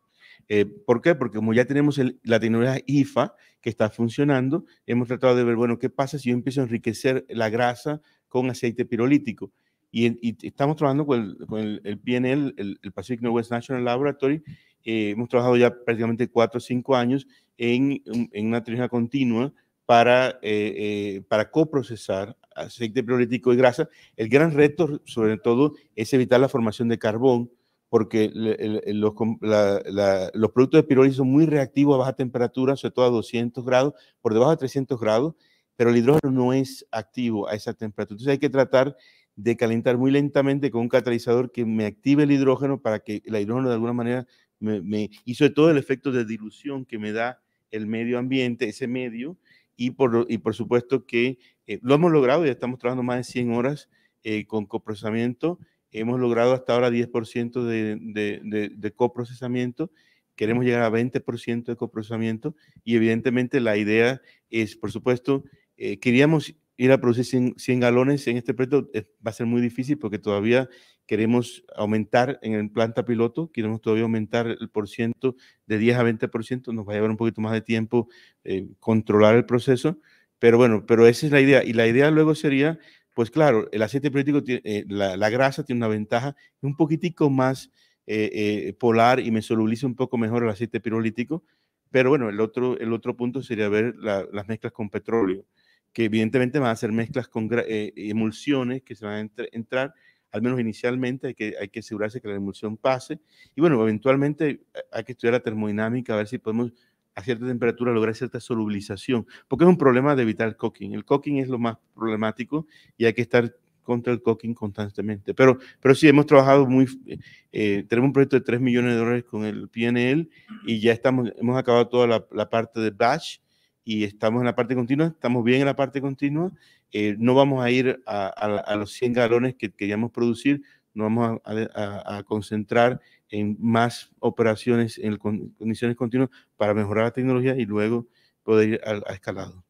Eh, ¿Por qué? Porque como ya tenemos la tecnología IFA que está funcionando, hemos tratado de ver, bueno, ¿qué pasa si yo empiezo a enriquecer la grasa con aceite pirolítico? Y, estamos trabajando con el, con el, PNL, el, Pacific Northwest National Laboratory, eh, hemos trabajado ya prácticamente cuatro o cinco años en, una trinidad continua para, eh, para coprocesar aceite pirolítico y grasa. El gran reto, sobre todo, es evitar la formación de carbón, porque los, productos de pirólisis son muy reactivos a baja temperatura, sobre todo a 200 grados, por debajo de 300 grados, pero el hidrógeno no es activo a esa temperatura. Entonces hay que tratar de calentar muy lentamente con un catalizador que me active el hidrógeno para que el hidrógeno de alguna manera me, me y sobre todo el efecto de dilución que me da el medio ambiente, ese medio, y por, por supuesto que eh, lo hemos logrado, ya estamos trabajando más de 100 horas eh, con coprocesamiento Hemos logrado hasta ahora 10% de, coprocesamiento, queremos llegar a 20% de coprocesamiento y evidentemente la idea es, por supuesto, eh, queríamos ir a producir 100, galones en este proyecto, eh, va a ser muy difícil porque todavía queremos aumentar en el planta piloto, queremos todavía aumentar el por ciento de 10 a 20%, nos va a llevar un poquito más de tiempo eh, controlar el proceso, pero bueno, pero esa es la idea. Y la idea luego sería pues claro, el aceite pirolítico eh, la, grasa tiene una ventaja es un poquitico más eh, eh, polar y me solubiliza un poco mejor el aceite pirolítico, pero bueno, el otro, el otro punto sería ver las mezclas con petróleo, que evidentemente van a ser mezclas con emulsiones que se van a entrar, al menos inicialmente, que, hay que asegurarse que la emulsión pase, y bueno, eventualmente hay que estudiar la termodinámica, a ver si podemos a cierta temperatura lograr cierta solubilización, porque es un problema de evitar el cooking. El cooking es lo más problemático y hay que estar contra el cooking constantemente. Pero, pero sí, hemos trabajado muy, eh, tenemos un proyecto de 3 millones de dólares con el PNL y ya estamos, hemos acabado toda la, parte de batch y estamos en la parte continua, estamos bien en la parte continua, eh, no vamos a ir a, los 100 galones que queríamos producir, no vamos a concentrar en más operaciones en condiciones continuas para mejorar la tecnología y luego poder ir a, escalado.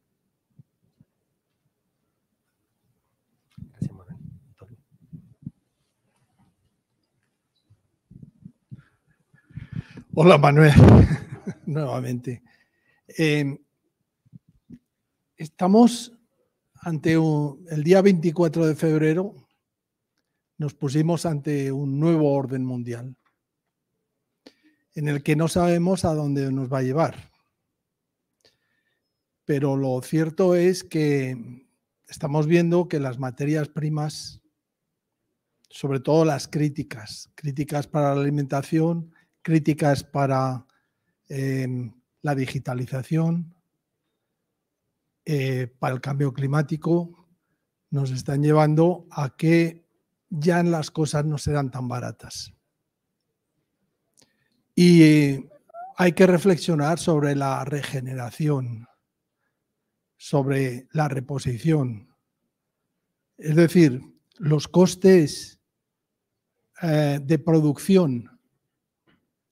Hola Manuel, nuevamente. Em, estamos ante un, el día 24 de febrero, nos pusimos ante un nuevo orden mundial en el que no sabemos a dónde nos va a llevar. Pero lo cierto es que estamos viendo que las materias primas, sobre todo las críticas, críticas para la alimentación, críticas para em, la digitalización, eh, para el cambio climático, nos están llevando a que ya las cosas no serán tan baratas. Y hay que reflexionar sobre la regeneración, sobre la reposición. Es decir, los costes eh, de producción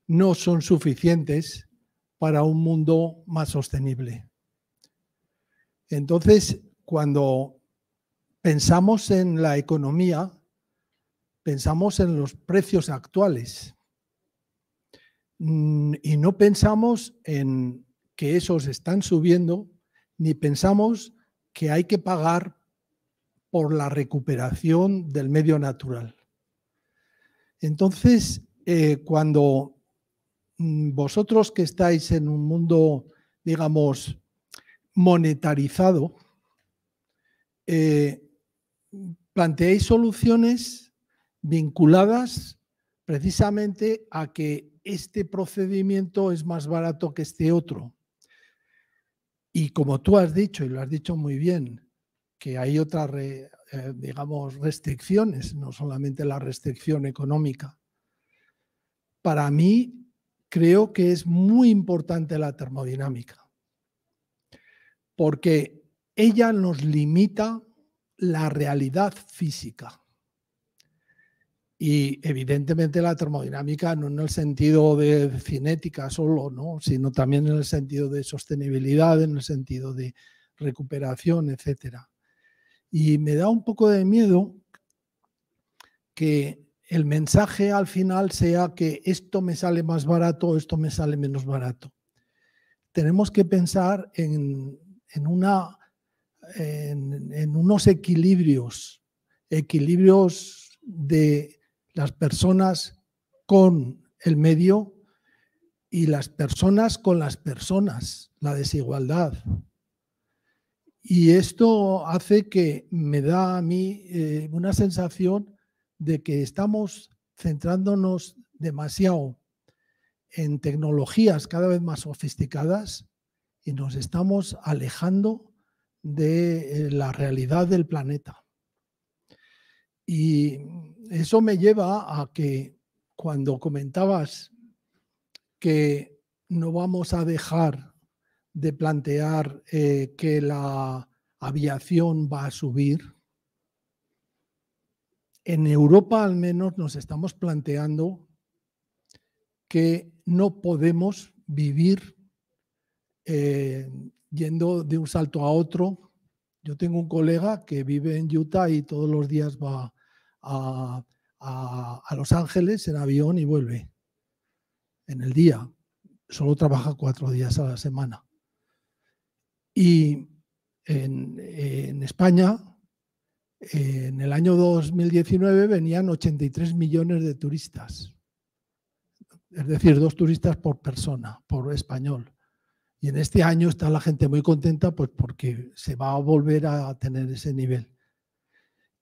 no son suficientes para un mundo más sostenible. Entonces, cuando pensamos en la economía, pensamos en los precios actuales Mm, y no pensamos en que esos están subiendo, ni pensamos que hay que pagar por la recuperación del medio natural. Entonces, eh, cuando mm, vosotros que estáis en un mundo, digamos, monetarizado, eh, planteáis soluciones vinculadas precisamente a que este procedimiento es más barato que este otro. Y como tú has dicho, y lo has dicho muy bien, que hay otras, eh, digamos, restricciones, no solamente la restricción económica. Para mí, creo que es muy importante la termodinámica, porque ella nos limita la realidad física y evidentemente la termodinámica no en el sentido de cinética solo, ¿no? sino también en el sentido de sostenibilidad, en el sentido de recuperación, etc. Y me da un poco de miedo que el mensaje al final sea que esto me sale más barato, esto me sale menos barato. Tenemos que pensar en, una, en unos equilibrios, equilibrios de las personas con el medio y las personas con las personas, la desigualdad. Y esto hace que me da a mí eh, una sensación de que estamos centrándonos demasiado en tecnologías cada vez más sofisticadas y nos estamos alejando de eh, la realidad del planeta. Y eso me lleva a que cuando comentabas que no vamos a dejar de plantear eh, que la aviación va a subir, en Europa al menos nos estamos planteando que no podemos vivir eh, yendo de un salto a otro. Yo tengo un colega que vive en Utah y todos los días va a, Los Ángeles en avión y vuelve en el día. Solo trabaja cuatro días a la semana. Y en, en España, en el año 2019, venían 83 millones de turistas. Es decir, dos turistas por persona, por español. Y en este año está la gente muy contenta pues porque se va a volver a tener ese nivel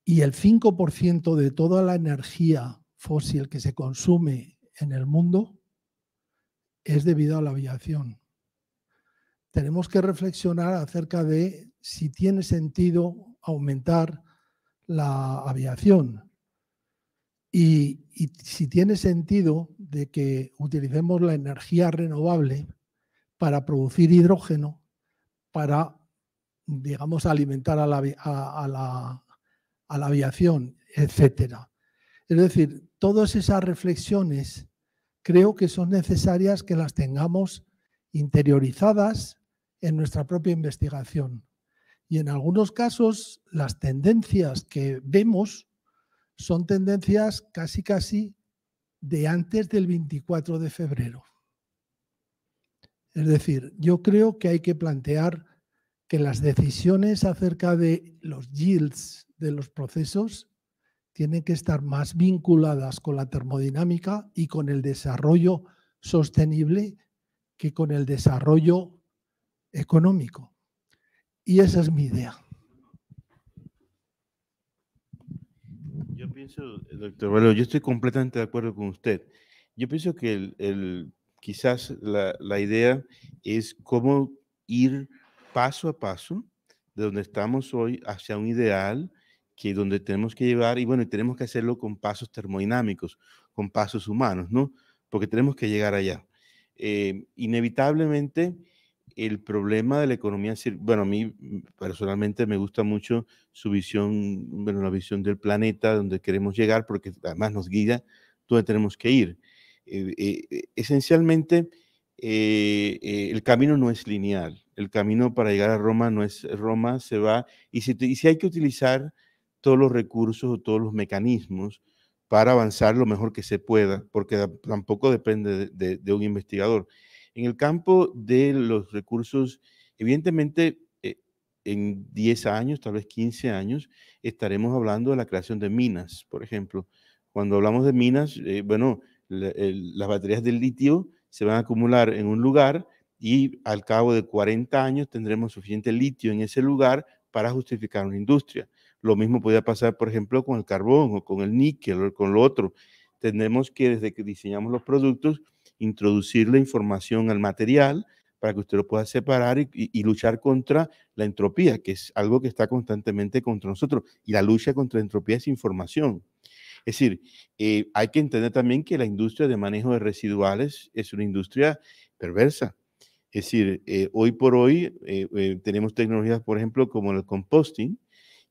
y el 5% de toda la energía fósil que se consume en el mundo es debido a la aviación. Tenemos que reflexionar acerca de si tiene sentido aumentar la aviación y, si tiene sentido de que utilicemos la energía renovable para producir hidrógeno, para, digamos, alimentar a la, a la a la aviación, etc. Es decir, todas esas reflexiones creo que son necesarias que las tengamos interiorizadas en nuestra propia investigación. Y en algunos casos las tendencias que vemos son tendencias casi casi de antes del 24 de febrero. Es decir, yo creo que hay que plantear que las decisiones acerca de los yields de los procesos tienen que estar más vinculadas con la termodinámica y con el desarrollo sostenible que con el desarrollo económico. Y esa es mi idea. Yo pienso, doctor Valero, yo estoy completamente de acuerdo con usted. Yo pienso que quizás la idea es cómo ir paso a paso de donde estamos hoy hacia un ideal que donde tenemos que llevar, y bueno, tenemos que hacerlo con pasos termodinámicos, con pasos humanos, ¿no? Porque tenemos que llegar allá. Eh, inevitablemente, el problema de la economía, bueno, a mí mm, personalmente me gusta mucho su visión, bueno, la visión del planeta, donde queremos llegar, porque además nos guía dónde tenemos que ir. Eh, eh, esencialmente, el camino no es lineal, el camino para llegar a Roma no es eh, Roma, se va, y si, si hay que utilizar todos los recursos o todos los mecanismos para avanzar lo mejor que se pueda, porque tampoco depende de, un investigador. En el campo de los recursos, evidentemente, eh, en 10 años, tal vez 15 años, estaremos hablando de la creación de minas, por ejemplo. Cuando hablamos de minas, eh, bueno, las baterías del litio se van a acumular en un lugar, y al cabo de 40 años tendremos suficiente litio en ese lugar para justificar una industria. Lo mismo podría pasar, por ejemplo, con el carbón o con el níquel o con lo otro. Tenemos que, desde que diseñamos los productos, introducir la información al material para que usted lo pueda separar y, luchar contra la entropía, que es algo que está constantemente contra nosotros. Y la lucha contra la entropía es información. Es decir, eh, hay que entender también que la industria de manejo de residuales es una industria perversa es decir, eh, hoy por hoy eh, eh, tenemos tecnologías, por ejemplo, como el composting,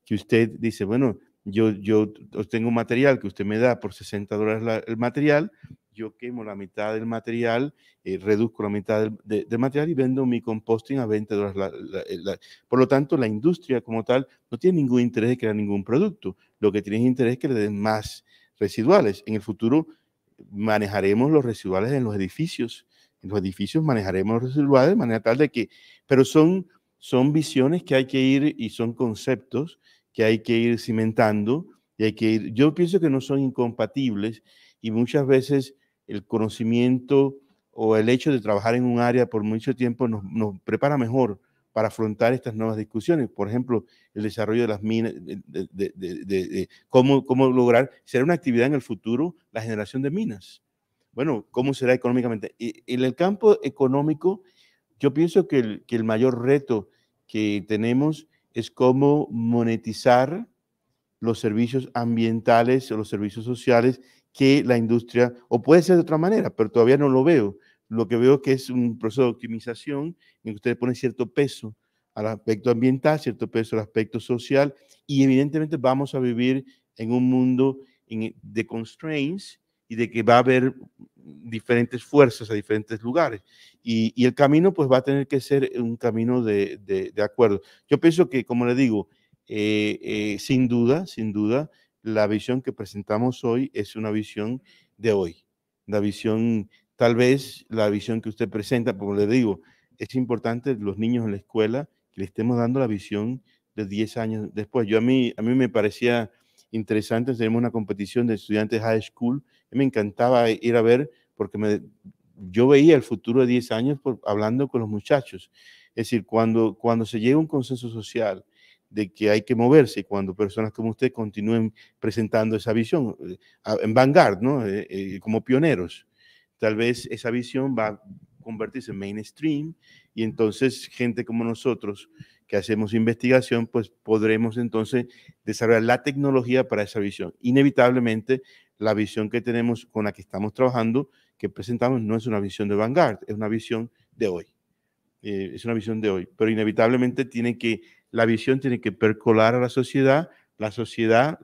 que usted dice, bueno, yo, yo tengo un material que usted me da por 60 dólares el material, yo quemo la mitad del material, reduzco la mitad del, material y vendo mi composting a 20 dólares. por lo tanto, la industria como tal no tiene ningún interés de crear ningún producto. Lo que tiene interés es que le den más residuales. En el futuro manejaremos los residuales en los edificios en los edificios manejaremos los residuales de manera tal de que, pero son, son visiones que hay que ir y son conceptos que hay que ir cimentando y hay que ir, yo pienso que no son incompatibles y muchas veces el conocimiento o el hecho de trabajar en un área por mucho tiempo nos, nos prepara mejor para afrontar estas nuevas discusiones. Por ejemplo, el desarrollo de las minas, de, de, de cómo, cómo lograr, será una actividad en el futuro la generación de minas bueno, ¿cómo será económicamente? en el campo económico, yo pienso que el, mayor reto que tenemos es cómo monetizar los servicios ambientales o los servicios sociales que la industria, o puede ser de otra manera, pero todavía no lo veo. Lo que veo que es un proceso de optimización en que ustedes ponen cierto peso al aspecto ambiental, cierto peso al aspecto social, y evidentemente vamos a vivir en un mundo de constraints y de que va a haber diferentes fuerzas a diferentes lugares. Y, el camino pues va a tener que ser un camino de, acuerdo. Yo pienso que, como le digo, eh, eh, sin duda, sin duda, la visión que presentamos hoy es una visión de hoy. La visión, tal vez la visión que usted presenta, como le digo, es importante los niños en la escuela que le estemos dando la visión de 10 años después. Yo a mí, a mí me parecía interesante, tenemos una competición de estudiantes high school me encantaba ir a ver porque me, yo veía el futuro de 10 años hablando con los muchachos. Es decir, cuando, cuando se llega a un consenso social de que hay que moverse, cuando personas como usted continúen presentando esa visión, eh, en vanguard, eh, eh, como pioneros, tal vez esa visión va a convertirse en mainstream y entonces gente como nosotros que hacemos investigación, pues podremos entonces desarrollar la tecnología para esa visión. Inevitablemente, la visión que tenemos con la que estamos trabajando, que presentamos, no es una visión de vanguardia es una visión de hoy. Eh, es una visión de hoy, pero inevitablemente tiene que, la visión tiene que percolar a la sociedad, la sociedad,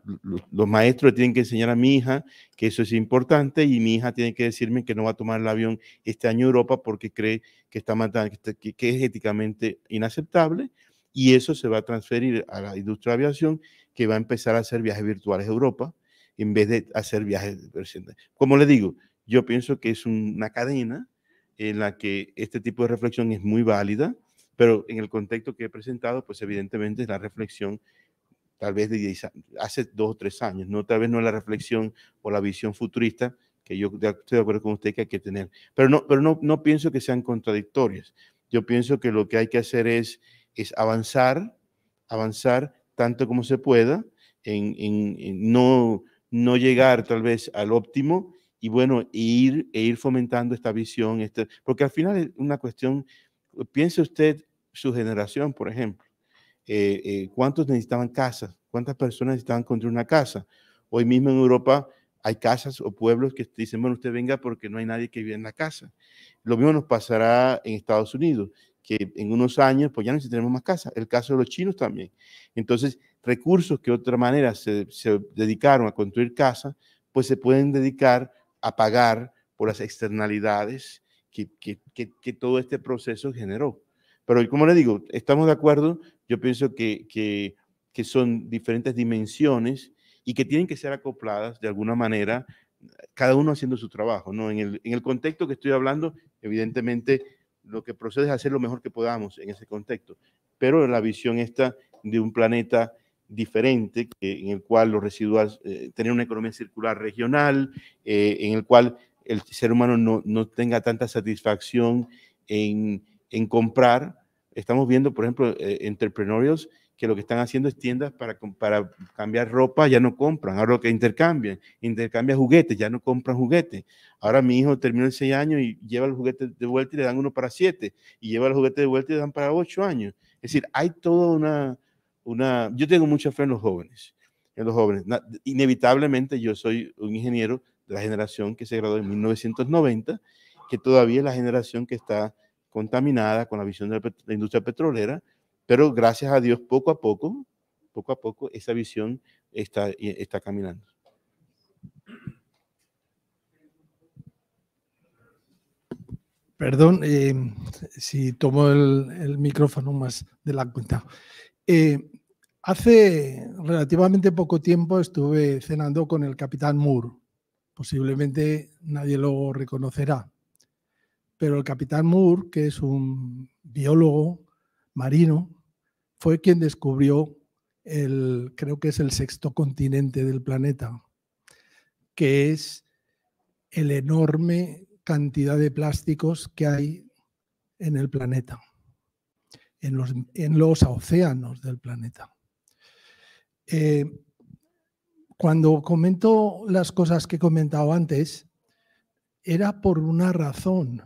los maestros tienen que enseñar a mi hija que eso es importante y mi hija tiene que decirme que no va a tomar el avión este año a Europa porque cree que, está matando, que es éticamente inaceptable y eso se va a transferir a la industria de aviación que va a empezar a hacer viajes virtuales a Europa en vez de hacer viajes presentes. Como le digo, yo pienso que es una cadena en la que este tipo de reflexión es muy válida, pero en el contexto que he presentado, pues evidentemente es la reflexión tal vez de hace dos o tres años, no tal vez no es la reflexión o la visión futurista que yo estoy de acuerdo con usted que hay que tener, pero no, pero no, no pienso que sean contradictorias. Yo pienso que lo que hay que hacer es es avanzar, avanzar tanto como se pueda, en, no, no llegar tal vez al óptimo y bueno, ir, e ir fomentando esta visión, este, porque al final es una cuestión, piense usted su generación, por ejemplo, eh, eh, ¿cuántos necesitaban casas? ¿Cuántas personas necesitaban construir una casa? Hoy mismo en Europa hay casas o pueblos que dicen, bueno, usted venga porque no hay nadie que vive en la casa. Lo mismo nos pasará en Estados Unidos que en unos años pues ya no necesitaremos más casas. El caso de los chinos también. Entonces, recursos que de otra manera se, dedicaron a construir casas, pues se pueden dedicar a pagar por las externalidades que, todo este proceso generó. Pero como le digo, estamos de acuerdo, yo pienso que, son diferentes dimensiones y que tienen que ser acopladas de alguna manera, cada uno haciendo su trabajo. ¿no? En, el, en el contexto que estoy hablando, evidentemente lo que procede es hacer lo mejor que podamos en ese contexto, pero la visión está de un planeta diferente, en el cual los residuos, eh, tener una economía circular regional, eh, en el cual el ser humano no, tenga tanta satisfacción en, comprar. Estamos viendo, por ejemplo, eh, entrepreneurs que lo que están haciendo es tiendas para, para cambiar ropa, ya no compran, ahora lo que intercambian, intercambian juguetes, ya no compran juguetes. Ahora mi hijo terminó en seis años y lleva el juguete de vuelta y le dan uno para siete, y lleva el juguete de vuelta y le dan para ocho años. Es decir, hay toda una, una... Yo tengo mucha fe en los jóvenes, en los jóvenes. Inevitablemente yo soy un ingeniero de la generación que se graduó en 1990, que todavía es la generación que está contaminada con la visión de la industria petrolera, pero gracias a Dios, poco a poco, poco a poco, esa visión está, eh, está caminando. Perdón em, si tomo el, micrófono más de la cuenta. Eh, hace relativamente poco tiempo estuve cenando con el capitán Moore. Posiblemente nadie lo reconocerá. Pero el capitán Moore, que es un biólogo marino, fue quien descubrió el, creo que es el sexto continente del planeta, que es el enorme cantidad de plásticos que hay en el planeta, en los, océanos del planeta. Eh, cuando comento las cosas que he comentado antes, era por una razón,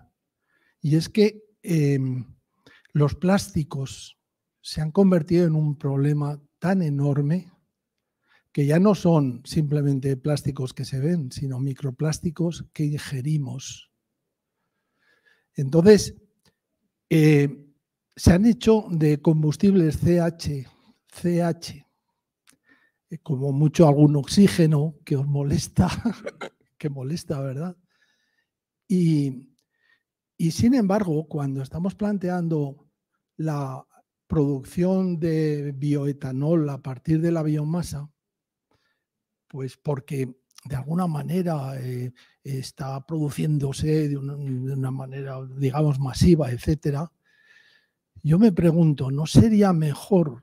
y es que em, los plásticos se han convertido en un problema tan enorme que ya no son simplemente plásticos que se ven, sino microplásticos que ingerimos. Entonces, eh, se han hecho de combustibles CH, CH, eh, como mucho algún oxígeno que os molesta, que molesta, ¿verdad? Y, y sin embargo, cuando estamos planteando la producción de bioetanol a partir de la biomasa, pues porque de alguna manera eh, está produciéndose de una, manera, digamos, masiva, etcétera, yo me pregunto, ¿no sería mejor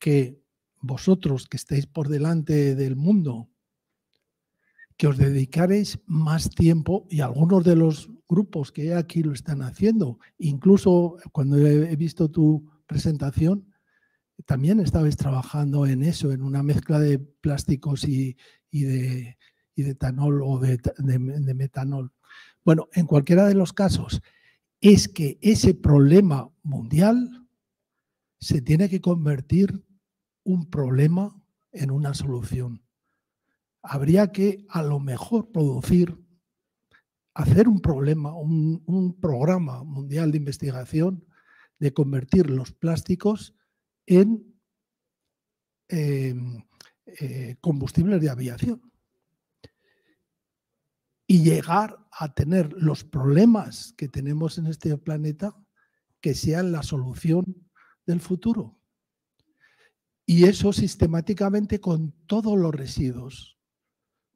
que vosotros que estáis por delante del mundo, que os dedicaréis más tiempo, y algunos de los grupos que aquí lo están haciendo, incluso cuando he visto tu, presentación, también estabais trabajando en eso, en una mezcla de plásticos y, de, etanol o de, metanol. Bueno, en cualquiera de los casos, es que ese problema mundial se tiene que convertir un problema en una solución. Habría que a lo mejor producir hacer un problema, un, programa mundial de investigación de convertir los plásticos en em, eh, combustibles de aviación. Y llegar a tener los problemas que tenemos en este planeta que sean la solución del futuro. Y eso sistemáticamente con todos los residuos,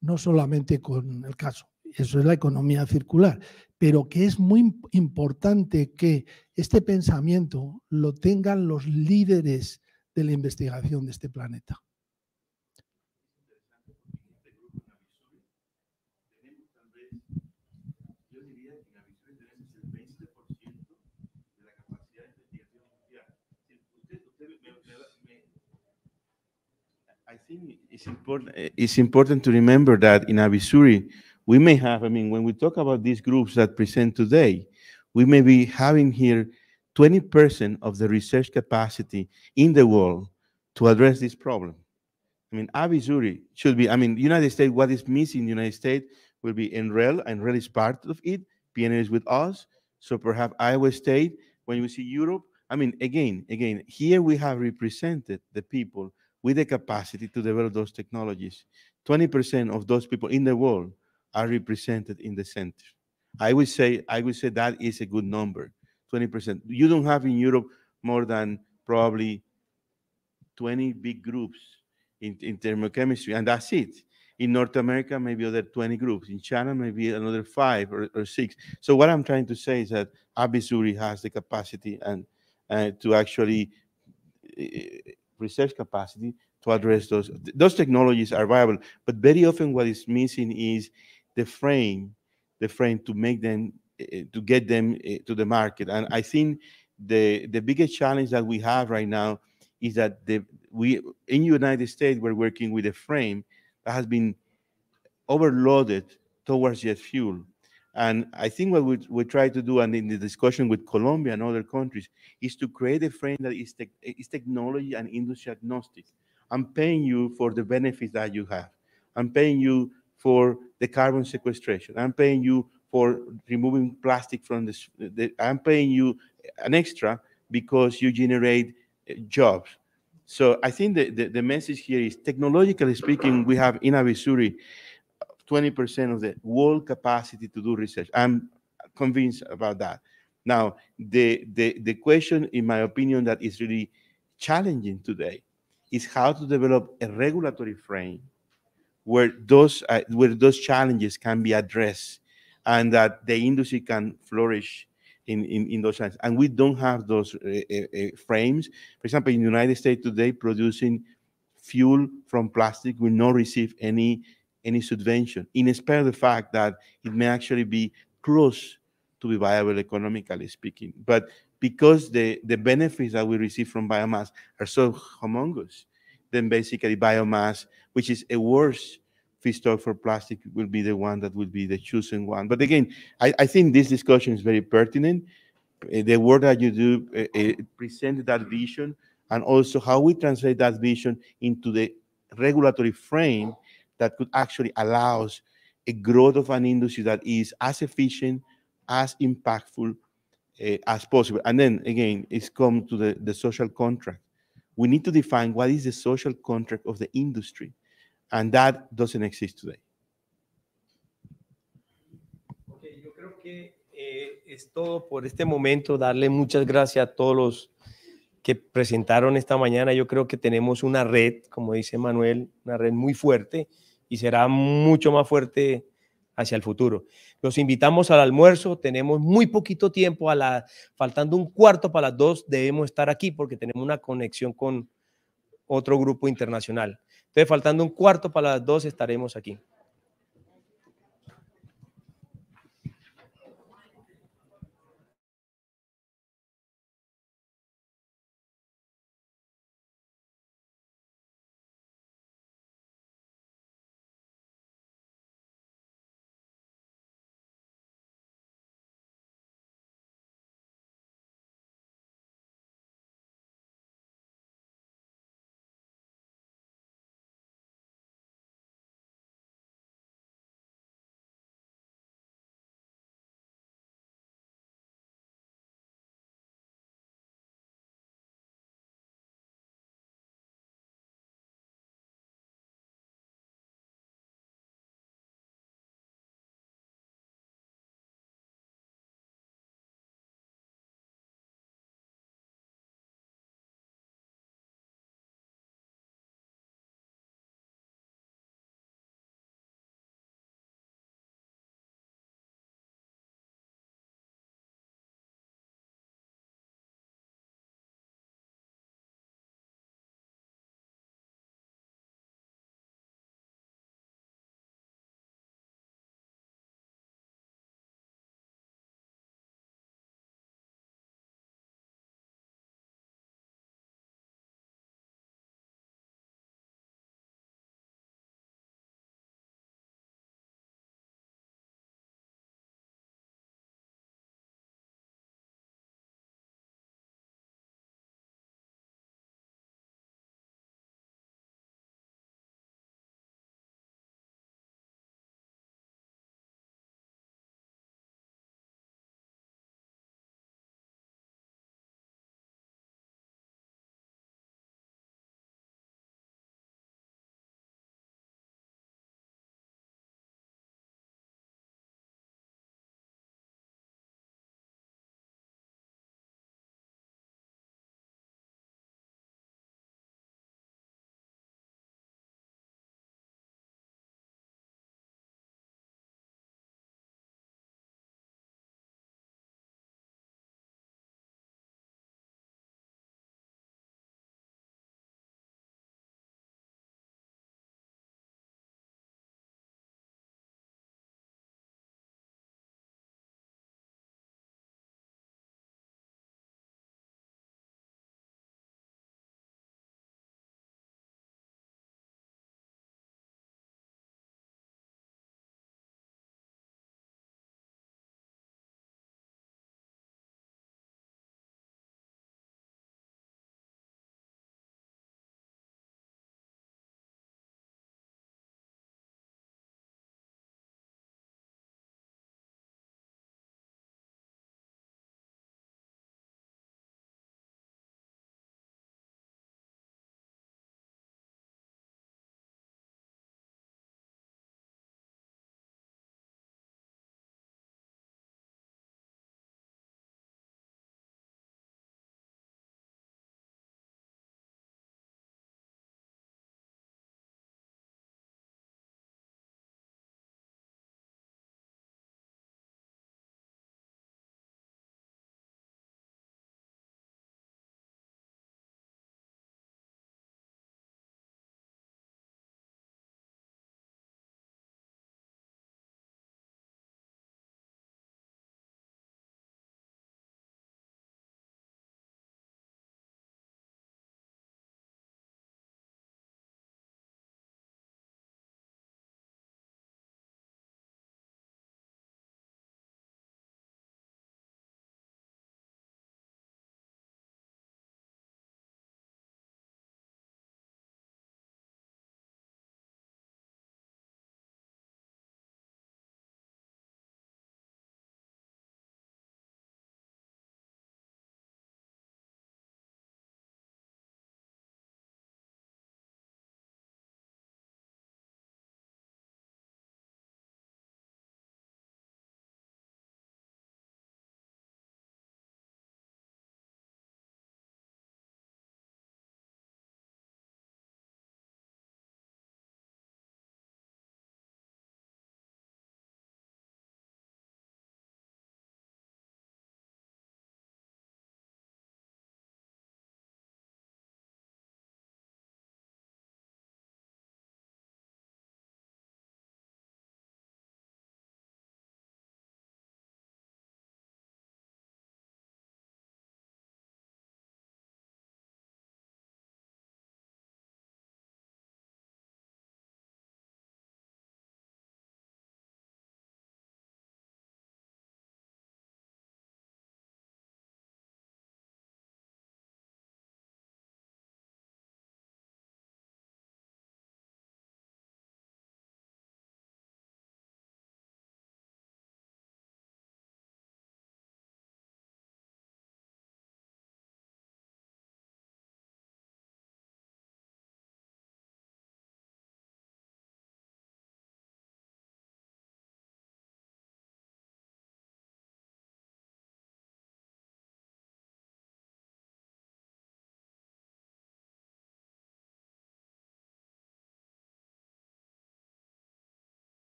no solamente con el caso. Eso es la economía circular pero que es muy importante que este pensamiento lo tengan los líderes de la investigación de este planeta. I think it's important, eh, it's important to remember that in Avisuri, we may have, I mean, when we talk about these groups that present today, we may be having here 20% of the research capacity in the world to address this problem. I mean, Abizuri should be, I mean, United States, what is missing in the United States will be NREL, and NREL is part of it, PNL is with us, so perhaps Iowa State, when you see Europe, I mean, again, again, here we have represented the people with the capacity to develop those technologies. 20% of those people in the world are represented in the center. I would say I would say that is a good number, 20%. You don't have in Europe more than probably 20 big groups in, in thermochemistry, and that's it. In North America, maybe other 20 groups. In China, maybe another five or, or six. So what I'm trying to say is that Abisuri has the capacity and uh, to actually uh, research capacity to address those. Those technologies are viable, but very often what is missing is the frame, the frame to make them, eh, eh, to get them eh, to the market. And I think the the biggest challenge that we have right now is that the we in United States we're working with a frame that has been overloaded towards jet fuel. And I think what we, we try to do, and in the discussion with Colombia and other countries, is to create a frame that is, te is technology and industry agnostic. I'm paying you for the benefits that you have. I'm paying you for the carbon sequestration. I'm paying you for removing plastic from this. The, I'm paying you an extra because you generate eh, jobs. So I think the, the, the message here is technologically speaking, we have in Abisuri 20% uh, of the world capacity to do research. I'm convinced about that. Now, the, the, the question, in my opinion, that is really challenging today is how to develop a regulatory frame where those uh, where those challenges can be addressed and that the industry can flourish in, in, in those lines. And we don't have those uh, uh, uh, frames. For example, in the United States today, producing fuel from plastic will not receive any any subvention, in spite of the fact that it may actually be close to be viable economically speaking. But because the, the benefits that we receive from biomass are so humongous, then basically biomass, which is a worse feedstock for plastic, will be the one that will be the chosen one. But again, I, I think this discussion is very pertinent. Uh, the work that you do uh, uh, present that vision and also how we translate that vision into the regulatory frame that could actually allow a growth of an industry that is as efficient, as impactful uh, as possible. And then again, it's come to the, the social contract we need to define what is the social contract of the industry. And that doesn't exist today. Ok, yo creo que eh, es todo por este momento. Darle muchas gracias a todos los que presentaron esta mañana. Yo creo que tenemos una red, como dice Manuel, una red muy fuerte y será mucho más fuerte hacia el futuro. Los invitamos al almuerzo, tenemos muy poquito tiempo, a la, faltando un cuarto para las dos, debemos estar aquí porque tenemos una conexión con otro grupo internacional. Entonces, faltando un cuarto para las dos, estaremos aquí.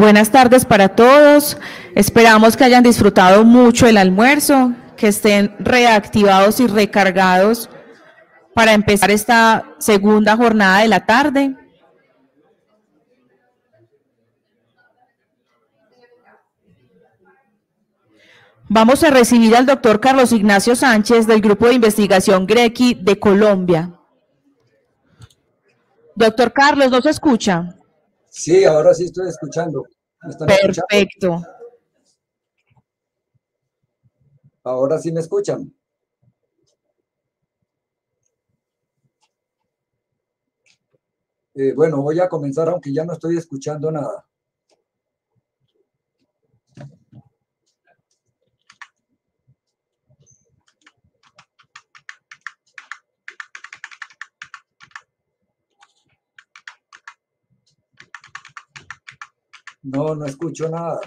Buenas tardes para todos. Esperamos que hayan disfrutado mucho el almuerzo, que estén reactivados y recargados para empezar esta segunda jornada de la tarde. Vamos a recibir al doctor Carlos Ignacio Sánchez del Grupo de Investigación Greki de Colombia. Doctor Carlos, ¿nos escucha? Sí, ahora sí estoy escuchando. Perfecto. Ahora sí me escuchan. Eh, bueno, voy a comenzar aunque ya no estoy escuchando nada. No, no escucho nada.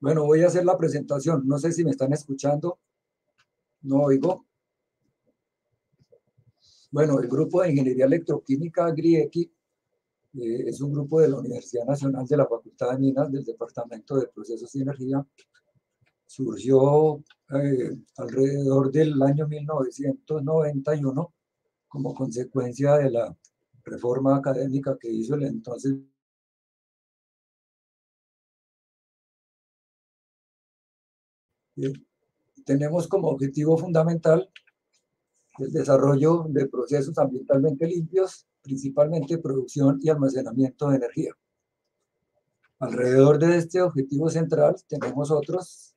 Bueno, voy a hacer la presentación. No sé si me están escuchando. No oigo. Bueno, el grupo de Ingeniería Electroquímica AgriEqui eh, es un grupo de la Universidad Nacional de la Facultad de Minas del Departamento de Procesos y Energía. Surgió eh, alrededor del año 1991 como consecuencia de la reforma académica que hizo el entonces tenemos como objetivo fundamental el desarrollo de procesos ambientalmente limpios, principalmente producción y almacenamiento de energía. Alrededor de este objetivo central tenemos otros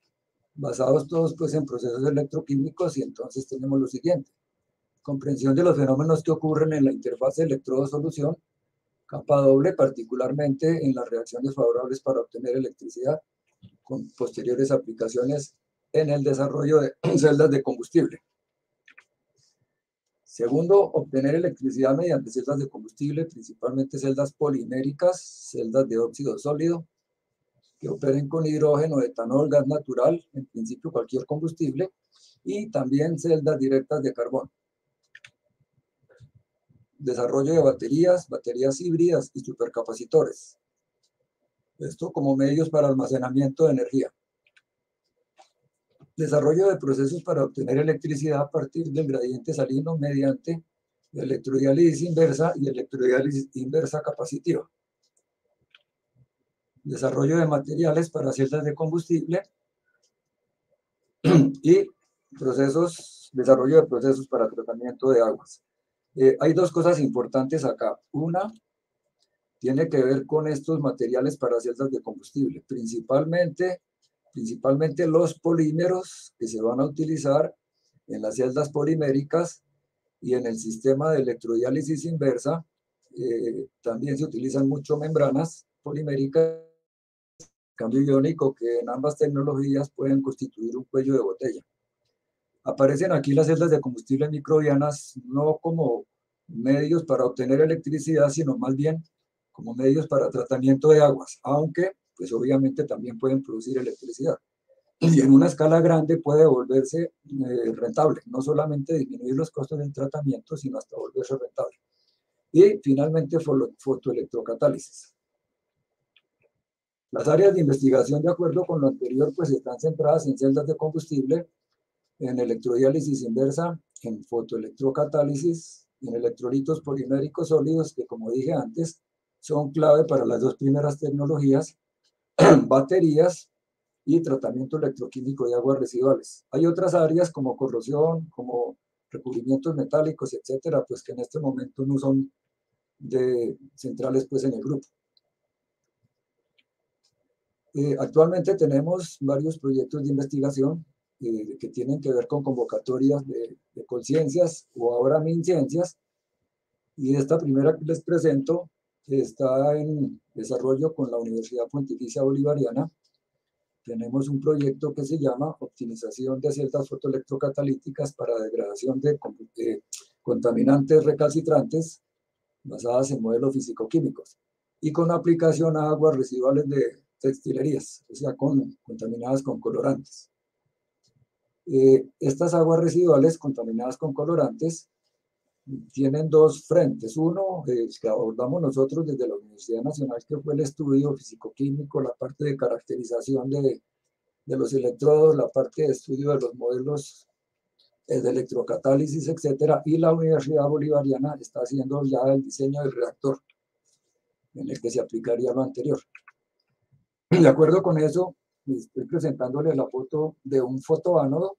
basados todos pues en procesos electroquímicos y entonces tenemos lo siguiente comprensión de los fenómenos que ocurren en la interfaz electrodo-solución, capa doble, particularmente en las reacciones favorables para obtener electricidad, con posteriores aplicaciones en el desarrollo de celdas de combustible. Segundo, obtener electricidad mediante celdas de combustible, principalmente celdas poliméricas, celdas de óxido sólido, que operen con hidrógeno, etanol, gas natural, en principio cualquier combustible, y también celdas directas de carbón desarrollo de baterías, baterías híbridas y supercapacitores. Esto como medios para almacenamiento de energía. Desarrollo de procesos para obtener electricidad a partir del gradiente salino mediante electrodiálisis inversa y electrodiálisis inversa capacitiva. Desarrollo de materiales para celdas de combustible y procesos, desarrollo de procesos para tratamiento de aguas. Eh, hay dos cosas importantes acá. Una tiene que ver con estos materiales para celdas de combustible, principalmente, principalmente los polímeros que se van a utilizar en las celdas poliméricas y en el sistema de electrodiálisis inversa. Eh, también se utilizan mucho membranas poliméricas, cambio iónico, que en ambas tecnologías pueden constituir un cuello de botella aparecen aquí las celdas de combustible microbianas no como medios para obtener electricidad, sino más bien como medios para tratamiento de aguas, aunque pues obviamente también pueden producir electricidad. Y en una escala grande puede volverse eh, rentable, no solamente disminuir los costos del tratamiento, sino hasta volverse rentable. Y finalmente fotoelectrocatálisis. Las áreas de investigación, de acuerdo con lo anterior, pues están centradas en celdas de combustible, en electrodiálisis inversa, en fotoelectrocatálisis, en electrolitos poliméricos sólidos, que como dije antes, son clave para las dos primeras tecnologías, baterías y tratamiento electroquímico de aguas residuales. Hay otras áreas como corrosión, como recubrimientos metálicos, etcétera, pues que en este momento no son de centrales pues en el grupo. Eh, actualmente tenemos varios proyectos de investigación eh, que tienen que ver con convocatorias de, conciencias o ahora minciencias. Y esta primera que les presento está en desarrollo con la Universidad Pontificia Bolivariana. Tenemos un proyecto que se llama Optimización de ciertas fotoelectrocatalíticas para degradación de, contaminantes recalcitrantes basadas en modelos físicoquímicos y con aplicación a aguas residuales de textilerías, o sea, contaminadas con colorantes. Eh, estas aguas residuales contaminadas con colorantes tienen dos frentes. Uno, eh, que abordamos nosotros desde la Universidad Nacional, que fue el estudio fisicoquímico, la parte de caracterización de, de los electrodos, la parte de estudio de los modelos eh, de electrocatálisis, etcétera, y la Universidad Bolivariana está haciendo ya el diseño del reactor en el que se aplicaría lo anterior. Y de acuerdo con eso, estoy presentándole la foto de un fotoánodo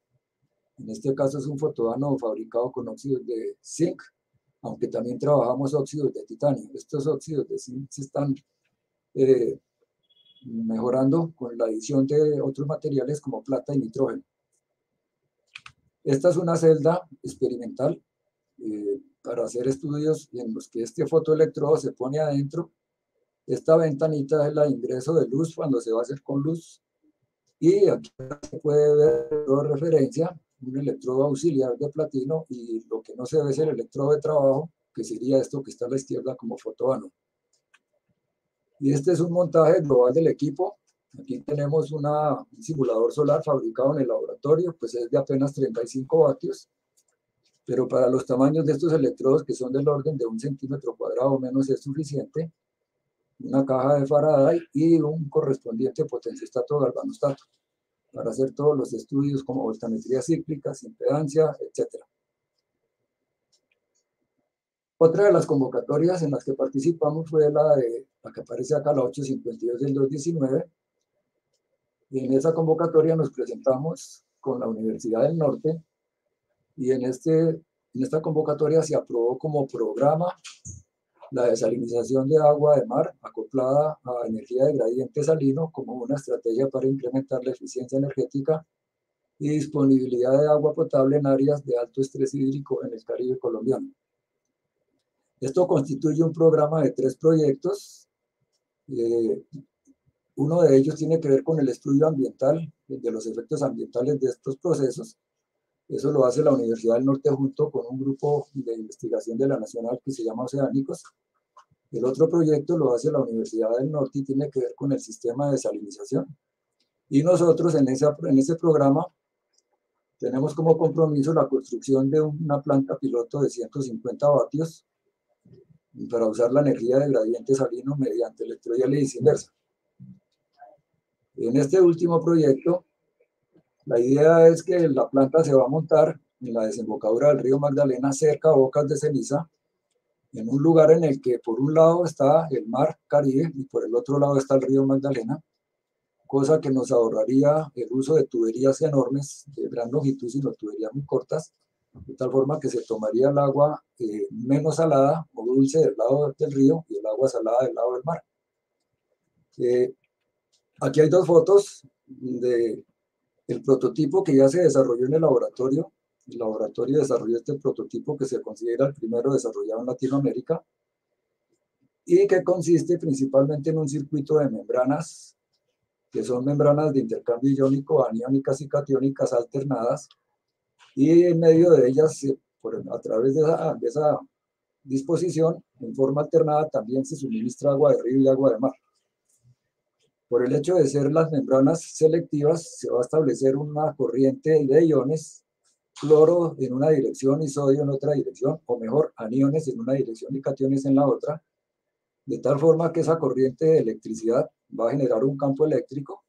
en este caso es un fotodano fabricado con óxidos de zinc, aunque también trabajamos óxidos de titanio. Estos óxidos de zinc se están eh, mejorando con la adición de otros materiales como plata y nitrógeno. Esta es una celda experimental eh, para hacer estudios en los que este fotoelectrodo se pone adentro. Esta ventanita es la de ingreso de luz cuando se va a hacer con luz. Y aquí se puede ver la referencia un electrodo auxiliar de platino y lo que no se ve es el electrodo de trabajo, que sería esto que está a la izquierda como fotoano. Y este es un montaje global del equipo. Aquí tenemos una, un simulador solar fabricado en el laboratorio, pues es de apenas 35 vatios, pero para los tamaños de estos electrodos, que son del orden de un centímetro cuadrado o menos, es suficiente una caja de Faraday y un correspondiente potenciostato galvanostato para hacer todos los estudios como voltametría cíclica, impedancia, etc. Otra de las convocatorias en las que participamos fue la, de, la que aparece acá, la 852 del 2019, y en esa convocatoria nos presentamos con la Universidad del Norte, y en, este, en esta convocatoria se aprobó como programa la desalinización de agua de mar acoplada a energía de gradiente salino como una estrategia para incrementar la eficiencia energética y disponibilidad de agua potable en áreas de alto estrés hídrico en el Caribe colombiano. Esto constituye un programa de tres proyectos. Eh, uno de ellos tiene que ver con el estudio ambiental, de los efectos ambientales de estos procesos, eso lo hace la Universidad del Norte junto con un grupo de investigación de la Nacional que se llama Oceánicos. El otro proyecto lo hace la Universidad del Norte y tiene que ver con el sistema de salinización. Y nosotros en, esa, en ese programa tenemos como compromiso la construcción de una planta piloto de 150 vatios para usar la energía de gradiente salino mediante electrodiálisis inversa. En este último proyecto la idea es que la planta se va a montar en la desembocadura del río Magdalena, cerca a Bocas de Ceniza, en un lugar en el que por un lado está el mar Caribe y por el otro lado está el río Magdalena, cosa que nos ahorraría el uso de tuberías enormes de gran longitud, sino tuberías muy cortas, de tal forma que se tomaría el agua eh, menos salada o dulce del lado del río y el agua salada del lado del mar. Eh, aquí hay dos fotos de el prototipo que ya se desarrolló en el laboratorio, el laboratorio desarrolló este prototipo que se considera el primero desarrollado en Latinoamérica y que consiste principalmente en un circuito de membranas, que son membranas de intercambio iónico, aniónicas y catiónicas alternadas, y en medio de ellas, eh, a través de esa disposición, en forma alternada también se suministra agua de río y agua de mar. Por el hecho de ser las membranas selectivas, se va a establecer una corriente de iones, cloro en una dirección y sodio en otra dirección, o mejor, aniones en una dirección y cationes en la otra, de tal forma que esa corriente de electricidad va a generar un campo eléctrico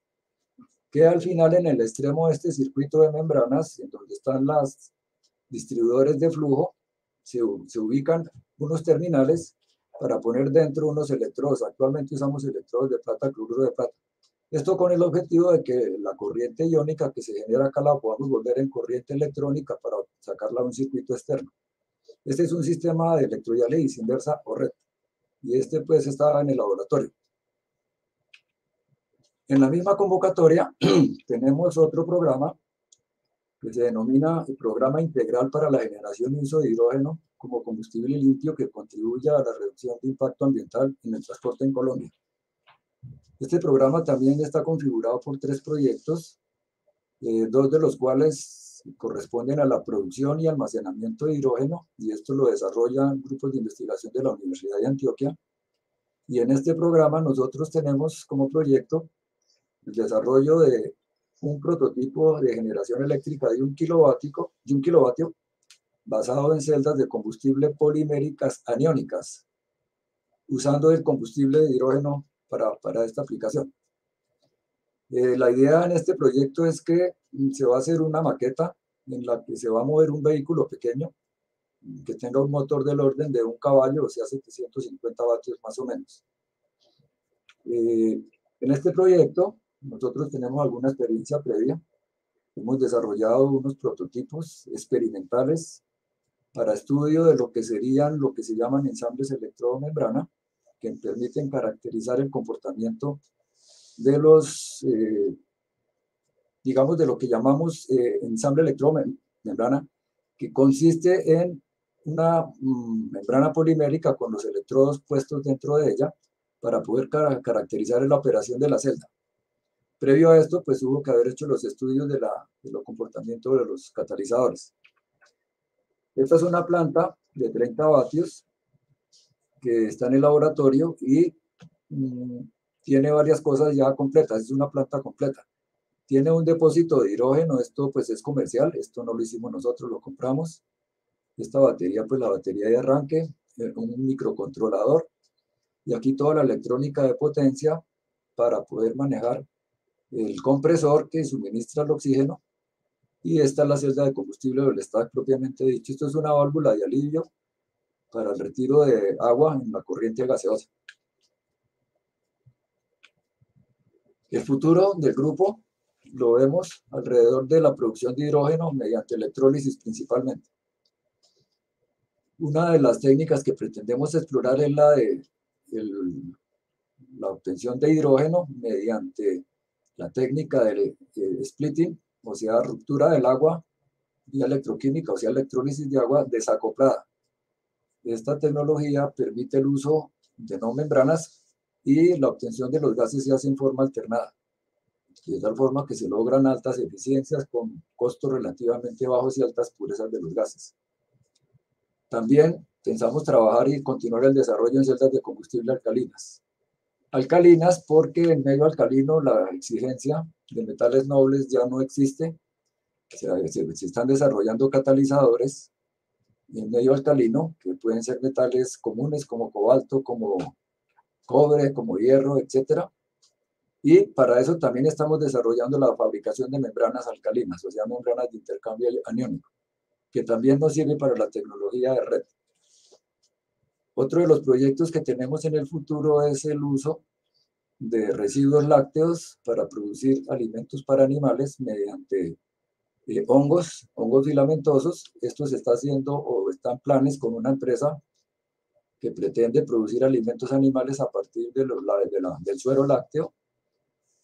que al final en el extremo de este circuito de membranas, en donde están las distribuidores de flujo, se, se ubican unos terminales para poner dentro unos electrodos. Actualmente usamos electrodos de plata, cloruro de plata. Esto con el objetivo de que la corriente iónica que se genera acá la podamos volver en corriente electrónica para sacarla a un circuito externo. Este es un sistema de electrodiálisis inversa o recta. Y este pues está en el laboratorio. En la misma convocatoria tenemos otro programa que se denomina Programa Integral para la Generación y Uso de Hidrógeno como combustible limpio que contribuya a la reducción de impacto ambiental en el transporte en Colombia. Este programa también está configurado por tres proyectos, eh, dos de los cuales corresponden a la producción y almacenamiento de hidrógeno, y esto lo desarrollan grupos de investigación de la Universidad de Antioquia. Y en este programa nosotros tenemos como proyecto el desarrollo de un prototipo de generación eléctrica de un kilovatio, de un kilovatio basado en celdas de combustible poliméricas aniónicas, usando el combustible de hidrógeno para, para esta aplicación. Eh, la idea en este proyecto es que mm, se va a hacer una maqueta en la que se va a mover un vehículo pequeño mm, que tenga un motor del orden de un caballo, o sea, 750 vatios más o menos. Eh, en este proyecto, nosotros tenemos alguna experiencia previa. Hemos desarrollado unos prototipos experimentales para estudio de lo que serían lo que se llaman ensambles electromembrana, que permiten caracterizar el comportamiento de los, eh, digamos, de lo que llamamos eh, ensamble electromembrana, que consiste en una mm, membrana polimérica con los electrodos puestos dentro de ella para poder caracterizar la operación de la celda. Previo a esto, pues hubo que haber hecho los estudios de, la, de los comportamientos de los catalizadores. Esta es una planta de 30 vatios que está en el laboratorio y mm, tiene varias cosas ya completas, es una planta completa. Tiene un depósito de hidrógeno, esto pues es comercial, esto no lo hicimos nosotros, lo compramos. Esta batería, pues la batería de arranque, eh, un microcontrolador y aquí toda la electrónica de potencia para poder manejar el compresor que suministra el oxígeno y esta es la celda de combustible del stack propiamente dicho. Esto es una válvula de alivio para el retiro de agua en la corriente gaseosa. El futuro del grupo lo vemos alrededor de la producción de hidrógeno mediante electrólisis principalmente. Una de las técnicas que pretendemos explorar es la de la obtención de hidrógeno mediante la técnica del eh, splitting o sea, ruptura del agua y electroquímica, o sea, electrólisis de agua desacoplada. Esta tecnología permite el uso de no membranas y la obtención de los gases se hace en forma alternada, de tal forma que se logran altas eficiencias con costos relativamente bajos y altas purezas de los gases. También pensamos trabajar y continuar el desarrollo en celdas de combustible alcalinas alcalinas porque en medio alcalino, la exigencia de metales nobles ya no existe. Se, están desarrollando catalizadores en medio alcalino, que pueden ser metales comunes como cobalto, como cobre, como hierro, etc. Y para eso también estamos desarrollando la fabricación de membranas alcalinas, o sea, membranas de intercambio aniónico, que también nos sirve para la tecnología de red. Otro de los proyectos que tenemos en el futuro es el uso de residuos lácteos para producir alimentos para animales mediante eh, hongos, hongos filamentosos. Esto se está haciendo o están planes con una empresa que pretende producir alimentos animales a partir de del suero lácteo,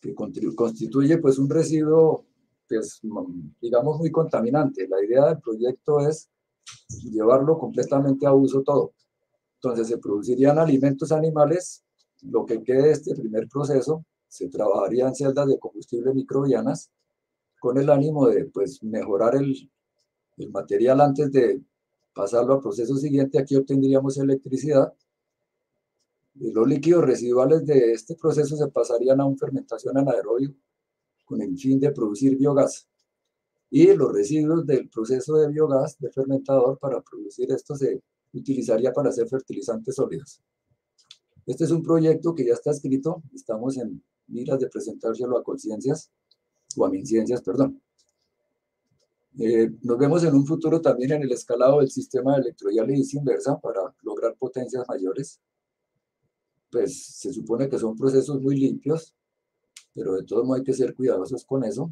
que constituye pues un residuo, pues, mm, digamos, muy contaminante. La idea del proyecto es llevarlo completamente a uso todo. Entonces se producirían alimentos animales, lo que quede de este primer proceso, se trabajarían celdas de combustible microbianas con el ánimo de pues, mejorar el, el material antes de pasarlo al proceso siguiente. Aquí obtendríamos electricidad. los líquidos residuales de este proceso se pasarían a una fermentación anaerobio con el fin de producir biogás. Y los residuos del proceso de biogás de fermentador para producir esto se utilizaría para hacer fertilizantes sólidos. Este es un proyecto que ya está escrito, estamos en miras de presentárselo a conciencias o a Minciencias, perdón. Eh, nos vemos en un futuro también en el escalado del sistema de electrodiálisis inversa para lograr potencias mayores. Pues se supone que son procesos muy limpios, pero de todos modos hay que ser cuidadosos con eso.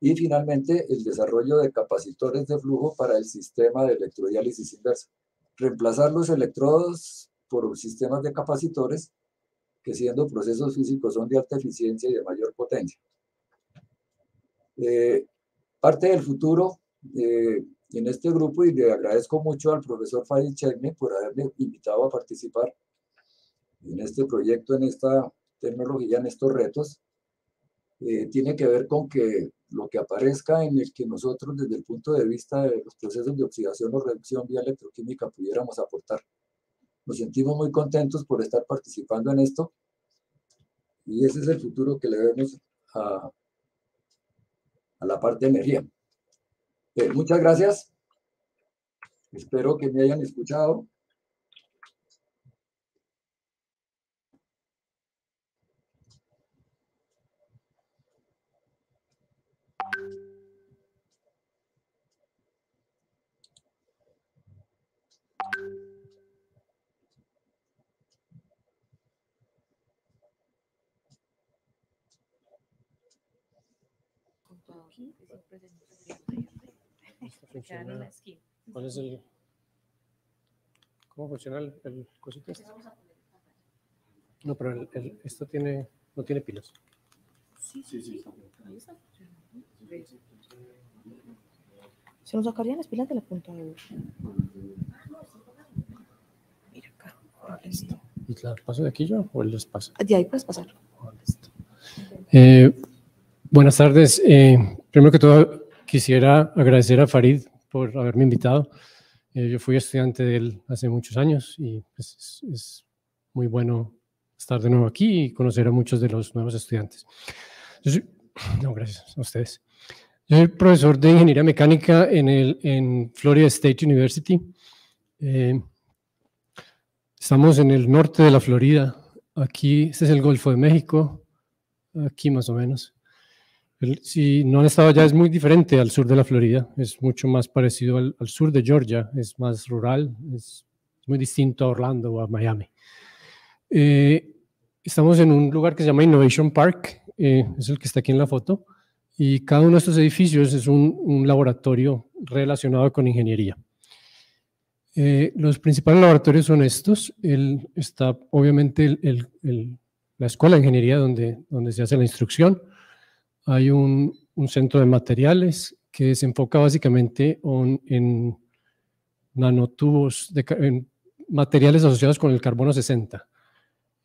Y finalmente, el desarrollo de capacitores de flujo para el sistema de electrodiálisis inversa reemplazar los electrodos por sistemas de capacitores que siendo procesos físicos son de alta eficiencia y de mayor potencia. Eh, parte del futuro eh, en este grupo y le agradezco mucho al profesor Fadi Chagni por haberme invitado a participar en este proyecto, en esta tecnología, en estos retos, eh, tiene que ver con que lo que aparezca en el que nosotros desde el punto de vista de los procesos de oxidación o reducción vía electroquímica pudiéramos aportar. Nos sentimos muy contentos por estar participando en esto y ese es el futuro que le vemos a, la parte de energía. Eh, muchas gracias. Espero que me hayan escuchado. ¿Cómo funciona el, cosito este? No, pero el, esto tiene, no tiene pilas. Sí, sí, Se nos sacarían las pilas de la punta de Mira acá, listo. ¿Y paso de aquí yo o el paso? De ahí puedes pasar. Ah, eh, buenas tardes. Eh, primero que todo, quisiera agradecer a Farid por haberme invitado. Eh, yo fui estudiante de él hace muchos años y pues, es, muy bueno estar de nuevo aquí y conocer a muchos de los nuevos estudiantes. no, gracias a ustedes. Yo soy profesor de ingeniería mecánica en, el, en Florida State University. Eh, estamos en el norte de la Florida. Aquí, este es el Golfo de México, aquí más o menos si no han estado allá, es muy diferente al sur de la Florida, es mucho más parecido al, sur de Georgia, es más rural, es muy distinto a Orlando o a Miami. Eh, estamos en un lugar que se llama Innovation Park, eh, es el que está aquí en la foto, y cada uno de estos edificios es un, laboratorio relacionado con ingeniería. Eh, los principales laboratorios son estos. está obviamente la escuela de ingeniería donde, donde se hace la instrucción. Hay un, centro de materiales que se enfoca básicamente en nanotubos, de, en materiales asociados con el carbono 60.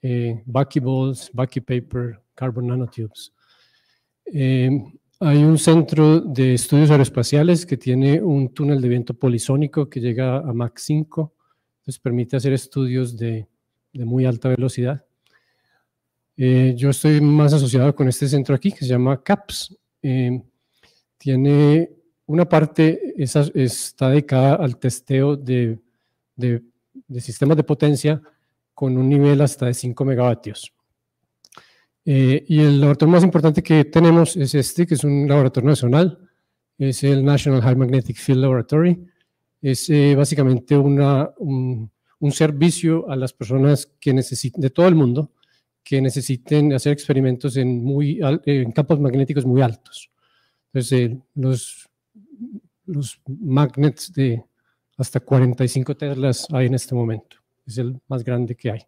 Eh, Bucky Bucky Paper, Carbon Nanotubes. Eh, hay un centro de estudios aeroespaciales que tiene un túnel de viento polisónico que llega a max 5, entonces permite hacer estudios de, de muy alta velocidad. Eh, yo estoy más asociado con este centro aquí que se llama CAPS. Eh, tiene una parte, está dedicada al testeo de, sistemas de potencia con un nivel hasta de 5 megavatios. Eh, y el laboratorio más importante que tenemos es este, que es un laboratorio nacional, es el National High Magnetic Field Laboratory. Es básicamente un, un servicio a las personas que necesitan, de todo el mundo, que necesiten hacer experimentos en, muy, en campos magnéticos muy altos. Entonces, eh, los, los magnets de hasta 45 teslas hay en este momento. Es el más grande que hay.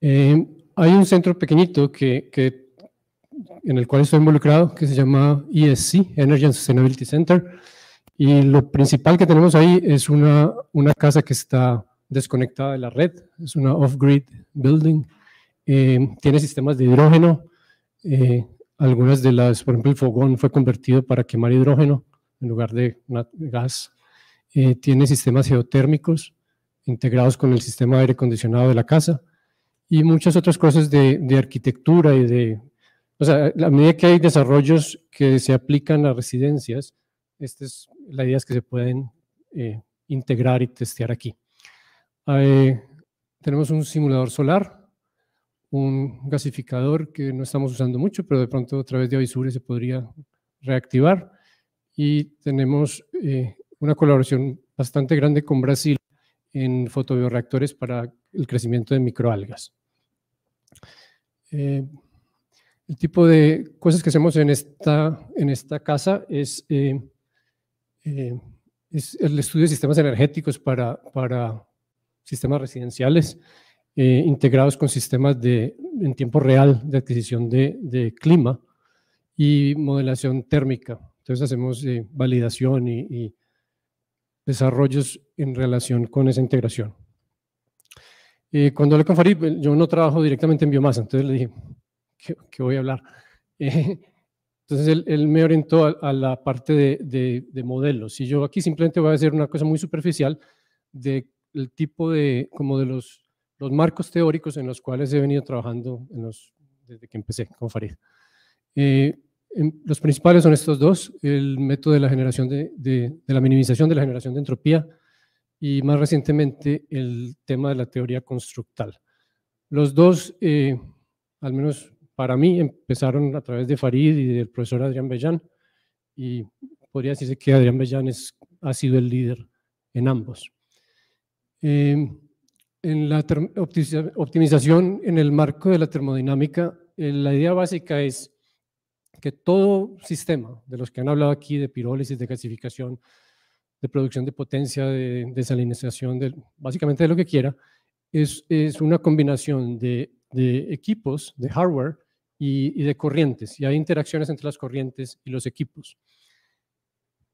Eh, hay un centro pequeñito que, que, en el cual estoy involucrado que se llama ESC, Energy and Sustainability Center, y lo principal que tenemos ahí es una, una casa que está desconectada de la red, es una off-grid building, eh, tiene sistemas de hidrógeno, eh, algunas de las, por ejemplo, el fogón fue convertido para quemar hidrógeno en lugar de gas, eh, tiene sistemas geotérmicos integrados con el sistema de aire acondicionado de la casa y muchas otras cosas de, de arquitectura y de... O sea, a medida que hay desarrollos que se aplican a residencias, esta es la idea es que se pueden integrar y testear aquí tenemos un simulador solar, un gasificador que no estamos usando mucho, pero de pronto a través de Avisure se podría reactivar. Y tenemos eh, una colaboración bastante grande con Brasil en fotobioreactores para el crecimiento de microalgas. Eh, el tipo de cosas que hacemos en esta, en esta casa es, eh, es el estudio de sistemas energéticos para, para sistemas residenciales eh, integrados con sistemas de, en tiempo real de adquisición de, clima y modelación térmica. Entonces hacemos eh, validación y, desarrollos en relación con esa integración. Eh, cuando le con pues, yo no trabajo directamente en biomasa, entonces le dije, ¿qué, voy a hablar? entonces él, me orientó a, la parte de, de modelos y yo aquí simplemente voy a hacer una cosa muy superficial de el tipo de, como de los, los marcos teóricos en los cuales he venido trabajando en los, desde que empecé con Farid. Eh, los principales son estos dos, el método de la generación de, de, la minimización de la generación de entropía y más recientemente el tema de la teoría constructal. Los dos, eh, al menos para mí, empezaron a través de Farid y del profesor Adrián Bellán y podría decirse que Adrián Bellán es, ha sido el líder en ambos. Em, en la optimización en el marco de la termodinámica, eh, la idea básica es que todo sistema de los que han hablado aquí, de pirólisis, de gasificación, de producción de potencia, de desalinización, básicamente de lo que quiera, es, es una combinación de, equipos, de hardware y de corrientes, y hay interacciones entre las corrientes y los equipos.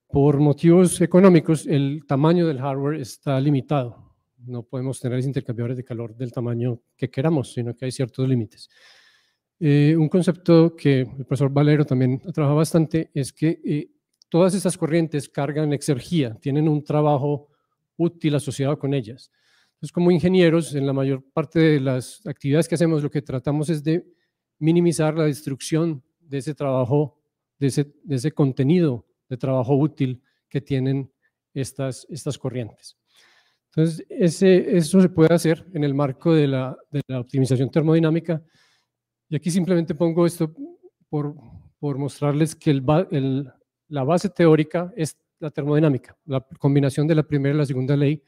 Por motivos económicos, el tamaño del hardware está limitado no podemos tener intercambiadores de calor del tamaño que queramos, sino que hay ciertos límites. Eh, un concepto que el profesor Valero también ha trabajado bastante es que eh, todas esas corrientes cargan exergía, tienen un trabajo útil asociado con ellas. Entonces, como ingenieros, en la mayor parte de las actividades que hacemos, lo que tratamos es de minimizar la destrucción de ese trabajo, de ese, de ese contenido de trabajo útil que tienen estas, estas corrientes. Entonces, ese, eso se puede hacer en el marco de la, optimización termodinámica. Y aquí simplemente pongo esto por, mostrarles que el, la base teórica es la termodinámica. La combinación de la primera y la segunda ley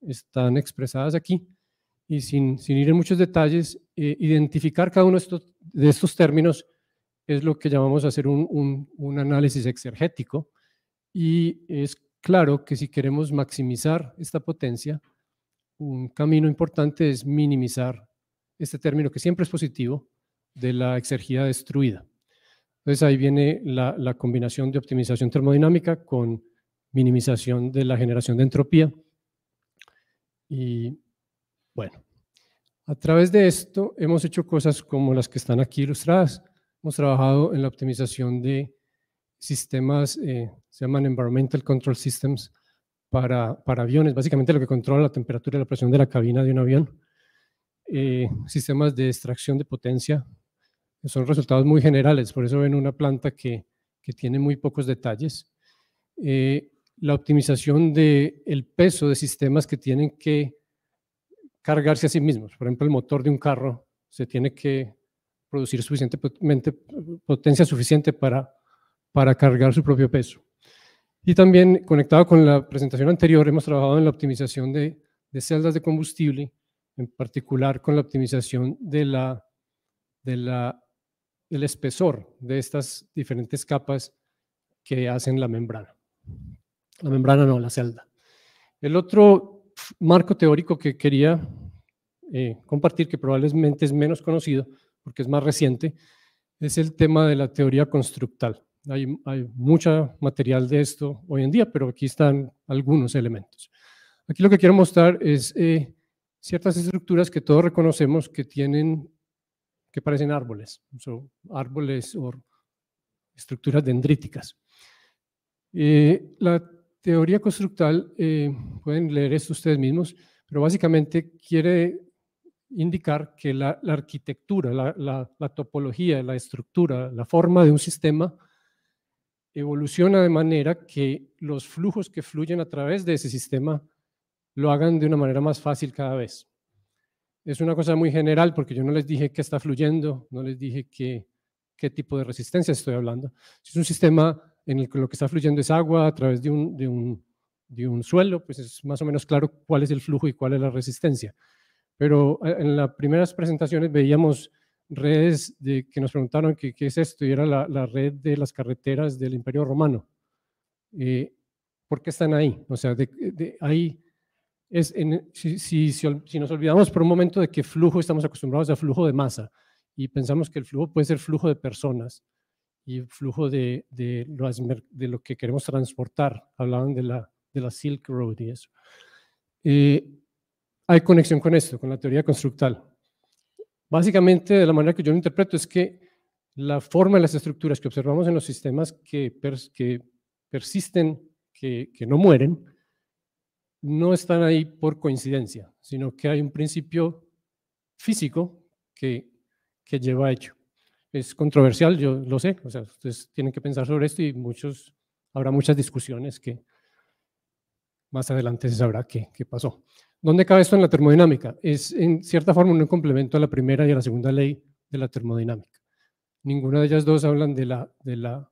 están expresadas aquí. Y sin, ir en muchos detalles, eh, identificar cada uno de estos, términos es lo que llamamos hacer un, un análisis exergético y es Claro que si queremos maximizar esta potencia, un camino importante es minimizar este término que siempre es positivo de la exergía destruida. Entonces ahí viene la, la combinación de optimización termodinámica con minimización de la generación de entropía. Y bueno, a través de esto hemos hecho cosas como las que están aquí ilustradas. Hemos trabajado en la optimización de sistemas, eh, se llaman Environmental Control Systems, para, para, aviones, básicamente lo que controla la temperatura y la presión de la cabina de un avión. Eh, sistemas de extracción de potencia, son resultados muy generales, por eso ven una planta que, tiene muy pocos detalles. Eh, la optimización del el peso de sistemas que tienen que cargarse a sí mismos. Por ejemplo, el motor de un carro se tiene que producir suficientemente potencia suficiente para para cargar su propio peso. Y también, conectado con la presentación anterior, hemos trabajado en la optimización de, celdas de combustible, en particular con la optimización de la, de la, del espesor de estas diferentes capas que hacen la membrana. La membrana no, la celda. El otro marco teórico que quería eh, compartir, que probablemente es menos conocido, porque es más reciente, es el tema de la teoría constructal. Hay, mucho material de esto hoy en día, pero aquí están algunos elementos. Aquí lo que quiero mostrar es eh, ciertas estructuras que todos reconocemos que tienen, que parecen árboles, son árboles o estructuras dendríticas. Eh, la teoría constructal, eh, pueden leer esto ustedes mismos, pero básicamente quiere indicar que la, arquitectura, la, la, topología, la estructura, la forma de un sistema evoluciona de manera que los flujos que fluyen a través de ese sistema lo hagan de una manera más fácil cada vez. Es una cosa muy general porque yo no les dije qué está fluyendo, no les dije qué, qué tipo de resistencia estoy hablando. Si es un sistema en el que lo que está fluyendo es agua a través de un, de de un suelo, pues es más o menos claro cuál es el flujo y cuál es la resistencia. Pero eh, en las primeras presentaciones veíamos redes de, que nos preguntaron qué es esto, y era la, la, red de las carreteras del Imperio Romano. Eh, ¿Por qué están ahí? O sea, de, ahí es, si, si, si, nos olvidamos por un momento de que flujo, estamos acostumbrados a flujo de masa, y pensamos que el flujo puede ser flujo de personas y flujo de, de, las, de lo que queremos transportar. Hablaban de la, de la Silk Road y eso. Eh, hay conexión con esto, con la teoría constructal. Básicamente, de la manera que yo lo interpreto, es que la forma de las estructuras que observamos en los sistemas que, que persisten, que, no mueren, no están ahí por coincidencia, sino que hay un principio físico que, que lleva a ello. Es controversial, yo lo sé, o sea, ustedes tienen que pensar sobre esto y muchos, habrá muchas discusiones que más adelante se sabrá qué pasó. ¿Dónde cabe esto en la termodinámica? Es en cierta forma un complemento a la primera y a la segunda ley de la termodinámica. Ninguna de ellas dos hablan de la, de la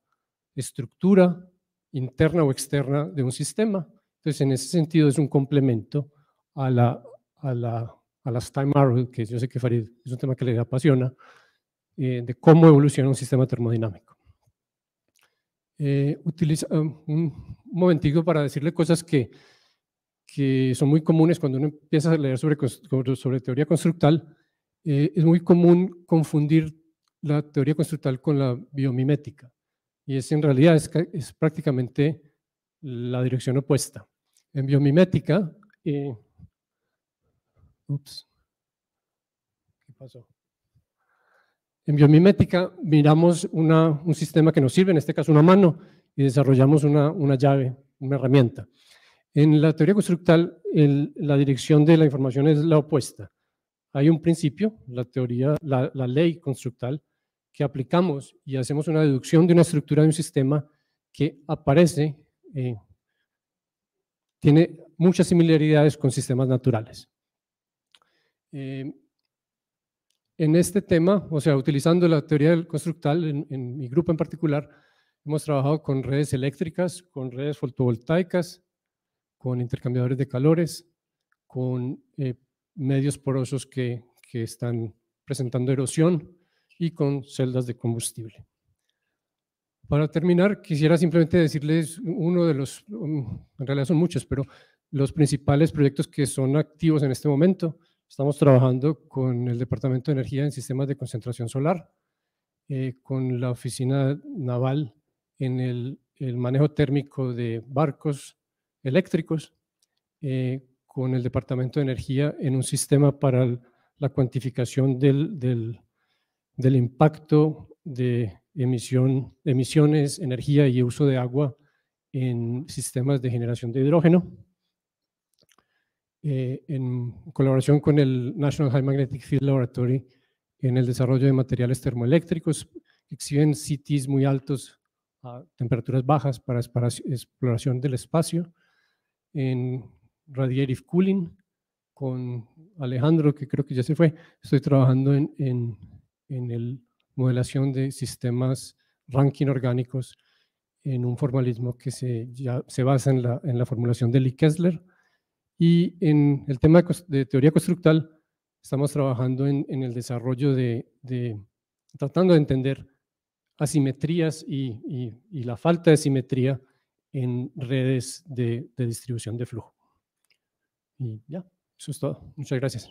estructura interna o externa de un sistema. Entonces, en ese sentido es un complemento a, la, a, la, a las time que yo sé que Farid es un tema que le apasiona, eh, de cómo evoluciona un sistema termodinámico. Eh, utiliza, um, un momentico para decirle cosas que que son muy comunes cuando uno empieza a leer sobre, sobre teoría constructal, eh, es muy común confundir la teoría constructal con la biomimética. Y es en realidad es, es prácticamente la dirección opuesta. En biomimética, eh, ups, ¿qué pasó? En biomimética miramos una, un sistema que nos sirve, en este caso una mano, y desarrollamos una, una llave, una herramienta. En la teoría constructal, la dirección de la información es la opuesta. Hay un principio, la teoría, la, ley constructal, que aplicamos y hacemos una deducción de una estructura de un sistema que aparece, eh, tiene muchas similaridades con sistemas naturales. Eh, en este tema, o sea, utilizando la teoría constructal, en mi grupo en particular, hemos trabajado con redes eléctricas, con redes fotovoltaicas, con intercambiadores de calores, con eh, medios porosos que, que están presentando erosión y con celdas de combustible. Para terminar, quisiera simplemente decirles uno de los, um, en realidad son muchos, pero los principales proyectos que son activos en este momento. Estamos trabajando con el Departamento de Energía en sistemas de concentración solar, eh, con la Oficina Naval en el, el manejo térmico de barcos eléctricos eh, con el Departamento de Energía en un sistema para la cuantificación del, del, impacto de emisión, emisiones, energía y uso de agua en sistemas de generación de hidrógeno. Eh, en colaboración con el National High Magnetic Field Laboratory en el desarrollo de materiales termoeléctricos, exhiben CTs muy altos a temperaturas bajas para exploración del espacio en Radiative Cooling con Alejandro, que creo que ya se fue. Estoy trabajando en, en, en el modelación de sistemas ranking orgánicos en un formalismo que se, ya, se basa en la, en la, formulación de Lee Kessler. Y en el tema de teoría constructal, estamos trabajando en, en el desarrollo de, de, tratando de entender asimetrías y, y, y la falta de simetría en redes de, distribución de flujo. Y ya, eso es todo. Muchas gracias.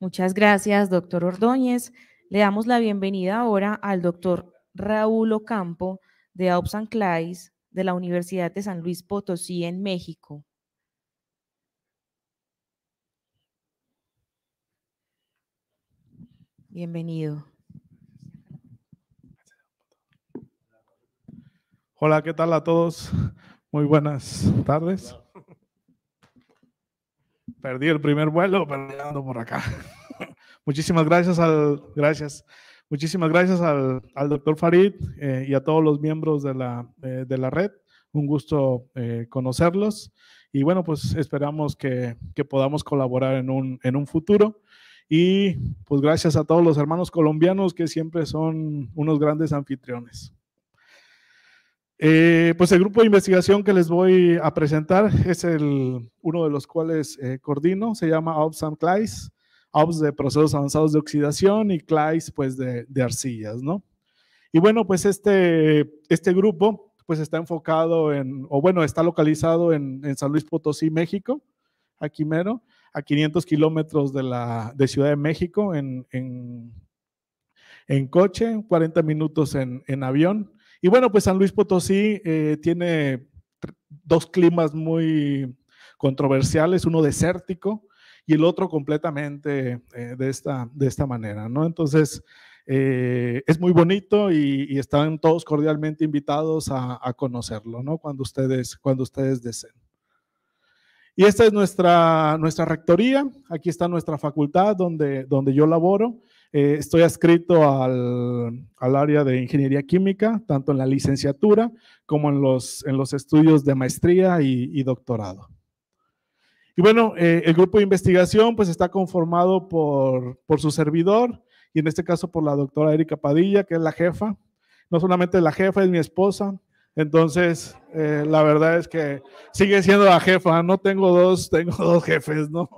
Muchas gracias, doctor Ordóñez. Le damos la bienvenida ahora al doctor Raúl Ocampo de San Clays de la Universidad de San Luis Potosí en México. Bienvenido. Hola, ¿qué tal a todos? Muy buenas tardes. Perdí el primer vuelo, pero ando por acá. Muchísimas gracias al, gracias. Muchísimas gracias al, al doctor Farid eh, y a todos los miembros de la, eh, de la red. Un gusto eh, conocerlos y bueno, pues esperamos que, que podamos colaborar en un, en un futuro. Y pues gracias a todos los hermanos colombianos que siempre son unos grandes anfitriones. Eh, pues el grupo de investigación que les voy a presentar es uno de los cuales eh, coordino, se llama Ops and Clays, Ops de procesos avanzados de oxidación y CLAIS pues de, arcillas, ¿no? Y bueno, pues este, este grupo pues está enfocado en, o bueno, está localizado en, en San Luis Potosí, México, aquí mero, a 500 kilómetros de, la, de Ciudad de México en, en, en coche, 40 minutos en, en avión. Y bueno, pues San Luis Potosí eh, tiene dos climas muy controversiales, uno desértico y el otro completamente eh, de, esta, de esta manera, ¿no? Entonces, eh, es muy bonito y, están todos cordialmente invitados a, conocerlo, ¿no? Cuando ustedes, cuando ustedes deseen. Y esta es nuestra, nuestra rectoría, aquí está nuestra facultad donde, donde yo laboro eh, estoy adscrito al, al, área de ingeniería química, tanto en la licenciatura como en los, en los estudios de maestría y, doctorado. Y bueno, eh, el grupo de investigación pues está conformado por, por su servidor y en este caso por la doctora Erika Padilla, que es la jefa. No solamente la jefa, es mi esposa, entonces, eh, la verdad es que sigue siendo la jefa, no tengo dos, tengo dos jefes, ¿no?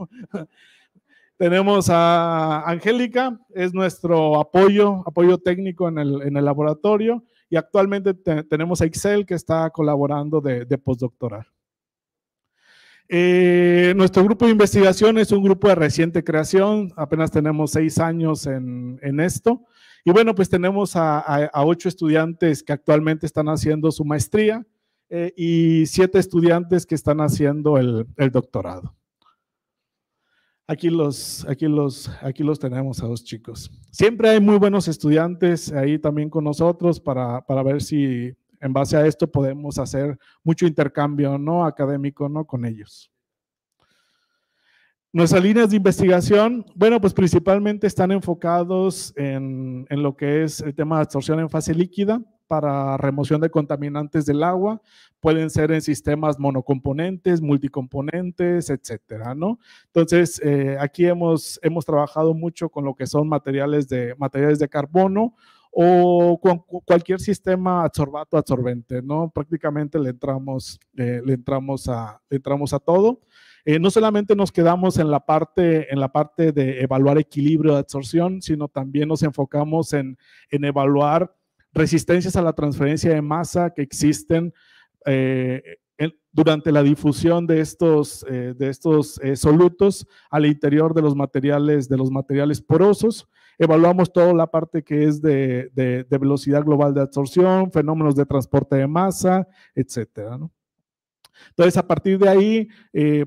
Tenemos a Angélica, es nuestro apoyo, apoyo técnico en el, laboratorio. Y actualmente tenemos a Excel que está colaborando de, postdoctoral. Eh, nuestro grupo de investigación es un grupo de reciente creación, apenas tenemos seis años en, esto. Y bueno, pues tenemos a, ocho estudiantes que actualmente están haciendo su maestría eh, y siete estudiantes que están haciendo el doctorado. Aquí los, aquí, los, aquí los tenemos a los chicos. Siempre hay muy buenos estudiantes ahí también con nosotros para, ver si en base a esto podemos hacer mucho intercambio no académico no con ellos. Nuestras líneas de investigación, bueno, pues principalmente están enfocados en, en lo que es el tema de absorción en fase líquida, para remoción de contaminantes del agua, pueden ser en sistemas monocomponentes, multicomponentes, etcétera, ¿no? Entonces, eh, aquí hemos, hemos trabajado mucho con lo que son materiales de, materiales de carbono o con cualquier sistema absorbato absorbente, ¿no? Prácticamente le entramos, eh, le entramos, a, entramos a todo. Eh, no solamente nos quedamos en la, parte, en la parte de evaluar equilibrio de absorción, sino también nos enfocamos en, en evaluar resistencias a la transferencia de masa que existen eh, durante la difusión de estos, eh, de estos eh, solutos al interior de los materiales, de los materiales porosos. Evaluamos toda la parte que es de, velocidad global de absorción, fenómenos de transporte de masa, etcétera. Entonces, a partir de ahí,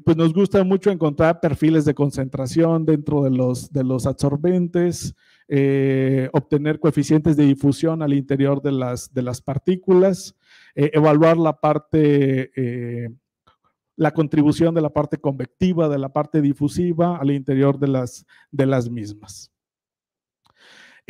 pues nos gusta mucho encontrar perfiles de concentración dentro de los, de los absorbentes, eh, obtener coeficientes de difusión al interior de las, de las partículas, eh, evaluar la parte, eh, la contribución de la parte convectiva, de la parte difusiva al interior de las, de las mismas.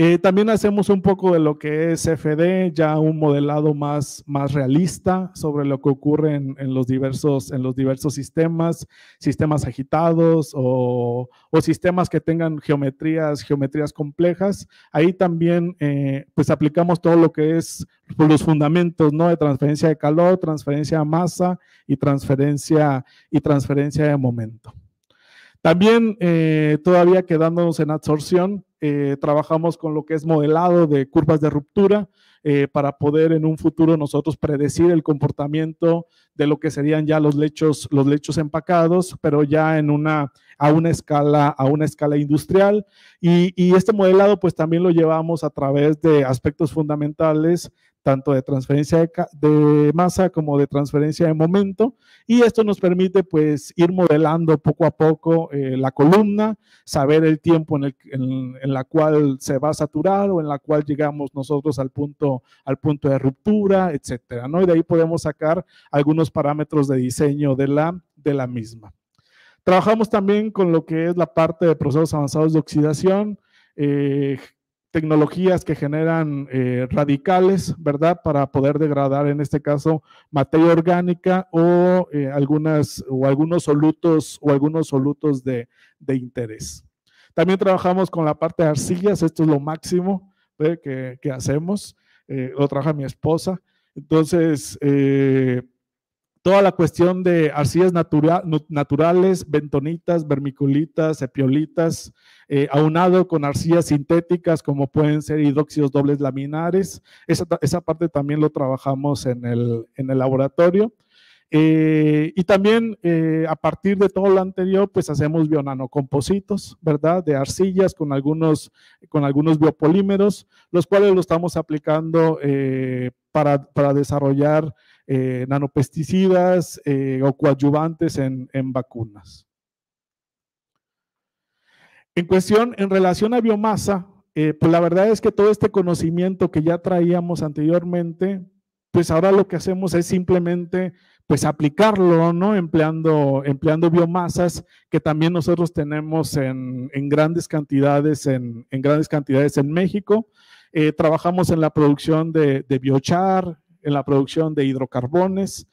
Eh, también hacemos un poco de lo que es FD, ya un modelado más, más realista sobre lo que ocurre en, los diversos, en los diversos sistemas, sistemas agitados o, sistemas que tengan geometrías, geometrías complejas. Ahí también eh, pues aplicamos todo lo que es los fundamentos ¿no? de transferencia de calor, transferencia de masa y transferencia, y transferencia de momento. También eh, todavía quedándonos en absorción, eh, trabajamos con lo que es modelado de curvas de ruptura eh, para poder en un futuro nosotros predecir el comportamiento de lo que serían ya los lechos, los lechos empacados, pero ya en una, a una escala, a una escala industrial. Y, y este modelado pues también lo llevamos a través de aspectos fundamentales tanto de transferencia de, masa como de transferencia de momento. Y esto nos permite pues ir modelando poco a poco eh, la columna, saber el tiempo en, el, la cual se va a saturar o en la cual llegamos nosotros al punto, al punto de ruptura, etcétera. ¿no? Y de ahí podemos sacar algunos parámetros de diseño de la, de la misma. Trabajamos también con lo que es la parte de procesos avanzados de oxidación, eh, tecnologías que generan eh, radicales, ¿verdad? Para poder degradar, en este caso, materia orgánica o eh, algunas o algunos solutos o algunos solutos de, interés. También trabajamos con la parte de arcillas, esto es lo máximo que, hacemos, eh, lo trabaja mi esposa. Entonces, toda la cuestión de arcillas naturales, bentonitas, vermiculitas, epiolitas, eh, aunado con arcillas sintéticas como pueden ser hidróxidos dobles laminares. Esa, parte también lo trabajamos en el, laboratorio. Eh, y también eh, a partir de todo lo anterior, pues hacemos bionanocompositos, ¿verdad? De arcillas con algunos, con algunos biopolímeros, los cuales lo estamos aplicando para, para desarrollar eh, nanopesticidas eh, o coadyuvantes en, vacunas. En cuestión, en relación a biomasa, eh, pues la verdad es que todo este conocimiento que ya traíamos anteriormente, pues ahora lo que hacemos es simplemente pues aplicarlo, ¿no? Empleando, empleando biomasas que también nosotros tenemos en, grandes cantidades en, grandes cantidades en México. trabajamos en la producción de, de biochar, en la producción de hidrocarbones.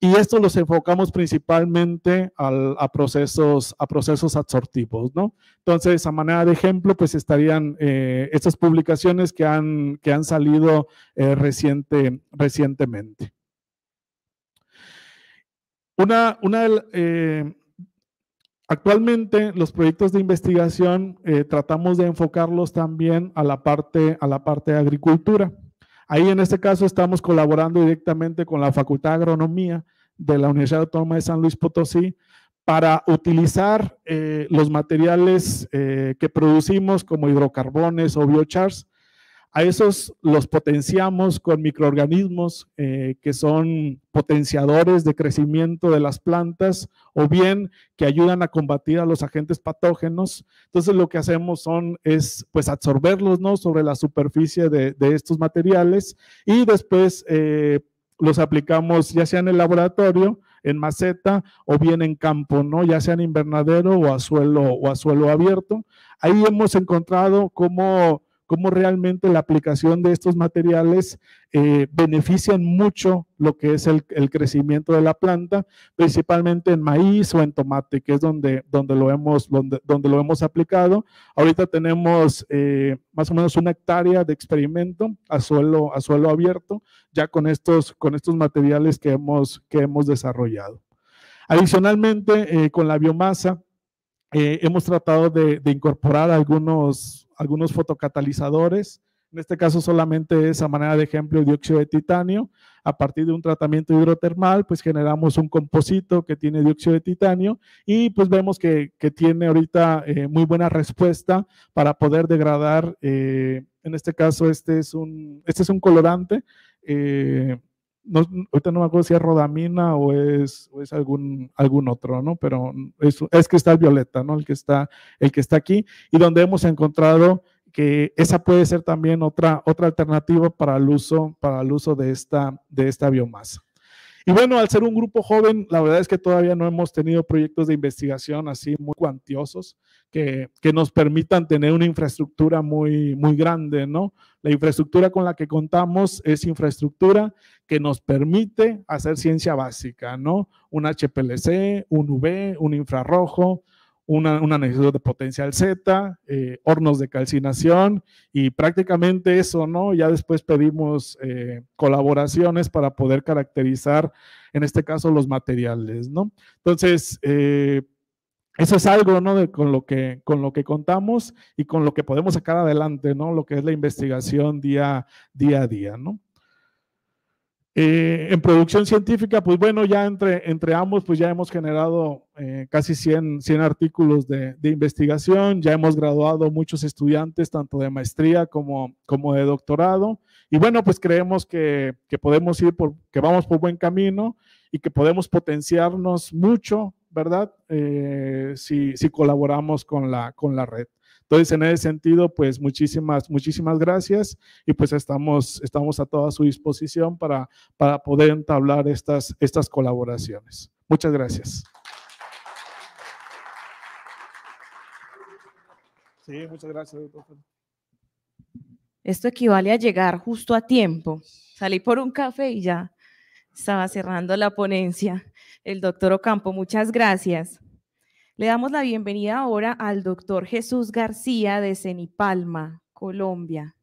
Y esto los enfocamos principalmente a, procesos, a procesos absortivos, Entonces, a manera de ejemplo, pues estarían eh, estas publicaciones que han, que han salido eh, reciente, recientemente. Una, una eh, actualmente los proyectos de investigación tratamos de enfocarlos también a la parte, a la parte de agricultura. Ahí en este caso estamos colaborando directamente con la Facultad de Agronomía de la Universidad Autónoma de San Luis Potosí para utilizar eh, los materiales eh, que producimos como hidrocarbones o biochars a esos los potenciamos con microorganismos eh, que son potenciadores de crecimiento de las plantas o bien que ayudan a combatir a los agentes patógenos. Entonces lo que hacemos son es pues absorberlos ¿no? sobre la superficie de, estos materiales y después eh, los aplicamos ya sea en el laboratorio, en maceta o bien en campo, ¿no? Ya sea en invernadero o suelo, o a suelo abierto. Ahí hemos encontrado cómo cómo realmente la aplicación de estos materiales eh, benefician mucho lo que es el, crecimiento de la planta, principalmente en maíz o en tomate, que es donde, donde, lo, hemos, donde, donde lo hemos aplicado. Ahorita tenemos eh, más o menos una hectárea de experimento a suelo, a suelo abierto, ya con estos, con estos materiales que hemos, que hemos desarrollado. Adicionalmente, eh, con la biomasa, eh, hemos tratado de, incorporar algunos, algunos fotocatalizadores. En este caso solamente es a manera de ejemplo dióxido de titanio. A partir de un tratamiento hidrotermal, pues generamos un composito que tiene dióxido de titanio y pues vemos que, que tiene ahorita eh, muy buena respuesta para poder degradar. Eh, en este caso, este es un, este es un colorante eh, no, ahorita no me acuerdo si es rodamina o es, es algún, algún otro, ¿no? Pero es, es, que está el violeta, ¿no? El que está, el que está aquí y donde hemos encontrado que esa puede ser también otra, otra alternativa para el uso, para el uso de, esta, de esta biomasa. Y bueno, al ser un grupo joven, la verdad es que todavía no hemos tenido proyectos de investigación así muy cuantiosos que, que nos permitan tener una infraestructura muy, muy grande, ¿no? La infraestructura con la que contamos es infraestructura que nos permite hacer ciencia básica, ¿no? Un HPLC, un UV, un infrarrojo, una, un de potencial Z, eh, hornos de calcinación y prácticamente eso, ¿no? Ya después pedimos eh, colaboraciones para poder caracterizar, en este caso, los materiales, ¿no? Entonces, eh, eso es algo, ¿no? con, lo que, con lo que contamos y con lo que podemos sacar adelante, ¿no? Lo que es la investigación día, día a día, ¿no? Eh, en producción científica, pues bueno, ya entre, entre ambos, pues ya hemos generado eh, casi 100, 100 artículos de, investigación, ya hemos graduado muchos estudiantes, tanto de maestría como, como de doctorado, y bueno, pues creemos que, podemos ir, por, que vamos por buen camino y que podemos potenciarnos mucho, ¿verdad? Eh, si, si colaboramos con la, con la red. Entonces, en ese sentido, pues muchísimas, muchísimas gracias y pues estamos, estamos a toda su disposición para, para poder entablar estas, estas colaboraciones. Muchas gracias. Sí, muchas gracias, doctor. Esto equivale a llegar justo a tiempo. Salí por un café y ya estaba cerrando la ponencia. El doctor Ocampo, muchas gracias. Le damos la bienvenida ahora al doctor Jesús García de Cenipalma, Colombia.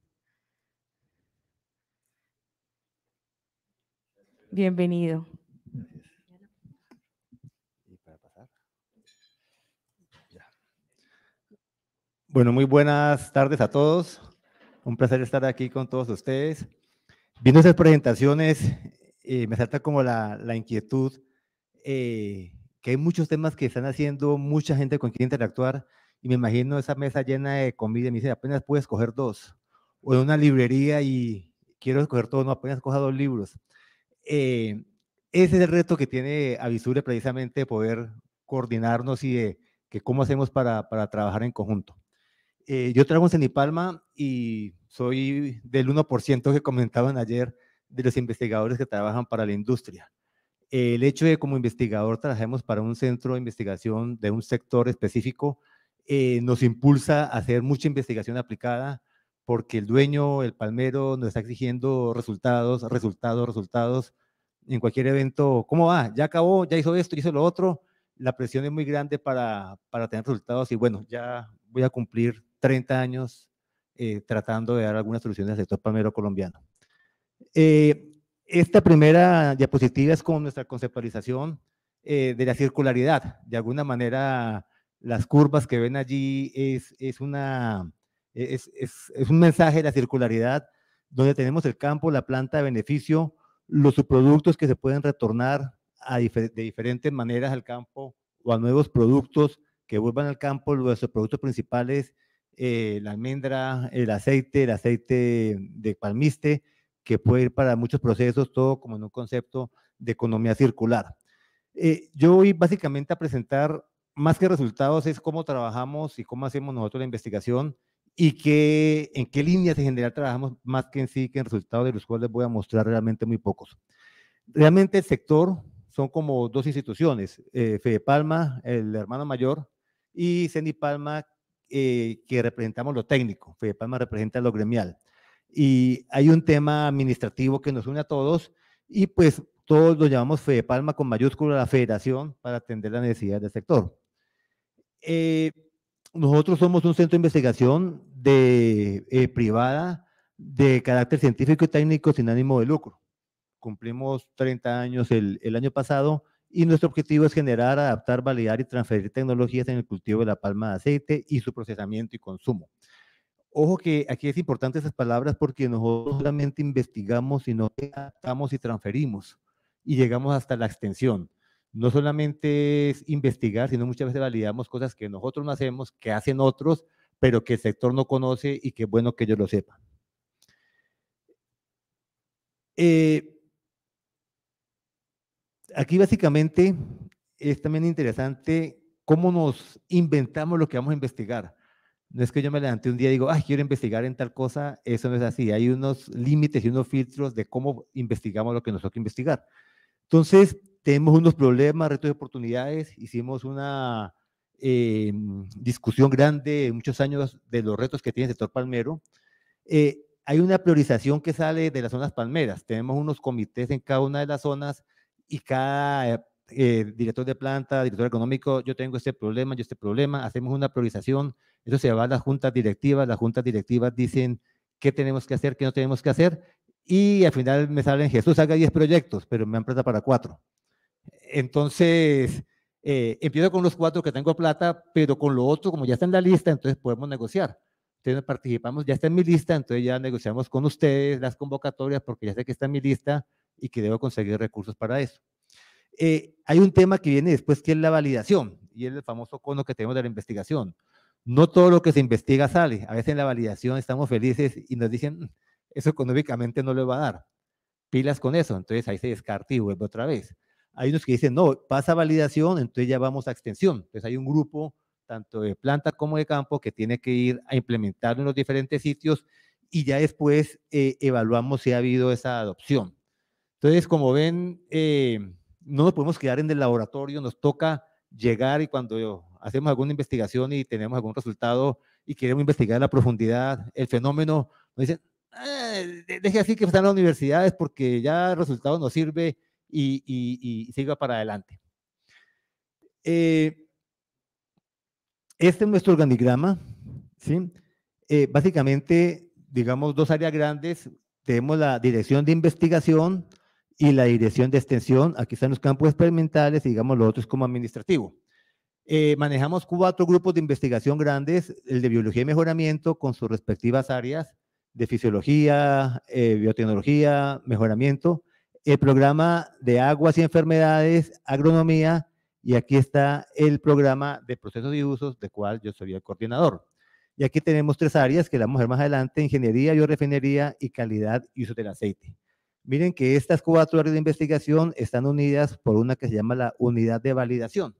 Bienvenido. Bueno, muy buenas tardes a todos. Un placer estar aquí con todos ustedes. Viendo estas presentaciones, eh, me salta como la, inquietud eh, que hay muchos temas que están haciendo, mucha gente con quien interactuar, y me imagino esa mesa llena de comida, y me dice, apenas puedes escoger dos, o en una librería y quiero escoger todo, no, apenas coja dos libros. Eh, ese es el reto que tiene Avisure precisamente, poder coordinarnos y de que cómo hacemos para, para trabajar en conjunto. Eh, yo trabajo en Cenipalma y soy del 1% que comentaban ayer de los investigadores que trabajan para la industria el hecho de como investigador trabajemos para un centro de investigación de un sector específico eh, nos impulsa a hacer mucha investigación aplicada porque el dueño, el palmero, nos está exigiendo resultados, resultados, resultados en cualquier evento. ¿Cómo va? Ya acabó, ya hizo esto, hizo lo otro. La presión es muy grande para, para tener resultados y bueno, ya voy a cumplir 30 años eh, tratando de dar algunas soluciones al sector palmero colombiano. Eh, esta primera diapositiva es con nuestra conceptualización eh, de la circularidad. De alguna manera, las curvas que ven allí es, una, es, un mensaje de la circularidad donde tenemos el campo, la planta de beneficio, los subproductos que se pueden retornar de diferentes maneras al campo o a nuevos productos que vuelvan al campo, los productos principales, eh, la almendra, el aceite, el aceite de palmiste, que puede ir para muchos procesos, todo como en un concepto de economía circular. Eh, yo voy básicamente a presentar más que resultados, es cómo trabajamos y cómo hacemos nosotros la investigación y en qué líneas en general trabajamos más que en sí, que en resultados de los cuales les voy a mostrar realmente muy pocos. Realmente el sector son como dos instituciones, eh, Fede Palma, el hermano mayor, y Cendi Palma, eh, que representamos lo técnico. Fede Palma representa lo gremial y hay un tema administrativo que nos une a todos y pues todos lo llamamos Fede Palma con mayúscula la federación para atender las necesidades del sector. Eh, nosotros somos un centro de investigación de, eh, privada de carácter científico y técnico sin ánimo de lucro. Cumplimos 30 años el, el año pasado y nuestro objetivo es generar, adaptar, validar y transferir tecnologías en el cultivo de la palma de aceite y su procesamiento y consumo. Ojo que aquí es importante esas palabras porque nosotros solamente investigamos, sino adaptamos y transferimos y llegamos hasta la extensión. No solamente es investigar, sino muchas veces validamos cosas que nosotros no hacemos, que hacen otros, pero que el sector no conoce y que es bueno que ellos lo sepan. Eh, aquí básicamente es también interesante cómo nos inventamos lo que vamos a investigar no es que yo me levante un día y digo, ay, quiero investigar en tal cosa, eso no es así. Hay unos límites y unos filtros de cómo investigamos lo que nos toca investigar. Entonces, tenemos unos problemas, retos y oportunidades. Hicimos una eh, discusión grande muchos años de los retos que tiene el sector palmero. Eh, hay una priorización que sale de las zonas palmeras. Tenemos unos comités en cada una de las zonas y cada eh, director de planta, director económico, yo tengo este problema, yo este problema, hacemos una priorización eso se va a las juntas directivas, las juntas directivas dicen qué tenemos que hacer, qué no tenemos que hacer, y al final me salen, Jesús, haga 10 proyectos, pero me dan plata para 4. Entonces, eh, empiezo con los 4 que tengo plata, pero con lo otro, como ya está en la lista, entonces podemos negociar. Entonces participamos, ya está en mi lista, entonces ya negociamos con ustedes las convocatorias, porque ya sé que está en mi lista y que debo conseguir recursos para eso. Eh, hay un tema que viene después, que es la validación, y es el famoso cono que tenemos de la investigación no todo lo que se investiga sale. A veces en la validación estamos felices y nos dicen, mm, eso económicamente no lo va a dar. Pilas con eso. Entonces ahí se descarta y vuelve otra vez. Hay unos que dicen, no, pasa validación, entonces ya vamos a extensión. Entonces hay un grupo, tanto de planta como de campo, que tiene que ir a implementarlo en los diferentes sitios y ya después eh, evaluamos si ha habido esa adopción. Entonces, como ven, eh, no nos podemos quedar en el laboratorio, nos toca llegar y cuando hacemos alguna investigación y tenemos algún resultado y queremos investigar la profundidad, el fenómeno, nos dicen, ah, deje así que están las universidades porque ya el resultado nos sirve y, siga para adelante. Eh, este es nuestro organigrama, ¿sí? Eh, básicamente, digamos, dos áreas grandes. Tenemos la dirección de investigación y la dirección de extensión. Aquí están los campos experimentales y, digamos, lo otro es como administrativo. Eh, manejamos cuatro grupos de investigación grandes, el de biología y mejoramiento con sus respectivas áreas de fisiología, eh, biotecnología, mejoramiento, el programa de aguas y enfermedades, agronomía, y aquí está el programa de procesos y usos, de cual yo soy el coordinador. Y aquí tenemos tres áreas que la vamos a ver más adelante, ingeniería, biorefinería y calidad y uso del aceite. Miren que estas cuatro áreas de investigación están unidas por una que se llama la unidad de validación.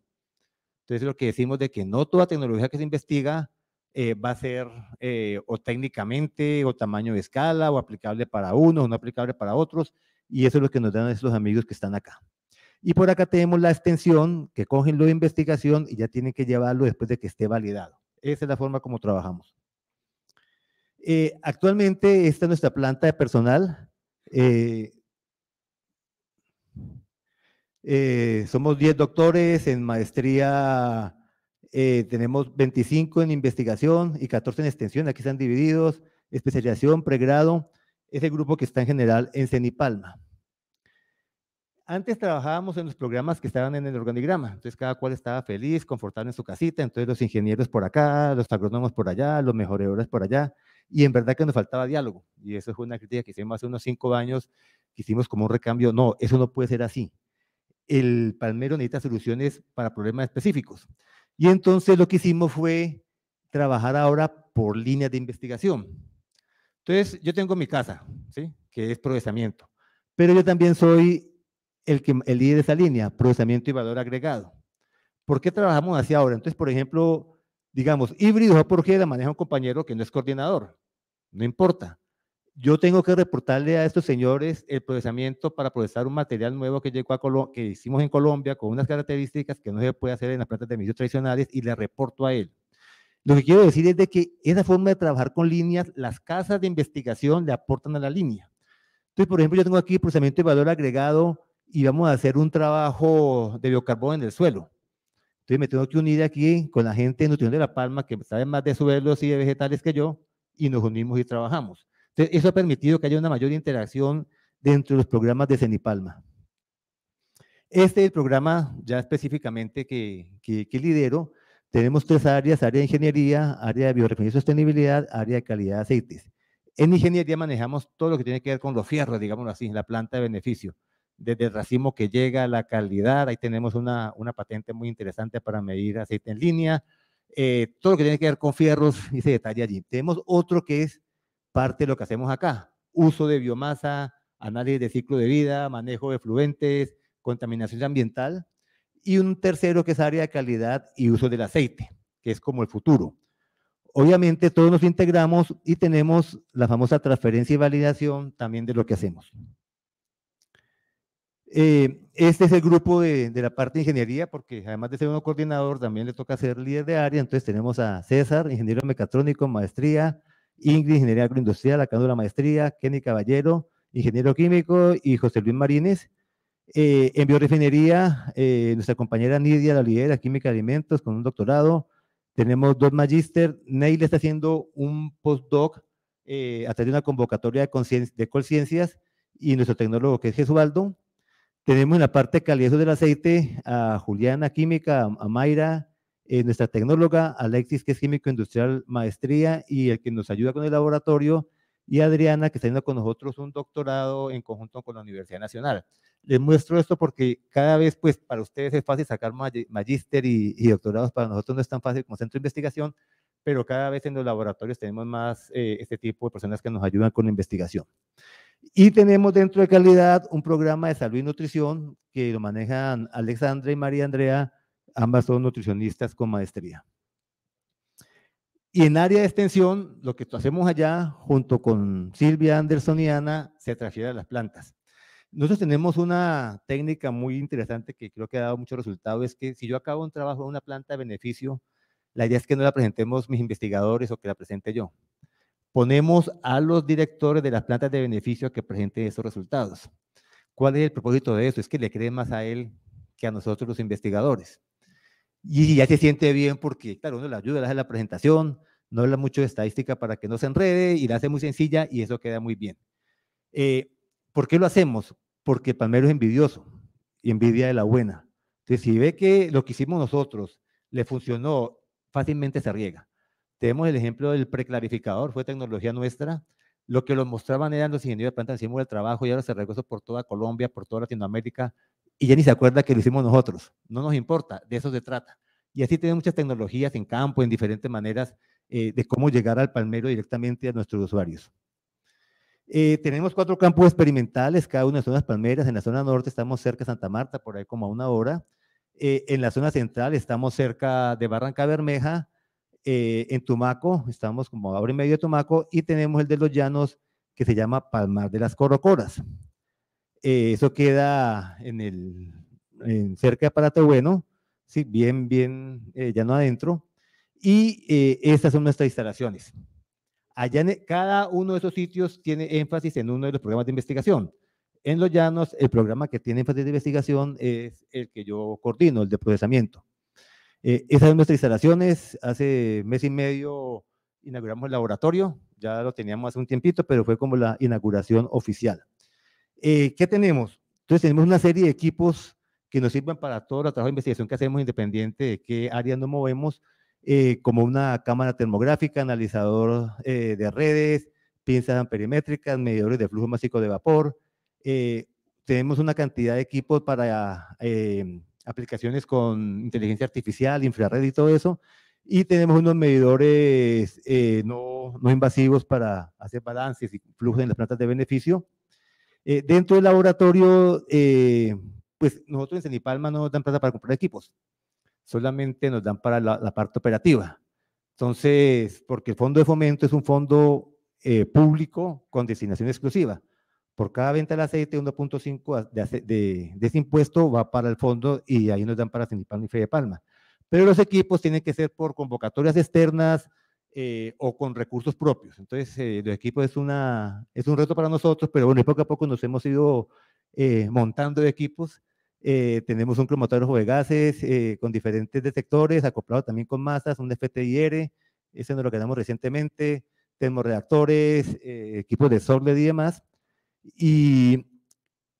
Entonces, lo que decimos de que no toda tecnología que se investiga eh, va a ser eh, o técnicamente o tamaño de escala o aplicable para unos o no aplicable para otros. Y eso es lo que nos dan esos amigos que están acá. Y por acá tenemos la extensión que cogen lo de investigación y ya tienen que llevarlo después de que esté validado. Esa es la forma como trabajamos. Eh, actualmente, esta es nuestra planta de personal. Eh, somos 10 doctores en maestría, eh, tenemos 25 en investigación y 14 en extensión, aquí están divididos, especialización, pregrado, ese grupo que está en general en CENIPALMA. Antes trabajábamos en los programas que estaban en el organigrama, entonces cada cual estaba feliz, confortable en su casita, entonces los ingenieros por acá, los agrónomos por allá, los mejoradores por allá, y en verdad que nos faltaba diálogo, y eso fue una crítica que hicimos hace unos cinco años, que hicimos como un recambio, no, eso no puede ser así, el palmero necesita soluciones para problemas específicos. Y entonces lo que hicimos fue trabajar ahora por líneas de investigación. Entonces, yo tengo mi casa, ¿sí? que es procesamiento, pero yo también soy el, que, el líder de esa línea, procesamiento y valor agregado. ¿Por qué trabajamos hacia ahora? Entonces, por ejemplo, digamos, híbridos o qué la maneja un compañero que no es coordinador. No importa yo tengo que reportarle a estos señores el procesamiento para procesar un material nuevo que llegó a que hicimos en Colombia con unas características que no se puede hacer en las plantas de medios tradicionales y le reporto a él. Lo que quiero decir es de que esa forma de trabajar con líneas, las casas de investigación le aportan a la línea. Entonces, por ejemplo, yo tengo aquí procesamiento de valor agregado y vamos a hacer un trabajo de biocarbón en el suelo. Entonces me tengo que unir aquí con la gente de Nutrición de La Palma, que sabe más de suelos y de vegetales que yo, y nos unimos y trabajamos eso ha permitido que haya una mayor interacción dentro de los programas de CENIPALMA. Este es el programa ya específicamente que, que, lidero. Tenemos tres áreas, área de ingeniería, área de biorefinería y sostenibilidad, área de calidad de aceites. En ingeniería manejamos todo lo que tiene que ver con los fierros, digámoslo así, la planta de beneficio. Desde el racimo que llega, a la calidad, ahí tenemos una, una patente muy interesante para medir aceite en línea, eh, todo lo que tiene que ver con fierros y se allí. Tenemos otro que es parte de lo que hacemos acá. Uso de biomasa, análisis de ciclo de vida, manejo de fluentes, contaminación ambiental. Y un tercero que es área de calidad y uso del aceite, que es como el futuro. Obviamente todos nos integramos y tenemos la famosa transferencia y validación también de lo que hacemos. Eh, este es el grupo de, de, la parte de ingeniería, porque además de ser uno coordinador, también le toca ser líder de área. Entonces tenemos a César, ingeniero mecatrónico, maestría, Ingrid, Ingeniería Agroindustrial, la la maestría, Kenny Caballero, Ingeniero Químico y José Luis Marínez. Eh, en biorefinería, eh, nuestra compañera Nidia, la Química de Alimentos, con un doctorado. Tenemos dos magíster. Neil está haciendo un postdoc eh, a través de una convocatoria de, de y nuestro tecnólogo que es Jesualdo. Tenemos en la parte de calidad del aceite a Juliana Química, a Mayra, eh, nuestra tecnóloga Alexis, que es químico industrial maestría y el que nos ayuda con el laboratorio, y Adriana, que está haciendo con nosotros un doctorado en conjunto con la Universidad Nacional. Les muestro esto porque cada vez, pues, para ustedes es fácil sacar magíster y, doctorados, para nosotros no es tan fácil como centro de investigación, pero cada vez en los laboratorios tenemos más eh, este tipo de personas que nos ayudan con la investigación. Y tenemos dentro de calidad un programa de salud y nutrición que lo manejan Alexandra y María Andrea, Ambas son nutricionistas con maestría. Y en área de extensión, lo que hacemos allá, junto con Silvia Anderson y Ana, se transfiere a las plantas. Nosotros tenemos una técnica muy interesante que creo que ha dado mucho resultado, es que si yo acabo un trabajo en una planta de beneficio, la idea es que no la presentemos mis investigadores o que la presente yo. Ponemos a los directores de las plantas de beneficio que presenten esos resultados. ¿Cuál es el propósito de eso? Es que le creen más a él que a nosotros los investigadores y ya se siente bien porque, claro, uno le ayuda, le hace la presentación, no habla mucho de estadística para que no se enrede y la hace muy sencilla y eso queda muy bien. Eh, ¿Por qué lo hacemos? Porque Palmero es envidioso y envidia de la buena. Entonces, si ve que lo que hicimos nosotros le funcionó, fácilmente se riega. Tenemos el ejemplo del preclarificador, fue tecnología nuestra. Lo que lo mostraban eran los ingenieros de planta hicimos el trabajo y ahora se regresó por toda Colombia, por toda Latinoamérica, y ya ni se acuerda que lo hicimos nosotros. No nos importa, de eso se trata. Y así tenemos muchas tecnologías en campo, en diferentes maneras eh, de cómo llegar al palmero directamente a nuestros usuarios. Eh, tenemos cuatro campos experimentales, cada uno en zonas palmeras. En la zona norte estamos cerca de Santa Marta, por ahí como a una hora. Eh, en la zona central estamos cerca de Barranca Bermeja. en Tumaco estamos como a hora y media de Tumaco. Y tenemos el de los llanos que se llama Palmar de las Corocoras. Eh, eso queda en el cerca de Aparato Bueno, sí, bien, bien, eh, ya no adentro. Y eh, estas son nuestras instalaciones. Allá e, cada uno de esos sitios tiene énfasis en uno de los programas de investigación. En Los Llanos, el programa que tiene énfasis de investigación es el que yo coordino, el de procesamiento. Eh, esas son nuestras instalaciones. Hace mes y medio inauguramos el laboratorio. Ya lo teníamos hace un tiempito, pero fue como la inauguración oficial. Eh, ¿Qué tenemos? Entonces tenemos una serie de equipos que nos sirven para todo el trabajo de investigación que hacemos independiente de qué área nos movemos, eh, como una cámara termográfica, analizador eh, de redes, pinzas amperimétricas, medidores de flujo masivo de vapor. tenemos una cantidad de equipos para em, aplicaciones con inteligencia artificial, infrarred y todo eso. Y tenemos unos medidores no, no, invasivos para hacer balances y flujos en las plantas de beneficio. Eh, dentro del laboratorio, eh, pues nosotros en Cenipalma no nos dan plata para comprar equipos, solamente nos dan para la, parte operativa. Entonces, porque el fondo de fomento es un fondo eh, público con destinación exclusiva. Por cada venta del aceite, 1.5 de, de, ese impuesto va para el fondo y ahí nos dan para Cenipalma y Fede Palma. Pero los equipos tienen que ser por convocatorias externas, eh, o con recursos propios. Entonces, eh, el los equipos es, una, es un reto para nosotros, pero bueno, y poco a poco nos hemos ido eh, montando de equipos. tenemos un cromatógrafo de gases con diferentes detectores, acoplado también con masas, un FTIR, ese nos lo quedamos recientemente, termorreactores, equipos de Sorled y demás. Y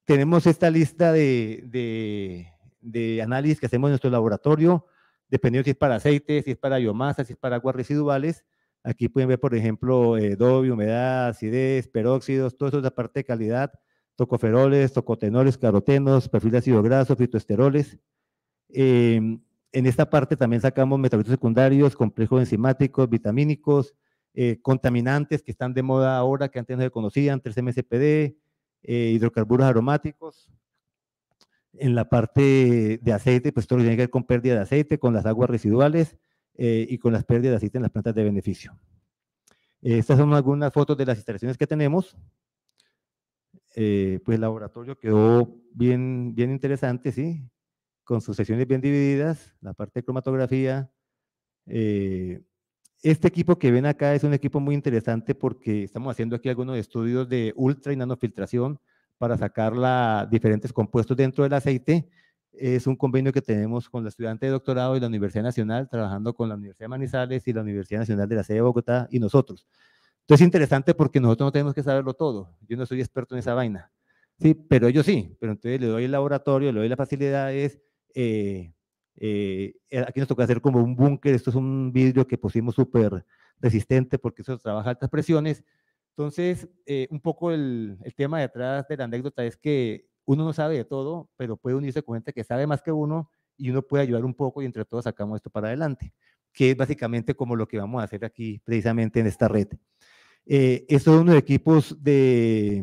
tenemos esta lista de, de, de análisis que hacemos en nuestro laboratorio, dependiendo si es para aceite, si es para biomasa, si es para aguas residuales. Aquí pueden ver, por ejemplo, eh, humedad, acidez, peróxidos, todo eso es la parte de calidad, tocoferoles, tocotenoles, carotenos, perfil de ácido graso, fitoesteroles. Em, en esta parte también sacamos metabolitos secundarios, complejos enzimáticos, vitamínicos, eh, contaminantes que están de moda ahora, que antes no se conocían, 3-MSPD, eh, hidrocarburos aromáticos, en la parte de aceite, pues todo lo que tiene que ver con pérdida de aceite, con las aguas residuales eh, y con las pérdidas de aceite en las plantas de beneficio. Estas son algunas fotos de las instalaciones que tenemos. Eh, pues el laboratorio quedó bien, bien interesante, ¿sí? Con sus sesiones bien divididas, la parte de cromatografía. Eh, este equipo que ven acá es un equipo muy interesante porque estamos haciendo aquí algunos estudios de ultra y nanofiltración, para sacar la, diferentes compuestos dentro del aceite. Es un convenio que tenemos con la estudiante de doctorado y la Universidad Nacional, trabajando con la Universidad de Manizales y la Universidad Nacional de la Sede de Bogotá y nosotros. Entonces es interesante porque nosotros no tenemos que saberlo todo. Yo no soy experto en esa vaina. Sí, pero ellos sí. Pero entonces le doy el laboratorio, le doy las facilidades. Eh, eh, eh, aquí nos toca hacer como un búnker. Esto es un vidrio que pusimos súper resistente porque eso trabaja a altas presiones. Entonces, eh, un poco el, tema detrás de la anécdota es que uno no sabe de todo, pero puede unirse con gente que sabe más que uno y uno puede ayudar un poco y entre todos sacamos esto para adelante, que es básicamente como lo que vamos a hacer aquí precisamente en esta red. Eh, es uno los equipos de,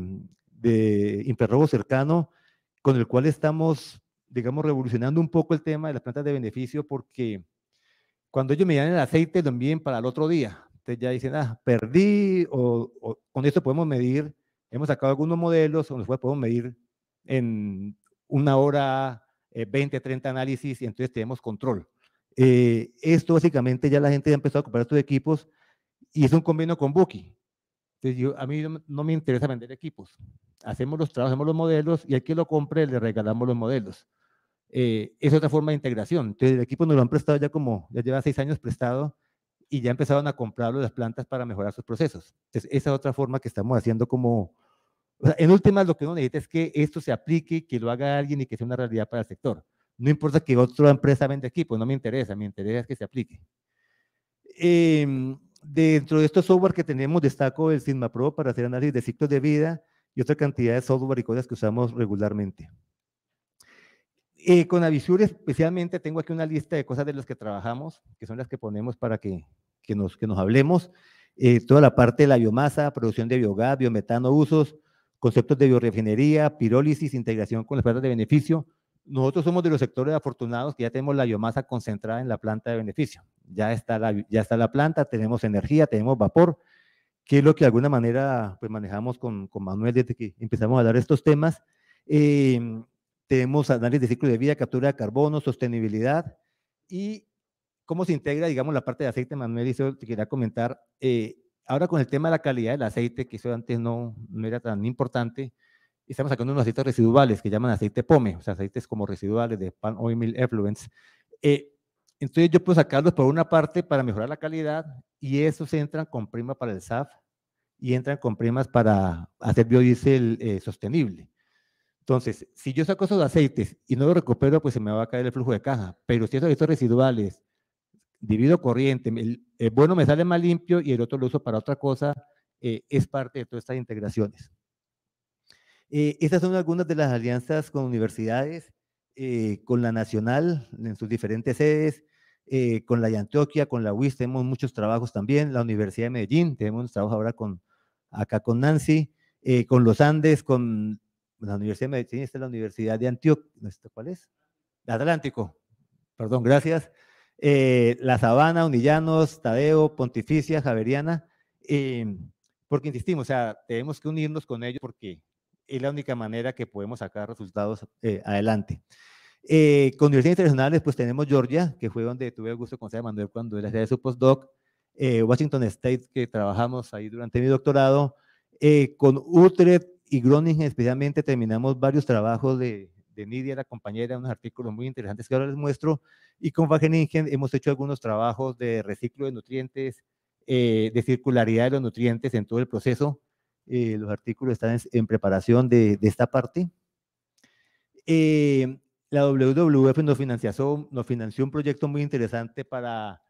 de Imperrobo cercano con el cual estamos, digamos, revolucionando un poco el tema de las plantas de beneficio porque cuando ellos me dan el aceite lo envíen para el otro día, entonces ya dicen, ah, perdí, o, con esto podemos medir, hemos sacado algunos modelos, o podemos medir en una hora, 20, eh, 30 análisis, y entonces tenemos control. Eh, esto básicamente ya la gente ya empezó a comprar estos equipos y es un convenio con Buki. Entonces yo, a mí no, me interesa vender equipos. Hacemos los trabajos, hacemos los modelos y al que lo compre le regalamos los modelos. Eh, es otra forma de integración. Entonces el equipo nos lo han prestado ya como, ya lleva seis años prestado y ya empezaron a comprarlo las plantas para mejorar sus procesos. Es esa es otra forma que estamos haciendo como... en última, lo que uno necesita es que esto se aplique, que lo haga alguien y que sea una realidad para el sector. No importa que otra empresa venda pues no me interesa, me interesa es que se aplique. Em, dentro de estos software que tenemos, destaco el Pro para hacer análisis de ciclos de vida y otra cantidad de software y cosas que usamos regularmente. Eh, con Avisure especialmente tengo aquí una lista de cosas de las que trabajamos, que son las que ponemos para que que nos, que nos hablemos, eh, toda la parte de la biomasa, producción de biogás, biometano, usos, conceptos de biorefinería, pirólisis, integración con las plantas de beneficio. Nosotros somos de los sectores afortunados que ya tenemos la biomasa concentrada en la planta de beneficio. Ya está la, ya está la planta, tenemos energía, tenemos vapor, que es lo que de alguna manera pues, manejamos con, con Manuel desde que empezamos a hablar estos temas. Eh, tenemos análisis de ciclo de vida, captura de carbono, sostenibilidad y ¿Cómo se integra, digamos, la parte de aceite, Manuel? Y eso te quería comentar. Eh, ahora con el tema de la calidad del aceite, que eso antes no, no era tan importante, estamos sacando unos aceites residuales que llaman aceite POME, o sea, aceites como residuales de pan, Oil Mill Effluents. Eh, entonces yo puedo sacarlos por una parte para mejorar la calidad y esos entran con prima para el SAF y entran con primas para hacer biodiesel eh, sostenible. Entonces, si yo saco esos aceites y no los recupero, pues se me va a caer el flujo de caja. Pero si esos aceites residuales divido corriente, el, bueno me sale más limpio y el otro lo uso para otra cosa, eh, es parte de todas estas integraciones. Eh, estas son algunas de las alianzas con universidades, eh, con la Nacional en sus diferentes sedes, con la Antioquia, con la UIS, tenemos muchos trabajos también, la Universidad de Medellín, tenemos trabajo ahora con, acá con Nancy, con los Andes, con la Universidad de Medellín, esta es la Universidad de Antioquia, ¿cuál es? Atlántico, perdón, gracias. Eh, la Sabana, Unillanos, Tadeo, Pontificia, Javeriana, porque insistimos, o sea, tenemos que unirnos con ellos porque es la única manera que podemos sacar resultados eh, adelante. Eh, con universidades internacionales, pues tenemos Georgia, que fue donde tuve el gusto de conocer a Manuel cuando era de su postdoc, Washington State, que trabajamos ahí durante mi doctorado, con Utrecht y Groningen especialmente terminamos varios trabajos de, de Nidia, la compañera, unos artículos muy interesantes que ahora les muestro. Y con Wageningen hemos hecho algunos trabajos de reciclo de nutrientes, eh, de circularidad de los nutrientes en todo el proceso. Eh, los artículos están en, preparación de, esta parte. Eh, la WWF nos, financió, nos financió un proyecto muy interesante para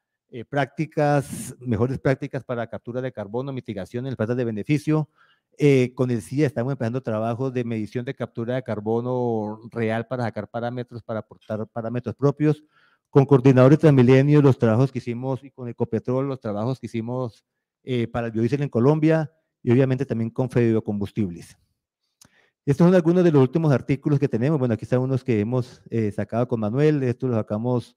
prácticas, mejores prácticas para captura de carbono, mitigación en plantas de beneficio. Eh, con el CIA estamos empezando trabajos de medición de captura de carbono real para sacar parámetros, para aportar parámetros propios. Con coordinadores Transmilenio, los trabajos que hicimos, y con Ecopetrol, los trabajos que hicimos eh, para el biodiesel en Colombia, y obviamente también con Combustibles. Estos son algunos de los últimos artículos que tenemos. Bueno, aquí están unos que hemos eh, sacado con Manuel, estos los sacamos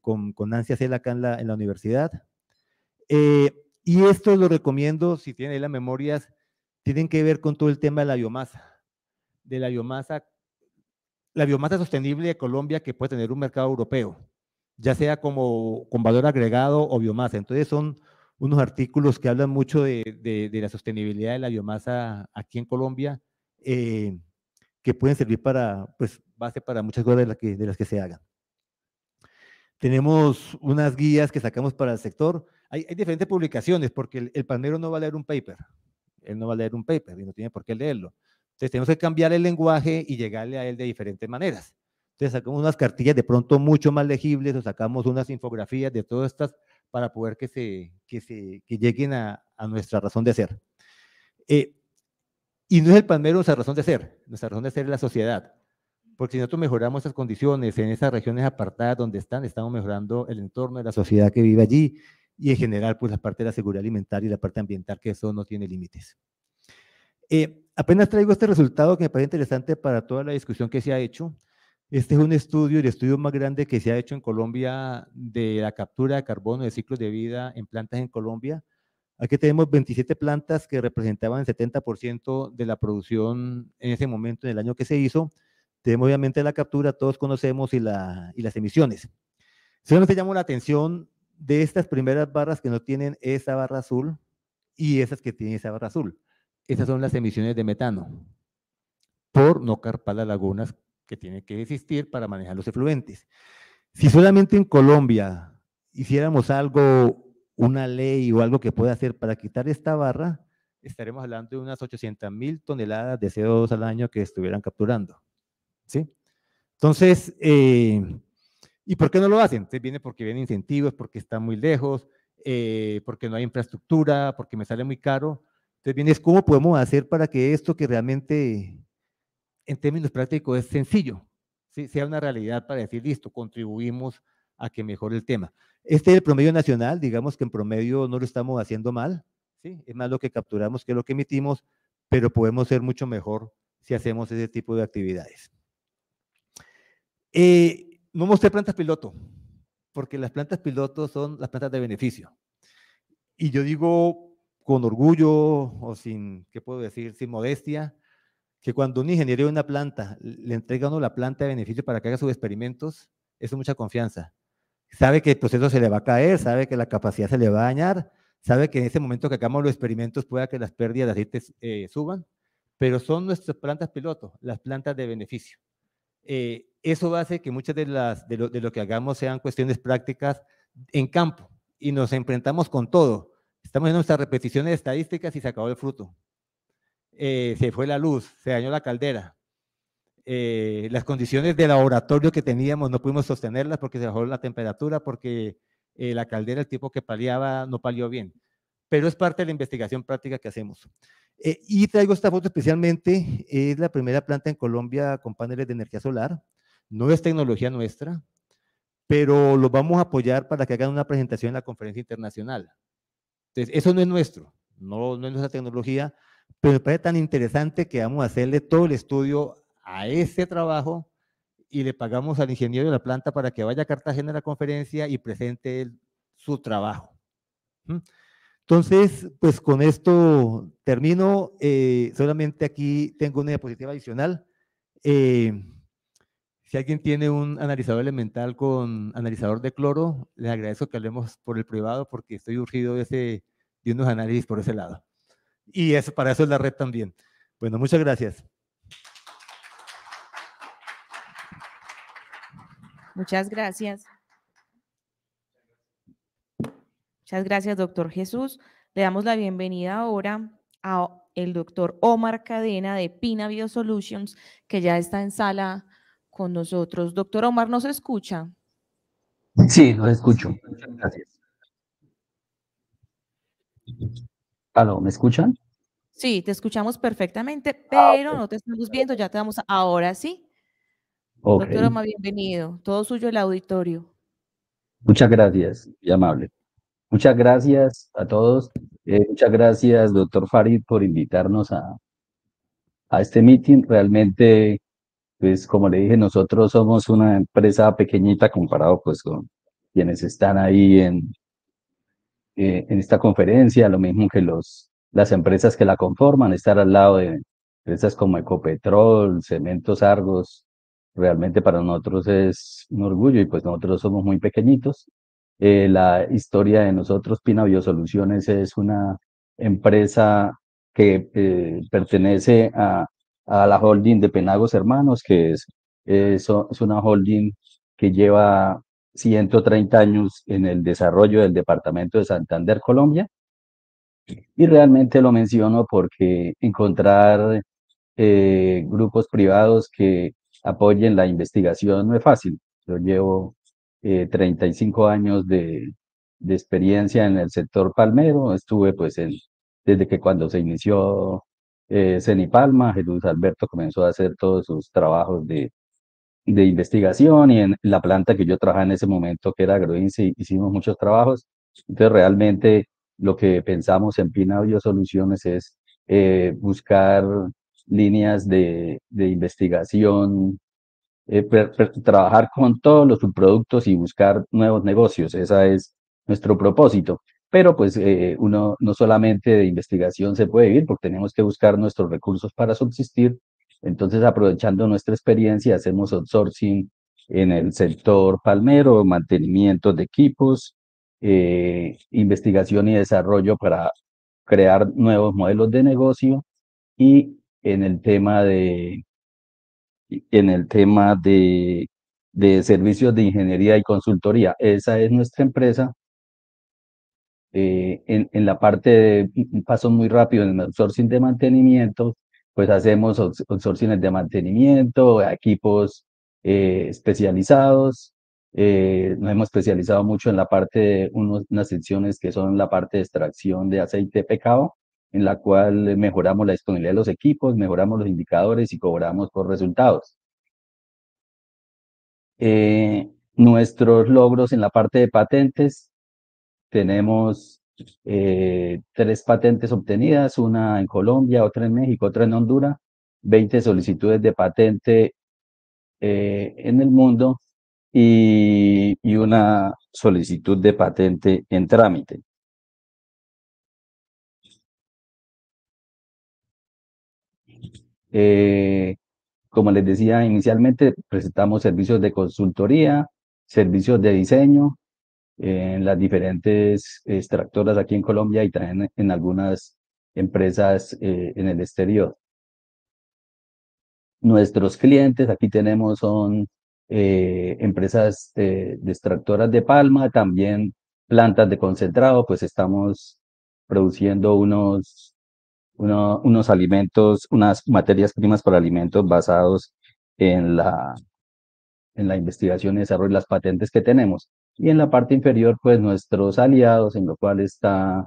con, con Nancy en la, universidad. y esto lo recomiendo, si tienen ahí las memorias, tienen que ver con todo el tema de la biomasa, de la biomasa, la biomasa sostenible de Colombia que puede tener un mercado europeo, ya sea como con valor agregado o biomasa. Entonces son unos artículos que hablan mucho de, la sostenibilidad de la biomasa aquí en Colombia, eh, que pueden servir para, pues, base para muchas cosas de las que, se hagan. Tenemos unas guías que sacamos para el sector. Hay, diferentes publicaciones porque el, el, no va a leer un paper, él no va a leer un paper y no tiene por qué leerlo. Entonces tenemos que cambiar el lenguaje y llegarle a él de diferentes maneras. Entonces sacamos unas cartillas de pronto mucho más legibles o sacamos unas infografías de todas estas para poder que, se, que, se, que lleguen a, a nuestra razón de ser. Eh, y no es el palmero nuestra razón de ser, nuestra razón de ser es la sociedad. Porque si nosotros mejoramos esas condiciones en esas regiones apartadas donde están, estamos mejorando el entorno de la sociedad que vive allí, y en general, pues la parte de la seguridad alimentaria y la parte ambiental, que eso no tiene límites. Eh, apenas traigo este resultado que me parece interesante para toda la discusión que se ha hecho. Este es un estudio, el estudio más grande que se ha hecho en Colombia de la captura de carbono de ciclos de vida en plantas en Colombia. Aquí tenemos 27 plantas que representaban el 70% de la producción en ese momento, en el año que se hizo. Tenemos obviamente la captura, todos conocemos, y, la, y las emisiones. nos llamó la atención de estas primeras barras que no tienen esa barra azul y esas que tienen esa barra azul. Esas son las emisiones de metano por no carpar las lagunas que tienen que existir para manejar los efluentes. Si solamente en Colombia hiciéramos algo, una ley o algo que pueda hacer para quitar esta barra, estaremos hablando de unas 800 mil toneladas de CO2 al año que estuvieran capturando. ¿sí? Entonces, eh, ¿Y por qué no lo hacen? Entonces viene porque vienen incentivos, porque están muy lejos, eh, porque no hay infraestructura, porque me sale muy caro. Entonces viene cómo podemos hacer para que esto que realmente en términos prácticos es sencillo, sea una realidad para decir, listo, contribuimos a que mejore el tema. Este es el promedio nacional, digamos que en promedio no lo estamos haciendo mal, ¿sí? es más lo que capturamos que lo que emitimos, pero podemos ser mucho mejor si hacemos ese tipo de actividades. Eh, no mostré plantas piloto, porque las plantas piloto son las plantas de beneficio. Y yo digo con orgullo o sin, ¿qué puedo decir? Sin modestia, que cuando un ingeniero de una planta le entrega a uno la planta de beneficio para que haga sus experimentos, eso es mucha confianza. Sabe que el proceso se le va a caer, sabe que la capacidad se le va a dañar, sabe que en ese momento que hagamos los experimentos pueda que las pérdidas de aceite eh, suban, pero son nuestras plantas piloto, las plantas de beneficio. Eh, eso hace que muchas de las de lo, que hagamos sean cuestiones prácticas en campo y nos enfrentamos con todo. Estamos en nuestras repeticiones estadísticas y se acabó el fruto. Eh, se fue la luz, se dañó la caldera. Eh, las condiciones del laboratorio que teníamos no pudimos sostenerlas porque se bajó la temperatura, porque la caldera, el tipo que paliaba, no palió bien. Pero es parte de la investigación práctica que hacemos. Eh, y traigo esta foto especialmente, es la primera planta en Colombia con paneles de energía solar. No es tecnología nuestra, pero los vamos a apoyar para que hagan una presentación en la conferencia internacional. Entonces, eso no es nuestro, no, no es nuestra tecnología, pero me parece tan interesante que vamos a hacerle todo el estudio a ese trabajo y le pagamos al ingeniero de la planta para que vaya a Cartagena a la conferencia y presente su trabajo. ¿Mm? Entonces, pues con esto termino. Eh, solamente aquí tengo una diapositiva adicional. Eh, si alguien tiene un analizador elemental con analizador de cloro, le agradezco que hablemos por el privado porque estoy urgido de, unos análisis por ese lado. Y eso, para eso es la red también. Bueno, muchas gracias. Muchas gracias. Muchas gracias, doctor Jesús. Le damos la bienvenida ahora al doctor Omar Cadena de Pina Biosolutions, que ya está en sala con nosotros. Doctor Omar, ¿nos escucha? Sí, nos escucho. Gracias. ¿Aló, me escuchan? Sí, te escuchamos perfectamente, ah, pero no te estamos viendo, ya te damos ahora sí. Doctor Omar, bienvenido. Todo suyo el auditorio. Muchas gracias, y amable. Muchas gracias a todos. Eh, muchas gracias, doctor Farid, por invitarnos a, a este meeting. Realmente, pues como le dije, nosotros somos una empresa pequeñita comparado pues con quienes están ahí en, eh, en esta conferencia, lo mismo que los, las empresas que la conforman, estar al lado de empresas como Ecopetrol, Cementos Argos, realmente para nosotros es un orgullo y pues nosotros somos muy pequeñitos eh, la historia de nosotros. Pina Biosoluciones es una empresa que eh, pertenece a, la holding de Penagos Hermanos, que es, eh, una holding que lleva 130 años en el desarrollo del departamento de Santander, Colombia. Y realmente lo menciono porque encontrar grupos privados que apoyen la investigación no es fácil. Yo llevo 35 eh, años de, experiencia en el sector palmero. Estuve pues en, desde que cuando se inició eh, Cenipalma, Jesús Alberto comenzó a hacer todos sus trabajos de, investigación y en la planta que yo trabajaba en ese momento, que era Agroince, hicimos muchos trabajos. Entonces realmente lo que pensamos en Pina Soluciones es eh, buscar líneas de, de investigación eh, trabajar con todos los subproductos y buscar nuevos negocios. Ese es nuestro propósito. Pero pues eh, uno no solamente de investigación se puede vivir porque tenemos que buscar nuestros recursos para subsistir. Entonces, aprovechando nuestra experiencia, hacemos outsourcing en el sector palmero, mantenimiento de equipos, eh, investigación y desarrollo para crear nuevos modelos de negocio y en el tema de en el tema de, de servicios de ingeniería y consultoría. Esa es nuestra empresa. Eh, en, en, la parte de paso muy rápido, en el outsourcing de mantenimiento, pues hacemos outsourcing de mantenimiento, equipos eh, especializados. Eh, nos hemos especializado mucho en la parte de unas secciones que son la parte de extracción de aceite pecado en la cual mejoramos la disponibilidad de los equipos, mejoramos los indicadores y cobramos por resultados. Eh, nuestros logros en la parte de patentes, tenemos eh, tres patentes obtenidas, una en Colombia, otra en México, otra en Honduras, 20 solicitudes de patente eh, en el mundo y una solicitud de patente en trámite. Eh, como les decía inicialmente, presentamos servicios de consultoría, servicios de diseño eh, en las diferentes extractoras aquí en Colombia y también en algunas empresas eh, en el exterior. Nuestros clientes, aquí tenemos, son empresas de extractoras de palma, también plantas de concentrado, pues estamos produciendo unos unos alimentos, unas materias primas para alimentos basados en la, en la investigación y desarrollo y las patentes que tenemos. Y en la parte inferior, pues nuestros aliados, en lo cual está,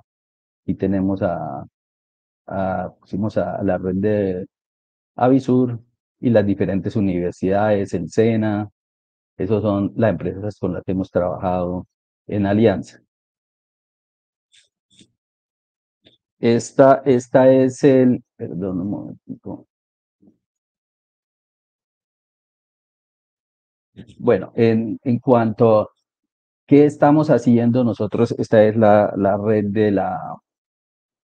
y tenemos a, a pusimos a, la red de Avisur y las diferentes universidades, el SENA, esas son las empresas con las que hemos trabajado en alianza. Esta, esta es el, perdón un momento. Bueno, en, en cuanto a qué estamos haciendo nosotros, esta es la, la red de, la,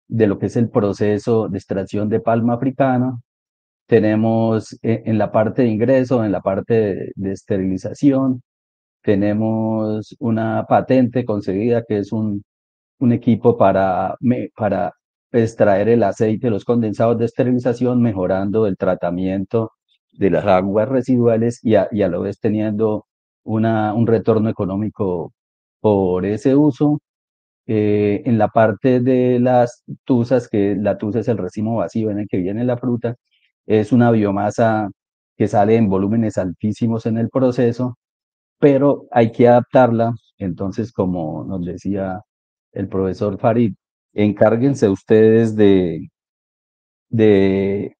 de lo que es el proceso de extracción de palma africana. Tenemos e, en, la parte de ingreso, en la parte de, esterilización, tenemos una patente conseguida que es un, equipo para, para extraer pues, el aceite, los condensados de esterilización, mejorando el tratamiento de las aguas residuales y a, y la vez teniendo una, un retorno económico por ese uso. Eh, en la parte de las tuzas, que la tusa es el racimo vacío en el que viene la fruta, es una biomasa que sale en volúmenes altísimos en el proceso, pero hay que adaptarla. Entonces, como nos decía el profesor Farid, encárguense ustedes de, de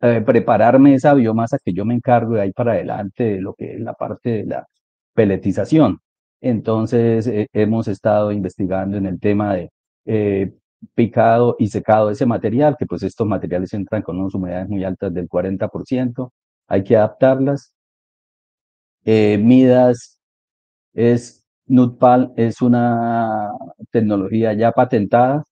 eh, prepararme esa biomasa que yo me encargo de ahí para adelante de lo que es la parte de la peletización. Entonces eh, hemos estado investigando en el tema de eh, picado y secado ese material, que pues estos materiales entran con unas humedades muy altas del 40%, hay que adaptarlas. midas es Nutpal es una tecnología ya patentada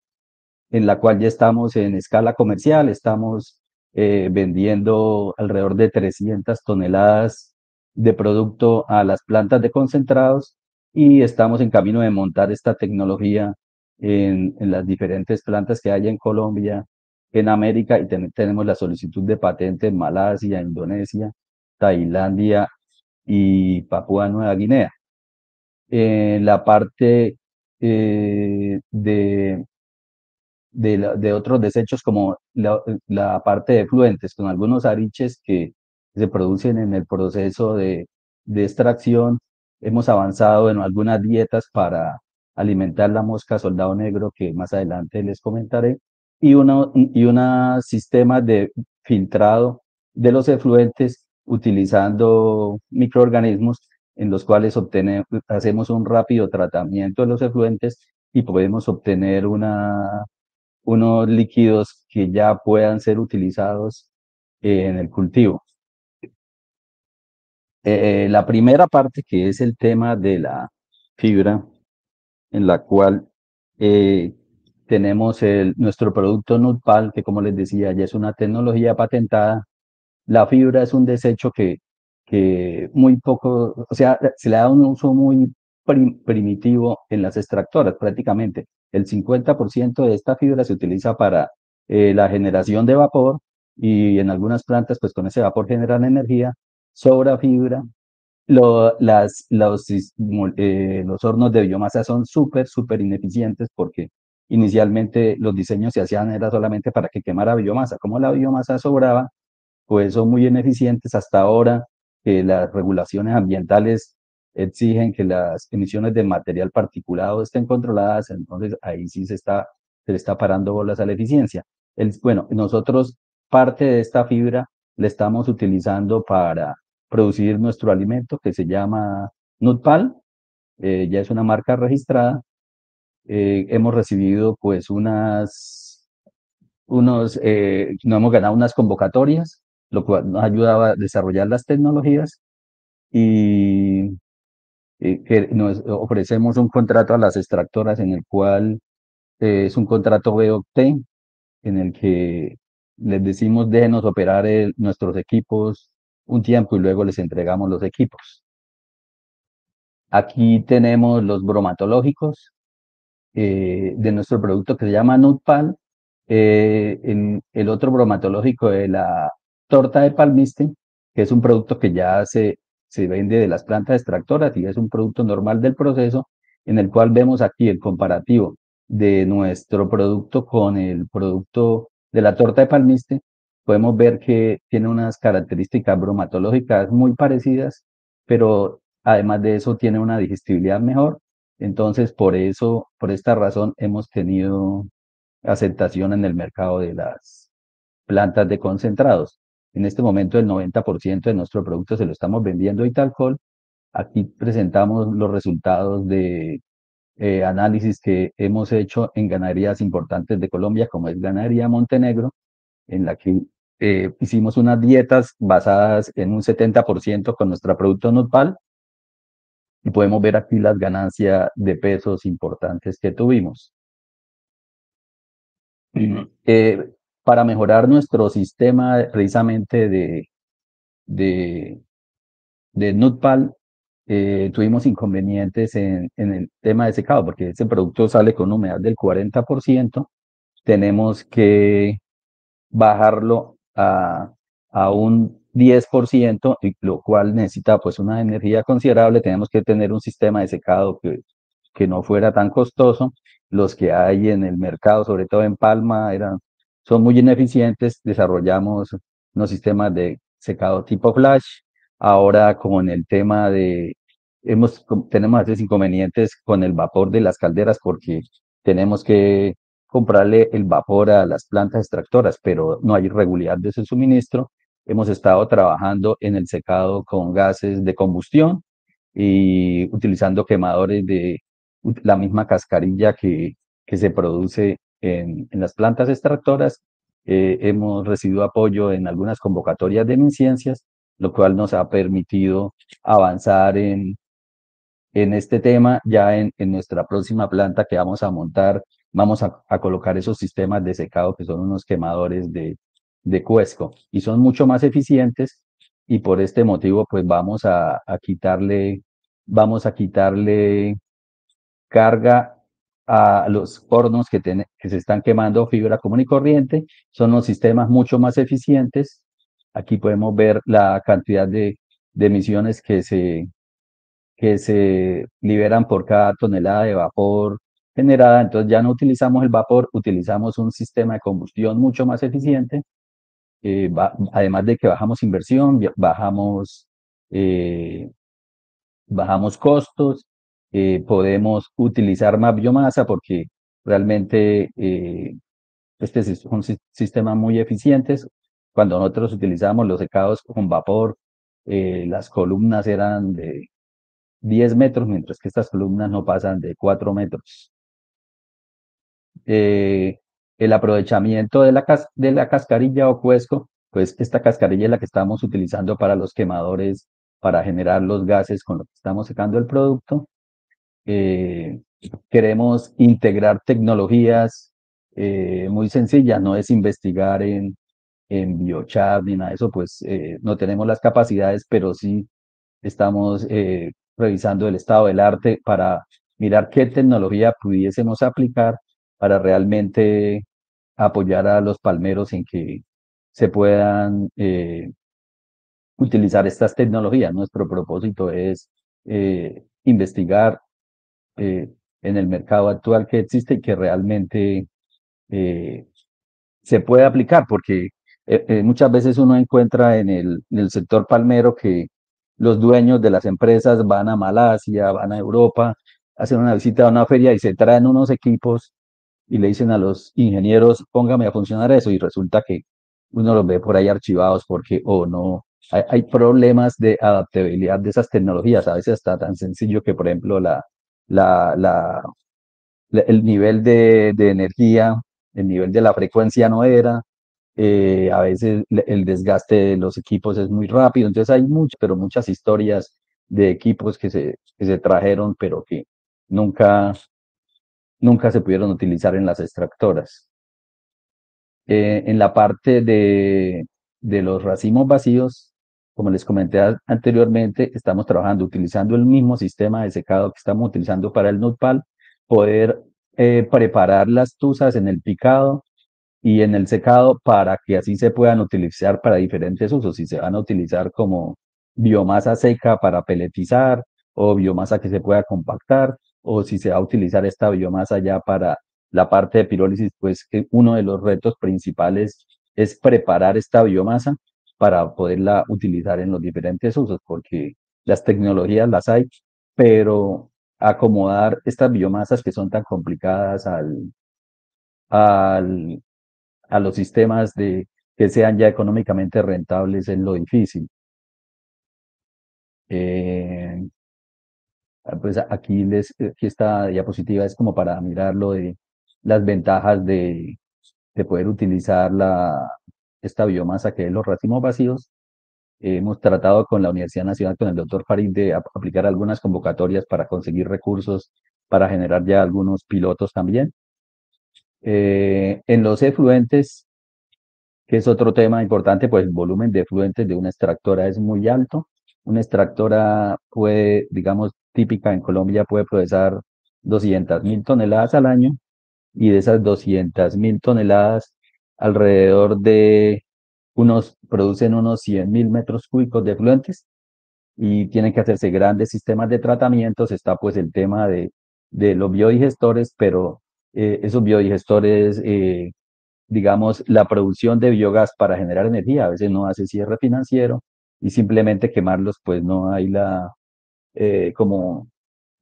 en la cual ya estamos en escala comercial, estamos eh, vendiendo alrededor de 300 toneladas de producto a las plantas de concentrados y estamos en camino de montar esta tecnología en, las diferentes plantas que hay en Colombia, en América y tenemos la solicitud de patente en Malasia, Indonesia, Tailandia y Papúa Nueva Guinea eh, la parte eh, de, de, otros desechos como la, parte de efluentes con algunos ariches que se producen en el proceso de, extracción. Hemos avanzado en algunas dietas para alimentar la mosca soldado negro, que más adelante les comentaré, y un y una sistema de filtrado de los efluentes utilizando microorganismos en los cuales hacemos un rápido tratamiento de los efluentes y podemos obtener una, unos líquidos que ya puedan ser utilizados eh, en el cultivo. Eh, eh, la primera parte que es el tema de la fibra, en la cual tenemos el, nuestro producto Nutpal, que como les decía ya es una tecnología patentada. La fibra es un desecho que que muy poco, o sea, se le da un uso muy primitivo en las extractoras prácticamente. El 50% de esta fibra se utiliza para eh, la generación de vapor y en algunas plantas pues con ese vapor generan energía, sobra fibra. las, los, eh, los hornos de biomasa son súper, súper ineficientes porque inicialmente los diseños se hacían era solamente para que quemara biomasa. Como la biomasa sobraba, pues son muy ineficientes. Hasta ahora que las regulaciones ambientales exigen que las emisiones de material particulado estén controladas, entonces ahí sí se está, se le está parando bolas a la eficiencia. bueno, nosotros parte de esta fibra la estamos utilizando para producir nuestro alimento que se llama Nutpal, eh, ya es una marca registrada. Eh, hemos recibido pues unas, unos, eh, no hemos ganado unas convocatorias lo cual nos ayudaba a desarrollar las tecnologías y eh, que nos ofrecemos un contrato a las extractoras en el cual eh, es un contrato BOT en el que les decimos déjenos operar eh, nuestros equipos un tiempo y luego les entregamos los equipos. Aquí tenemos los bromatológicos de nuestro producto que se llama Nutpal. Eh, el, el, otro bromatológico de la torta de palmiste, que es un producto que ya se, se vende de las plantas extractoras y es un producto normal del proceso, en el cual vemos aquí el comparativo de nuestro producto con el producto de la torta de palmiste, podemos ver que tiene unas características bromatológicas muy parecidas, pero además de eso tiene una digestibilidad mejor. Entonces, por eso, por esta razón, hemos tenido aceptación en el mercado de las plantas de concentrados. En este momento el 90% de nuestro producto se lo estamos vendiendo y tal cual. Aquí presentamos los resultados de eh, análisis que hemos hecho en ganaderías importantes de Colombia, como es Ganadería Montenegro, en la que eh, hicimos unas dietas basadas en un 70% con nuestro producto nopal y podemos ver aquí las ganancias de pesos importantes que tuvimos. Eh, para mejorar nuestro sistema precisamente de, de, de Nutpal, eh, tuvimos inconvenientes en, el tema de secado, porque ese producto sale con humedad del 40%, tenemos que bajarlo a, a un 10%, lo cual necesita pues una energía considerable, tenemos que tener un sistema de secado que, que no fuera tan costoso, los que hay en el mercado, sobre todo en Palma, eran son muy ineficientes, desarrollamos unos sistemas de secado tipo flash, ahora con el tema de, hemos, tenemos tres inconvenientes con el vapor de las calderas porque tenemos que comprarle el vapor a las plantas extractoras, pero no hay regularidad de ese suministro. Hemos estado trabajando en el secado con gases de combustión y utilizando quemadores de la misma cascarilla que, que se produce en, las plantas extractoras. Eh, hemos recibido apoyo en algunas convocatorias de MinCiencias, lo cual nos ha permitido avanzar en, en este tema. Ya en, en nuestra próxima planta que vamos a montar, vamos a, colocar esos sistemas de secado que son unos quemadores de, cuesco y son mucho más eficientes y por este motivo pues vamos a, a quitarle vamos a quitarle carga a los hornos que, se están quemando fibra común y corriente. Son los sistemas mucho más eficientes. Aquí podemos ver la cantidad de, emisiones que se, que se liberan por cada tonelada de vapor generada. Entonces ya no utilizamos el vapor, utilizamos un sistema de combustión mucho más eficiente. además de que bajamos inversión, bajamos, eh, bajamos costos eh, podemos utilizar más biomasa porque realmente eh, este es un sistema muy eficiente. Cuando nosotros utilizamos los secados con vapor, eh, las columnas eran de 10 metros, mientras que estas columnas no pasan de 4 metros. el aprovechamiento de la, de la cascarilla o cuesco, pues esta cascarilla es la que estamos utilizando para los quemadores, para generar los gases con los que estamos secando el producto. Eh, queremos integrar tecnologías eh, muy sencillas, no es investigar en, en biochar ni nada de eso, pues eh, no tenemos las capacidades, pero sí estamos revisando el estado del arte para mirar qué tecnología pudiésemos aplicar para realmente apoyar a los palmeros en que se puedan utilizar estas tecnologías. Nuestro propósito es investigar, eh, en el mercado actual que existe y que realmente eh, se puede aplicar, porque eh, muchas veces uno encuentra en el, sector palmero que los dueños de las empresas van a Malasia, van a Europa, hacen una visita a una feria y se traen unos equipos y le dicen a los ingenieros, póngame a funcionar eso, y resulta que uno los ve por ahí archivados porque o oh, no, hay problemas de adaptabilidad de esas tecnologías, a veces está tan sencillo que, por ejemplo, la, la, el nivel de, energía, el nivel de la frecuencia no era, eh, a veces el desgaste de los equipos es muy rápido, entonces hay muchas, pero muchas historias de equipos que se, se trajeron, pero que nunca, nunca se pudieron utilizar en las extractoras. Eh, en la parte de, de los racimos vacíos, como les comenté anteriormente, estamos trabajando utilizando el mismo sistema de secado que estamos utilizando para el nutpal, poder eh, preparar las tuzas en el picado y en el secado para que así se puedan utilizar para diferentes usos. Si se van a utilizar como biomasa seca para peletizar o biomasa que se pueda compactar o si se va a utilizar esta biomasa ya para la parte de pirólisis, pues que uno de los retos principales es preparar esta biomasa para poderla utilizar en los diferentes usos, porque las tecnologías las hay, pero acomodar estas biomasas que son tan complicadas al, al, a los sistemas de, que sean ya económicamente rentables es lo difícil. Eh, pues aquí, les, aquí esta diapositiva es como para mirar lo de las ventajas de, de poder utilizar la, esta biomasa que es los racimos vacíos. hemos tratado con la Universidad Nacional, con el doctor Farid, de aplicar algunas convocatorias para conseguir recursos, para generar ya algunos pilotos también. Eh, en los efluentes, que es otro tema importante, pues el volumen de efluentes de una extractora es muy alto. Una extractora puede, digamos, típica en Colombia, puede procesar 200.000 toneladas al año y de esas 200.000 toneladas, alrededor de unos, producen unos mil metros cúbicos de fluentes y tienen que hacerse grandes sistemas de tratamientos. Está pues el tema de, de los biodigestores, pero eh, esos biodigestores, eh, digamos, la producción de biogás para generar energía a veces no hace cierre financiero y simplemente quemarlos, pues no hay la, eh, como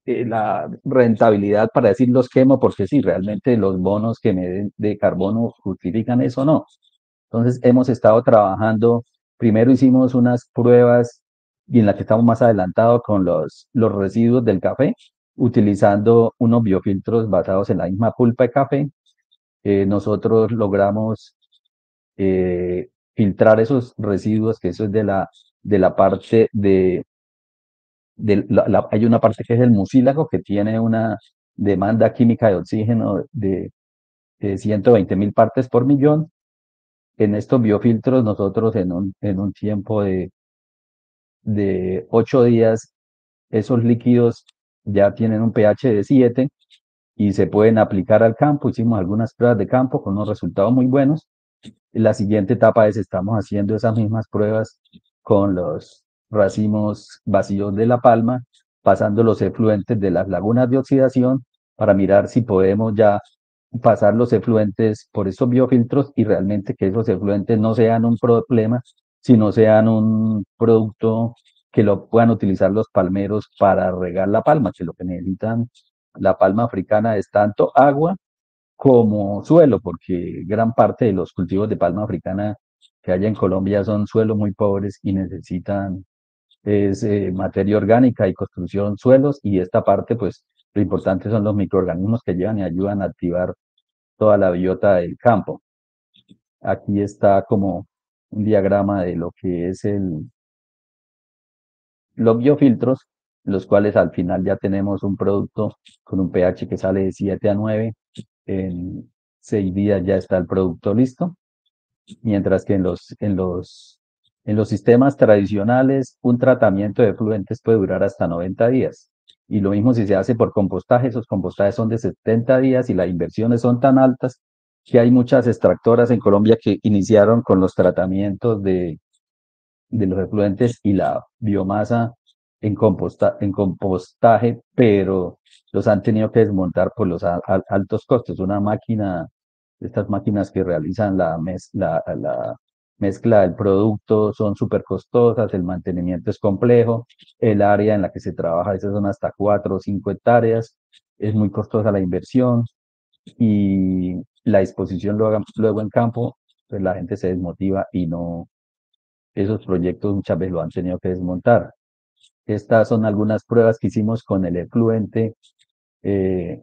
eh, la rentabilidad para decir los quemo porque si realmente los bonos que me den de carbono justifican eso o no. Entonces hemos estado trabajando, primero hicimos unas pruebas y en las que estamos más adelantados con los, los residuos del café, utilizando unos biofiltros basados en la misma pulpa de café. Eh, nosotros logramos eh, filtrar esos residuos, que eso es de la, de la parte de, hay una parte que es el mucílago que tiene una demanda química de oxígeno de, 120 mil partes por millón. En estos biofiltros nosotros en un, en un tiempo de, de 8 días, esos líquidos ya tienen un pH de 7 y se pueden aplicar al campo. Hicimos algunas pruebas de campo con unos resultados muy buenos. La siguiente etapa es, estamos haciendo esas mismas pruebas con los racimos vacíos de la palma, pasando los efluentes de las lagunas de oxidación para mirar si podemos ya pasar los efluentes por estos biofiltros y realmente que esos efluentes no sean un problema, sino sean un producto que lo puedan utilizar los palmeros para regar la palma, que lo que necesitan la palma africana es tanto agua como suelo, porque gran parte de los cultivos de palma africana que hay en Colombia son suelos muy pobres y necesitan es eh, materia orgánica y construcción suelos y esta parte pues lo importante son los microorganismos que llevan y ayudan a activar toda la biota del campo. Aquí está como un diagrama de lo que es el, los biofiltros, los cuales al final ya tenemos un producto con un pH que sale de 7 a 9. En 6 días ya está el producto listo. Mientras que en los, en los en los sistemas tradicionales, un tratamiento de efluentes puede durar hasta 90 días. Y lo mismo si se hace por compostaje, esos compostajes son de 70 días y las inversiones son tan altas que hay muchas extractoras en Colombia que iniciaron con los tratamientos de, de los efluentes y la biomasa en, en compostaje, pero los han tenido que desmontar por los altos costos. Una máquina, estas máquinas que realizan la, la, la, mezcla del producto son súper costosas, el mantenimiento es complejo, el área en la que se trabaja esas son hasta cuatro o cinco hectáreas, es muy costosa la inversión y la exposición luego, luego en campo, pues la gente se desmotiva y no, esos proyectos muchas veces lo han tenido que desmontar. Estas son algunas pruebas que hicimos con el efluente. Eh,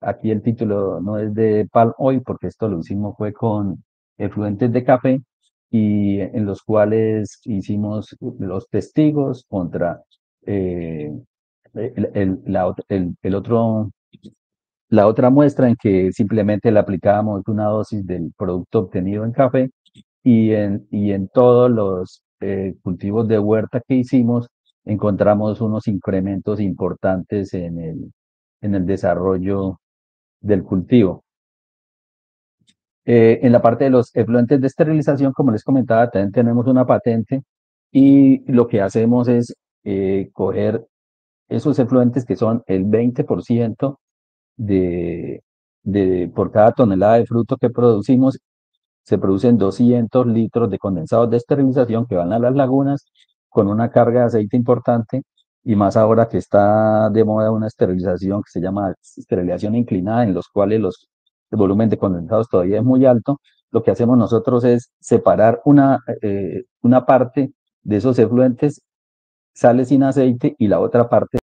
aquí el título no es de pal hoy porque esto lo hicimos fue con efluentes de café, y en los cuales hicimos los testigos contra eh, el, la, otro, la otra muestra en que simplemente le aplicábamos una dosis del producto obtenido en café y en, y en todos los eh, cultivos de huerta que hicimos encontramos unos incrementos importantes en el, en el desarrollo del cultivo. Eh, en la parte de los efluentes de esterilización, como les comentaba, también tenemos una patente y lo que hacemos es eh, coger esos efluentes que son el 20% de, de, por cada tonelada de fruto que producimos, se producen 200 litros de condensados de esterilización que van a las lagunas con una carga de aceite importante y más ahora que está de moda una esterilización que se llama esterilización inclinada en los cuales los el volumen de condensados todavía es muy alto, lo que hacemos nosotros es separar una, eh, eh, una parte de esos efluentes, sale sin aceite y la otra parte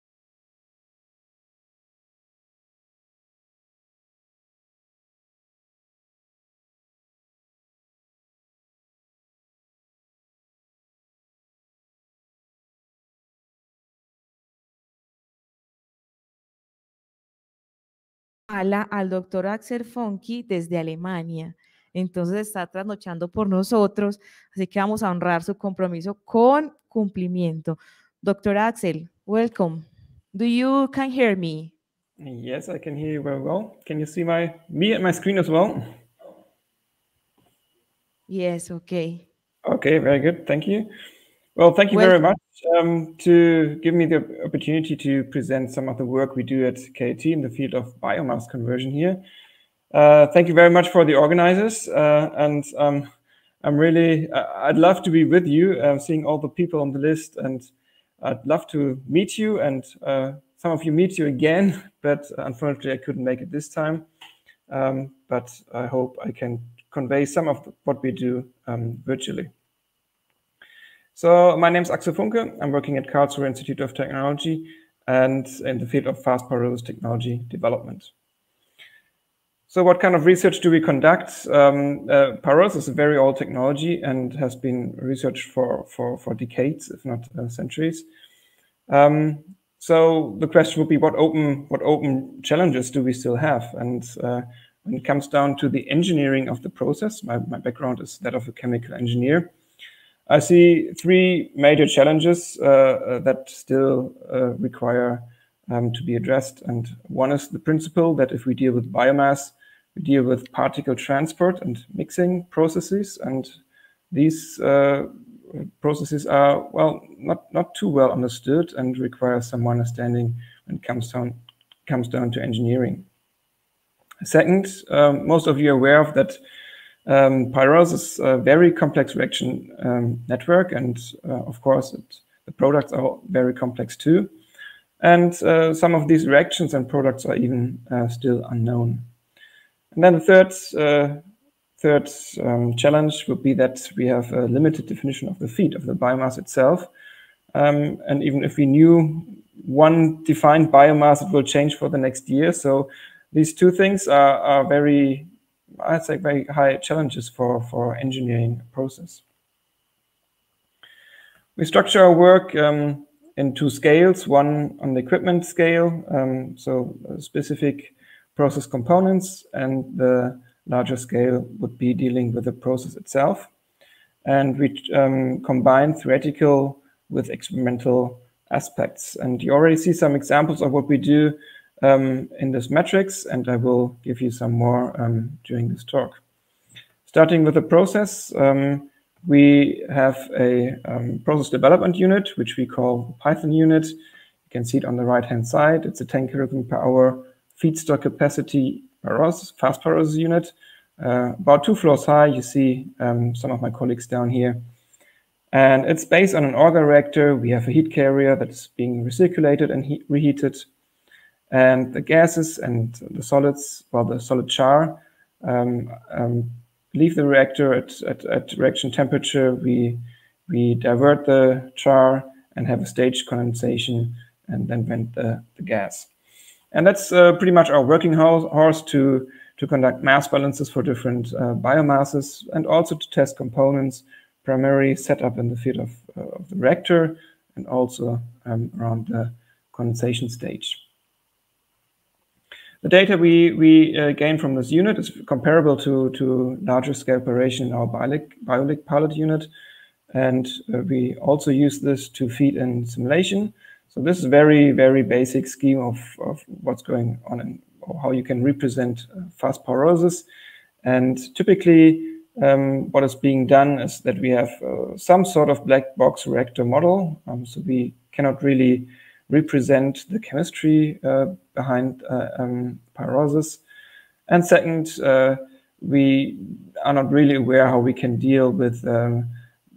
al doctor Axel Funky desde Alemania. Entonces está trasnochando por nosotros, así que vamos a honrar su compromiso con cumplimiento. Doctor Axel, welcome. Do you can hear me? Yes, I can hear you very well. Can you see my me at my screen as well? Yes, okay. Okay, very good. Thank you. Well, thank you very much um, to give me the opportunity to present some of the work we do at KT in the field of biomass conversion here. Uh, thank you very much for the organizers. Uh, and um, I'm really, uh, I'd love to be with you, uh, seeing all the people on the list. And I'd love to meet you and uh, some of you meet you again. But unfortunately, I couldn't make it this time. Um, but I hope I can convey some of what we do um, virtually. So my name is Axel Funke. I'm working at Karlsruhe Institute of Technology and in the field of fast pyrolysis technology development. So what kind of research do we conduct? Um, uh, pyrolysis is a very old technology and has been researched for, for, for decades, if not uh, centuries. Um, so the question would be what open, what open challenges do we still have? And uh, when it comes down to the engineering of the process, my, my background is that of a chemical engineer, I see three major challenges uh, uh, that still uh, require um, to be addressed. And one is the principle that if we deal with biomass, we deal with particle transport and mixing processes. And these uh, processes are, well, not, not too well understood and require some understanding when it comes down, comes down to engineering. Second, um, most of you are aware of that um, Pyros is a very complex reaction um, network, and uh, of course, it, the products are very complex too. And uh, some of these reactions and products are even uh, still unknown. And then the third, uh, third um, challenge would be that we have a limited definition of the feed of the biomass itself. Um, and even if we knew one defined biomass, it will change for the next year. So these two things are, are very I'd say, very high challenges for, for engineering process. We structure our work um, in two scales, one on the equipment scale, um, so uh, specific process components, and the larger scale would be dealing with the process itself. And we um, combine theoretical with experimental aspects. And you already see some examples of what we do um, in this metrics, and I will give you some more um, during this talk. Starting with the process, um, we have a um, process development unit, which we call Python unit. You can see it on the right-hand side. It's a 10 kilogram per hour feedstock capacity fast paros unit. Uh, about two floors high, you see um, some of my colleagues down here. And it's based on an auger reactor. We have a heat carrier that's being recirculated and reheated and the gases and the solids, well, the solid char, um, um, leave the reactor at, at, at, reaction temperature. We, we divert the char and have a stage condensation and then vent the, the gas. And that's uh, pretty much our working horse to, to conduct mass balances for different uh, biomasses and also to test components primarily set up in the field of, uh, of the reactor and also um, around the condensation stage. The data we, we uh, gain from this unit is comparable to, to larger scale operation in our BioLIC, BioLIC pilot unit. And uh, we also use this to feed in simulation. So this is very, very basic scheme of, of what's going on and how you can represent uh, fast pyrolysis. And typically um, what is being done is that we have uh, some sort of black box reactor model. Um, so we cannot really represent the chemistry uh, behind uh, um, pyrolysis. And second, uh, we are not really aware how we can deal with um,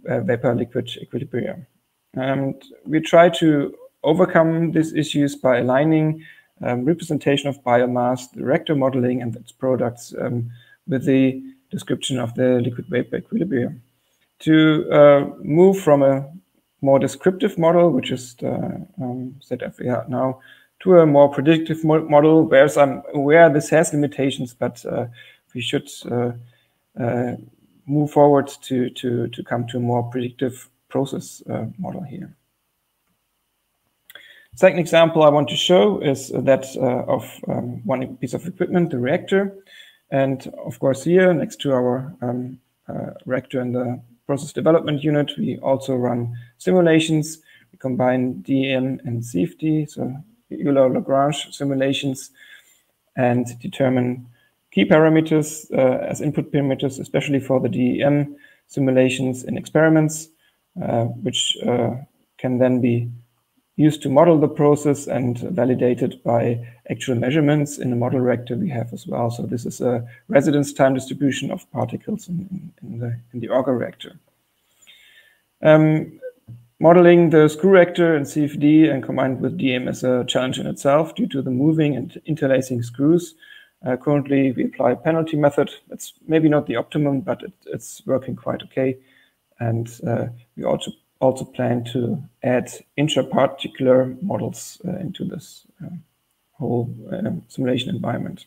uh, vapor liquid equilibrium. And we try to overcome these issues by aligning um, representation of biomass, the reactor modeling and its products um, with the description of the liquid vapor equilibrium. To uh, move from a more descriptive model, which is the um, ZFER now, to a more predictive mo model. Whereas I'm aware this has limitations, but uh, we should uh, uh, move forward to, to, to come to a more predictive process uh, model here. Second example I want to show is that of um, one piece of equipment, the reactor. And of course here, next to our um, reactor and the process development unit. We also run simulations. We combine DM and safety, so Euler-Lagrange simulations and determine key parameters uh, as input parameters, especially for the DEM simulations in experiments, uh, which uh, can then be used to model the process and validated by actual measurements in the model reactor we have as well. So this is a residence time distribution of particles in, in, in the, in the auger reactor. Um, Modeling the screw actor in CFD and combined with DM is a challenge in itself due to the moving and interlacing screws. Uh, currently, we apply a penalty method. It's maybe not the optimum, but it, it's working quite okay. And uh, we also also plan to add intraparticular models uh, into this uh, whole um, simulation environment.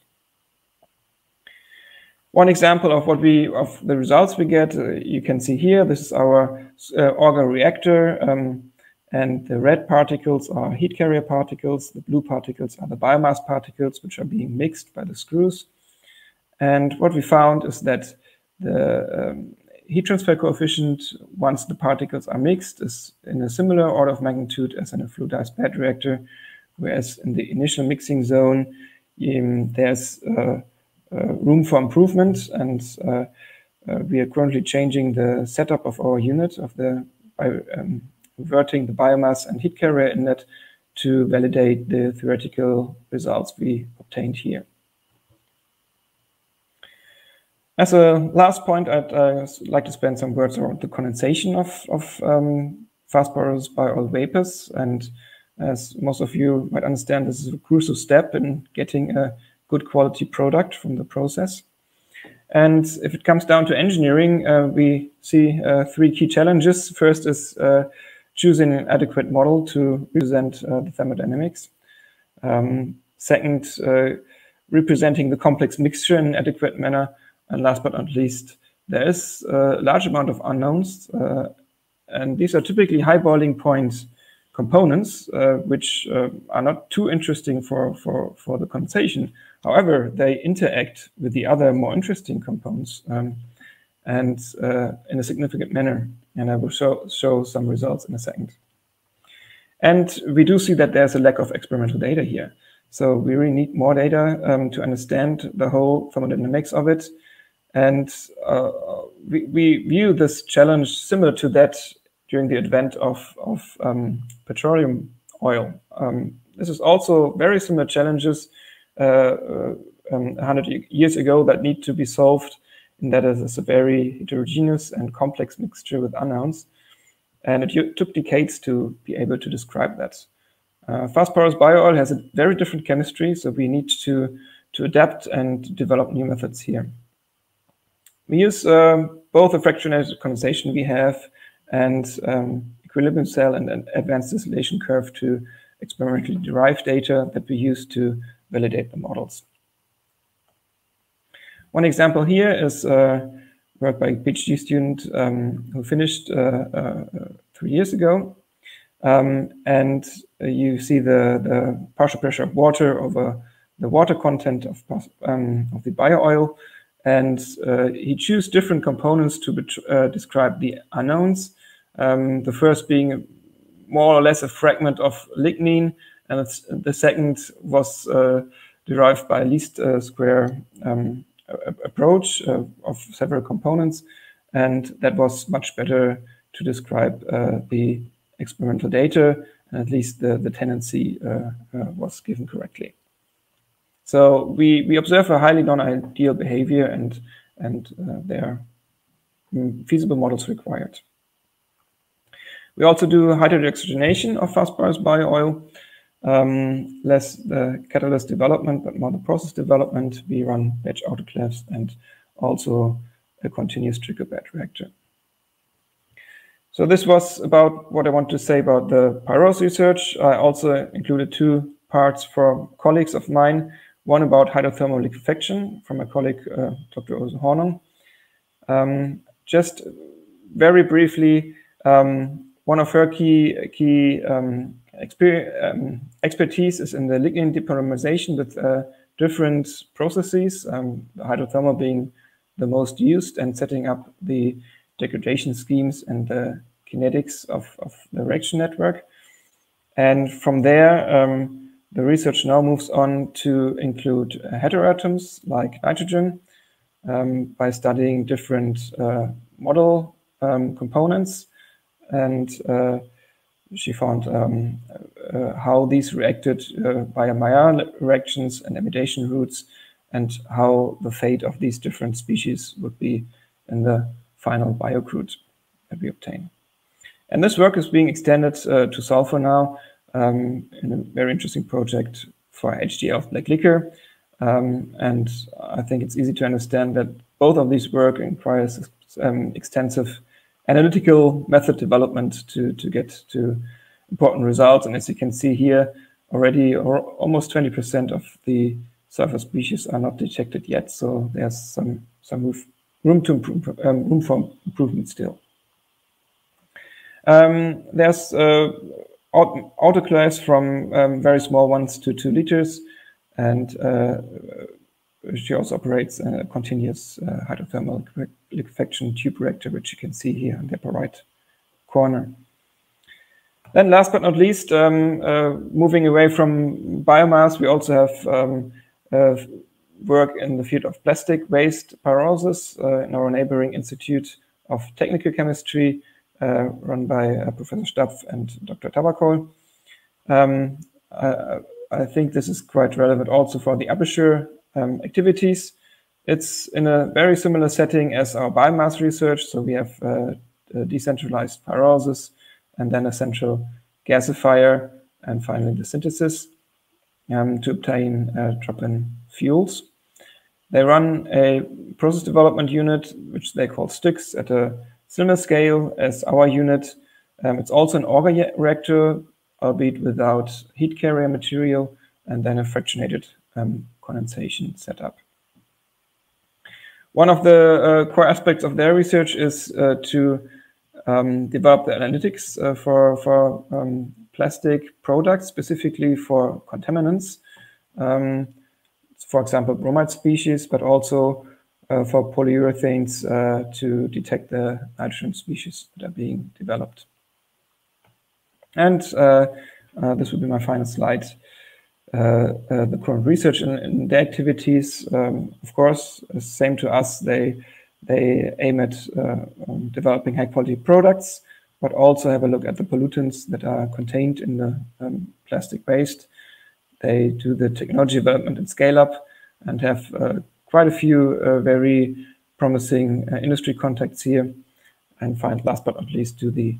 One example of what we of the results we get, uh, you can see here. This is our uh, auger reactor, um, and the red particles are heat carrier particles. The blue particles are the biomass particles, which are being mixed by the screws. And what we found is that the um, heat transfer coefficient, once the particles are mixed, is in a similar order of magnitude as in a fluidized bed reactor, whereas in the initial mixing zone, um, there's uh, uh, room for improvement, and uh, uh, we are currently changing the setup of our unit of the by um, converting the biomass and heat carrier inlet to validate the theoretical results we obtained here. As a last point, I'd uh, like to spend some words on the condensation of, of um, fast boros by oil vapors. And as most of you might understand, this is a crucial step in getting a good quality product from the process. And if it comes down to engineering, uh, we see uh, three key challenges. First is uh, choosing an adequate model to represent uh, the thermodynamics. Um, second, uh, representing the complex mixture in an adequate manner. And last but not least, there is uh, a large amount of unknowns. and these are typically high boiling point components, which are not too interesting for, for, for the condensation However, they interact with the other more interesting components um, and uh, in a significant manner. And I will show, show some results in a second. And we do see that there's a lack of experimental data here. So we really need more data um, to understand the whole thermodynamics of it. And uh, we, we, view this challenge similar to that during the advent of, of um, petroleum oil. Um, this is also very similar challenges uh, uh, um, 100 years ago that need to be solved. And that is a very heterogeneous and complex mixture with unknowns. And it took decades to be able to describe that. Uh, fast porous biooil has a very different chemistry, so we need to, to adapt and develop new methods here. We use um, both the fractionated condensation we have and um, equilibrium cell and an advanced distillation curve to experimentally derive data that we use to validate the models. One example here is uh, work by a PhD student um, who finished uh, uh, three years ago. Um, and uh, you see the, the partial pressure of water over the water content of, um, of the biooil. And uh, he chose different components to describe the unknowns. Um, the first being more or less a fragment of lignin, and the second was uh, derived by least uh, square um, approach uh, of several components, and that was much better to describe the experimental data, and at least the, the tendency was given correctly. So we, we observe a highly non-ideal behavior and, and uh, there are mm, feasible models required. We also do hydrogen oxygenation of phosphorus bio oil, um, less the uh, catalyst development, but more the process development. We run batch autoclaves and also a continuous trigger batch reactor. So this was about what I want to say about the Pyros research. I also included two parts from colleagues of mine, one about hydrothermal liquefaction from my colleague, uh, Dr. Ose Hornung. Um, just very briefly, um, one of her key, key um, Exper um, expertise is in the lignin depolymerization with uh, different processes, um, hydrothermal being the most used, and setting up the degradation schemes and the kinetics of, of the reaction network. And from there, um, the research now moves on to include uh, heteroatoms like nitrogen um, by studying different uh, model um, components and uh, she found um, uh, how these reacted uh, via Maillard reactions and imitation routes and how the fate of these different species would be in the final biocrude that we obtain. And this work is being extended uh, to sulfur now um, in a very interesting project for HDL black liquor. Um, and I think it's easy to understand that both of these work requires um, extensive analytical method development to, to get to important results. And as you can see here, already or almost 20% of the surface species are not detected yet. So there's some, some room, to improve, um, room for improvement still. Um, there's uh, autoclaves from um, very small ones to two liters and uh, she also operates a continuous uh, hydrothermal liquefaction tube reactor, which you can see here in the upper right corner. Then last but not least, um, uh, moving away from biomass, we also have um, uh, work in the field of plastic waste pyrolysis uh, in our neighboring Institute of Technical Chemistry, uh, run by uh, Professor Stapf and Dr. Tabakol. Um, I think this is quite relevant also for the aperture um, activities. It's in a very similar setting as our biomass research. So we have uh, decentralized pyrolysis and then a central gasifier and finally the synthesis um, to obtain uh, tropin fuels. They run a process development unit, which they call STIX, at a similar scale as our unit. Um, it's also an auger reactor, albeit without heat carrier material, and then a fractionated um, condensation setup. One of the uh, core aspects of their research is uh, to um, develop the analytics uh, for, for um, plastic products, specifically for contaminants, um, for example, bromide species, but also uh, for polyurethanes uh, to detect the nitrogen species that are being developed. And uh, this will be my final slide. Uh, uh, the current research and, and their activities. Um, of course, same to us. They they aim at uh, um, developing high quality products, but also have a look at the pollutants that are contained in the um, plastic waste. They do the technology development and scale up, and have quite a few very promising industry contacts here. And find, last but not least, do the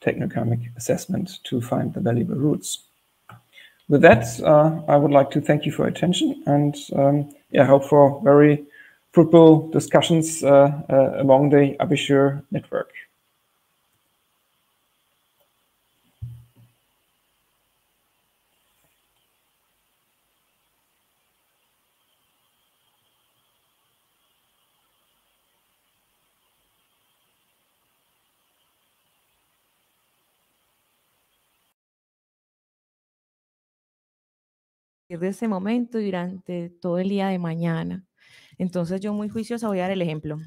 technochemic assessment to find the valuable routes with that, uh, I would like to thank you for attention and um, yeah, hope for very fruitful discussions uh, uh, among the Abishur network. de ese momento y durante todo el día de mañana. Entonces yo muy juiciosa voy a dar el ejemplo.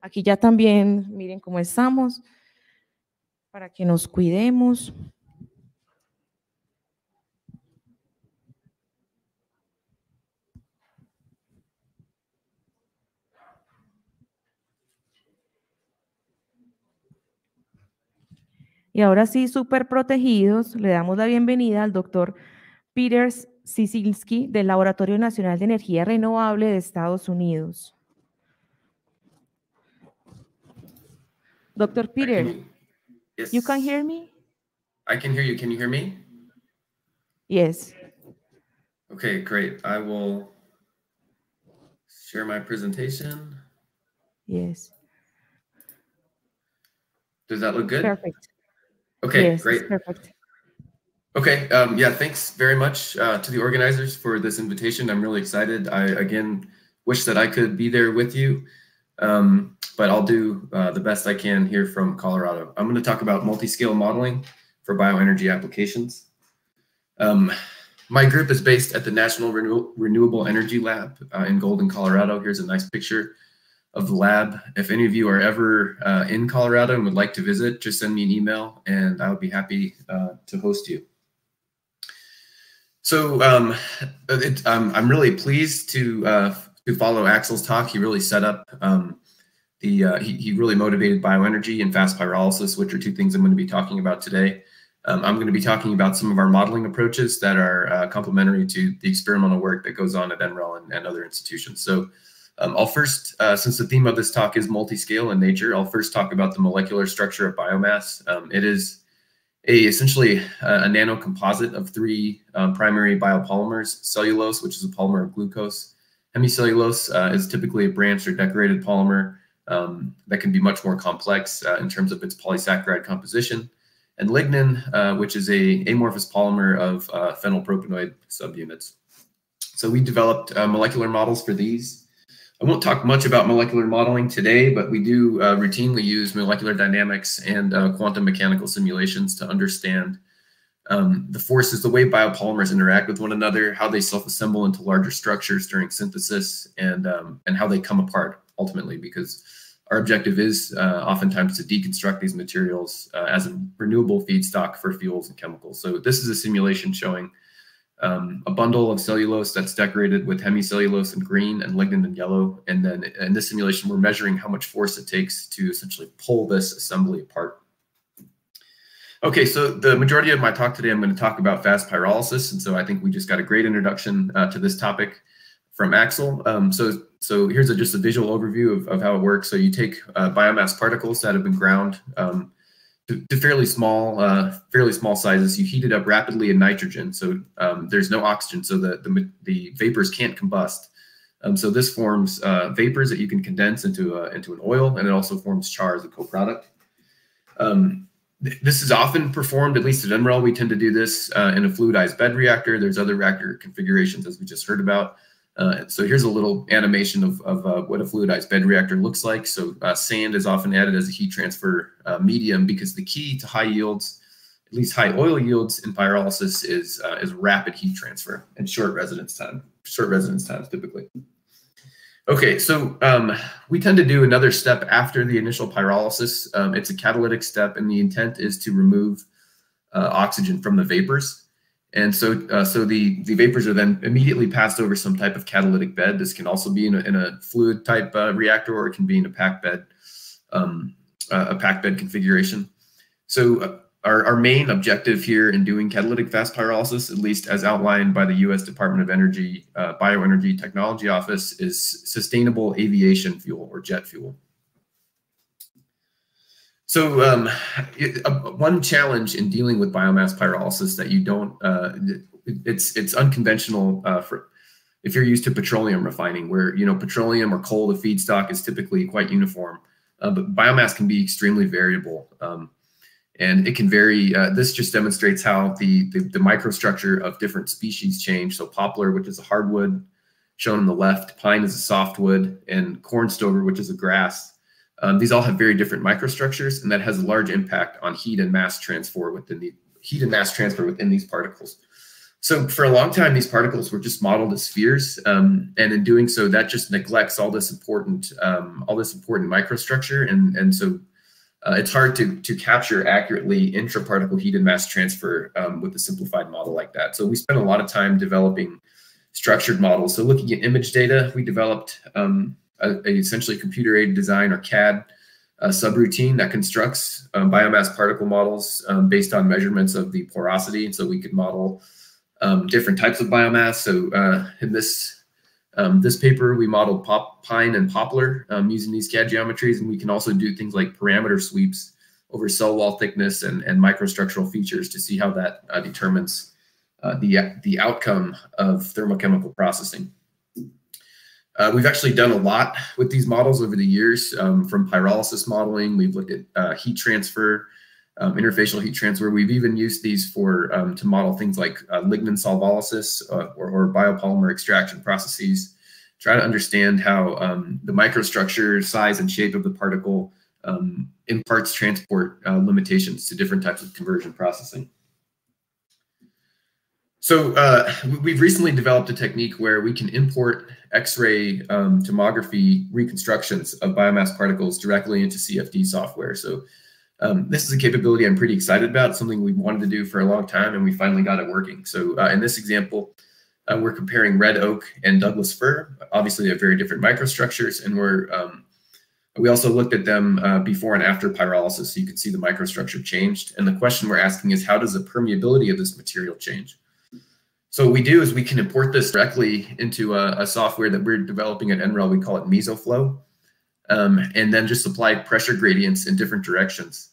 Aquí ya también, miren cómo estamos, para que nos cuidemos. Y ahora sí, súper protegidos, le damos la bienvenida al doctor Peter Sisilski del Laboratorio Nacional de Energía Renovable de Estados Unidos. Doctor Peter, you can hear me? I can hear you. Can you hear me? Yes. Okay, great. I will share my presentation. Yes. Does that look good? Perfect. Okay, yes, great. Perfect. Okay, um, yeah, thanks very much uh, to the organizers for this invitation. I'm really excited. I, again, wish that I could be there with you, um, but I'll do uh, the best I can here from Colorado. I'm going to talk about multi-scale modeling for bioenergy applications. Um, my group is based at the National Renew Renewable Energy Lab uh, in Golden, Colorado. Here's a nice picture of the lab. If any of you are ever uh, in Colorado and would like to visit, just send me an email and I would be happy uh, to host you. So um, it, um, I'm really pleased to uh, to follow Axel's talk. He really set up um, the uh, he, he, really motivated bioenergy and fast pyrolysis, which are two things I'm going to be talking about today. Um, I'm going to be talking about some of our modeling approaches that are uh, complementary to the experimental work that goes on at NREL and, and other institutions. So um, I'll first, uh, since the theme of this talk is multi-scale in nature, I'll first talk about the molecular structure of biomass. Um, it is a essentially a, a nano composite of three um, primary biopolymers, cellulose, which is a polymer of glucose. Hemicellulose uh, is typically a branched or decorated polymer um, that can be much more complex uh, in terms of its polysaccharide composition. And lignin, uh, which is a amorphous polymer of uh, phenylpropanoid subunits. So we developed uh, molecular models for these. I won't talk much about molecular modeling today, but we do uh, routinely use molecular dynamics and uh, quantum mechanical simulations to understand um, the forces, the way biopolymers interact with one another, how they self-assemble into larger structures during synthesis, and um, and how they come apart ultimately. Because our objective is uh, oftentimes to deconstruct these materials uh, as a renewable feedstock for fuels and chemicals. So this is a simulation showing um, a bundle of cellulose that's decorated with hemicellulose in green and lignin in yellow. And then in this simulation, we're measuring how much force it takes to essentially pull this assembly apart. Okay, so the majority of my talk today, I'm going to talk about fast pyrolysis. And so I think we just got a great introduction uh, to this topic from Axel. Um, so, so here's a, just a visual overview of, of how it works. So you take uh, biomass particles that have been ground um, to, to fairly small, uh, fairly small sizes. You heat it up rapidly in nitrogen, so um, there's no oxygen, so the the, the vapors can't combust. Um, so this forms uh, vapors that you can condense into a, into an oil, and it also forms char as a co-product. Um, th this is often performed, at least at Enrel, we tend to do this uh, in a fluidized bed reactor. There's other reactor configurations, as we just heard about. Uh, so here's a little animation of, of uh, what a fluidized bed reactor looks like. So uh, sand is often added as a heat transfer uh, medium because the key to high yields, at least high oil yields in pyrolysis is, uh, is rapid heat transfer and short residence time, short residence times typically. Okay, so um, we tend to do another step after the initial pyrolysis. Um, it's a catalytic step and the intent is to remove oxygen from the vapors. And so, uh, so the, the vapors are then immediately passed over some type of catalytic bed. This can also be in a, in a fluid type uh, reactor, or it can be in a packed bed, um, uh, a packed bed configuration. So uh, our, our main objective here in doing catalytic fast pyrolysis, at least as outlined by the U.S. Department of Energy uh, Bioenergy Technology Office, is sustainable aviation fuel or jet fuel. So um, uh, one challenge in dealing with biomass pyrolysis that you don't uh, it, it's it's unconventional uh, for if you're used to petroleum refining, where you know petroleum or coal, the feedstock is typically quite uniform, uh, but biomass can be extremely variable, um, and it can vary. Uh, this just demonstrates how the, the, the microstructure of different species change. So poplar, which is a hardwood, shown on the left, pine is a softwood, and corn stover, which is a grass um, these all have very different microstructures, and that has a large impact on heat and mass transfer within the heat and mass transfer within these particles. So for a long time, these particles were just modeled as spheres, um, and in doing so, that just neglects all this important um, all this important microstructure, and and so uh, it's hard to to capture accurately intraparticle heat and mass transfer um, with a simplified model like that. So we spent a lot of time developing structured models. So looking at image data, we developed um, a, a essentially computer aided design or CAD uh, subroutine that constructs um, biomass particle models um, based on measurements of the porosity. And so we could model um, different types of biomass. So uh, in this um, this paper, we modeled pop, pine and poplar um, using these CAD geometries. And we can also do things like parameter sweeps over cell wall thickness and, and microstructural features to see how that uh, determines uh, the, the outcome of thermochemical processing. Uh, we've actually done a lot with these models over the years um, from pyrolysis modeling. We've looked at uh, heat transfer, um, interfacial heat transfer. We've even used these for um, to model things like uh, lignin solvolysis uh, or, or, biopolymer extraction processes. Try to understand how um, the microstructure, size, and shape of the particle um, imparts transport uh, limitations to different types of conversion processing. So uh, we've recently developed a technique where we can import X-ray um, tomography reconstructions of biomass particles directly into CFD software. So um, this is a capability I'm pretty excited about, something we've wanted to do for a long time, and we finally got it working. So uh, in this example, uh, we're comparing red oak and Douglas fir. Obviously, they're very different microstructures, and we're um, we also looked at them uh, before and after pyrolysis, so you can see the microstructure changed. And the question we're asking is, how does the permeability of this material change? So what we do is we can import this directly into a, a software that we're developing at NREL. We call it MesoFlow. Um, and then just apply pressure gradients in different directions.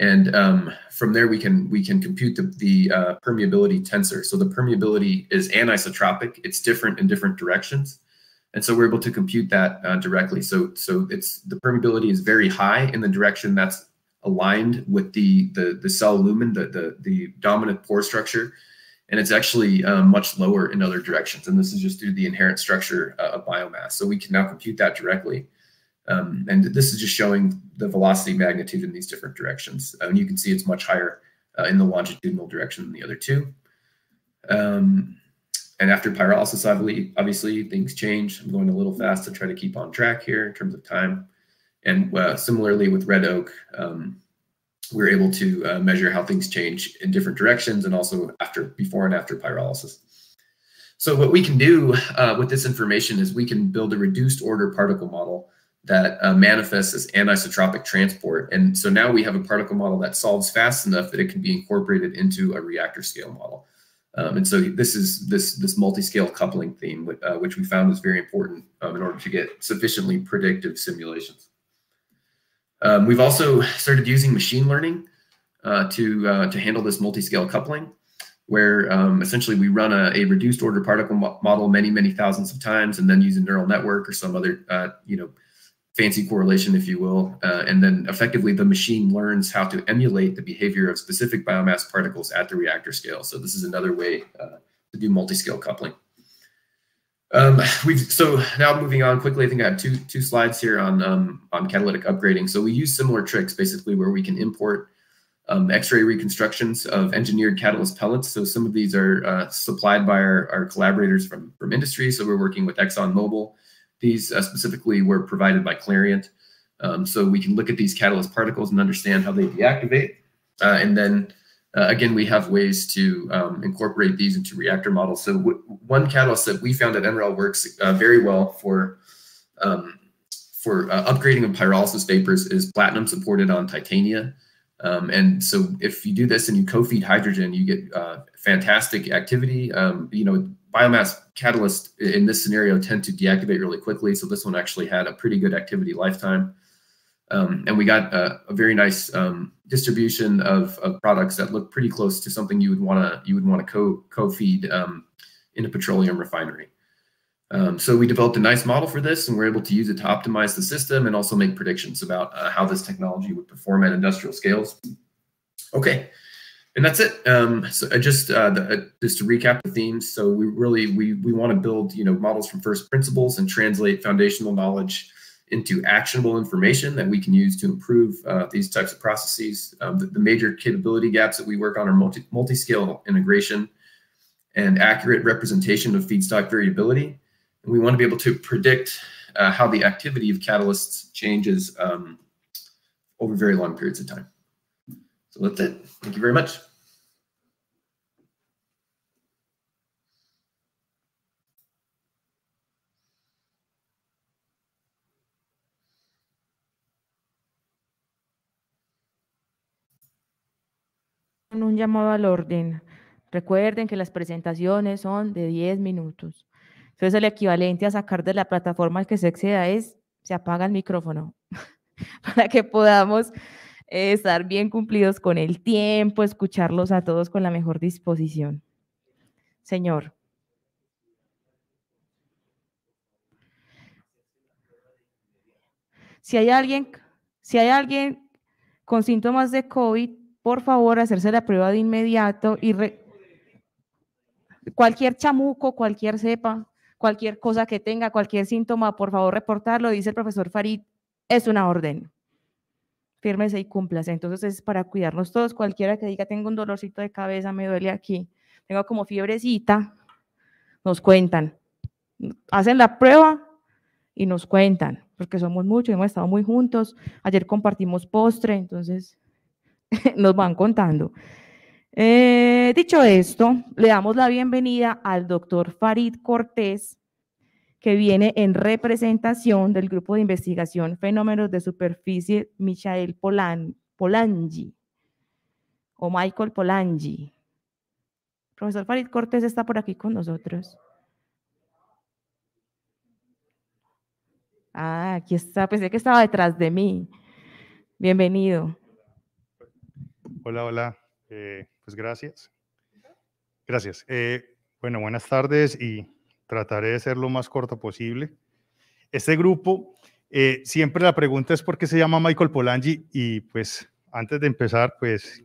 And um, from there, we can we can compute the, the uh, permeability tensor. So the permeability is anisotropic. It's different in different directions. And so we're able to compute that uh, directly. So so it's the permeability is very high in the direction that's aligned with the the, the cell lumen, the, the, the dominant pore structure and it's actually uh, much lower in other directions. And this is just due to the inherent structure uh, of biomass. So we can now compute that directly. Um, and this is just showing the velocity magnitude in these different directions. And you can see it's much higher uh, in the longitudinal direction than the other two. Um, and after pyrolysis, obviously, things change. I'm going a little fast to try to keep on track here in terms of time. And uh, similarly with red oak, um, we're able to uh, measure how things change in different directions and also after before and after pyrolysis. So what we can do uh, with this information is we can build a reduced order particle model that uh, manifests as anisotropic transport. And so now we have a particle model that solves fast enough that it can be incorporated into a reactor scale model. Um, and so this is this this multi-scale coupling theme, uh, which we found is very important um, in order to get sufficiently predictive simulations. Um, we've also started using machine learning uh, to, uh, to handle this multi-scale coupling, where um, essentially we run a, a reduced order particle mo model many, many thousands of times, and then use a neural network or some other, uh, you know, fancy correlation, if you will. Uh, and then effectively the machine learns how to emulate the behavior of specific biomass particles at the reactor scale. So this is another way uh, to do multi-scale coupling. Um, we've so now moving on quickly. I think I have two two slides here on um, on catalytic upgrading. So we use similar tricks basically where we can import um, X-ray reconstructions of engineered catalyst pellets. So some of these are uh, supplied by our, our collaborators from from industry. So we're working with ExxonMobil. These uh, specifically were provided by Clarient. Um, so we can look at these catalyst particles and understand how they deactivate, uh, and then uh, again, we have ways to um, incorporate these into reactor models. So one catalyst that we found at NREL works uh, very well for um, for uh, upgrading of pyrolysis vapors is platinum supported on titania. Um, and so if you do this and you co-feed hydrogen, you get uh, fantastic activity. Um, you know, biomass catalysts in this scenario tend to deactivate really quickly. So this one actually had a pretty good activity lifetime. Um, and we got a, a very nice um, distribution of, of, products that look pretty close to something you would want to you would want to co co feed um, in a petroleum refinery. Um, so we developed a nice model for this, and we're able to use it to optimize the system and also make predictions about uh, how this technology would perform at industrial scales. Okay, and that's it. Um, so I just uh, the, uh, just to recap the themes. So we really we we want to build you know models from first principles and translate foundational knowledge into actionable information that we can use to improve uh, these types of processes. Um, the, the, major capability gaps that we work on are multi, multi-scale integration and accurate representation of feedstock variability. And we want to be able to predict uh, how the activity of catalysts changes um, over very long periods of time. So that's it. Thank you very much. un llamado al orden. Recuerden que las presentaciones son de 10 minutos. Entonces el equivalente a sacar de la plataforma al que se exceda es, se apaga el micrófono para que podamos eh, estar bien cumplidos con el tiempo, escucharlos a todos con la mejor disposición. Señor. Si hay alguien, si hay alguien con síntomas de COVID, por favor, hacerse la prueba de inmediato y cualquier chamuco, cualquier cepa, cualquier cosa que tenga, cualquier síntoma, por favor, reportarlo, dice el profesor Farid, es una orden. Fírmese y cúmplase. Entonces es para cuidarnos todos, cualquiera que diga, tengo un dolorcito de cabeza, me duele aquí, tengo como fiebrecita, nos cuentan. Hacen la prueba y nos cuentan, porque somos muchos, hemos estado muy juntos. Ayer compartimos postre, entonces nos van contando. Eh, dicho esto, le damos la bienvenida al doctor Farid Cortés, que viene en representación del Grupo de Investigación Fenómenos de Superficie Michael Polangi, o Michael Polangi. Profesor Farid Cortés está por aquí con nosotros. Ah, aquí está, pensé que estaba detrás de mí. Bienvenido. Hola, hola. Eh, pues gracias. Gracias. Eh, bueno, buenas tardes y trataré de ser lo más corto posible. Este grupo, eh, siempre la pregunta es por qué se llama Michael Polangi y pues antes de empezar, pues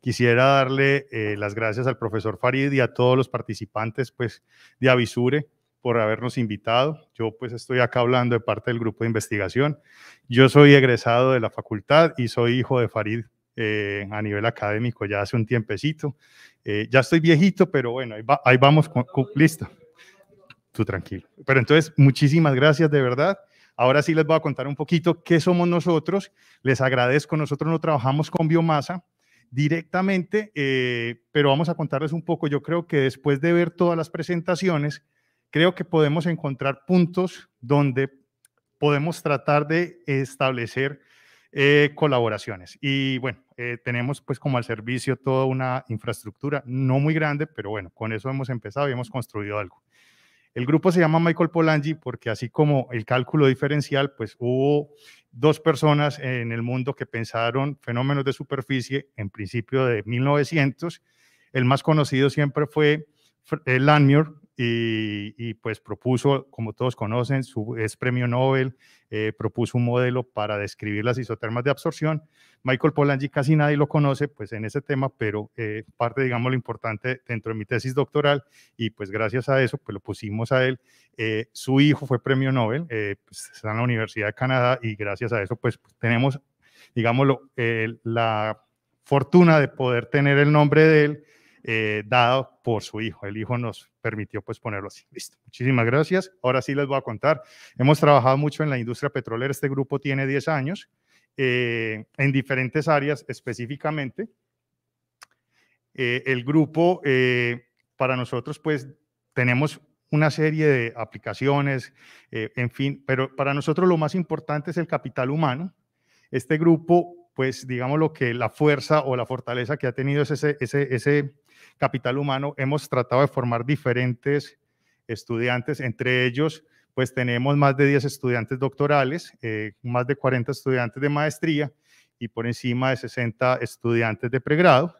quisiera darle las gracias al profesor Farid y a todos los participantes pues de Avisure por habernos invitado. Yo pues estoy acá hablando de parte del grupo de investigación. Yo soy egresado de la facultad y soy hijo de Farid eh, a nivel académico ya hace un tiempecito. Eh, ya estoy viejito, pero bueno, ahí, vamos, listo. Tú tranquilo. Pero entonces, muchísimas gracias de verdad. Ahora sí les voy a contar un poquito qué somos nosotros. Les agradezco, nosotros no trabajamos con biomasa directamente, eh, pero vamos a contarles un poco. Yo creo que después de ver todas las presentaciones, creo que podemos encontrar puntos donde podemos tratar de establecer eh, colaboraciones. Y bueno, eh, tenemos pues como al servicio toda una infraestructura, no muy grande, pero bueno, con eso hemos empezado y hemos construido algo. El grupo se llama Michael Polanyi porque así como el cálculo diferencial, pues hubo dos personas en el mundo que pensaron fenómenos de superficie en principio de 1900. El más conocido siempre fue eh, Lanmure, y, pues propuso, como todos conocen, su, es premio Nobel, eh, propuso un modelo para describir las isotermas de absorción. Michael Polanyi casi nadie lo conoce pues en ese tema, pero eh, parte, digamos, lo importante dentro de mi tesis doctoral y pues gracias a eso pues lo pusimos a él. Eh, su hijo fue premio Nobel, pues, está en la Universidad de Canadá y gracias a eso pues tenemos, digámoslo, la fortuna de poder tener el nombre de él eh, dado por su hijo. El hijo nos permitió pues ponerlo así. Listo. Muchísimas gracias. Ahora sí les voy a contar. Hemos trabajado mucho en la industria petrolera. Este grupo tiene 10 años eh, en diferentes áreas específicamente. Eh, el grupo para nosotros pues tenemos una serie de aplicaciones, en fin, pero para nosotros lo más importante es el capital humano. Este grupo pues digamos lo que la fuerza o la fortaleza que ha tenido es ese, ese, ese capital humano, hemos tratado de formar diferentes estudiantes, entre ellos pues tenemos más de 10 estudiantes doctorales, eh, más de 40 estudiantes de maestría y por encima de 60 estudiantes de pregrado.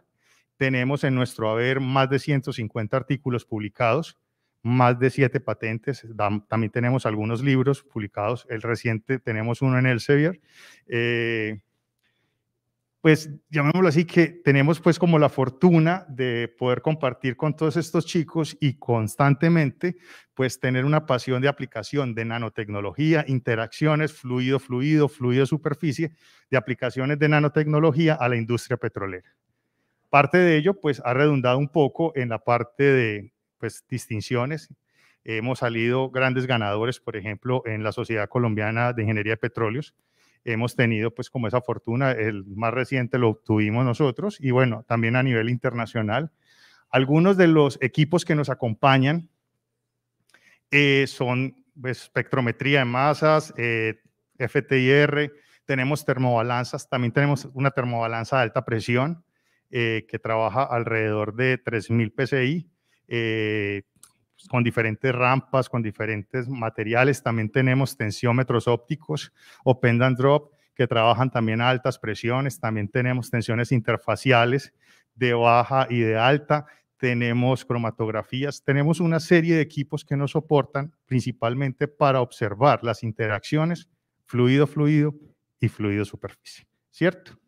Tenemos en nuestro haber más de 150 artículos publicados, más de 7 patentes, también tenemos algunos libros publicados, el reciente tenemos uno en Elsevier. Eh, pues llamémoslo así, que tenemos pues como la fortuna de poder compartir con todos estos chicos y constantemente pues tener una pasión de aplicación de nanotecnología, interacciones, fluido, fluido, fluido superficie, de aplicaciones de nanotecnología a la industria petrolera. Parte de ello pues ha redundado un poco en la parte de pues distinciones. Hemos salido grandes ganadores, por ejemplo, en la Sociedad Colombiana de Ingeniería de Petróleos, hemos tenido pues como esa fortuna, el más reciente lo obtuvimos nosotros y bueno, también a nivel internacional. Algunos de los equipos que nos acompañan eh, son pues, espectrometría de masas, eh, FTIR, tenemos termobalanzas, también tenemos una termobalanza de alta presión eh, que trabaja alrededor de 3.000 PSI con diferentes rampas, con diferentes materiales. También tenemos tensiómetros ópticos o and drop que trabajan también a altas presiones. También tenemos tensiones interfaciales de baja y de alta. Tenemos cromatografías, tenemos una serie de equipos que nos soportan principalmente para observar las interacciones fluido-fluido y fluido-superficie, ¿cierto?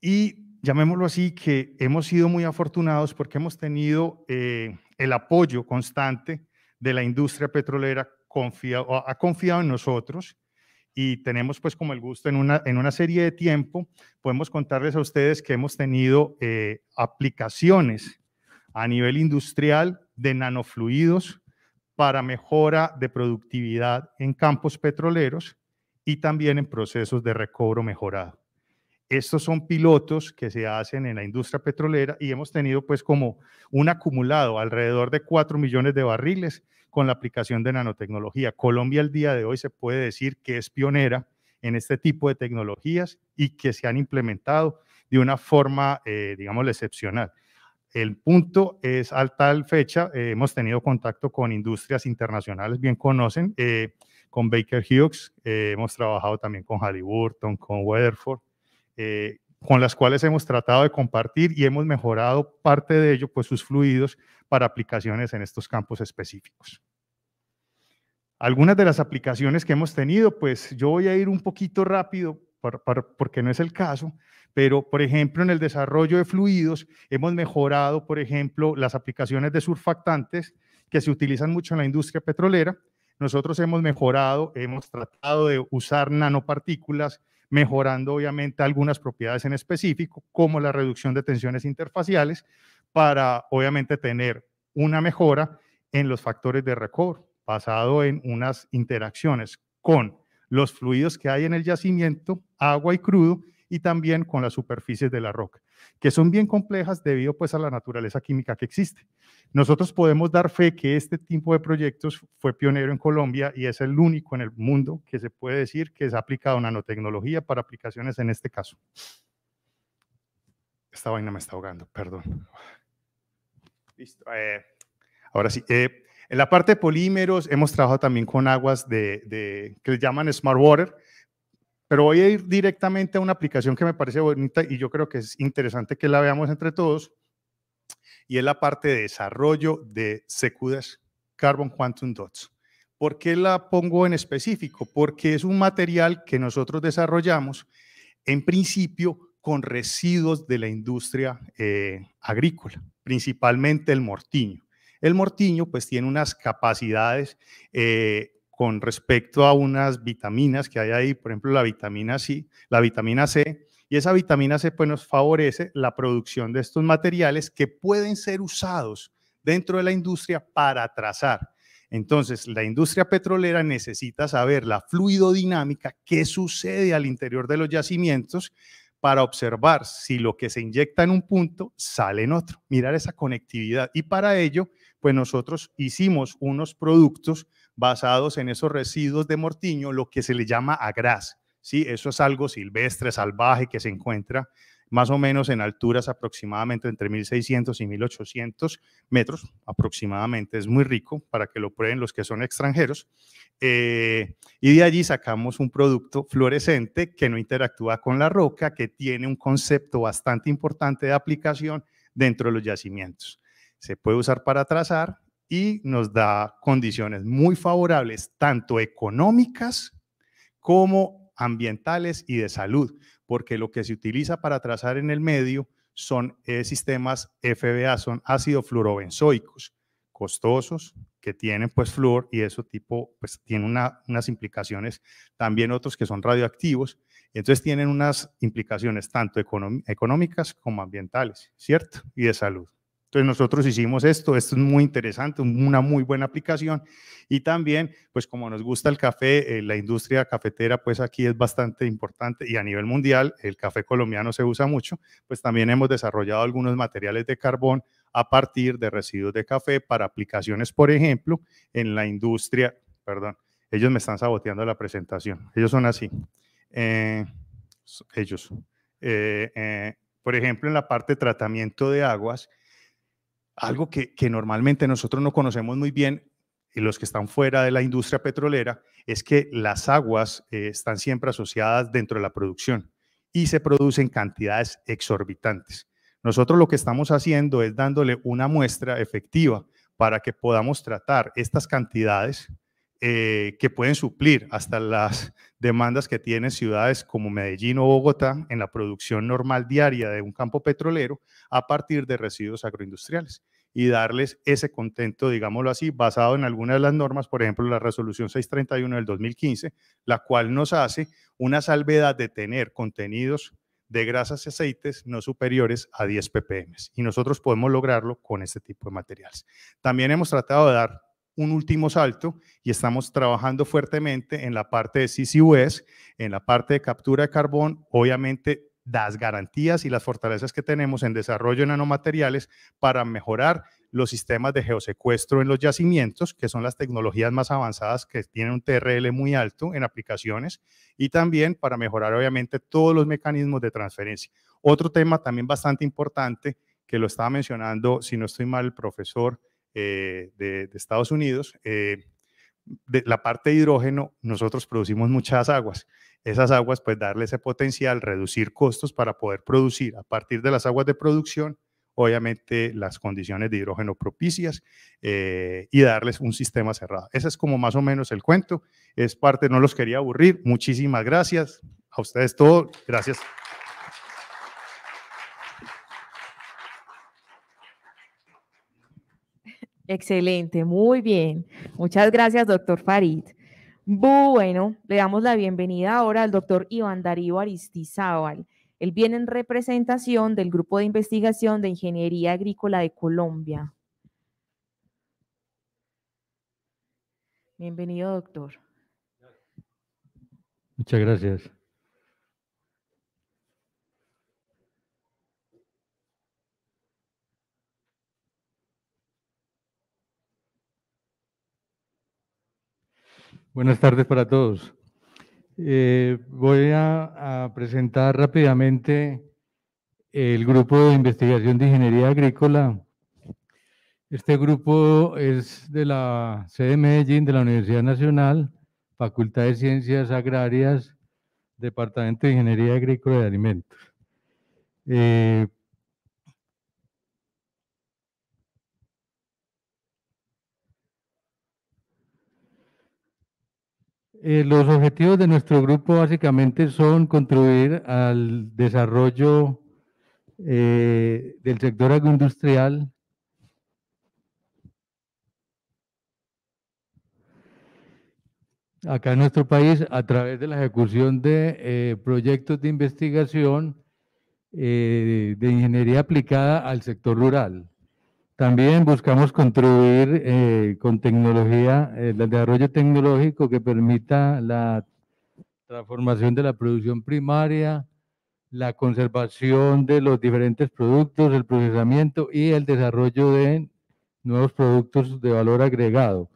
Y llamémoslo así, que hemos sido muy afortunados porque hemos tenido eh, el apoyo constante de la industria petrolera, ha confiado en nosotros y tenemos pues como el gusto en una, en una serie de tiempo, podemos contarles a ustedes que hemos tenido eh, aplicaciones a nivel industrial de nanofluidos para mejora de productividad en campos petroleros y también en procesos de recobro mejorado estos son pilotos que se hacen en la industria petrolera y hemos tenido pues como un acumulado alrededor de 4 millones de barriles con la aplicación de nanotecnología. Colombia al día de hoy se puede decir que es pionera en este tipo de tecnologías y que se han implementado de una forma, eh, digamos, excepcional. El punto es, a tal fecha, eh, hemos tenido contacto con industrias internacionales, bien conocen, eh, con Baker Hughes, hemos trabajado también con Halliburton, con Weatherford, eh, con las cuales hemos tratado de compartir y hemos mejorado parte de ello, pues sus fluidos para aplicaciones en estos campos específicos. Algunas de las aplicaciones que hemos tenido, pues yo voy a ir un poquito rápido porque no es el caso, pero por ejemplo en el desarrollo de fluidos hemos mejorado, por ejemplo, las aplicaciones de surfactantes que se utilizan mucho en la industria petrolera. Nosotros hemos mejorado, hemos tratado de usar nanopartículas mejorando obviamente algunas propiedades en específico, como la reducción de tensiones interfaciales, para obviamente tener una mejora en los factores de recobro, basado en unas interacciones con los fluidos que hay en el yacimiento, agua y crudo, y también con las superficies de la roca que son bien complejas debido pues a la naturaleza química que existe. Nosotros podemos dar fe que este tipo de proyectos fue pionero en Colombia y es el único en el mundo que se puede decir que se ha aplicado nanotecnología para aplicaciones en este caso. Esta vaina me está ahogando, perdón. Listo. Eh, ahora sí. Eh, en la parte de polímeros hemos trabajado también con aguas de, que le llaman Smart Water, pero voy a ir directamente a una aplicación que me parece bonita y yo creo que es interesante que la veamos entre todos, y es la parte de desarrollo de Secudas Carbon Quantum Dots. ¿Por qué la pongo en específico? Porque es un material que nosotros desarrollamos en principio con residuos de la industria eh, agrícola, principalmente el mortiño. El mortiño pues tiene unas capacidades eh, con respecto a unas vitaminas que hay ahí, por ejemplo, la vitamina C, la vitamina C, y esa vitamina C pues, nos favorece la producción de estos materiales que pueden ser usados dentro de la industria para trazar. Entonces, la industria petrolera necesita saber la fluidodinámica, que sucede al interior de los yacimientos para observar si lo que se inyecta en un punto sale en otro, mirar esa conectividad. Y para ello, pues nosotros hicimos unos productos basados en esos residuos de mortiño, lo que se le llama agraz. ¿sí? Eso es algo silvestre, salvaje, que se encuentra más o menos en alturas aproximadamente entre 1600 y 1800 metros, aproximadamente, es muy rico para que lo prueben los que son extranjeros. Eh, y de allí sacamos un producto fluorescente que no interactúa con la roca, que tiene un concepto bastante importante de aplicación dentro de los yacimientos. Se puede usar para trazar y nos da condiciones muy favorables, tanto económicas como ambientales y de salud, porque lo que se utiliza para trazar en el medio son eh, sistemas FBA, son ácidos fluorobenzoicos, costosos, que tienen pues flúor y eso tipo pues tiene unas implicaciones, también otros que son radioactivos, entonces tienen unas implicaciones tanto económicas como ambientales, ¿cierto? Y de salud. Entonces nosotros hicimos esto, esto es muy interesante, una muy buena aplicación y también, pues como nos gusta el café, eh, la industria cafetera, pues aquí es bastante importante y a nivel mundial el café colombiano se usa mucho, pues también hemos desarrollado algunos materiales de carbón a partir de residuos de café para aplicaciones, por ejemplo, en la industria, perdón, ellos me están saboteando la presentación, ellos son así, eh, ellos, eh, por ejemplo, en la parte de tratamiento de aguas, algo que, normalmente nosotros no conocemos muy bien y los que están fuera de la industria petrolera, es que las aguas eh, están siempre asociadas dentro de la producción y se producen cantidades exorbitantes. Nosotros lo que estamos haciendo es dándole una muestra efectiva para que podamos tratar estas cantidades eh, que pueden suplir hasta las demandas que tienen ciudades como Medellín o Bogotá en la producción normal diaria de un campo petrolero a partir de residuos agroindustriales y darles ese contento, digámoslo así, basado en algunas de las normas, por ejemplo, la resolución 631 del 2015, la cual nos hace una salvedad de tener contenidos de grasas y aceites no superiores a 10 ppm. Y nosotros podemos lograrlo con este tipo de materiales. También hemos tratado de dar un último salto y estamos trabajando fuertemente en la parte de CCUS, en la parte de captura de carbón, obviamente las garantías y las fortalezas que tenemos en desarrollo de nanomateriales para mejorar los sistemas de geosecuestro en los yacimientos, que son las tecnologías más avanzadas que tienen un TRL muy alto en aplicaciones, y también para mejorar obviamente todos los mecanismos de transferencia. Otro tema también bastante importante que lo estaba mencionando, si no estoy mal, el profesor eh, de, Estados Unidos, eh, de la parte de hidrógeno, nosotros producimos muchas aguas. Esas aguas, pues darle ese potencial, reducir costos para poder producir a partir de las aguas de producción, obviamente las condiciones de hidrógeno propicias eh, y darles un sistema cerrado. Ese es como más o menos el cuento. Es parte, no los quería aburrir. Muchísimas gracias. A ustedes todos. Gracias. Excelente, muy bien. Muchas gracias, doctor Farid. Bueno, le damos la bienvenida ahora al doctor Iván Darío Aristizábal. Él viene en representación del Grupo de Investigación de Ingeniería Agrícola de Colombia. Bienvenido, doctor. Muchas gracias. Buenas tardes para todos. Eh, voy a, presentar rápidamente el grupo de investigación de ingeniería agrícola. Este grupo es de la sede Medellín, de la Universidad Nacional, Facultad de Ciencias Agrarias, Departamento de Ingeniería Agrícola de Alimentos. Eh, Eh, los objetivos de nuestro grupo básicamente son contribuir al desarrollo eh, del sector agroindustrial, acá en nuestro país a través de la ejecución de eh, proyectos de investigación de ingeniería aplicada al sector rural. También buscamos contribuir eh, con tecnología, el eh, desarrollo tecnológico que permita la transformación de la producción primaria, la conservación de los diferentes productos, el procesamiento y el desarrollo de nuevos productos de valor agregado,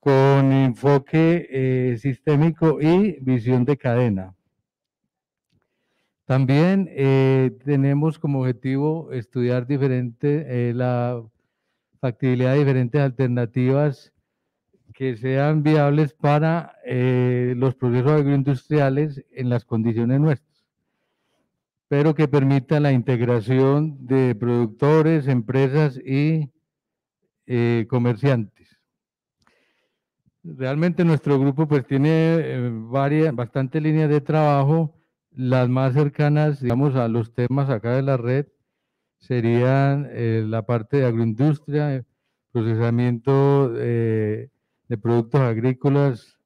con enfoque eh, sistémico y visión de cadena. También eh, tenemos como objetivo estudiar diferente, eh, la factibilidad de diferentes alternativas que sean viables para eh, los procesos agroindustriales en las condiciones nuestras, pero que permitan la integración de productores, empresas y comerciantes. Realmente nuestro grupo pues tiene varias, bastantes líneas de trabajo las más cercanas, digamos, a los temas acá de la red serían eh, la parte de agroindustria, procesamiento eh, de productos agrícolas,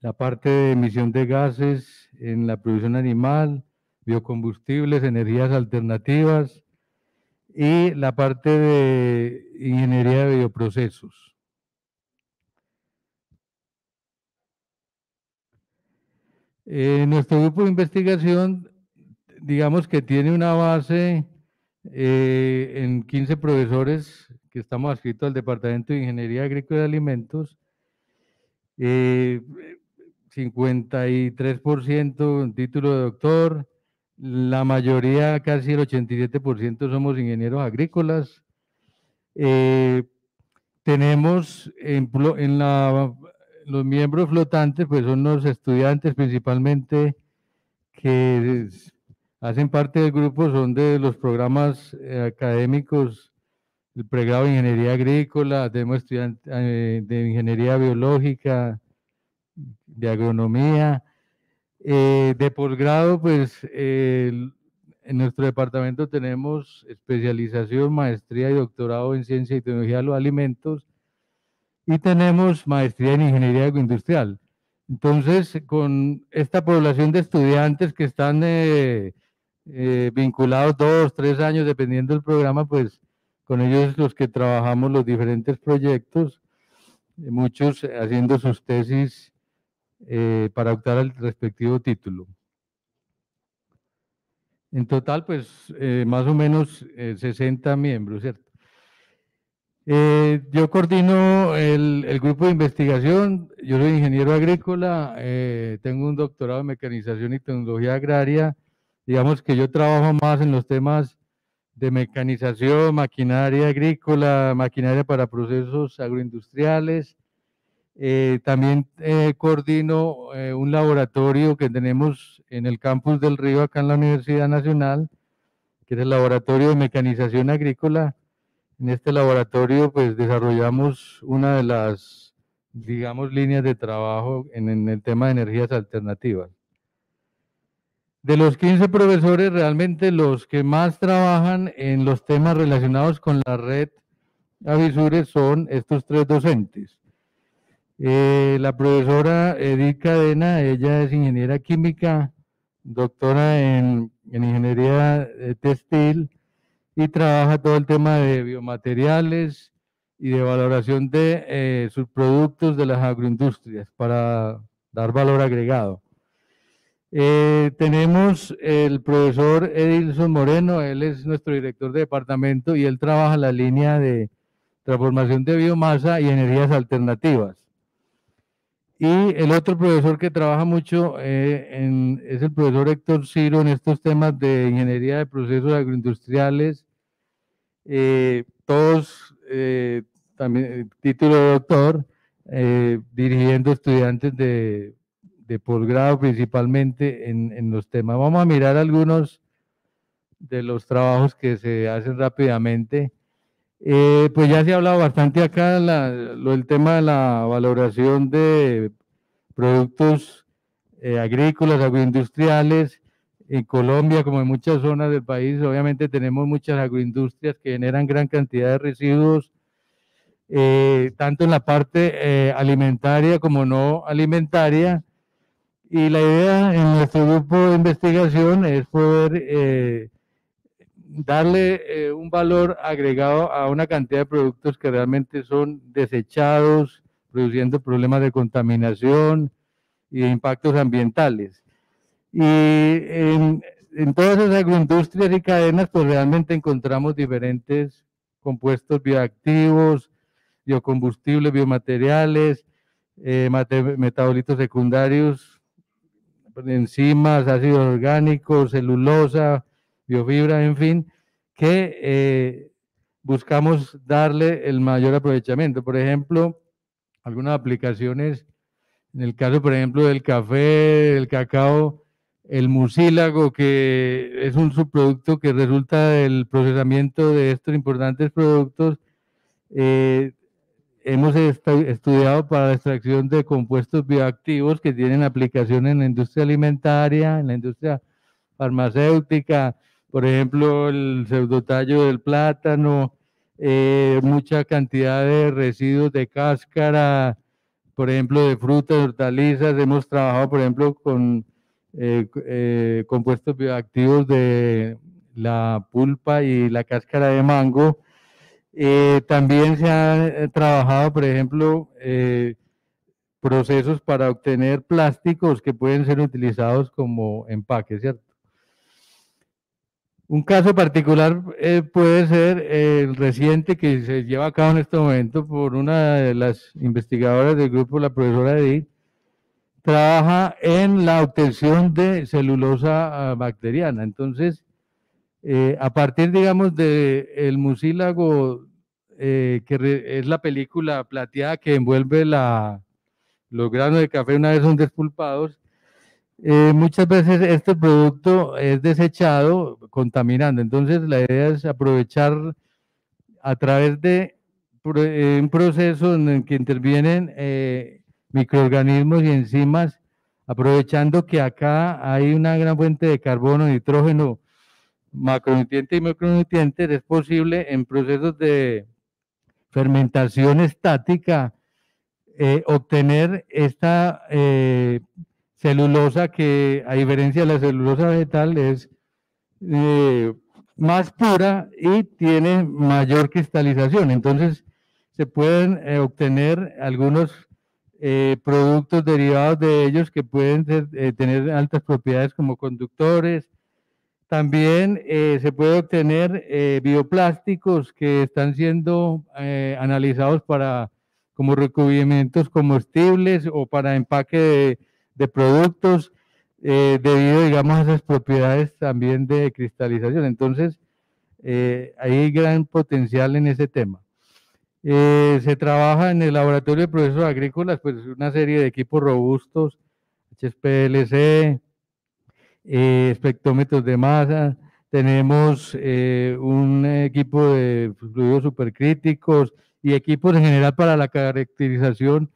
la parte de emisión de gases en la producción animal, biocombustibles, energías alternativas y la parte de ingeniería de bioprocesos. Eh, nuestro grupo de investigación, digamos que tiene una base eh, en 15 profesores que estamos adscritos al Departamento de Ingeniería Agrícola y Alimentos. 53% eh, en título de doctor, la mayoría, casi el 87% somos ingenieros agrícolas. tenemos en, la los miembros flotantes pues son los estudiantes principalmente que hacen parte del grupo, son de los programas eh, académicos, el pregrado de ingeniería agrícola, tenemos eh, de ingeniería biológica, de agronomía, eh, de posgrado pues en nuestro departamento tenemos especialización, maestría y doctorado en ciencia y tecnología de los alimentos y tenemos maestría en ingeniería agroindustrial. Entonces, con esta población de estudiantes que están eh, eh, vinculados dos, tres años, dependiendo del programa, pues con ellos los que trabajamos los diferentes proyectos, muchos haciendo sus tesis eh, para optar al respectivo título. En total, pues más o menos 60 miembros, ¿cierto? Eh, yo coordino el, grupo de investigación, yo soy ingeniero agrícola, eh, tengo un doctorado en mecanización y tecnología agraria, digamos que yo trabajo más en los temas de mecanización, maquinaria agrícola, maquinaria para procesos agroindustriales. Eh, también coordino un laboratorio que tenemos en el campus del Río, acá en la Universidad Nacional, que es el Laboratorio de Mecanización Agrícola en este laboratorio pues desarrollamos una de las, digamos, líneas de trabajo en, el tema de energías alternativas. De los 15 profesores, realmente los que más trabajan en los temas relacionados con la red Avisure son estos tres docentes. Eh, la profesora Edith Cadena, ella es ingeniera química, doctora en, en ingeniería eh, textil, y trabaja todo el tema de biomateriales y de valoración de eh, sus productos de las agroindustrias para dar valor agregado. Eh, tenemos el profesor Edilson Moreno, él es nuestro director de departamento y él trabaja la línea de transformación de biomasa y energías alternativas. Y el otro profesor que trabaja mucho eh, es el profesor Héctor Ciro en estos temas de ingeniería de procesos agroindustriales, eh, todos eh, también título de doctor, dirigiendo estudiantes de, de posgrado principalmente en, en los temas. Vamos a mirar algunos de los trabajos que se hacen rápidamente. Eh, pues ya se ha hablado bastante acá la, el tema de la valoración de productos eh, agrícolas, agroindustriales. En Colombia, como en muchas zonas del país, obviamente tenemos muchas agroindustrias que generan gran cantidad de residuos, eh, tanto en la parte alimentaria como no alimentaria. Y la idea en nuestro grupo de investigación es poder darle eh, un valor agregado a una cantidad de productos que realmente son desechados, produciendo problemas de contaminación y impactos ambientales. Y en, todas esas agroindustrias y cadenas, pues realmente encontramos diferentes compuestos bioactivos, biocombustibles, biomateriales, eh, metabolitos secundarios, pues, enzimas, ácidos orgánicos, celulosa, biofibra, en fin, que eh, buscamos darle el mayor aprovechamiento. Por ejemplo, algunas aplicaciones, en el caso, por ejemplo, del café, el cacao, el mucílago, que es un subproducto que resulta del procesamiento de estos importantes productos, eh, hemos estudiado para la extracción de compuestos bioactivos que tienen aplicación en la industria alimentaria, en la industria farmacéutica, por ejemplo, el pseudotallo del plátano, eh, mucha cantidad de residuos de cáscara, por ejemplo, de frutas, hortalizas. Hemos trabajado, por ejemplo, con eh, eh, compuestos bioactivos de la pulpa y la cáscara de mango. también se han trabajado, por ejemplo, procesos para obtener plásticos que pueden ser utilizados como empaque, ¿cierto? Un caso particular eh, puede ser el reciente que se lleva a cabo en este momento por una de las investigadoras del grupo, la profesora Edith, trabaja en la obtención de celulosa ah, bacteriana. Entonces, eh, a partir, digamos, del el mucílago, eh, que es la película plateada que envuelve la, los granos de café una vez son despulpados, eh, muchas veces este producto es desechado contaminando, entonces la idea es aprovechar a través de eh, un proceso en el que intervienen eh, microorganismos y enzimas, aprovechando que acá hay una gran fuente de carbono, nitrógeno, macronutrientes y micronutrientes, es posible en procesos de fermentación estática obtener esta celulosa que, a diferencia de la celulosa vegetal, es eh, más pura y tiene mayor cristalización. Entonces, se pueden eh, obtener algunos eh, productos derivados de ellos que pueden tener altas propiedades como conductores. También se puede obtener bioplásticos que están siendo analizados para como recubrimientos comestibles o para empaque de de productos eh, debido, digamos, a esas propiedades también de cristalización. Entonces, eh, hay gran potencial en ese tema. Eh, se trabaja en el laboratorio de procesos agrícolas, pues una serie de equipos robustos, HSPLC, espectrómetros de masa, tenemos un equipo de fluidos supercríticos y equipos en general para la caracterización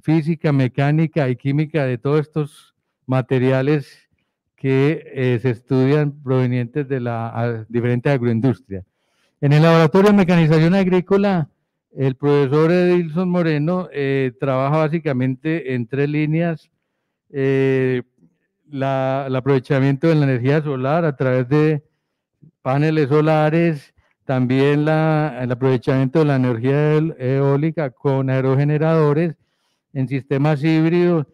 física, mecánica y química de todos estos materiales que eh, se estudian provenientes de la diferente agroindustria. En el Laboratorio de Mecanización Agrícola, el profesor Edilson Moreno eh, trabaja básicamente en tres líneas. Eh, el aprovechamiento de la energía solar a través de paneles solares, también el aprovechamiento de la energía eólica con aerogeneradores en sistemas híbridos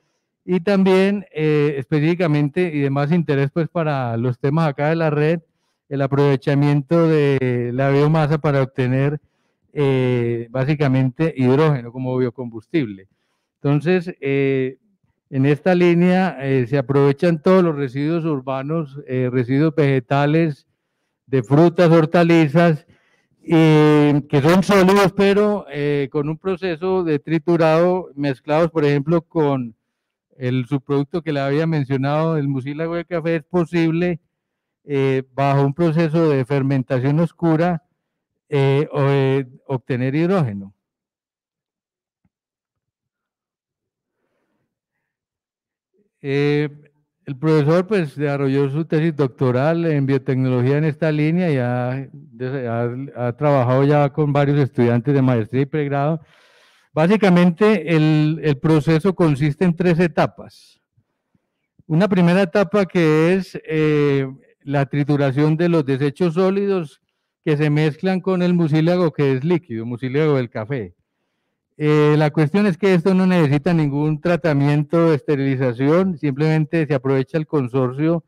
y también eh, específicamente y de más interés pues para los temas acá de la red, el aprovechamiento de la biomasa para obtener eh, básicamente hidrógeno como biocombustible. Entonces, eh, en esta línea se aprovechan todos los residuos urbanos, residuos vegetales, de frutas, hortalizas eh, que son sólidos, pero eh, con un proceso de triturado mezclados, por ejemplo, con el subproducto que le había mencionado, el mucílago de café, es posible eh, bajo un proceso de fermentación oscura obtener hidrógeno. Eh, el profesor pues desarrolló su tesis doctoral en biotecnología en esta línea y ha, trabajado ya con varios estudiantes de maestría y pregrado. Básicamente el, proceso consiste en tres etapas. Una primera etapa que es eh, la trituración de los desechos sólidos que se mezclan con el mucílago que es líquido, mucílago del café. Eh, la cuestión es que esto no necesita ningún tratamiento de esterilización, simplemente se aprovecha el consorcio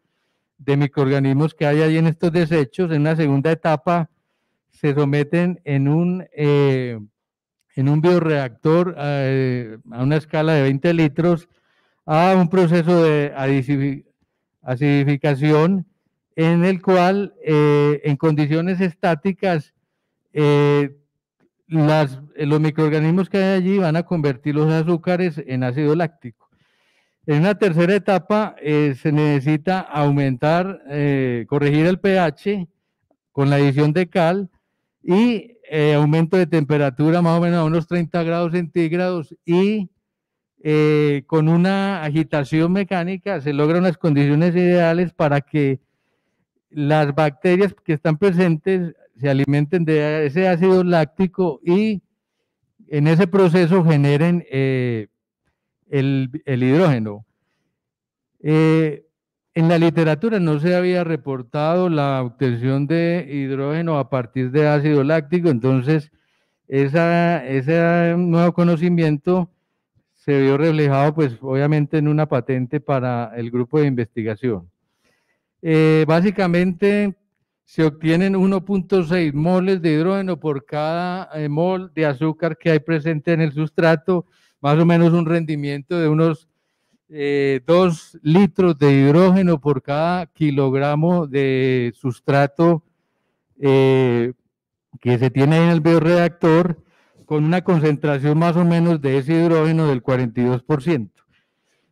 de microorganismos que hay ahí en estos desechos. En una segunda etapa se someten en un, eh, en un bioreactor eh, a una escala de 20 litros a un proceso de acidificación en el cual en condiciones estáticas eh, los microorganismos que hay allí van a convertir los azúcares en ácido láctico. En una tercera etapa eh, se necesita aumentar, eh, corregir el pH con la adición de cal y aumento de temperatura más o menos a unos 30 grados centígrados y con una agitación mecánica se logran las condiciones ideales para que las bacterias que están presentes se alimenten de ese ácido láctico y en ese proceso generen eh, el, hidrógeno. Eh, en la literatura no se había reportado la obtención de hidrógeno a partir de ácido láctico, entonces ese nuevo conocimiento se vio reflejado, pues obviamente, en una patente para el grupo de investigación. Eh, básicamente, se obtienen 1.6 moles de hidrógeno por cada eh, mol de azúcar que hay presente en el sustrato, más o menos un rendimiento de unos 2 eh, litros de hidrógeno por cada kilogramo de sustrato eh, que se tiene en el bioreactor, con una concentración más o menos de ese hidrógeno del 42%.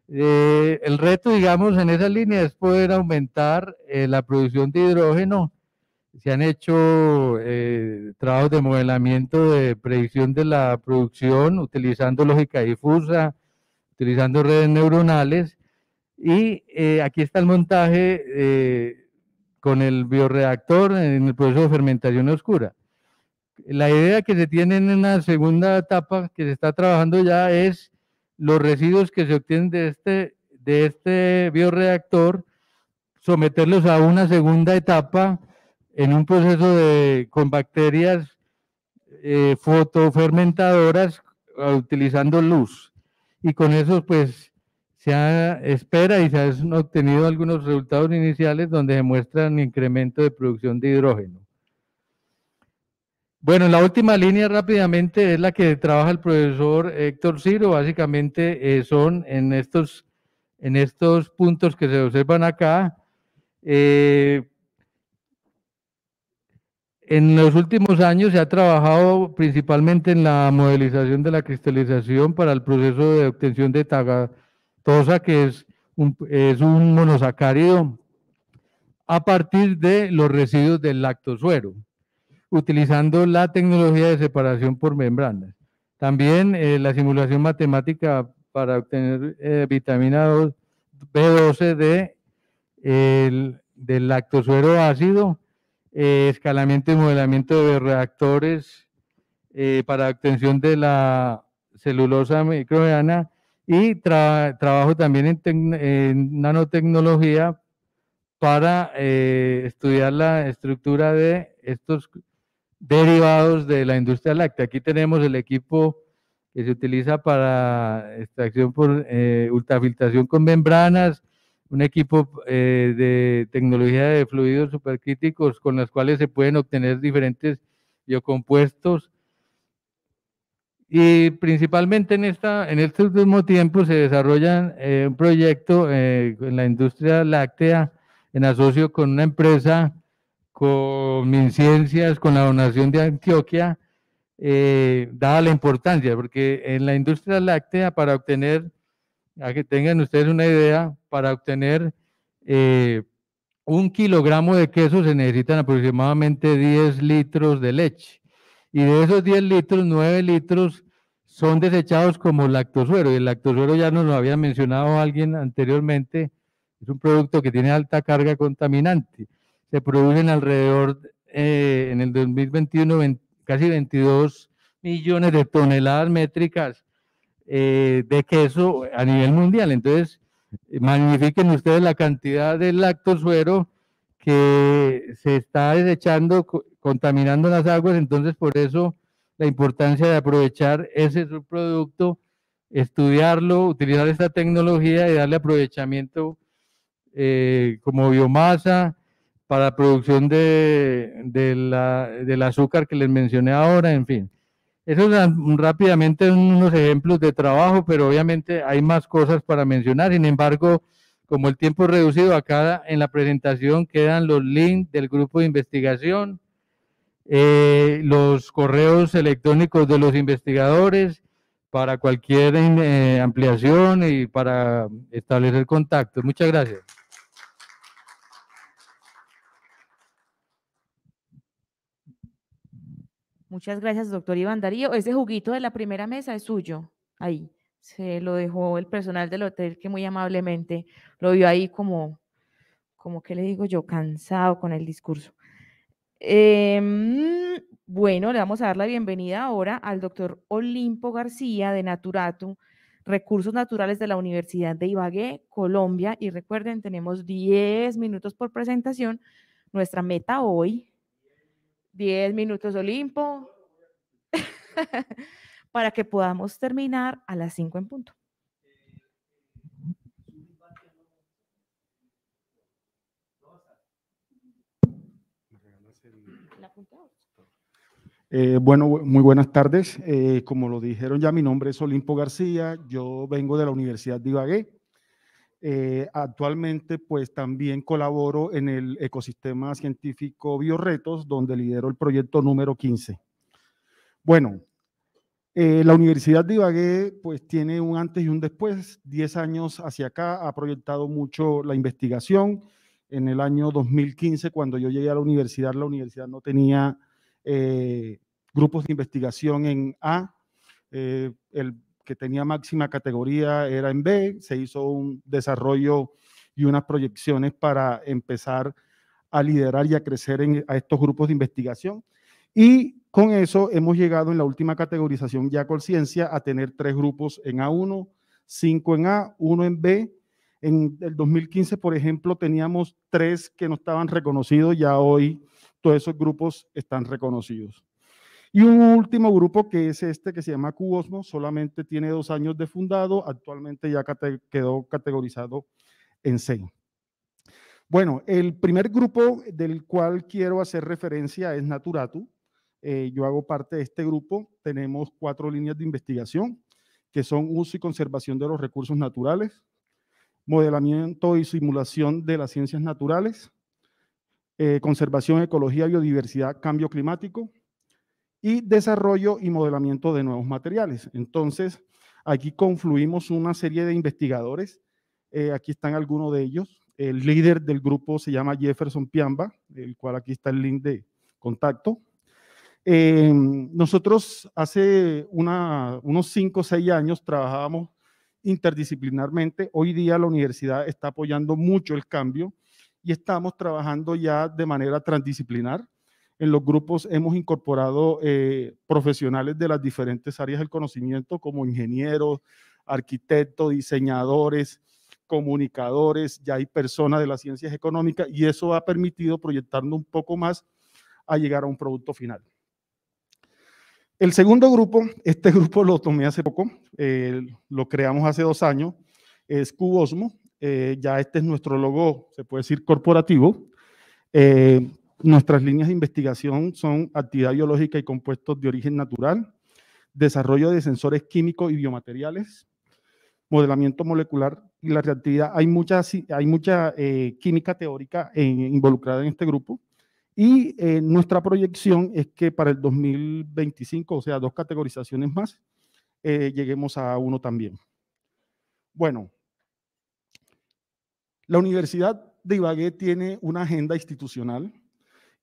el reto, digamos, en esa línea es poder aumentar la producción de hidrógeno se han hecho eh, trabajos de modelamiento de predicción de la producción utilizando lógica difusa, utilizando redes neuronales. Y eh, aquí está el montaje eh, con el bioreactor en el proceso de fermentación oscura. La idea que se tiene en una segunda etapa que se está trabajando ya es los residuos que se obtienen de este, de este bioreactor, someterlos a una segunda etapa en un proceso de, con bacterias eh, fotofermentadoras ah, utilizando luz. Y con eso, pues, se ha, espera y se han obtenido algunos resultados iniciales donde se incremento de producción de hidrógeno. Bueno, la última línea rápidamente es la que trabaja el profesor Héctor Ciro. Básicamente eh, son en estos, en estos puntos que se observan acá, eh, en los últimos años se ha trabajado principalmente en la modelización de la cristalización para el proceso de obtención de tagatosa, que es un, es monosacárido a partir de los residuos del lactosuero, utilizando la tecnología de separación por membranas. También eh, la simulación matemática para obtener eh, vitamina B12 de, del lactosuero ácido eh, escalamiento y modelamiento de reactores eh, para obtención de la celulosa microbiana y trabajo también en, nanotecnología para eh, estudiar la estructura de estos derivados de la industria láctea. Aquí tenemos el equipo que se utiliza para extracción por ultrafiltración con membranas, un equipo eh, de tecnología de fluidos supercríticos con las cuales se pueden obtener diferentes biocompuestos. Y principalmente en, esta, en este último tiempo se desarrolla eh, un proyecto eh, en la industria láctea en asocio con una empresa, con Minciencias, con la donación de Antioquia, dada la importancia, porque en la industria láctea para obtener a que tengan ustedes una idea, para obtener eh, un kilogramo de queso se necesitan aproximadamente 10 litros de leche. Y de esos 10 litros, 9 litros son desechados como lactosuero. Y el lactosuero ya nos lo había mencionado alguien anteriormente. Es un producto que tiene alta carga contaminante. Se producen alrededor, eh, en el 2021, casi 22 millones de toneladas métricas eh, de queso a nivel mundial. Entonces, magnifiquen ustedes la cantidad de suero que se está desechando, contaminando las aguas, entonces por eso la importancia de aprovechar ese subproducto, estudiarlo, utilizar esta tecnología y darle aprovechamiento eh, como biomasa para producción de, de la, del azúcar que les mencioné ahora, en fin. Esos son rápidamente unos ejemplos de trabajo, pero obviamente hay más cosas para mencionar. Sin embargo, como el tiempo es reducido, acá en la presentación quedan los links del grupo de investigación, eh, los correos electrónicos de los investigadores para cualquier eh, ampliación y para establecer contacto. Muchas gracias. Muchas gracias, doctor Iván Darío. Ese juguito de la primera mesa es suyo. Ahí se lo dejó el personal del hotel que muy amablemente lo vio ahí como, como que le digo yo, cansado con el discurso. Em, bueno, le vamos a dar la bienvenida ahora al doctor Olimpo García de Naturatu, Recursos Naturales de la Universidad de Ibagué, Colombia. Y recuerden, tenemos 10 minutos por presentación. Nuestra meta hoy Diez minutos Olimpo, para que podamos terminar a las cinco en punto. Eh, bueno, muy buenas tardes. Eh, como lo dijeron ya, mi nombre es Olimpo García. Yo vengo de la Universidad de Ibagué. Eh, actualmente, pues también colaboro en el ecosistema científico Bioretos, donde lidero el proyecto número 15. Bueno, eh, la Universidad de Ibagué, pues tiene un antes y un después. Diez años hacia acá ha proyectado mucho la investigación. En el año 2015, cuando yo llegué a la universidad, la universidad no tenía eh, grupos de investigación en A. el que tenía máxima categoría era en B, se hizo un desarrollo y unas proyecciones para empezar a liderar y a crecer en, a estos grupos de investigación. Y con eso hemos llegado en la última categorización ya con ciencia a tener tres grupos en A1, cinco en A, uno en B. En el 2015, por ejemplo, teníamos tres que no estaban reconocidos, ya hoy todos esos grupos están reconocidos. Y un último grupo que es este que se llama Cubosmo, solamente tiene dos años de fundado, actualmente ya quedó categorizado en CEN. Bueno, el primer grupo del cual quiero hacer referencia es Naturatu. Eh, yo hago parte de este grupo. Tenemos cuatro líneas de investigación, que son uso y conservación de los recursos naturales, modelamiento y simulación de las ciencias naturales, eh, conservación, ecología, biodiversidad, cambio climático, y desarrollo y modelamiento de nuevos materiales. Entonces, aquí confluimos una serie de investigadores. Eh, aquí están algunos de ellos. El líder del grupo se llama Jefferson Piamba, el cual aquí está el link de contacto. Eh, nosotros hace unos 5 o 6 años trabajábamos interdisciplinarmente. Hoy día la universidad está apoyando mucho el cambio y estamos trabajando ya de manera transdisciplinar en los grupos hemos incorporado eh, profesionales de las diferentes áreas del conocimiento, como ingenieros, arquitectos, diseñadores, comunicadores, ya hay personas de las ciencias económicas, y eso ha permitido proyectarnos un poco más a llegar a un producto final. El segundo grupo, este grupo lo tomé hace poco, eh, lo creamos hace dos años, es Cubosmo, eh, ya este es nuestro logo, se puede decir corporativo. Nuestras líneas de investigación son actividad biológica y compuestos de origen natural, desarrollo de sensores químicos y biomateriales, modelamiento molecular y la reactividad. Hay mucha, eh, química teórica involucrada en este grupo. Y eh, nuestra proyección es que para el 2025, o sea, dos categorizaciones más, eh, lleguemos a uno también. Bueno, la Universidad de Ibagué tiene una agenda institucional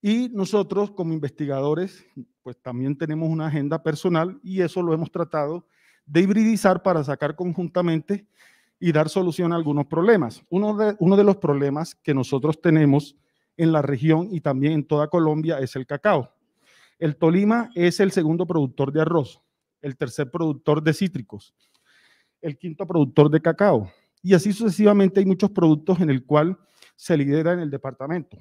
y nosotros como investigadores, pues también tenemos una agenda personal y eso lo hemos tratado de hibridizar para sacar conjuntamente y dar solución a algunos problemas. Uno de, uno de los problemas que nosotros tenemos en la región y también en toda Colombia es el cacao. El Tolima es el segundo productor de arroz, el tercer productor de cítricos, el quinto productor de cacao. Y así sucesivamente hay muchos productos en el cual se lidera en el departamento.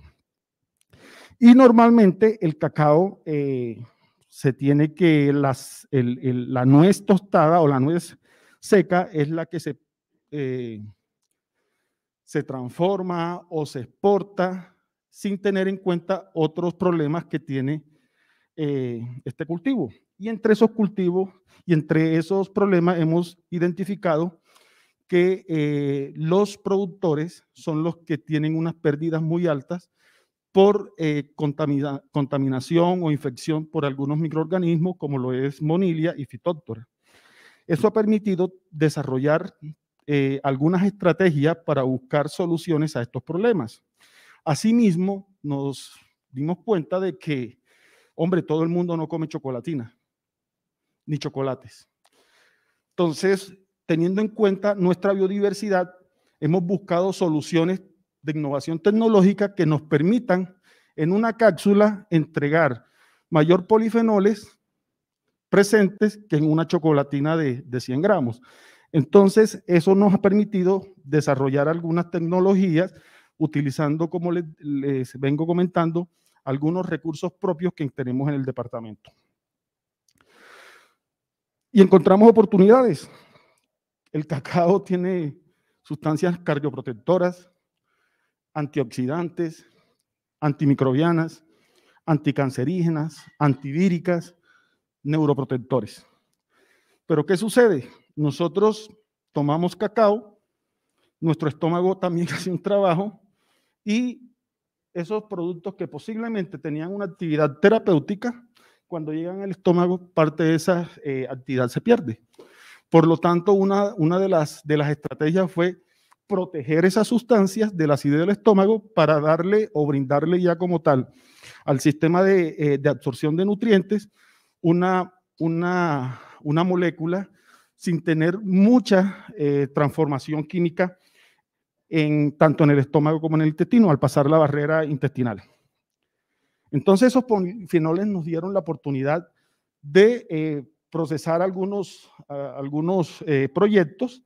Y normalmente el cacao eh, se tiene que, las, la nuez tostada o la nuez seca es la que se, eh, se transforma o se exporta sin tener en cuenta otros problemas que tiene eh, este cultivo. Y entre esos cultivos y entre esos problemas hemos identificado que los productores son los que tienen unas pérdidas muy altas por eh, contaminación o infección por algunos microorganismos como lo es Monilia y Phytophthora. Eso ha permitido desarrollar eh, algunas estrategias para buscar soluciones a estos problemas. Asimismo, nos dimos cuenta de que, hombre, todo el mundo no come chocolatina, ni chocolates. Entonces, teniendo en cuenta nuestra biodiversidad, hemos buscado soluciones de innovación tecnológica que nos permitan en una cápsula entregar mayor polifenoles presentes que en una chocolatina de, 100 gramos. Entonces, eso nos ha permitido desarrollar algunas tecnologías utilizando, como les vengo comentando, algunos recursos propios que tenemos en el departamento. Y encontramos oportunidades. El cacao tiene sustancias cardioprotectoras, antioxidantes, antimicrobianas, anticancerígenas, antivíricas, neuroprotectores. Pero ¿qué sucede? Nosotros tomamos cacao, nuestro estómago también hace un trabajo y esos productos que posiblemente tenían una actividad terapéutica, cuando llegan al estómago, parte de esa eh, actividad se pierde. Por lo tanto, una, una de, las, de las estrategias fue proteger esas sustancias del ácido del estómago para darle o brindarle ya como tal al sistema de, eh, absorción de nutrientes una, una, una, molécula sin tener mucha eh, transformación química en, tanto en el estómago como en el intestino al pasar la barrera intestinal. Entonces esos polifenoles nos dieron la oportunidad de eh, procesar algunos, ah, algunos proyectos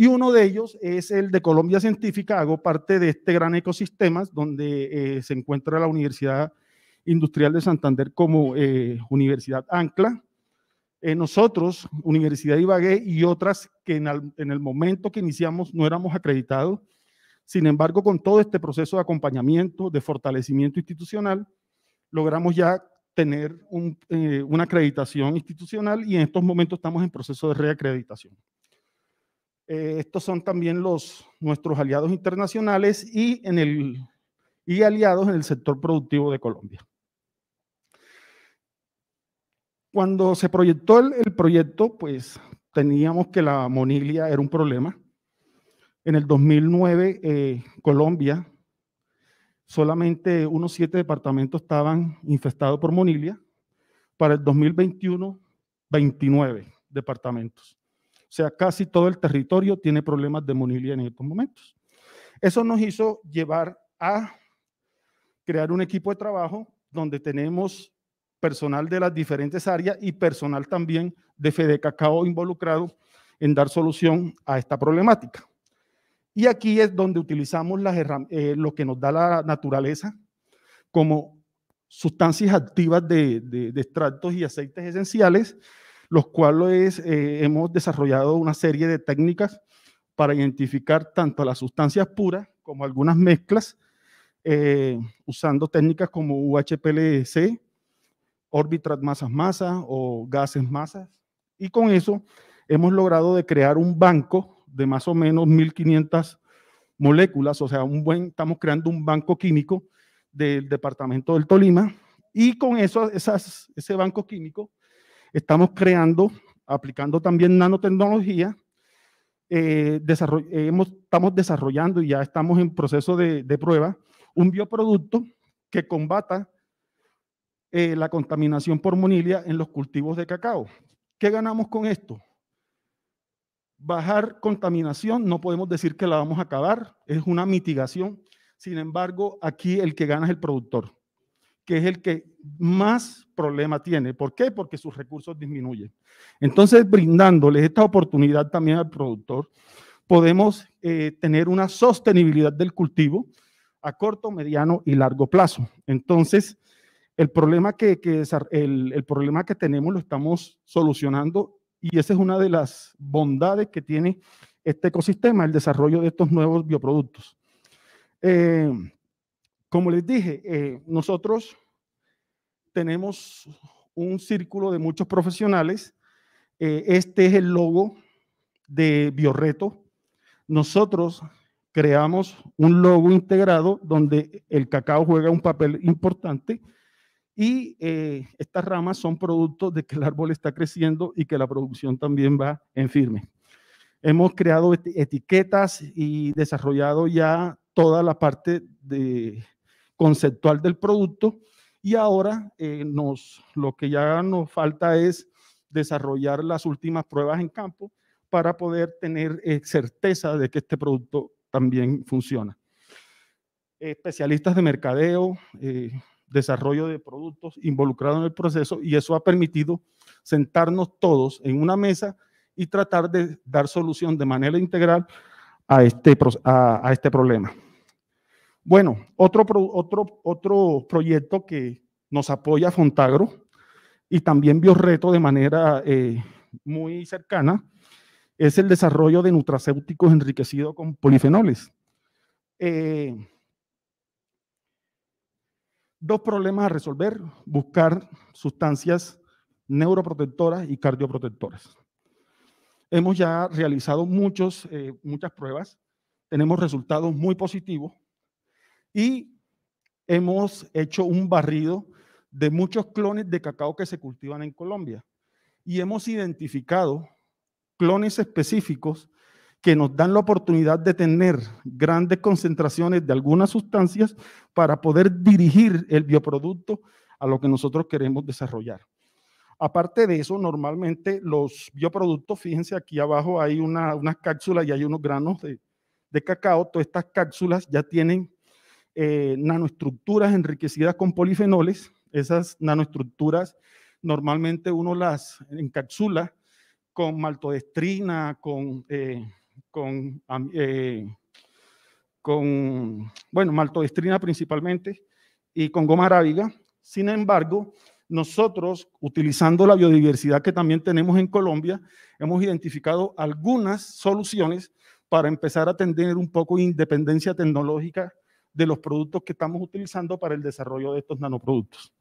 y uno de ellos es el de Colombia Científica. Hago parte de este gran ecosistema donde eh, se encuentra la Universidad Industrial de Santander como eh, Universidad Ancla. Eh, nosotros, Universidad Ibagué y otras que en, el momento que iniciamos no éramos acreditados. Sin embargo, con todo este proceso de acompañamiento, de fortalecimiento institucional, logramos ya tener una acreditación institucional y en estos momentos estamos en proceso de reacreditación. Eh, estos son también los, nuestros aliados internacionales y, aliados en el sector productivo de Colombia. Cuando se proyectó el, proyecto, pues teníamos que la monilia era un problema. En el 2009, eh, Colombia, solamente unos siete departamentos estaban infestados por monilia. Para el 2021, 29 departamentos. O sea, casi todo el territorio tiene problemas de monilia en estos momentos. Eso nos hizo llevar a crear un equipo de trabajo donde tenemos personal de las diferentes áreas y personal también de Fede Cacao involucrado en dar solución a esta problemática. Y aquí es donde utilizamos las eh, lo que nos da la naturaleza como sustancias activas de, de extractos y aceites esenciales los cuales eh, hemos desarrollado una serie de técnicas para identificar tanto las sustancias puras como algunas mezclas, eh, usando técnicas como UHPLC, órbitras masas masas o gases masas. Y con eso hemos logrado de crear un banco de más o menos 1500 moléculas, o sea, un buen, estamos creando un banco químico del departamento del Tolima y con eso, ese banco químico Estamos creando, aplicando también nanotecnología. Eh, eh, estamos desarrollando y ya estamos en proceso de, prueba un bioproducto que combata eh, la contaminación por monilia en los cultivos de cacao. ¿Qué ganamos con esto? Bajar contaminación, no podemos decir que la vamos a acabar, es una mitigación. Sin embargo, aquí el que gana es el productor que es el que más problema tiene. ¿Por qué? Porque sus recursos disminuyen. Entonces, brindándoles esta oportunidad también al productor, podemos eh, tener una sostenibilidad del cultivo a corto, mediano y largo plazo. Entonces, el problema que, el, problema que tenemos lo estamos solucionando y esa es una de las bondades que tiene este ecosistema, el desarrollo de estos nuevos bioproductos. Eh, como les dije, eh, nosotros tenemos un círculo de muchos profesionales. Eh, este es el logo de Bioreto. Nosotros creamos un logo integrado donde el cacao juega un papel importante y eh, estas ramas son producto de que el árbol está creciendo y que la producción también va en firme. Hemos creado etiquetas y desarrollado ya toda la parte de conceptual del producto y ahora eh, nos, lo que ya nos falta es desarrollar las últimas pruebas en campo para poder tener eh, certeza de que este producto también funciona. Especialistas de mercadeo, eh, desarrollo de productos involucrados en el proceso y eso ha permitido sentarnos todos en una mesa y tratar de dar solución de manera integral a este, a este problema. Bueno, otro, otro, otro proyecto que nos apoya Fontagro y también Biorreto de manera eh, muy cercana es el desarrollo de nutracéuticos enriquecidos con polifenoles. Eh, dos problemas a resolver, buscar sustancias neuroprotectoras y cardioprotectoras. Hemos ya realizado muchos, eh, muchas pruebas, tenemos resultados muy positivos y hemos hecho un barrido de muchos clones de cacao que se cultivan en Colombia. Y hemos identificado clones específicos que nos dan la oportunidad de tener grandes concentraciones de algunas sustancias para poder dirigir el bioproducto a lo que nosotros queremos desarrollar. Aparte de eso, normalmente los bioproductos, fíjense aquí abajo hay una, unas cápsulas y hay unos granos de, de cacao, todas estas cápsulas ya tienen eh, nanoestructuras enriquecidas con polifenoles. Esas nanoestructuras normalmente uno las encapsula con maltodestrina, con, eh, con, eh, con, bueno, maltodestrina principalmente y con goma arábiga. Sin embargo, nosotros, utilizando la biodiversidad que también tenemos en Colombia, hemos identificado algunas soluciones para empezar a tener un poco independencia tecnológica de los productos que estamos utilizando para el desarrollo de estos nanoproductos.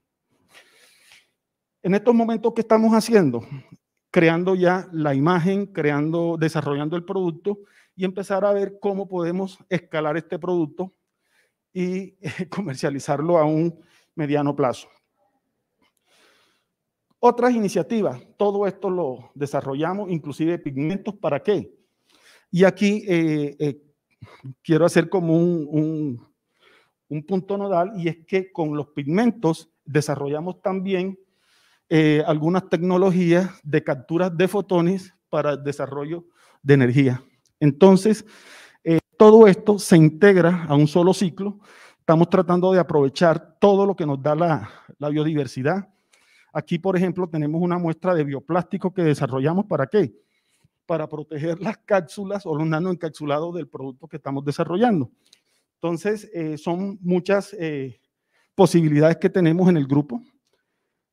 En estos momentos, ¿qué estamos haciendo? Creando ya la imagen, creando, desarrollando el producto y empezar a ver cómo podemos escalar este producto y eh, comercializarlo a un mediano plazo. Otras iniciativas, todo esto lo desarrollamos, inclusive pigmentos, ¿para qué? Y aquí eh, eh, quiero hacer como un, un punto nodal y es que con los pigmentos desarrollamos también eh, algunas tecnologías de captura de fotones para el desarrollo de energía. Entonces, eh, todo esto se integra a un solo ciclo. Estamos tratando de aprovechar todo lo que nos da la, biodiversidad. Aquí, por ejemplo, tenemos una muestra de bioplástico que desarrollamos para qué? Para proteger las cápsulas o los nanoencapsulados del producto que estamos desarrollando. Entonces, eh, son muchas eh, posibilidades que tenemos en el grupo,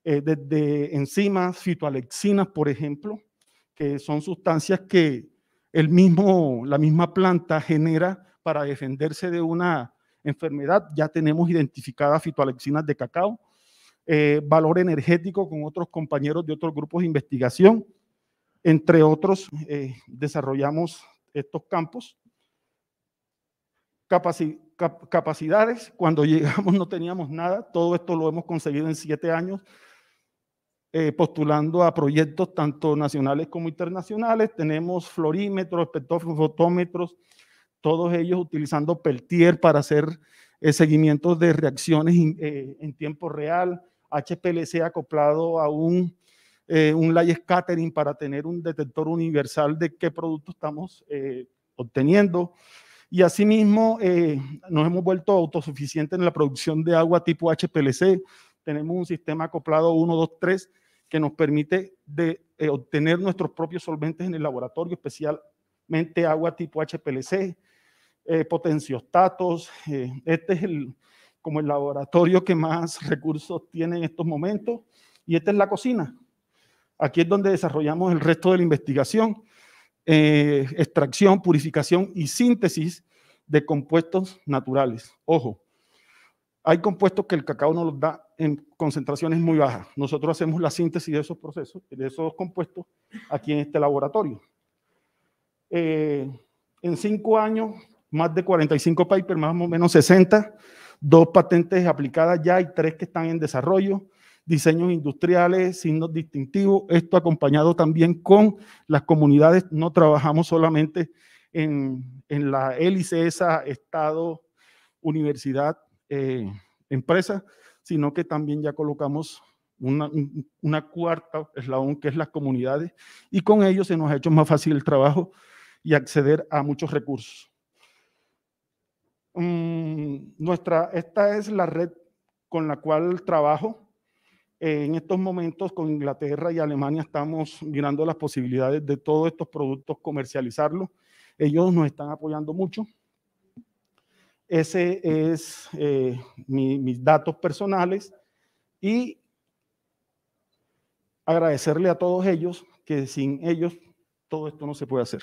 eh, desde enzimas, fitoalexinas, por ejemplo, que son sustancias que el mismo, la misma planta genera para defenderse de una enfermedad. Ya tenemos identificadas fitoalexinas de cacao, valor energético con otros compañeros de otros grupos de investigación. Entre otros, desarrollamos estos campos capacidades. Cuando llegamos no teníamos nada. Todo esto lo hemos conseguido en siete años, eh, postulando a proyectos tanto nacionales como internacionales. Tenemos florímetros, espectrómetros, fotómetros, todos ellos utilizando Peltier para hacer seguimiento eh, seguimientos de reacciones eh, en tiempo real, HPLC acoplado a un, un light scattering para tener un detector universal de qué producto estamos obteniendo, y asimismo, eh, nos hemos vuelto autosuficientes en la producción de agua tipo HPLC. Tenemos un sistema acoplado 1, 2, 3 que nos permite de, eh, obtener nuestros propios solventes en el laboratorio, especialmente agua tipo HPLC, eh, potenciostatos. Eh, este es el, como el laboratorio que más recursos tiene en estos momentos. Y esta es la cocina. Aquí es donde desarrollamos el resto de la investigación. Eh, extracción, purificación y síntesis de compuestos naturales. Ojo, hay compuestos que el cacao nos los da en concentraciones muy bajas. Nosotros hacemos la síntesis de esos procesos, de esos compuestos, aquí en este laboratorio. Eh, en cinco años, más de 45 papers, más o menos 60, dos patentes aplicadas ya y tres que están en desarrollo, diseños industriales, signos distintivos, esto acompañado también con las comunidades, no trabajamos solamente en, la hélice esa Estado, Universidad, eh, Empresa, sino que también ya colocamos una, una, cuarta eslabón que es las comunidades y con ello se nos ha hecho más fácil el trabajo y acceder a muchos recursos. Mm, nuestra, esta es la red con la cual trabajo en estos momentos con Inglaterra y Alemania estamos mirando las posibilidades de todos estos productos comercializarlos. Ellos nos están apoyando mucho. Ese es eh, mi, mis datos personales y agradecerle a todos ellos que sin ellos todo esto no se puede hacer.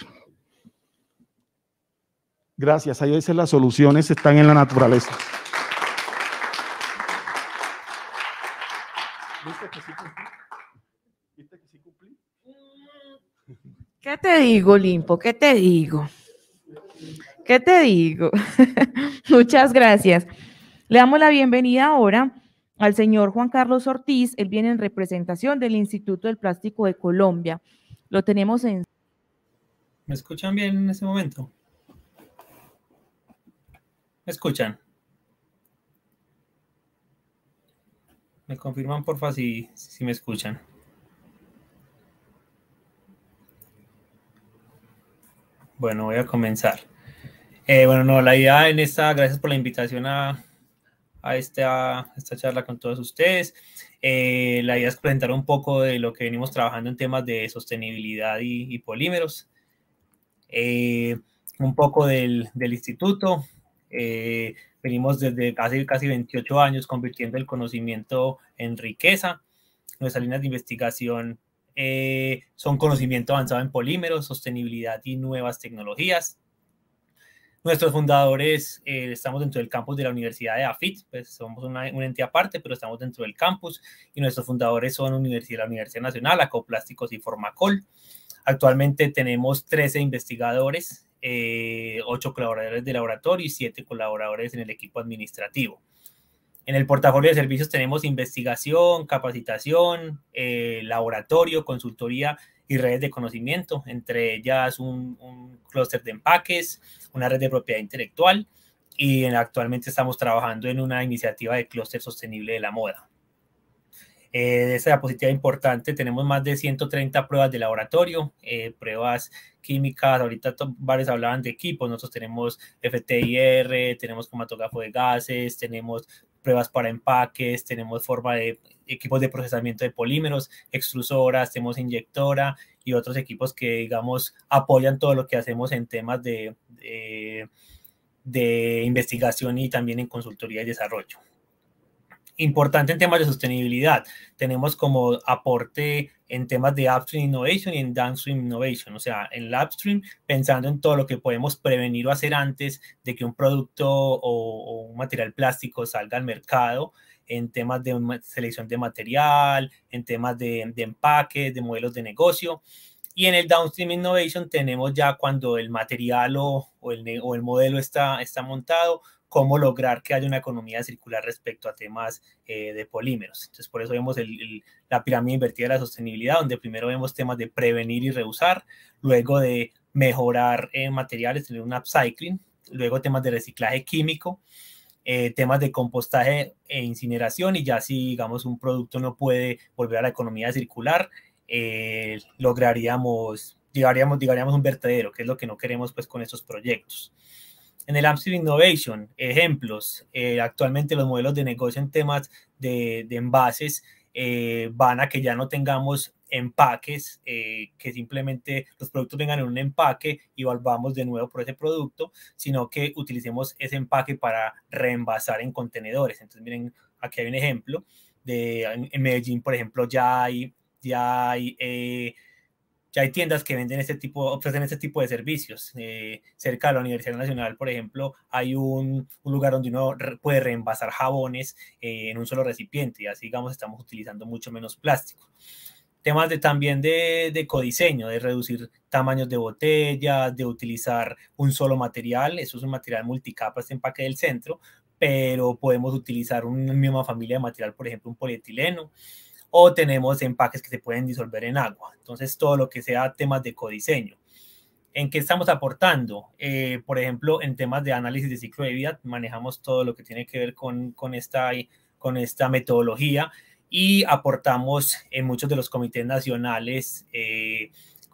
Gracias, a veces las soluciones están en la naturaleza. ¿Qué te digo, Limpo? ¿Qué te digo? ¿Qué te digo? Muchas gracias. Le damos la bienvenida ahora al señor Juan Carlos Ortiz. Él viene en representación del Instituto del Plástico de Colombia. Lo tenemos en... ¿Me escuchan bien en ese momento? ¿Me escuchan? Me confirman porfa si, si me escuchan. Bueno, voy a comenzar. Eh, bueno, no, la idea en esta, gracias por la invitación a, esta, charla con todos ustedes. Eh, la idea es presentar un poco de lo que venimos trabajando en temas de sostenibilidad y, polímeros. Eh, un poco del, instituto, Venimos desde hace casi 28 años convirtiendo el conocimiento en riqueza. Nuestras líneas de investigación eh, son conocimiento avanzado en polímeros, sostenibilidad y nuevas tecnologías. Nuestros fundadores eh, estamos dentro del campus de la Universidad de AFIT, pues somos una, una entidad aparte, pero estamos dentro del campus y nuestros fundadores son Universidad, la Universidad Nacional, Acoplásticos y Formacol. Actualmente tenemos 13 investigadores eh, ocho colaboradores de laboratorio y siete colaboradores en el equipo administrativo. En el portafolio de servicios tenemos investigación, capacitación, eh, laboratorio, consultoría y redes de conocimiento, entre ellas un, un clúster de empaques, una red de propiedad intelectual y actualmente estamos trabajando en una iniciativa de clúster sostenible de la moda. Eh, de esa diapositiva importante tenemos más de 130 pruebas de laboratorio, eh, pruebas químicas, ahorita varios hablaban de equipos, nosotros tenemos FTIR, tenemos comatógrafo de gases, tenemos pruebas para empaques, tenemos forma de equipos de procesamiento de polímeros, extrusoras, tenemos inyectora y otros equipos que, digamos, apoyan todo lo que hacemos en temas de investigación y también en consultoría y desarrollo importante en temas de sostenibilidad. Tenemos como aporte en temas de upstream innovation y en downstream innovation, o sea, en el upstream pensando en todo lo que podemos prevenir o hacer antes de que un producto o, un material plástico salga al mercado, en temas de selección de material, en temas de, empaque, de modelos de negocio. Y en el Downstream Innovation tenemos ya cuando el material o, o, el, o el modelo está, está montado, cómo lograr que haya una economía circular respecto a temas eh, de polímeros. Entonces, por eso vemos la pirámide invertida de la sostenibilidad, donde primero vemos temas de prevenir y reusar, luego de mejorar eh, materiales, tener un upcycling, luego temas de reciclaje químico, eh, temas de compostaje e incineración, y ya si, digamos, un producto no puede volver a la economía circular, eh, lograríamos, llegaríamos, llegaríamos un vertedero, que es lo que no queremos pues con estos proyectos. En el Amsterdam Innovation, ejemplos, eh, actualmente los modelos de negocio en temas de, envases eh, van a que ya no tengamos empaques, eh, que simplemente los productos vengan en un empaque y volvamos de nuevo por ese producto, sino que utilicemos ese empaque para reenvasar en contenedores. Entonces, miren, aquí hay un ejemplo. De, en, en Medellín, por ejemplo, ya hay, ya hay ya hay tiendas que venden este tipo, ofrecen este tipo de servicios. Eh, cerca de la Universidad Nacional, por ejemplo, hay un, lugar donde uno puede reenvasar jabones eh, en un solo recipiente y así, digamos, estamos utilizando mucho menos plástico. Temas de, también de, de codiseño, de reducir tamaños de botellas, de utilizar un solo material. Eso es un material multicapa, este empaque del centro, pero podemos utilizar una misma familia de material, por ejemplo, un polietileno o tenemos empaques que se pueden disolver en agua. Entonces, todo lo que sea temas de codiseño. ¿En qué estamos aportando? Eh, por ejemplo, en temas de análisis de ciclo de vida, manejamos todo lo que tiene que ver con, con, esta, con esta metodología y aportamos en muchos de los comités nacionales eh,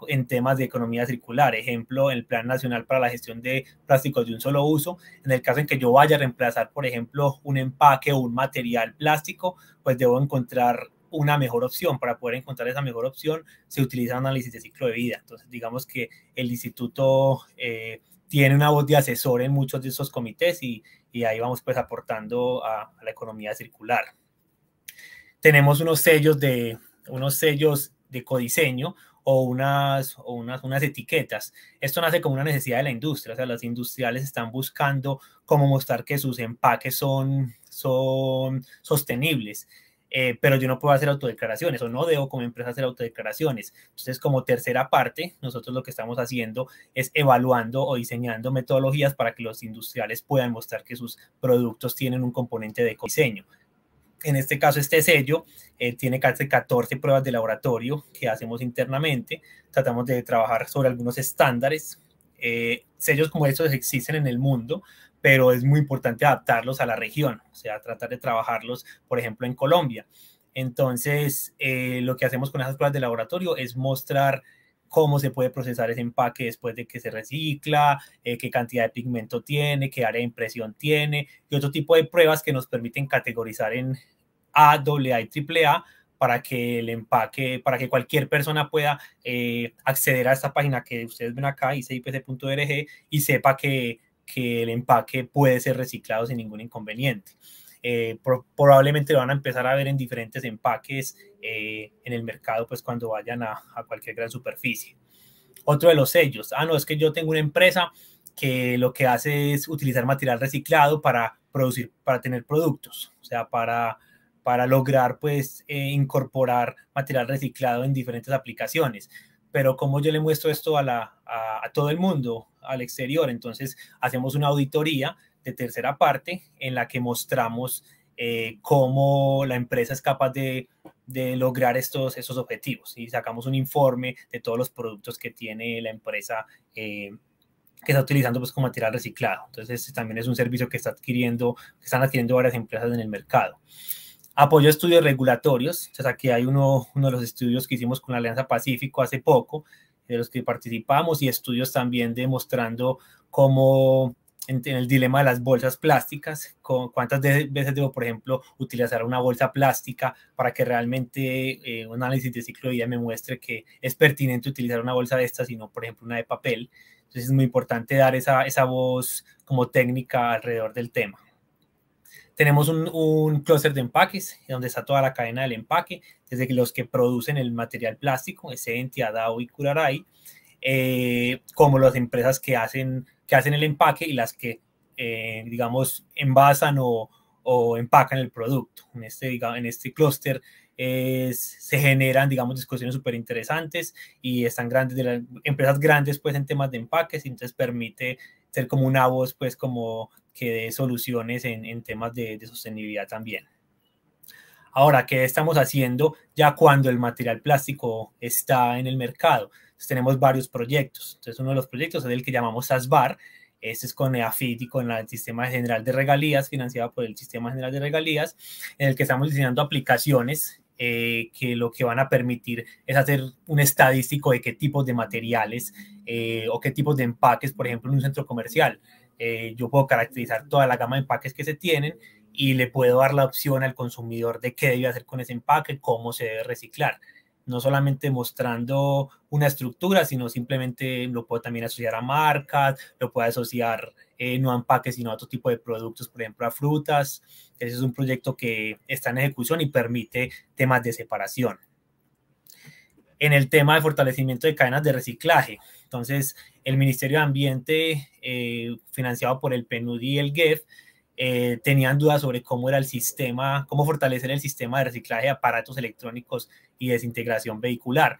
en temas de economía circular. Ejemplo, el Plan Nacional para la Gestión de Plásticos de un Solo Uso. En el caso en que yo vaya a reemplazar, por ejemplo, un empaque o un material plástico, pues debo encontrar una mejor opción. Para poder encontrar esa mejor opción se utiliza análisis de ciclo de vida. Entonces, digamos que el instituto eh, tiene una voz de asesor en muchos de esos comités y, ahí vamos pues aportando a, la economía circular. Tenemos unos sellos de, unos sellos de codiseño o unas, o unas, unas etiquetas. Esto nace como una necesidad de la industria, o sea, las industriales están buscando cómo mostrar que sus empaques son, son sostenibles eh, pero yo no puedo hacer autodeclaraciones o no debo como empresa hacer autodeclaraciones. Entonces, como tercera parte, nosotros lo que estamos haciendo es evaluando o diseñando metodologías para que los industriales puedan mostrar que sus productos tienen un componente de diseño. En este caso, este sello eh, tiene casi 14 pruebas de laboratorio que hacemos internamente. Tratamos de trabajar sobre algunos estándares. Eh, sellos como estos existen en el mundo pero es muy importante adaptarlos a la región, o sea, tratar de trabajarlos, por ejemplo, en Colombia. Entonces, eh, lo que hacemos con esas pruebas de laboratorio es mostrar cómo se puede procesar ese empaque después de que se recicla, eh, qué cantidad de pigmento tiene, qué área de impresión tiene y otro tipo de pruebas que nos permiten categorizar en A, AA y AAA para que el empaque, para que cualquier persona pueda eh, acceder a esta página que ustedes ven acá, icipc.org, y sepa que que el empaque puede ser reciclado sin ningún inconveniente. Eh, probablemente lo van a empezar a ver en diferentes empaques eh, en el mercado, pues cuando vayan a, cualquier gran superficie. Otro de los sellos, ah, no, es que yo tengo una empresa que lo que hace es utilizar material reciclado para producir, para tener productos, o sea, para, para lograr pues eh, incorporar material reciclado en diferentes aplicaciones pero como yo le muestro esto a, la, a, todo el mundo, al exterior? Entonces hacemos una auditoría de tercera parte en la que mostramos eh, cómo la empresa es capaz de, de lograr estos, esos objetivos. Y sacamos un informe de todos los productos que tiene la empresa eh, que está utilizando pues, como material reciclado. Entonces, también es un servicio que, está adquiriendo, que están adquiriendo varias empresas en el mercado apoyo a estudios regulatorios. O sea, aquí hay uno, de los estudios que hicimos con la Alianza Pacífico hace poco, de los que participamos, y estudios también demostrando cómo en, el dilema de las bolsas plásticas, con, cuántas veces debo, por ejemplo, utilizar una bolsa plástica para que realmente eh, un análisis de ciclo de vida me muestre que es pertinente utilizar una bolsa de esta, sino por ejemplo, una de papel. Entonces es muy importante dar esa voz como técnica alrededor del tema. Tenemos un, un clúster de empaques, donde está toda la cadena del empaque, desde los que producen el material plástico, ese Adao y Curaray, eh, como las empresas que hacen, que hacen el empaque y las que, eh, digamos, envasan o, o, empacan el producto. En este, digamos, en este clúster se generan, digamos, discusiones súper interesantes y están grandes, de las empresas grandes, pues, en temas de empaques, y entonces permite ser como una voz, pues, como que dé soluciones en, temas de, sostenibilidad también. Ahora, ¿qué estamos haciendo ya cuando el material plástico está en el mercado? tenemos varios proyectos. Entonces, uno de los proyectos es el que llamamos SASBAR. Este es con EAFIT y con el Sistema General de Regalías, financiado por el Sistema General de Regalías, en el que estamos diseñando aplicaciones eh, que lo que van a permitir es hacer un estadístico de qué tipos de materiales eh, o qué tipos de empaques, por ejemplo, en un centro comercial. Eh, yo puedo caracterizar toda la gama de empaques que se tienen y le puedo dar la opción al consumidor de qué debe hacer con ese empaque, cómo se debe reciclar. No solamente mostrando una estructura, sino simplemente lo puedo también asociar a marcas, lo puedo asociar eh, no a empaques, sino a otro tipo de productos, por ejemplo, a frutas. Ese es un proyecto que está en ejecución y permite temas de separación en el tema de fortalecimiento de cadenas de reciclaje. Entonces, el Ministerio de Ambiente, eh, financiado por el PNUD y el GEF, eh, tenían dudas sobre cómo era el sistema, cómo fortalecer el sistema de reciclaje de aparatos electrónicos y desintegración vehicular.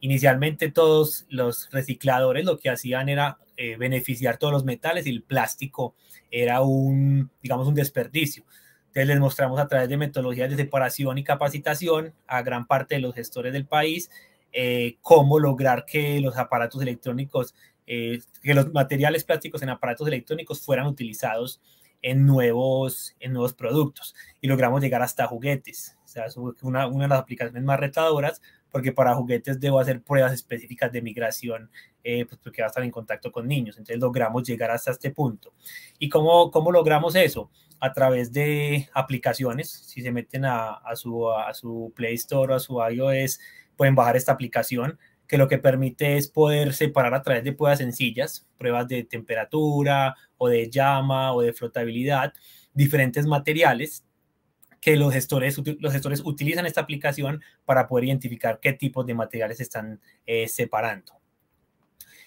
Inicialmente todos los recicladores lo que hacían era eh, beneficiar todos los metales y el plástico era un, digamos, un desperdicio. Entonces les mostramos a través de metodologías de separación y capacitación a gran parte de los gestores del país eh, cómo lograr que los aparatos electrónicos, eh, que los materiales plásticos en aparatos electrónicos fueran utilizados en nuevos, en nuevos productos. Y logramos llegar hasta juguetes. O sea, es una, de las aplicaciones más retadoras porque para juguetes debo hacer pruebas específicas de migración, eh, pues, porque va a estar en contacto con niños. Entonces logramos llegar hasta este punto. ¿Y cómo, cómo logramos eso? A través de aplicaciones. Si se meten a, su, a su Play Store o a su iOS, pueden bajar esta aplicación que lo que permite es poder separar a través de pruebas sencillas, pruebas de temperatura o de llama o de flotabilidad, diferentes materiales que los gestores, los utilizan esta aplicación para poder identificar qué tipos de materiales están eh, separando.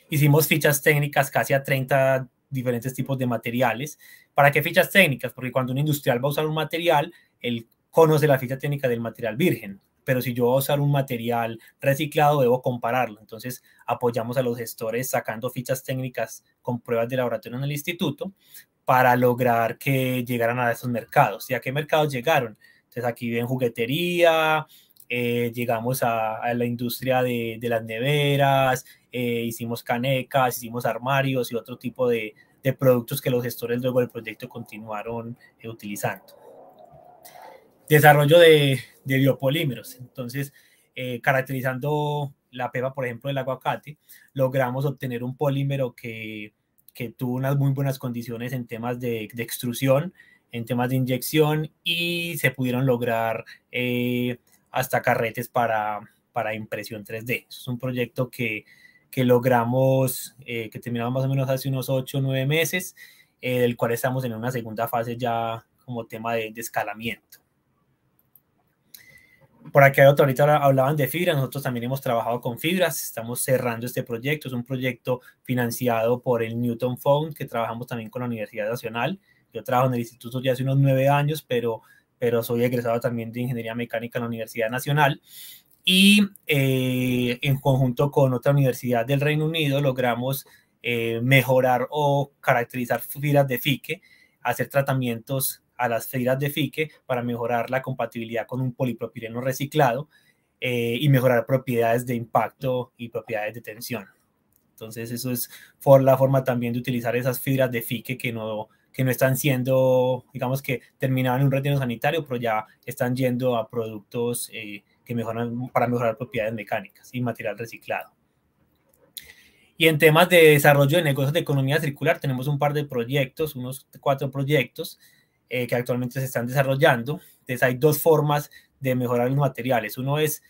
Hicimos fichas técnicas casi a 30 diferentes tipos de materiales. ¿Para qué fichas técnicas? Porque cuando un industrial va a usar un material, él conoce la ficha técnica del material virgen pero si yo voy a usar un material reciclado, debo compararlo. Entonces, apoyamos a los gestores sacando fichas técnicas con pruebas de laboratorio en el instituto para lograr que llegaran a esos mercados. ¿Y a qué mercados llegaron? Entonces, aquí ven juguetería, eh, llegamos a, la industria de, las neveras, eh, hicimos canecas, hicimos armarios y otro tipo de, productos que los gestores luego del proyecto continuaron eh, utilizando desarrollo de, biopolímeros. Entonces, eh, caracterizando la pepa, por ejemplo, del aguacate, logramos obtener un polímero que, tuvo unas muy buenas condiciones en temas de, extrusión, en temas de inyección y se pudieron lograr eh, hasta carretes para, impresión 3D. Es un proyecto que, logramos, eh, que terminamos más o menos hace unos 8 o 9 meses, del cual estamos en una segunda fase ya como tema de escalamiento por acá ahorita hablaban de fibras, nosotros también hemos trabajado con fibras, estamos cerrando este proyecto, es un proyecto financiado por el Newton Fund, que trabajamos también con la Universidad Nacional, yo trabajo en el instituto ya hace unos nueve años, pero, pero soy egresado también de Ingeniería Mecánica en la Universidad Nacional, y eh, en conjunto con otra universidad del Reino Unido logramos eh, mejorar o caracterizar fibras de fique, hacer tratamientos a las fibras de fique para mejorar la compatibilidad con un polipropileno reciclado eh, y mejorar propiedades de impacto y propiedades de tensión. Entonces, eso es por la forma también de utilizar esas fibras de fique que no, que no están siendo, digamos que terminaban en un retiro sanitario, pero ya están yendo a productos eh, que mejoran para mejorar propiedades mecánicas y material reciclado. Y en temas de desarrollo de negocios de economía circular, tenemos un par de proyectos, unos cuatro proyectos eh, que actualmente se están desarrollando. Entonces hay dos formas de mejorar los materiales. Uno es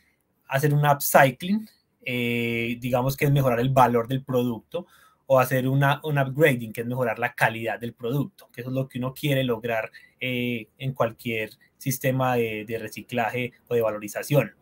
hacer un upcycling, eh, digamos que es mejorar el valor del producto, o hacer un upgrading, que es mejorar la calidad del producto, que es lo que uno quiere lograr eh, en cualquier sistema de reciclaje o de valorización.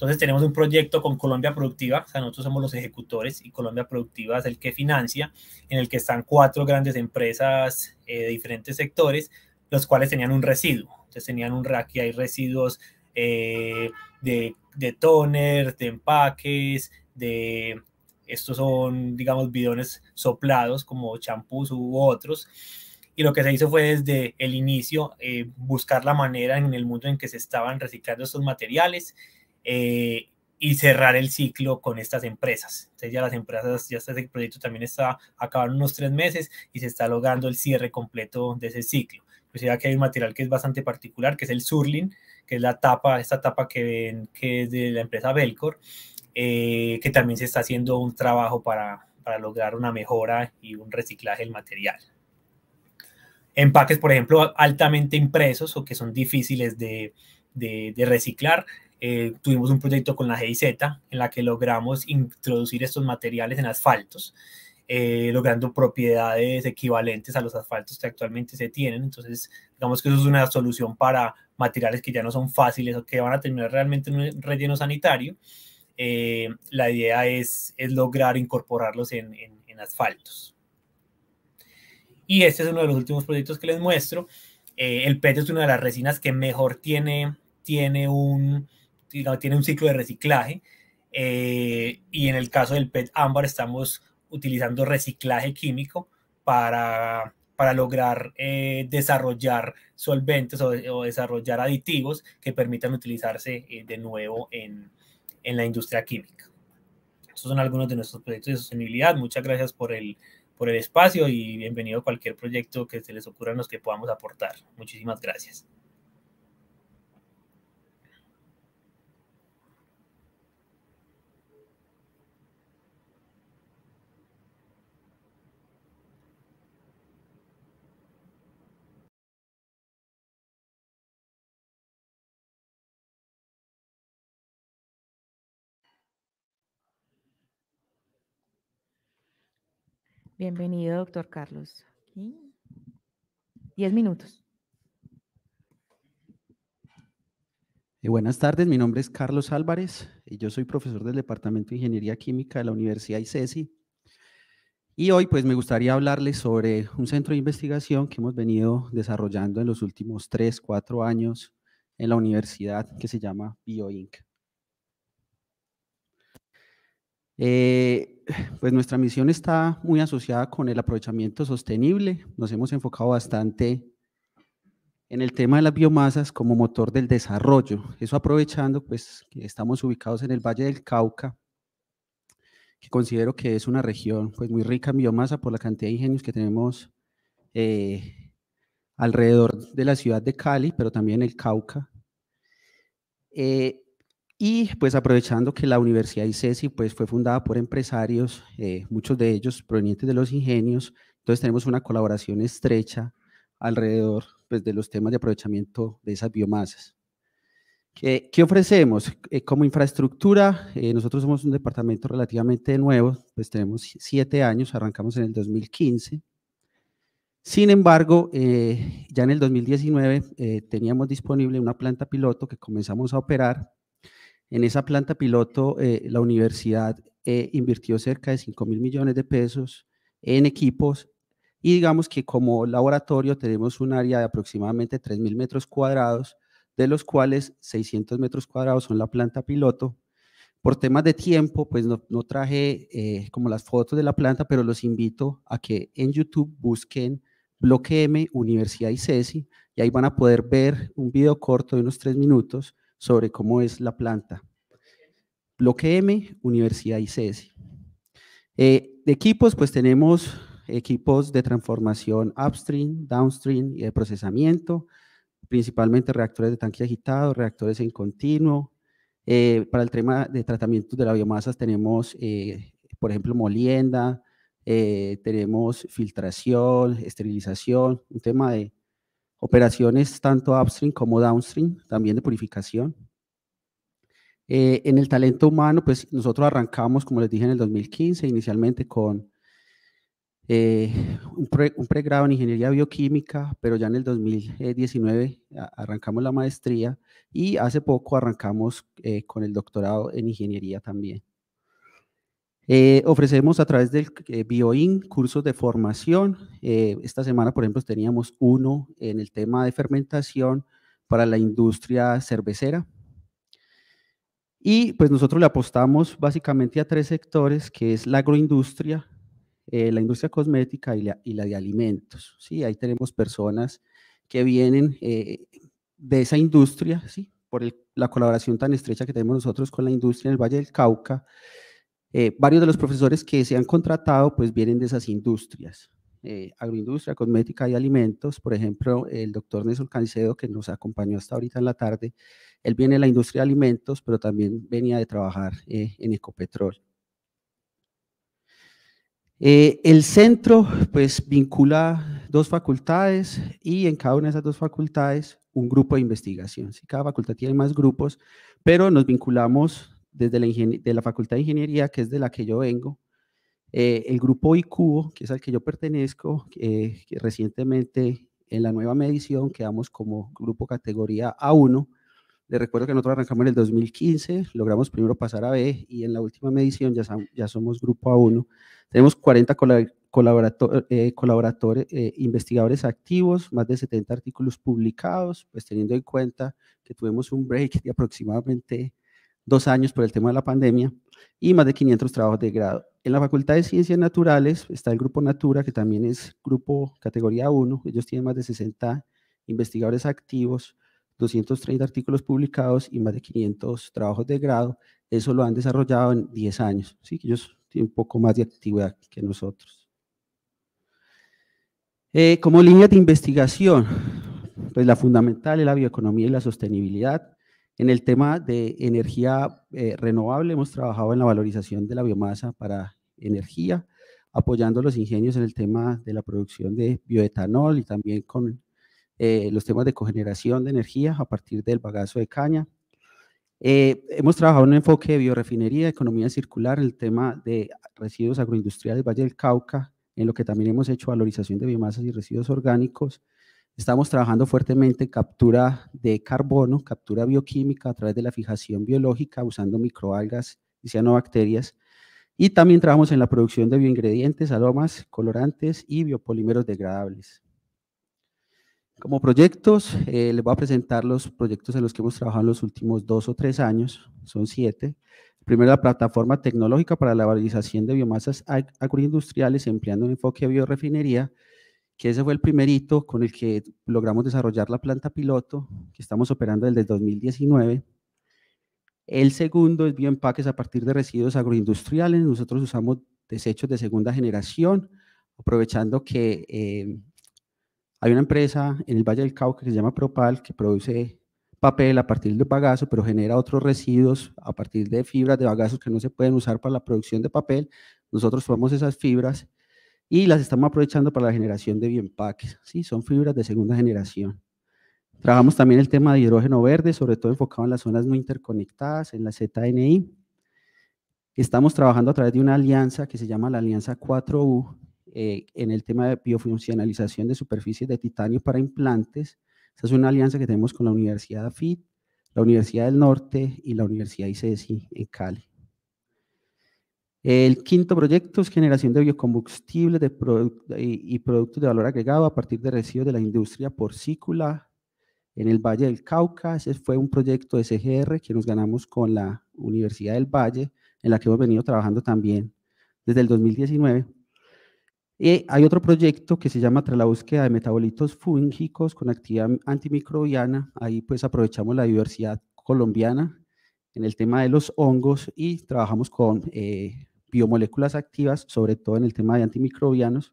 Entonces tenemos un proyecto con Colombia Productiva, nosotros somos los ejecutores y Colombia Productiva es el que financia, en el que están cuatro grandes empresas eh, de diferentes sectores, los cuales tenían un residuo. Entonces tenían un rack y hay residuos eh, de, de toners, de empaques, de... Estos son, digamos, bidones soplados como champús u otros y lo que se hizo fue desde el inicio eh, buscar la manera en el mundo en que se estaban reciclando estos materiales eh, y cerrar el ciclo con estas empresas. Entonces ya las empresas, ya este proyecto también está acabando unos tres meses y se está logrando el cierre completo de ese ciclo. Pues, ya que hay un material que es bastante particular, que es el Surlin, que es la tapa, esta tapa que ven que es de la empresa Belcor, eh, que también se está haciendo un trabajo para, para lograr una mejora y un reciclaje del material empaques, por ejemplo, altamente impresos o que son difíciles de, de, de, reciclar, eh, tuvimos un proyecto con la GIZ en la que logramos introducir estos materiales en asfaltos, eh, logrando propiedades equivalentes a los asfaltos que actualmente se tienen. Entonces, digamos que eso es una solución para materiales que ya no son fáciles o que van a terminar realmente en un relleno sanitario. Eh, la idea es, es, lograr incorporarlos en, en, asfaltos. Y este es uno de los últimos proyectos que les muestro. el PET es una de las resinas que mejor tiene, tiene un, tiene un ciclo de reciclaje. Eh, y en el caso del PET ámbar estamos utilizando reciclaje químico para, para lograr eh, desarrollar solventes o, desarrollar aditivos que permitan utilizarse eh, de nuevo en, en, la industria química. Estos son algunos de nuestros proyectos de sostenibilidad. Muchas gracias por el, por el espacio y bienvenido a cualquier proyecto que se les ocurra en los que podamos aportar. Muchísimas gracias. Bienvenido, doctor Carlos. Diez minutos. Eh, buenas tardes, mi nombre es Carlos Álvarez y eh, yo soy profesor del Departamento de Ingeniería Química de la Universidad ICESI. E y hoy pues me gustaría hablarles sobre un centro de investigación que hemos venido desarrollando en los últimos tres, cuatro años en la universidad que se llama BioInc. Eh, pues nuestra misión está muy asociada con el aprovechamiento sostenible. Nos hemos enfocado bastante en el tema de las biomasas como motor del desarrollo. Eso aprovechando pues que estamos ubicados en el Valle del Cauca, que considero que es una región pues muy rica en biomasa por la cantidad de ingenios que tenemos eh, alrededor de la ciudad de Cali, pero también el Cauca. Eh, y pues aprovechando que la Universidad ICESI pues fue fundada por empresarios, eh, muchos de ellos provenientes de los ingenios, entonces tenemos una colaboración estrecha alrededor pues, de los temas de aprovechamiento de esas biomasas. ¿Qué, ofrecemos? Eh, como infraestructura, eh, nosotros somos un departamento relativamente nuevo, pues tenemos siete años, arrancamos en el 2015. Sin embargo, ya en el 2019 teníamos disponible una planta piloto que comenzamos a operar en esa planta piloto, eh, la universidad eh, invirtió cerca de 5 mil millones de pesos en equipos y digamos que como laboratorio tenemos un área de aproximadamente 3 mil metros cuadrados, de los cuales 600 metros cuadrados son la planta piloto. Por temas de tiempo, pues no, traje eh, como las fotos de la planta, pero los invito a que en YouTube busquen Bloque M, Universidad y CESI, y ahí van a poder ver un video corto de unos tres minutos sobre cómo es la planta. Bloque M, Universidad ICS. Eh, de equipos, pues tenemos equipos de transformación upstream, downstream y de procesamiento, principalmente reactores de tanque agitado, reactores en continuo. Eh, para el tema de tratamiento de la biomasa tenemos, eh, por ejemplo, molienda, eh, tenemos filtración, esterilización, un tema de operaciones tanto upstream como downstream, también de purificación. Eh, en el talento humano, pues nosotros arrancamos, como les dije, en el 2015, inicialmente con eh, un, pregrado en ingeniería bioquímica, pero ya en el 2019 arrancamos la maestría y hace poco arrancamos eh, con el doctorado en ingeniería también. Eh, ofrecemos a través del eh, BioIN cursos de formación. Eh, esta semana, por ejemplo, teníamos uno en el tema de fermentación para la industria cervecera. Y pues nosotros le apostamos básicamente a tres sectores, que es la agroindustria, la industria cosmética y la, y la, de alimentos. ¿sí? Ahí tenemos personas que vienen de esa industria, ¿sí? por la colaboración tan estrecha que tenemos nosotros con la industria en el Valle del Cauca eh, varios de los profesores que se han contratado pues vienen de esas industrias, eh, agroindustria, cosmética y alimentos. Por ejemplo, el doctor Nelson Cancedo que nos acompañó hasta ahorita en la tarde, él viene de la industria de alimentos, pero también venía de trabajar eh, en Ecopetrol. el centro pues vincula dos facultades y en cada una de esas dos facultades un grupo de investigación. cada facultad tiene más grupos, pero nos vinculamos desde la, de la Facultad de Ingeniería, que es de la que yo vengo, eh, el grupo ICUBO, que es al que yo pertenezco, eh, que recientemente en la nueva medición quedamos como grupo categoría A1. Les recuerdo que nosotros arrancamos en el 2015, logramos primero pasar a B y en la última medición ya, ya somos grupo A1. Tenemos 40 colaboradores, eh, investigadores activos, más de 70 artículos publicados, pues teniendo en cuenta que tuvimos un break de aproximadamente dos años por el tema de la pandemia y más de 500 trabajos de grado. En la Facultad de Ciencias Naturales está el Grupo Natura, que también es grupo categoría 1. Ellos tienen más de 60 investigadores activos, 230 artículos publicados y más de 500 trabajos de grado. Eso lo han desarrollado en 10 años. Sí, ellos tienen un poco más de actividad que nosotros. Eh, como línea de investigación, pues la fundamental es la bioeconomía y la sostenibilidad. En el tema de energía eh, renovable, hemos trabajado en la valorización de la biomasa para energía, apoyando los ingenios en el tema de la producción de bioetanol y también con eh, los temas de cogeneración de energía a partir del bagazo de caña. Eh, hemos trabajado en un enfoque de biorefinería, economía circular, el tema de residuos agroindustriales Valle del Cauca, en lo que también hemos hecho valorización de biomasas y residuos orgánicos, Estamos trabajando fuertemente en captura de carbono, captura bioquímica a través de la fijación biológica usando microalgas y cianobacterias. Y también trabajamos en la producción de bioingredientes, aromas, colorantes y biopolímeros degradables. Como proyectos, eh, les voy a presentar los proyectos en los que hemos trabajado en los últimos dos o tres años, son siete. Primero, la plataforma tecnológica para la valorización de biomasas agroindustriales empleando un enfoque de biorefinería que ese fue el primer hito con el que logramos desarrollar la planta piloto, que estamos operando desde 2019. El segundo es bioempaques a partir de residuos agroindustriales. Nosotros usamos desechos de segunda generación, aprovechando que eh, hay una empresa en el Valle del Cauca que se llama Propal, que produce papel a partir de bagazo, pero genera otros residuos a partir de fibras de bagazos que no se pueden usar para la producción de papel. Nosotros tomamos esas fibras y las estamos aprovechando para la generación de bioempaques, ¿sí? son fibras de segunda generación. Trabajamos también el tema de hidrógeno verde, sobre todo enfocado en las zonas no interconectadas, en la ZNI. Estamos trabajando a través de una alianza que se llama la Alianza 4U eh, en el tema de biofuncionalización de superficies de titanio para implantes. Esa es una alianza que tenemos con la Universidad AFIT, la Universidad del Norte y la Universidad ICESI e en Cali. El quinto proyecto es generación de biocombustibles y, productos de valor agregado a partir de residuos de la industria porcícola en el Valle del Cauca. Ese fue un proyecto de CGR que nos ganamos con la Universidad del Valle, en la que hemos venido trabajando también desde el 2019. Y hay otro proyecto que se llama Tras la búsqueda de metabolitos fúngicos con actividad antimicrobiana. Ahí pues aprovechamos la diversidad colombiana en el tema de los hongos y trabajamos con eh, biomoléculas activas, sobre todo en el tema de antimicrobianos.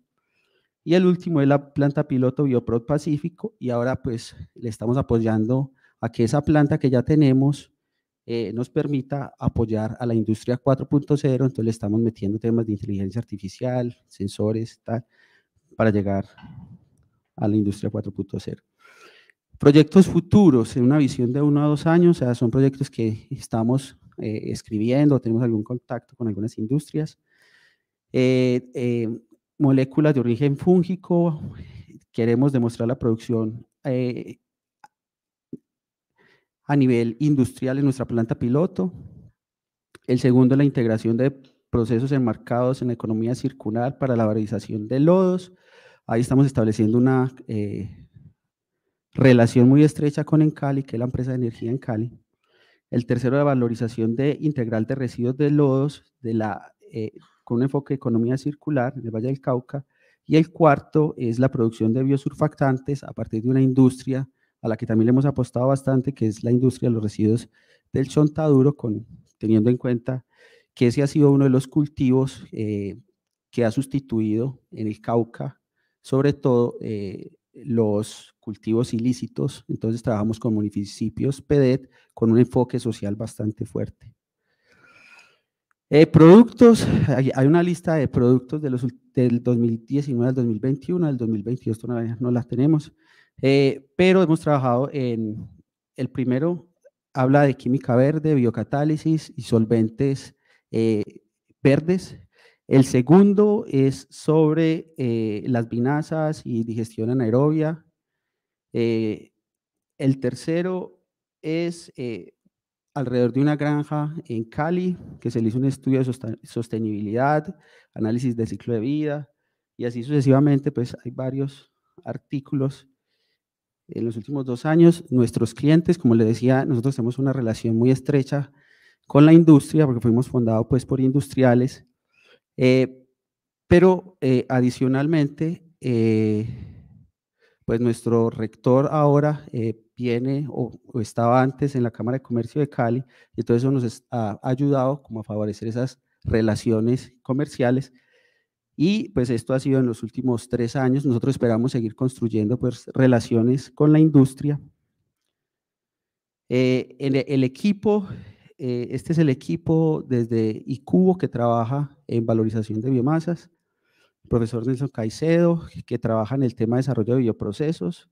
Y el último es la planta piloto Bioprod Pacífico y ahora pues le estamos apoyando a que esa planta que ya tenemos eh, nos permita apoyar a la industria 4.0, entonces le estamos metiendo temas de inteligencia artificial, sensores, tal, para llegar a la industria 4.0. Proyectos futuros, en una visión de uno a dos años, o sea, son proyectos que estamos eh, escribiendo, tenemos algún contacto con algunas industrias. Eh, eh, moléculas de origen fúngico, queremos demostrar la producción a nivel industrial en nuestra planta piloto. El segundo, la integración de procesos enmarcados en la economía circular para la valorización de lodos. Ahí estamos estableciendo una relación muy estrecha con Encali, que es la empresa de energía en Cali. El tercero, la valorización de integral de residuos de lodos de la, eh, con un enfoque de economía circular en el Valle del Cauca. Y el cuarto es la producción de biosurfactantes a partir de una industria a la que también le hemos apostado bastante, que es la industria de los residuos del chontaduro, con, teniendo en cuenta que ese ha sido uno de los cultivos eh, que ha sustituido en el Cauca, sobre todo eh, los cultivos ilícitos. Entonces trabajamos con municipios PEDET con un enfoque social bastante fuerte. Eh, productos, hay, una lista de productos de los, del 2019 al 2021, al 2022 no las tenemos, eh, pero hemos trabajado en el primero, habla de química verde, biocatálisis y solventes eh, verdes el segundo es sobre eh, las vinazas y digestión anaerobia. Eh, el tercero es eh, alrededor de una granja en Cali, que se le hizo un estudio de sostenibilidad, análisis de ciclo de vida, y así sucesivamente, pues hay varios artículos en los últimos dos años. Nuestros clientes, como les decía, nosotros tenemos una relación muy estrecha con la industria, porque fuimos fundados pues, por industriales, eh, pero eh, adicionalmente, eh, pues nuestro rector ahora viene o, estaba antes en la Cámara de Comercio de Cali, y todo eso nos ha ayudado como a favorecer esas relaciones comerciales. Y pues esto ha sido en los últimos tres años. Nosotros esperamos seguir construyendo pues, relaciones con la industria. Eh, el, equipo eh, este es el equipo desde ICUBO que trabaja en valorización de biomasas, el profesor Nelson Caicedo, que trabaja en el tema de desarrollo de bioprocesos,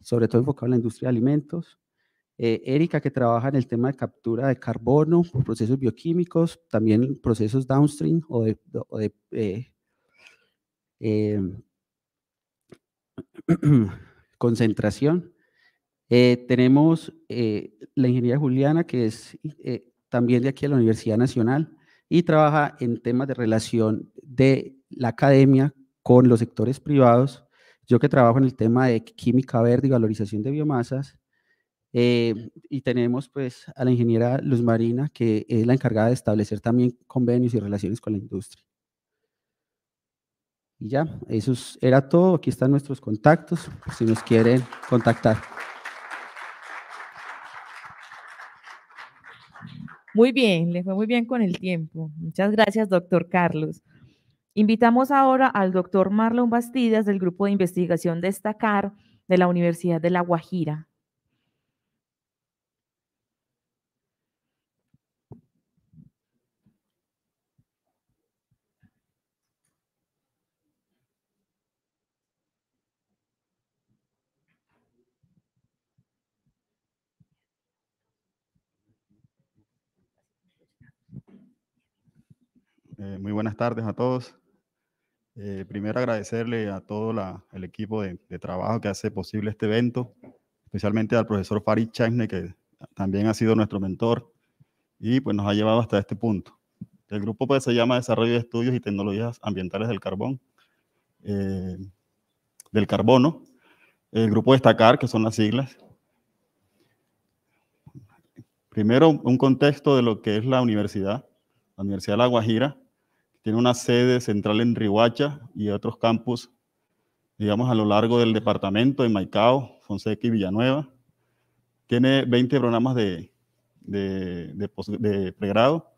sobre todo enfocado en la industria de alimentos, eh, Erika, que trabaja en el tema de captura de carbono procesos bioquímicos, también procesos downstream o de, eh, concentración. Eh, tenemos eh, la ingeniera Juliana, que es eh, también de aquí a la Universidad Nacional y trabaja en temas de relación de la academia con los sectores privados. Yo que trabajo en el tema de química verde y valorización de biomasas. y tenemos pues a la ingeniera Luz Marina, que es la encargada de establecer también convenios y relaciones con la industria. Y ya, eso era todo. Aquí están nuestros contactos, si nos quieren contactar. Muy bien, le fue muy bien con el tiempo. Muchas gracias, doctor Carlos. Invitamos ahora al doctor Marlon Bastidas del Grupo de Investigación Destacar de la Universidad de La Guajira. buenas tardes a todos. Eh, primero agradecerle a todo el equipo de, trabajo que hace posible este evento, especialmente al profesor Farid Chaimne, que también ha sido nuestro mentor y pues nos ha llevado hasta este punto. El grupo pues, se llama Desarrollo de Estudios y Tecnologías Ambientales del Carbón, eh, del carbono. El grupo destacar, que son las siglas. Primero, un contexto de lo que es la universidad, la Universidad de La Guajira, tiene una sede central en Rihuacha y otros campus, digamos, a lo largo del departamento, en Maicao, Fonseca y Villanueva. Tiene 20 programas de, de, pregrado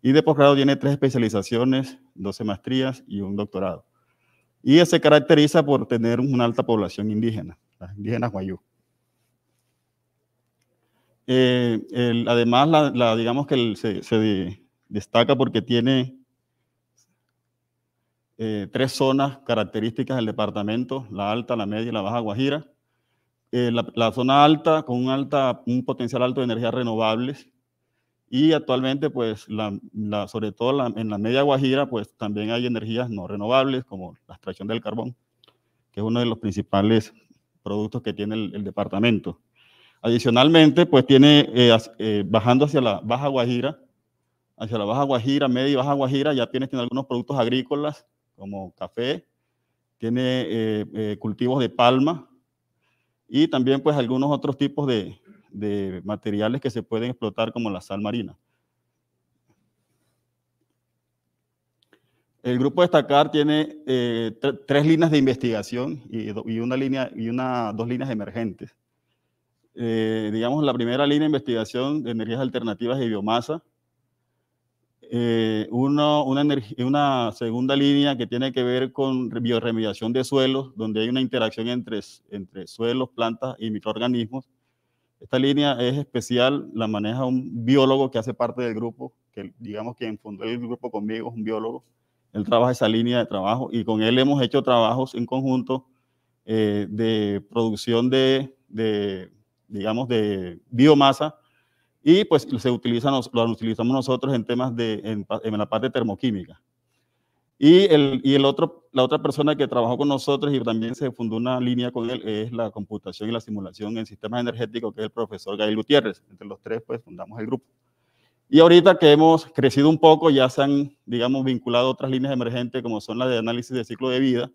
y de posgrado tiene tres especializaciones, 12 maestrías y un doctorado. Y se caracteriza por tener una alta población indígena, las indígenas guayú. Eh, además, la, digamos que se, destaca porque tiene eh, tres zonas características del departamento, la alta, la media y la baja Guajira. Eh, la, zona alta con un, alta, un potencial alto de energías renovables y actualmente, pues, sobre todo en la media Guajira, pues también hay energías no renovables como la extracción del carbón, que es uno de los principales productos que tiene el, departamento. Adicionalmente, pues tiene, eh, bajando hacia la Baja Guajira, hacia la Baja Guajira, Media y Baja Guajira, ya tienes, tiene algunos productos agrícolas como café, tiene eh, eh, cultivos de palma y también pues algunos otros tipos de, materiales que se pueden explotar como la sal marina. El grupo Destacar tiene eh, tres líneas de investigación y, una línea, y dos líneas emergentes. digamos, la primera línea de investigación de energías alternativas y biomasa, eh, una, segunda línea que tiene que ver con bioremediación de suelos, donde hay una interacción entre, entre suelos, plantas y microorganismos. Esta línea es especial, la maneja un biólogo que hace parte del grupo, que digamos en fundó el grupo conmigo es un biólogo. Él trabaja esa línea de trabajo y con él hemos hecho trabajos en conjunto eh, de producción de, digamos, de biomasa y pues se utilizan, lo utilizamos nosotros en temas de, en, la parte termoquímica. Y, el, y el otro, la otra persona que trabajó con nosotros y también se fundó una línea con él es la computación y la simulación en sistemas energéticos, que es el profesor Gael Gutiérrez. Entre los tres, pues, fundamos el grupo. Y ahorita que hemos crecido un poco, ya se han, digamos, vinculado otras líneas emergentes, como son las de análisis de ciclo de vida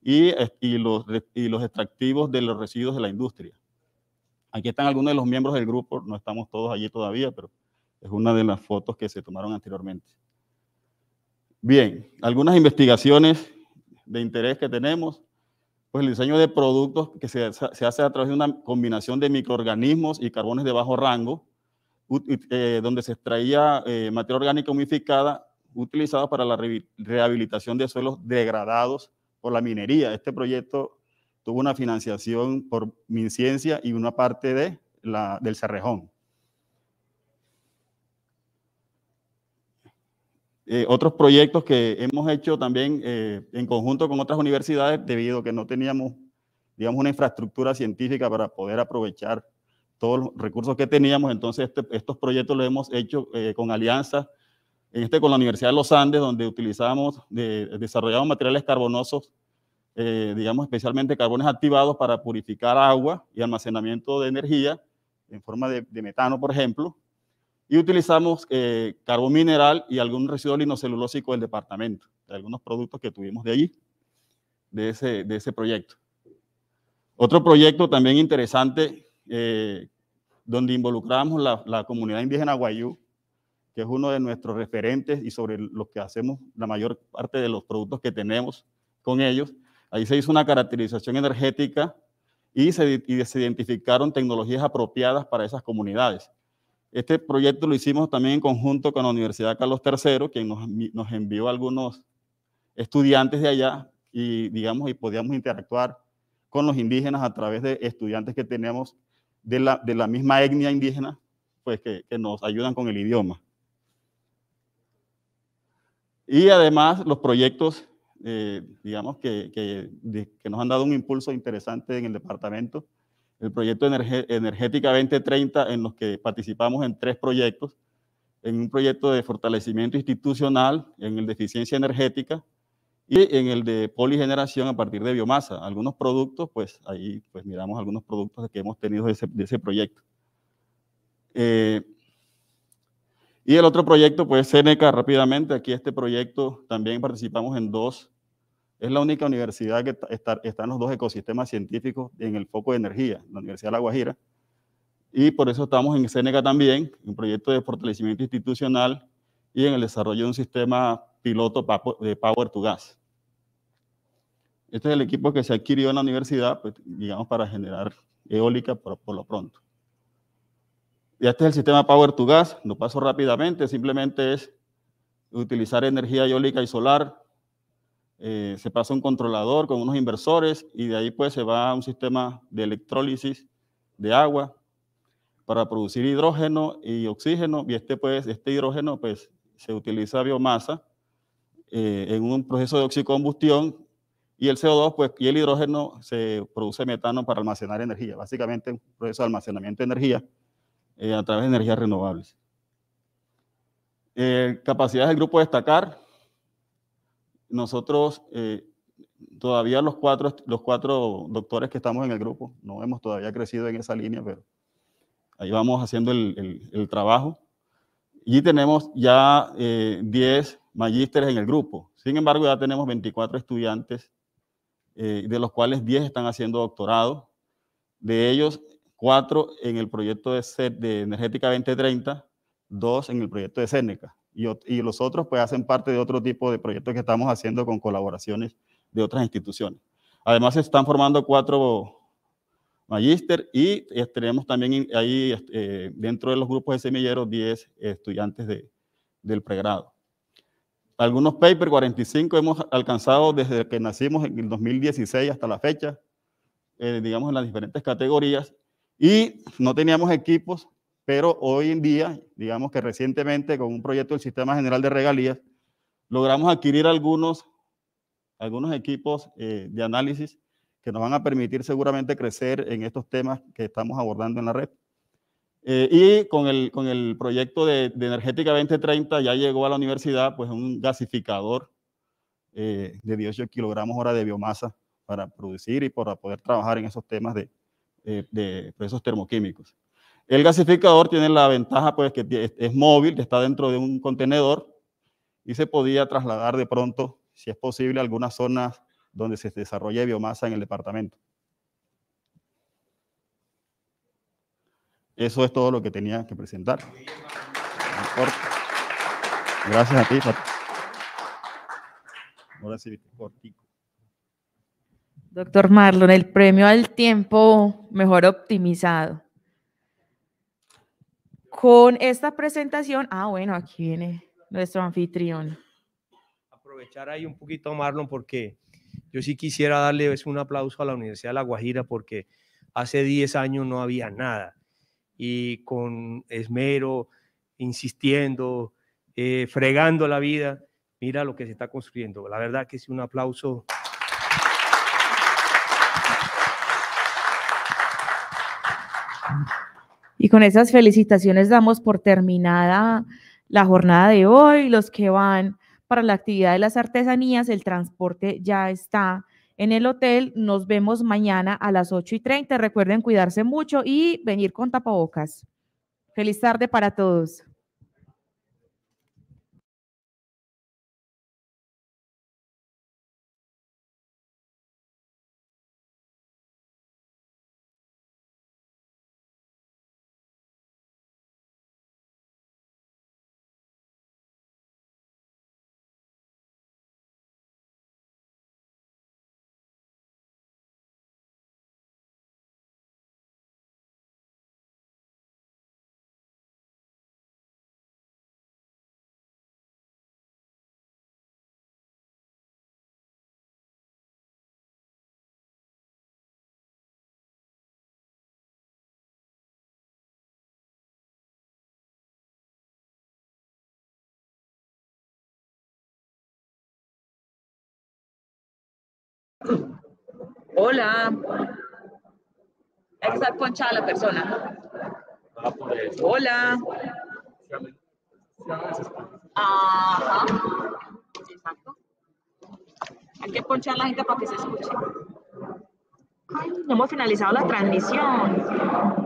y, eh, y los, y los extractivos de los residuos de la industria. Aquí están algunos de los miembros del grupo, no estamos todos allí todavía, pero es una de las fotos que se tomaron anteriormente. Bien, algunas investigaciones de interés que tenemos, pues el diseño de productos que se, se hace a través de una combinación de microorganismos y carbones de bajo rango, eh, donde se extraía eh, materia orgánica humificada utilizada para la rehabilitación de suelos degradados por la minería. Este proyecto tuvo una financiación por MinCiencia y una parte de la, del Cerrejón. Eh, otros proyectos que hemos hecho también eh, en conjunto con otras universidades debido a que no teníamos, digamos, una infraestructura científica para poder aprovechar todos los recursos que teníamos. Entonces, este, estos proyectos los hemos hecho eh, con alianzas, en este con la Universidad de los Andes, donde utilizamos, de, desarrollamos materiales carbonosos eh, digamos, especialmente carbones activados para purificar agua y almacenamiento de energía en forma de, metano, por ejemplo. Y utilizamos eh, carbón mineral y algún residuo linocelulósico del departamento, de algunos productos que tuvimos de allí, de ese, de ese proyecto. Otro proyecto también interesante, eh, donde involucramos la, la comunidad indígena guayú, que es uno de nuestros referentes y sobre los que hacemos la mayor parte de los productos que tenemos con ellos, Ahí se hizo una caracterización energética y se, identificaron tecnologías apropiadas para esas comunidades. Este proyecto lo hicimos también en conjunto con la Universidad Carlos III, quien nos, envió algunos estudiantes de allá y, digamos, y podíamos interactuar con los indígenas a través de estudiantes que tenemos de la, misma etnia indígena, pues que nos ayudan con el idioma. Y además los proyectos eh, digamos, que, que, nos han dado un impulso interesante en el departamento. El proyecto Energética 2030, en los que participamos en tres proyectos, en un proyecto de fortalecimiento institucional, en el de eficiencia energética y en el de poligeneración a partir de biomasa. Algunos productos, pues ahí pues miramos algunos productos que hemos tenido de ese, de ese proyecto. Eh, y el otro proyecto, pues Seneca, rápidamente, aquí este proyecto también participamos en dos. Es la única universidad que está, en los dos ecosistemas científicos en el foco de energía, la Universidad de La Guajira. Y por eso estamos en Seneca también, un proyecto de fortalecimiento institucional y en el desarrollo de un sistema piloto de Power to Gas. Este es el equipo que se adquirió en la universidad, pues, digamos, para generar eólica por lo pronto. Y este es el sistema Power to Gas, lo paso rápidamente, simplemente es utilizar energía eólica y solar, eh, se pasa un controlador con unos inversores y de ahí pues se va a un sistema de electrólisis de agua para producir hidrógeno y oxígeno y este pues, este hidrógeno pues se utiliza biomasa eh, en un proceso de oxicombustión y el CO2 pues, y el hidrógeno se produce metano para almacenar energía, básicamente un proceso de almacenamiento de energía. Eh, a través de energías renovables. Eh, capacidades del grupo destacar. Nosotros, eh, todavía los cuatro, los cuatro doctores que estamos en el grupo, no hemos todavía crecido en esa línea, pero ahí vamos haciendo el, el, el trabajo. Y tenemos ya 10 eh, magísteres en el grupo. Sin embargo, ya tenemos 24 estudiantes, de los cuales 10 están haciendo doctorado. De ellos, cuatro en el proyecto de, de Energética 2030, dos en el proyecto de Seneca. Y, y, los otros pues hacen parte de otro tipo de proyectos que estamos haciendo con colaboraciones de otras instituciones. Además se están formando cuatro magíster y tenemos también ahí eh, dentro de los grupos de semilleros 10 estudiantes de, del pregrado. Algunos papers, 45 hemos alcanzado desde que nacimos en el 2016 hasta la fecha, eh, digamos en las diferentes categorías y no teníamos equipos, pero hoy en día, digamos que recientemente con un proyecto del Sistema General de Regalías, logramos adquirir algunos, algunos equipos eh, de análisis que nos van a permitir seguramente crecer en estos temas que estamos abordando en la red. Eh, y con el, con el proyecto de, Energética 2030 ya llegó a la universidad pues un gasificador eh, de 18 kilogramos hora de biomasa para producir y para poder trabajar en esos temas de, de procesos pues, termoquímicos. El gasificador tiene la ventaja pues que es, móvil, está dentro de un contenedor y se podía trasladar de pronto, si es posible, a algunas zonas donde se desarrolle biomasa en el departamento. Eso es todo lo que tenía que presentar. Gracias a ti. Ahora sí, cortico. Doctor Marlon, el premio al tiempo mejor optimizado. Con esta presentación, ah, bueno, aquí viene nuestro anfitrión. Aprovechar ahí un poquito, Marlon, porque yo sí quisiera darle pues, un aplauso a la Universidad de La Guajira, porque hace 10 años no había nada. Y con esmero, insistiendo, eh, fregando la vida, mira lo que se está construyendo. La verdad que es un aplauso Y con esas felicitaciones damos por terminada la jornada de hoy. Los que van para la actividad de las artesanías, el transporte ya está en el hotel. Nos vemos mañana a las 8 y 30. Recuerden cuidarse mucho y venir con tapabocas. Feliz tarde para todos. Hola. Hay que estar ponchada la persona. Ah, pues. Hola. Ajá. Exacto. Hay que ponchar la gente para que se escuche. hemos finalizado la transmisión.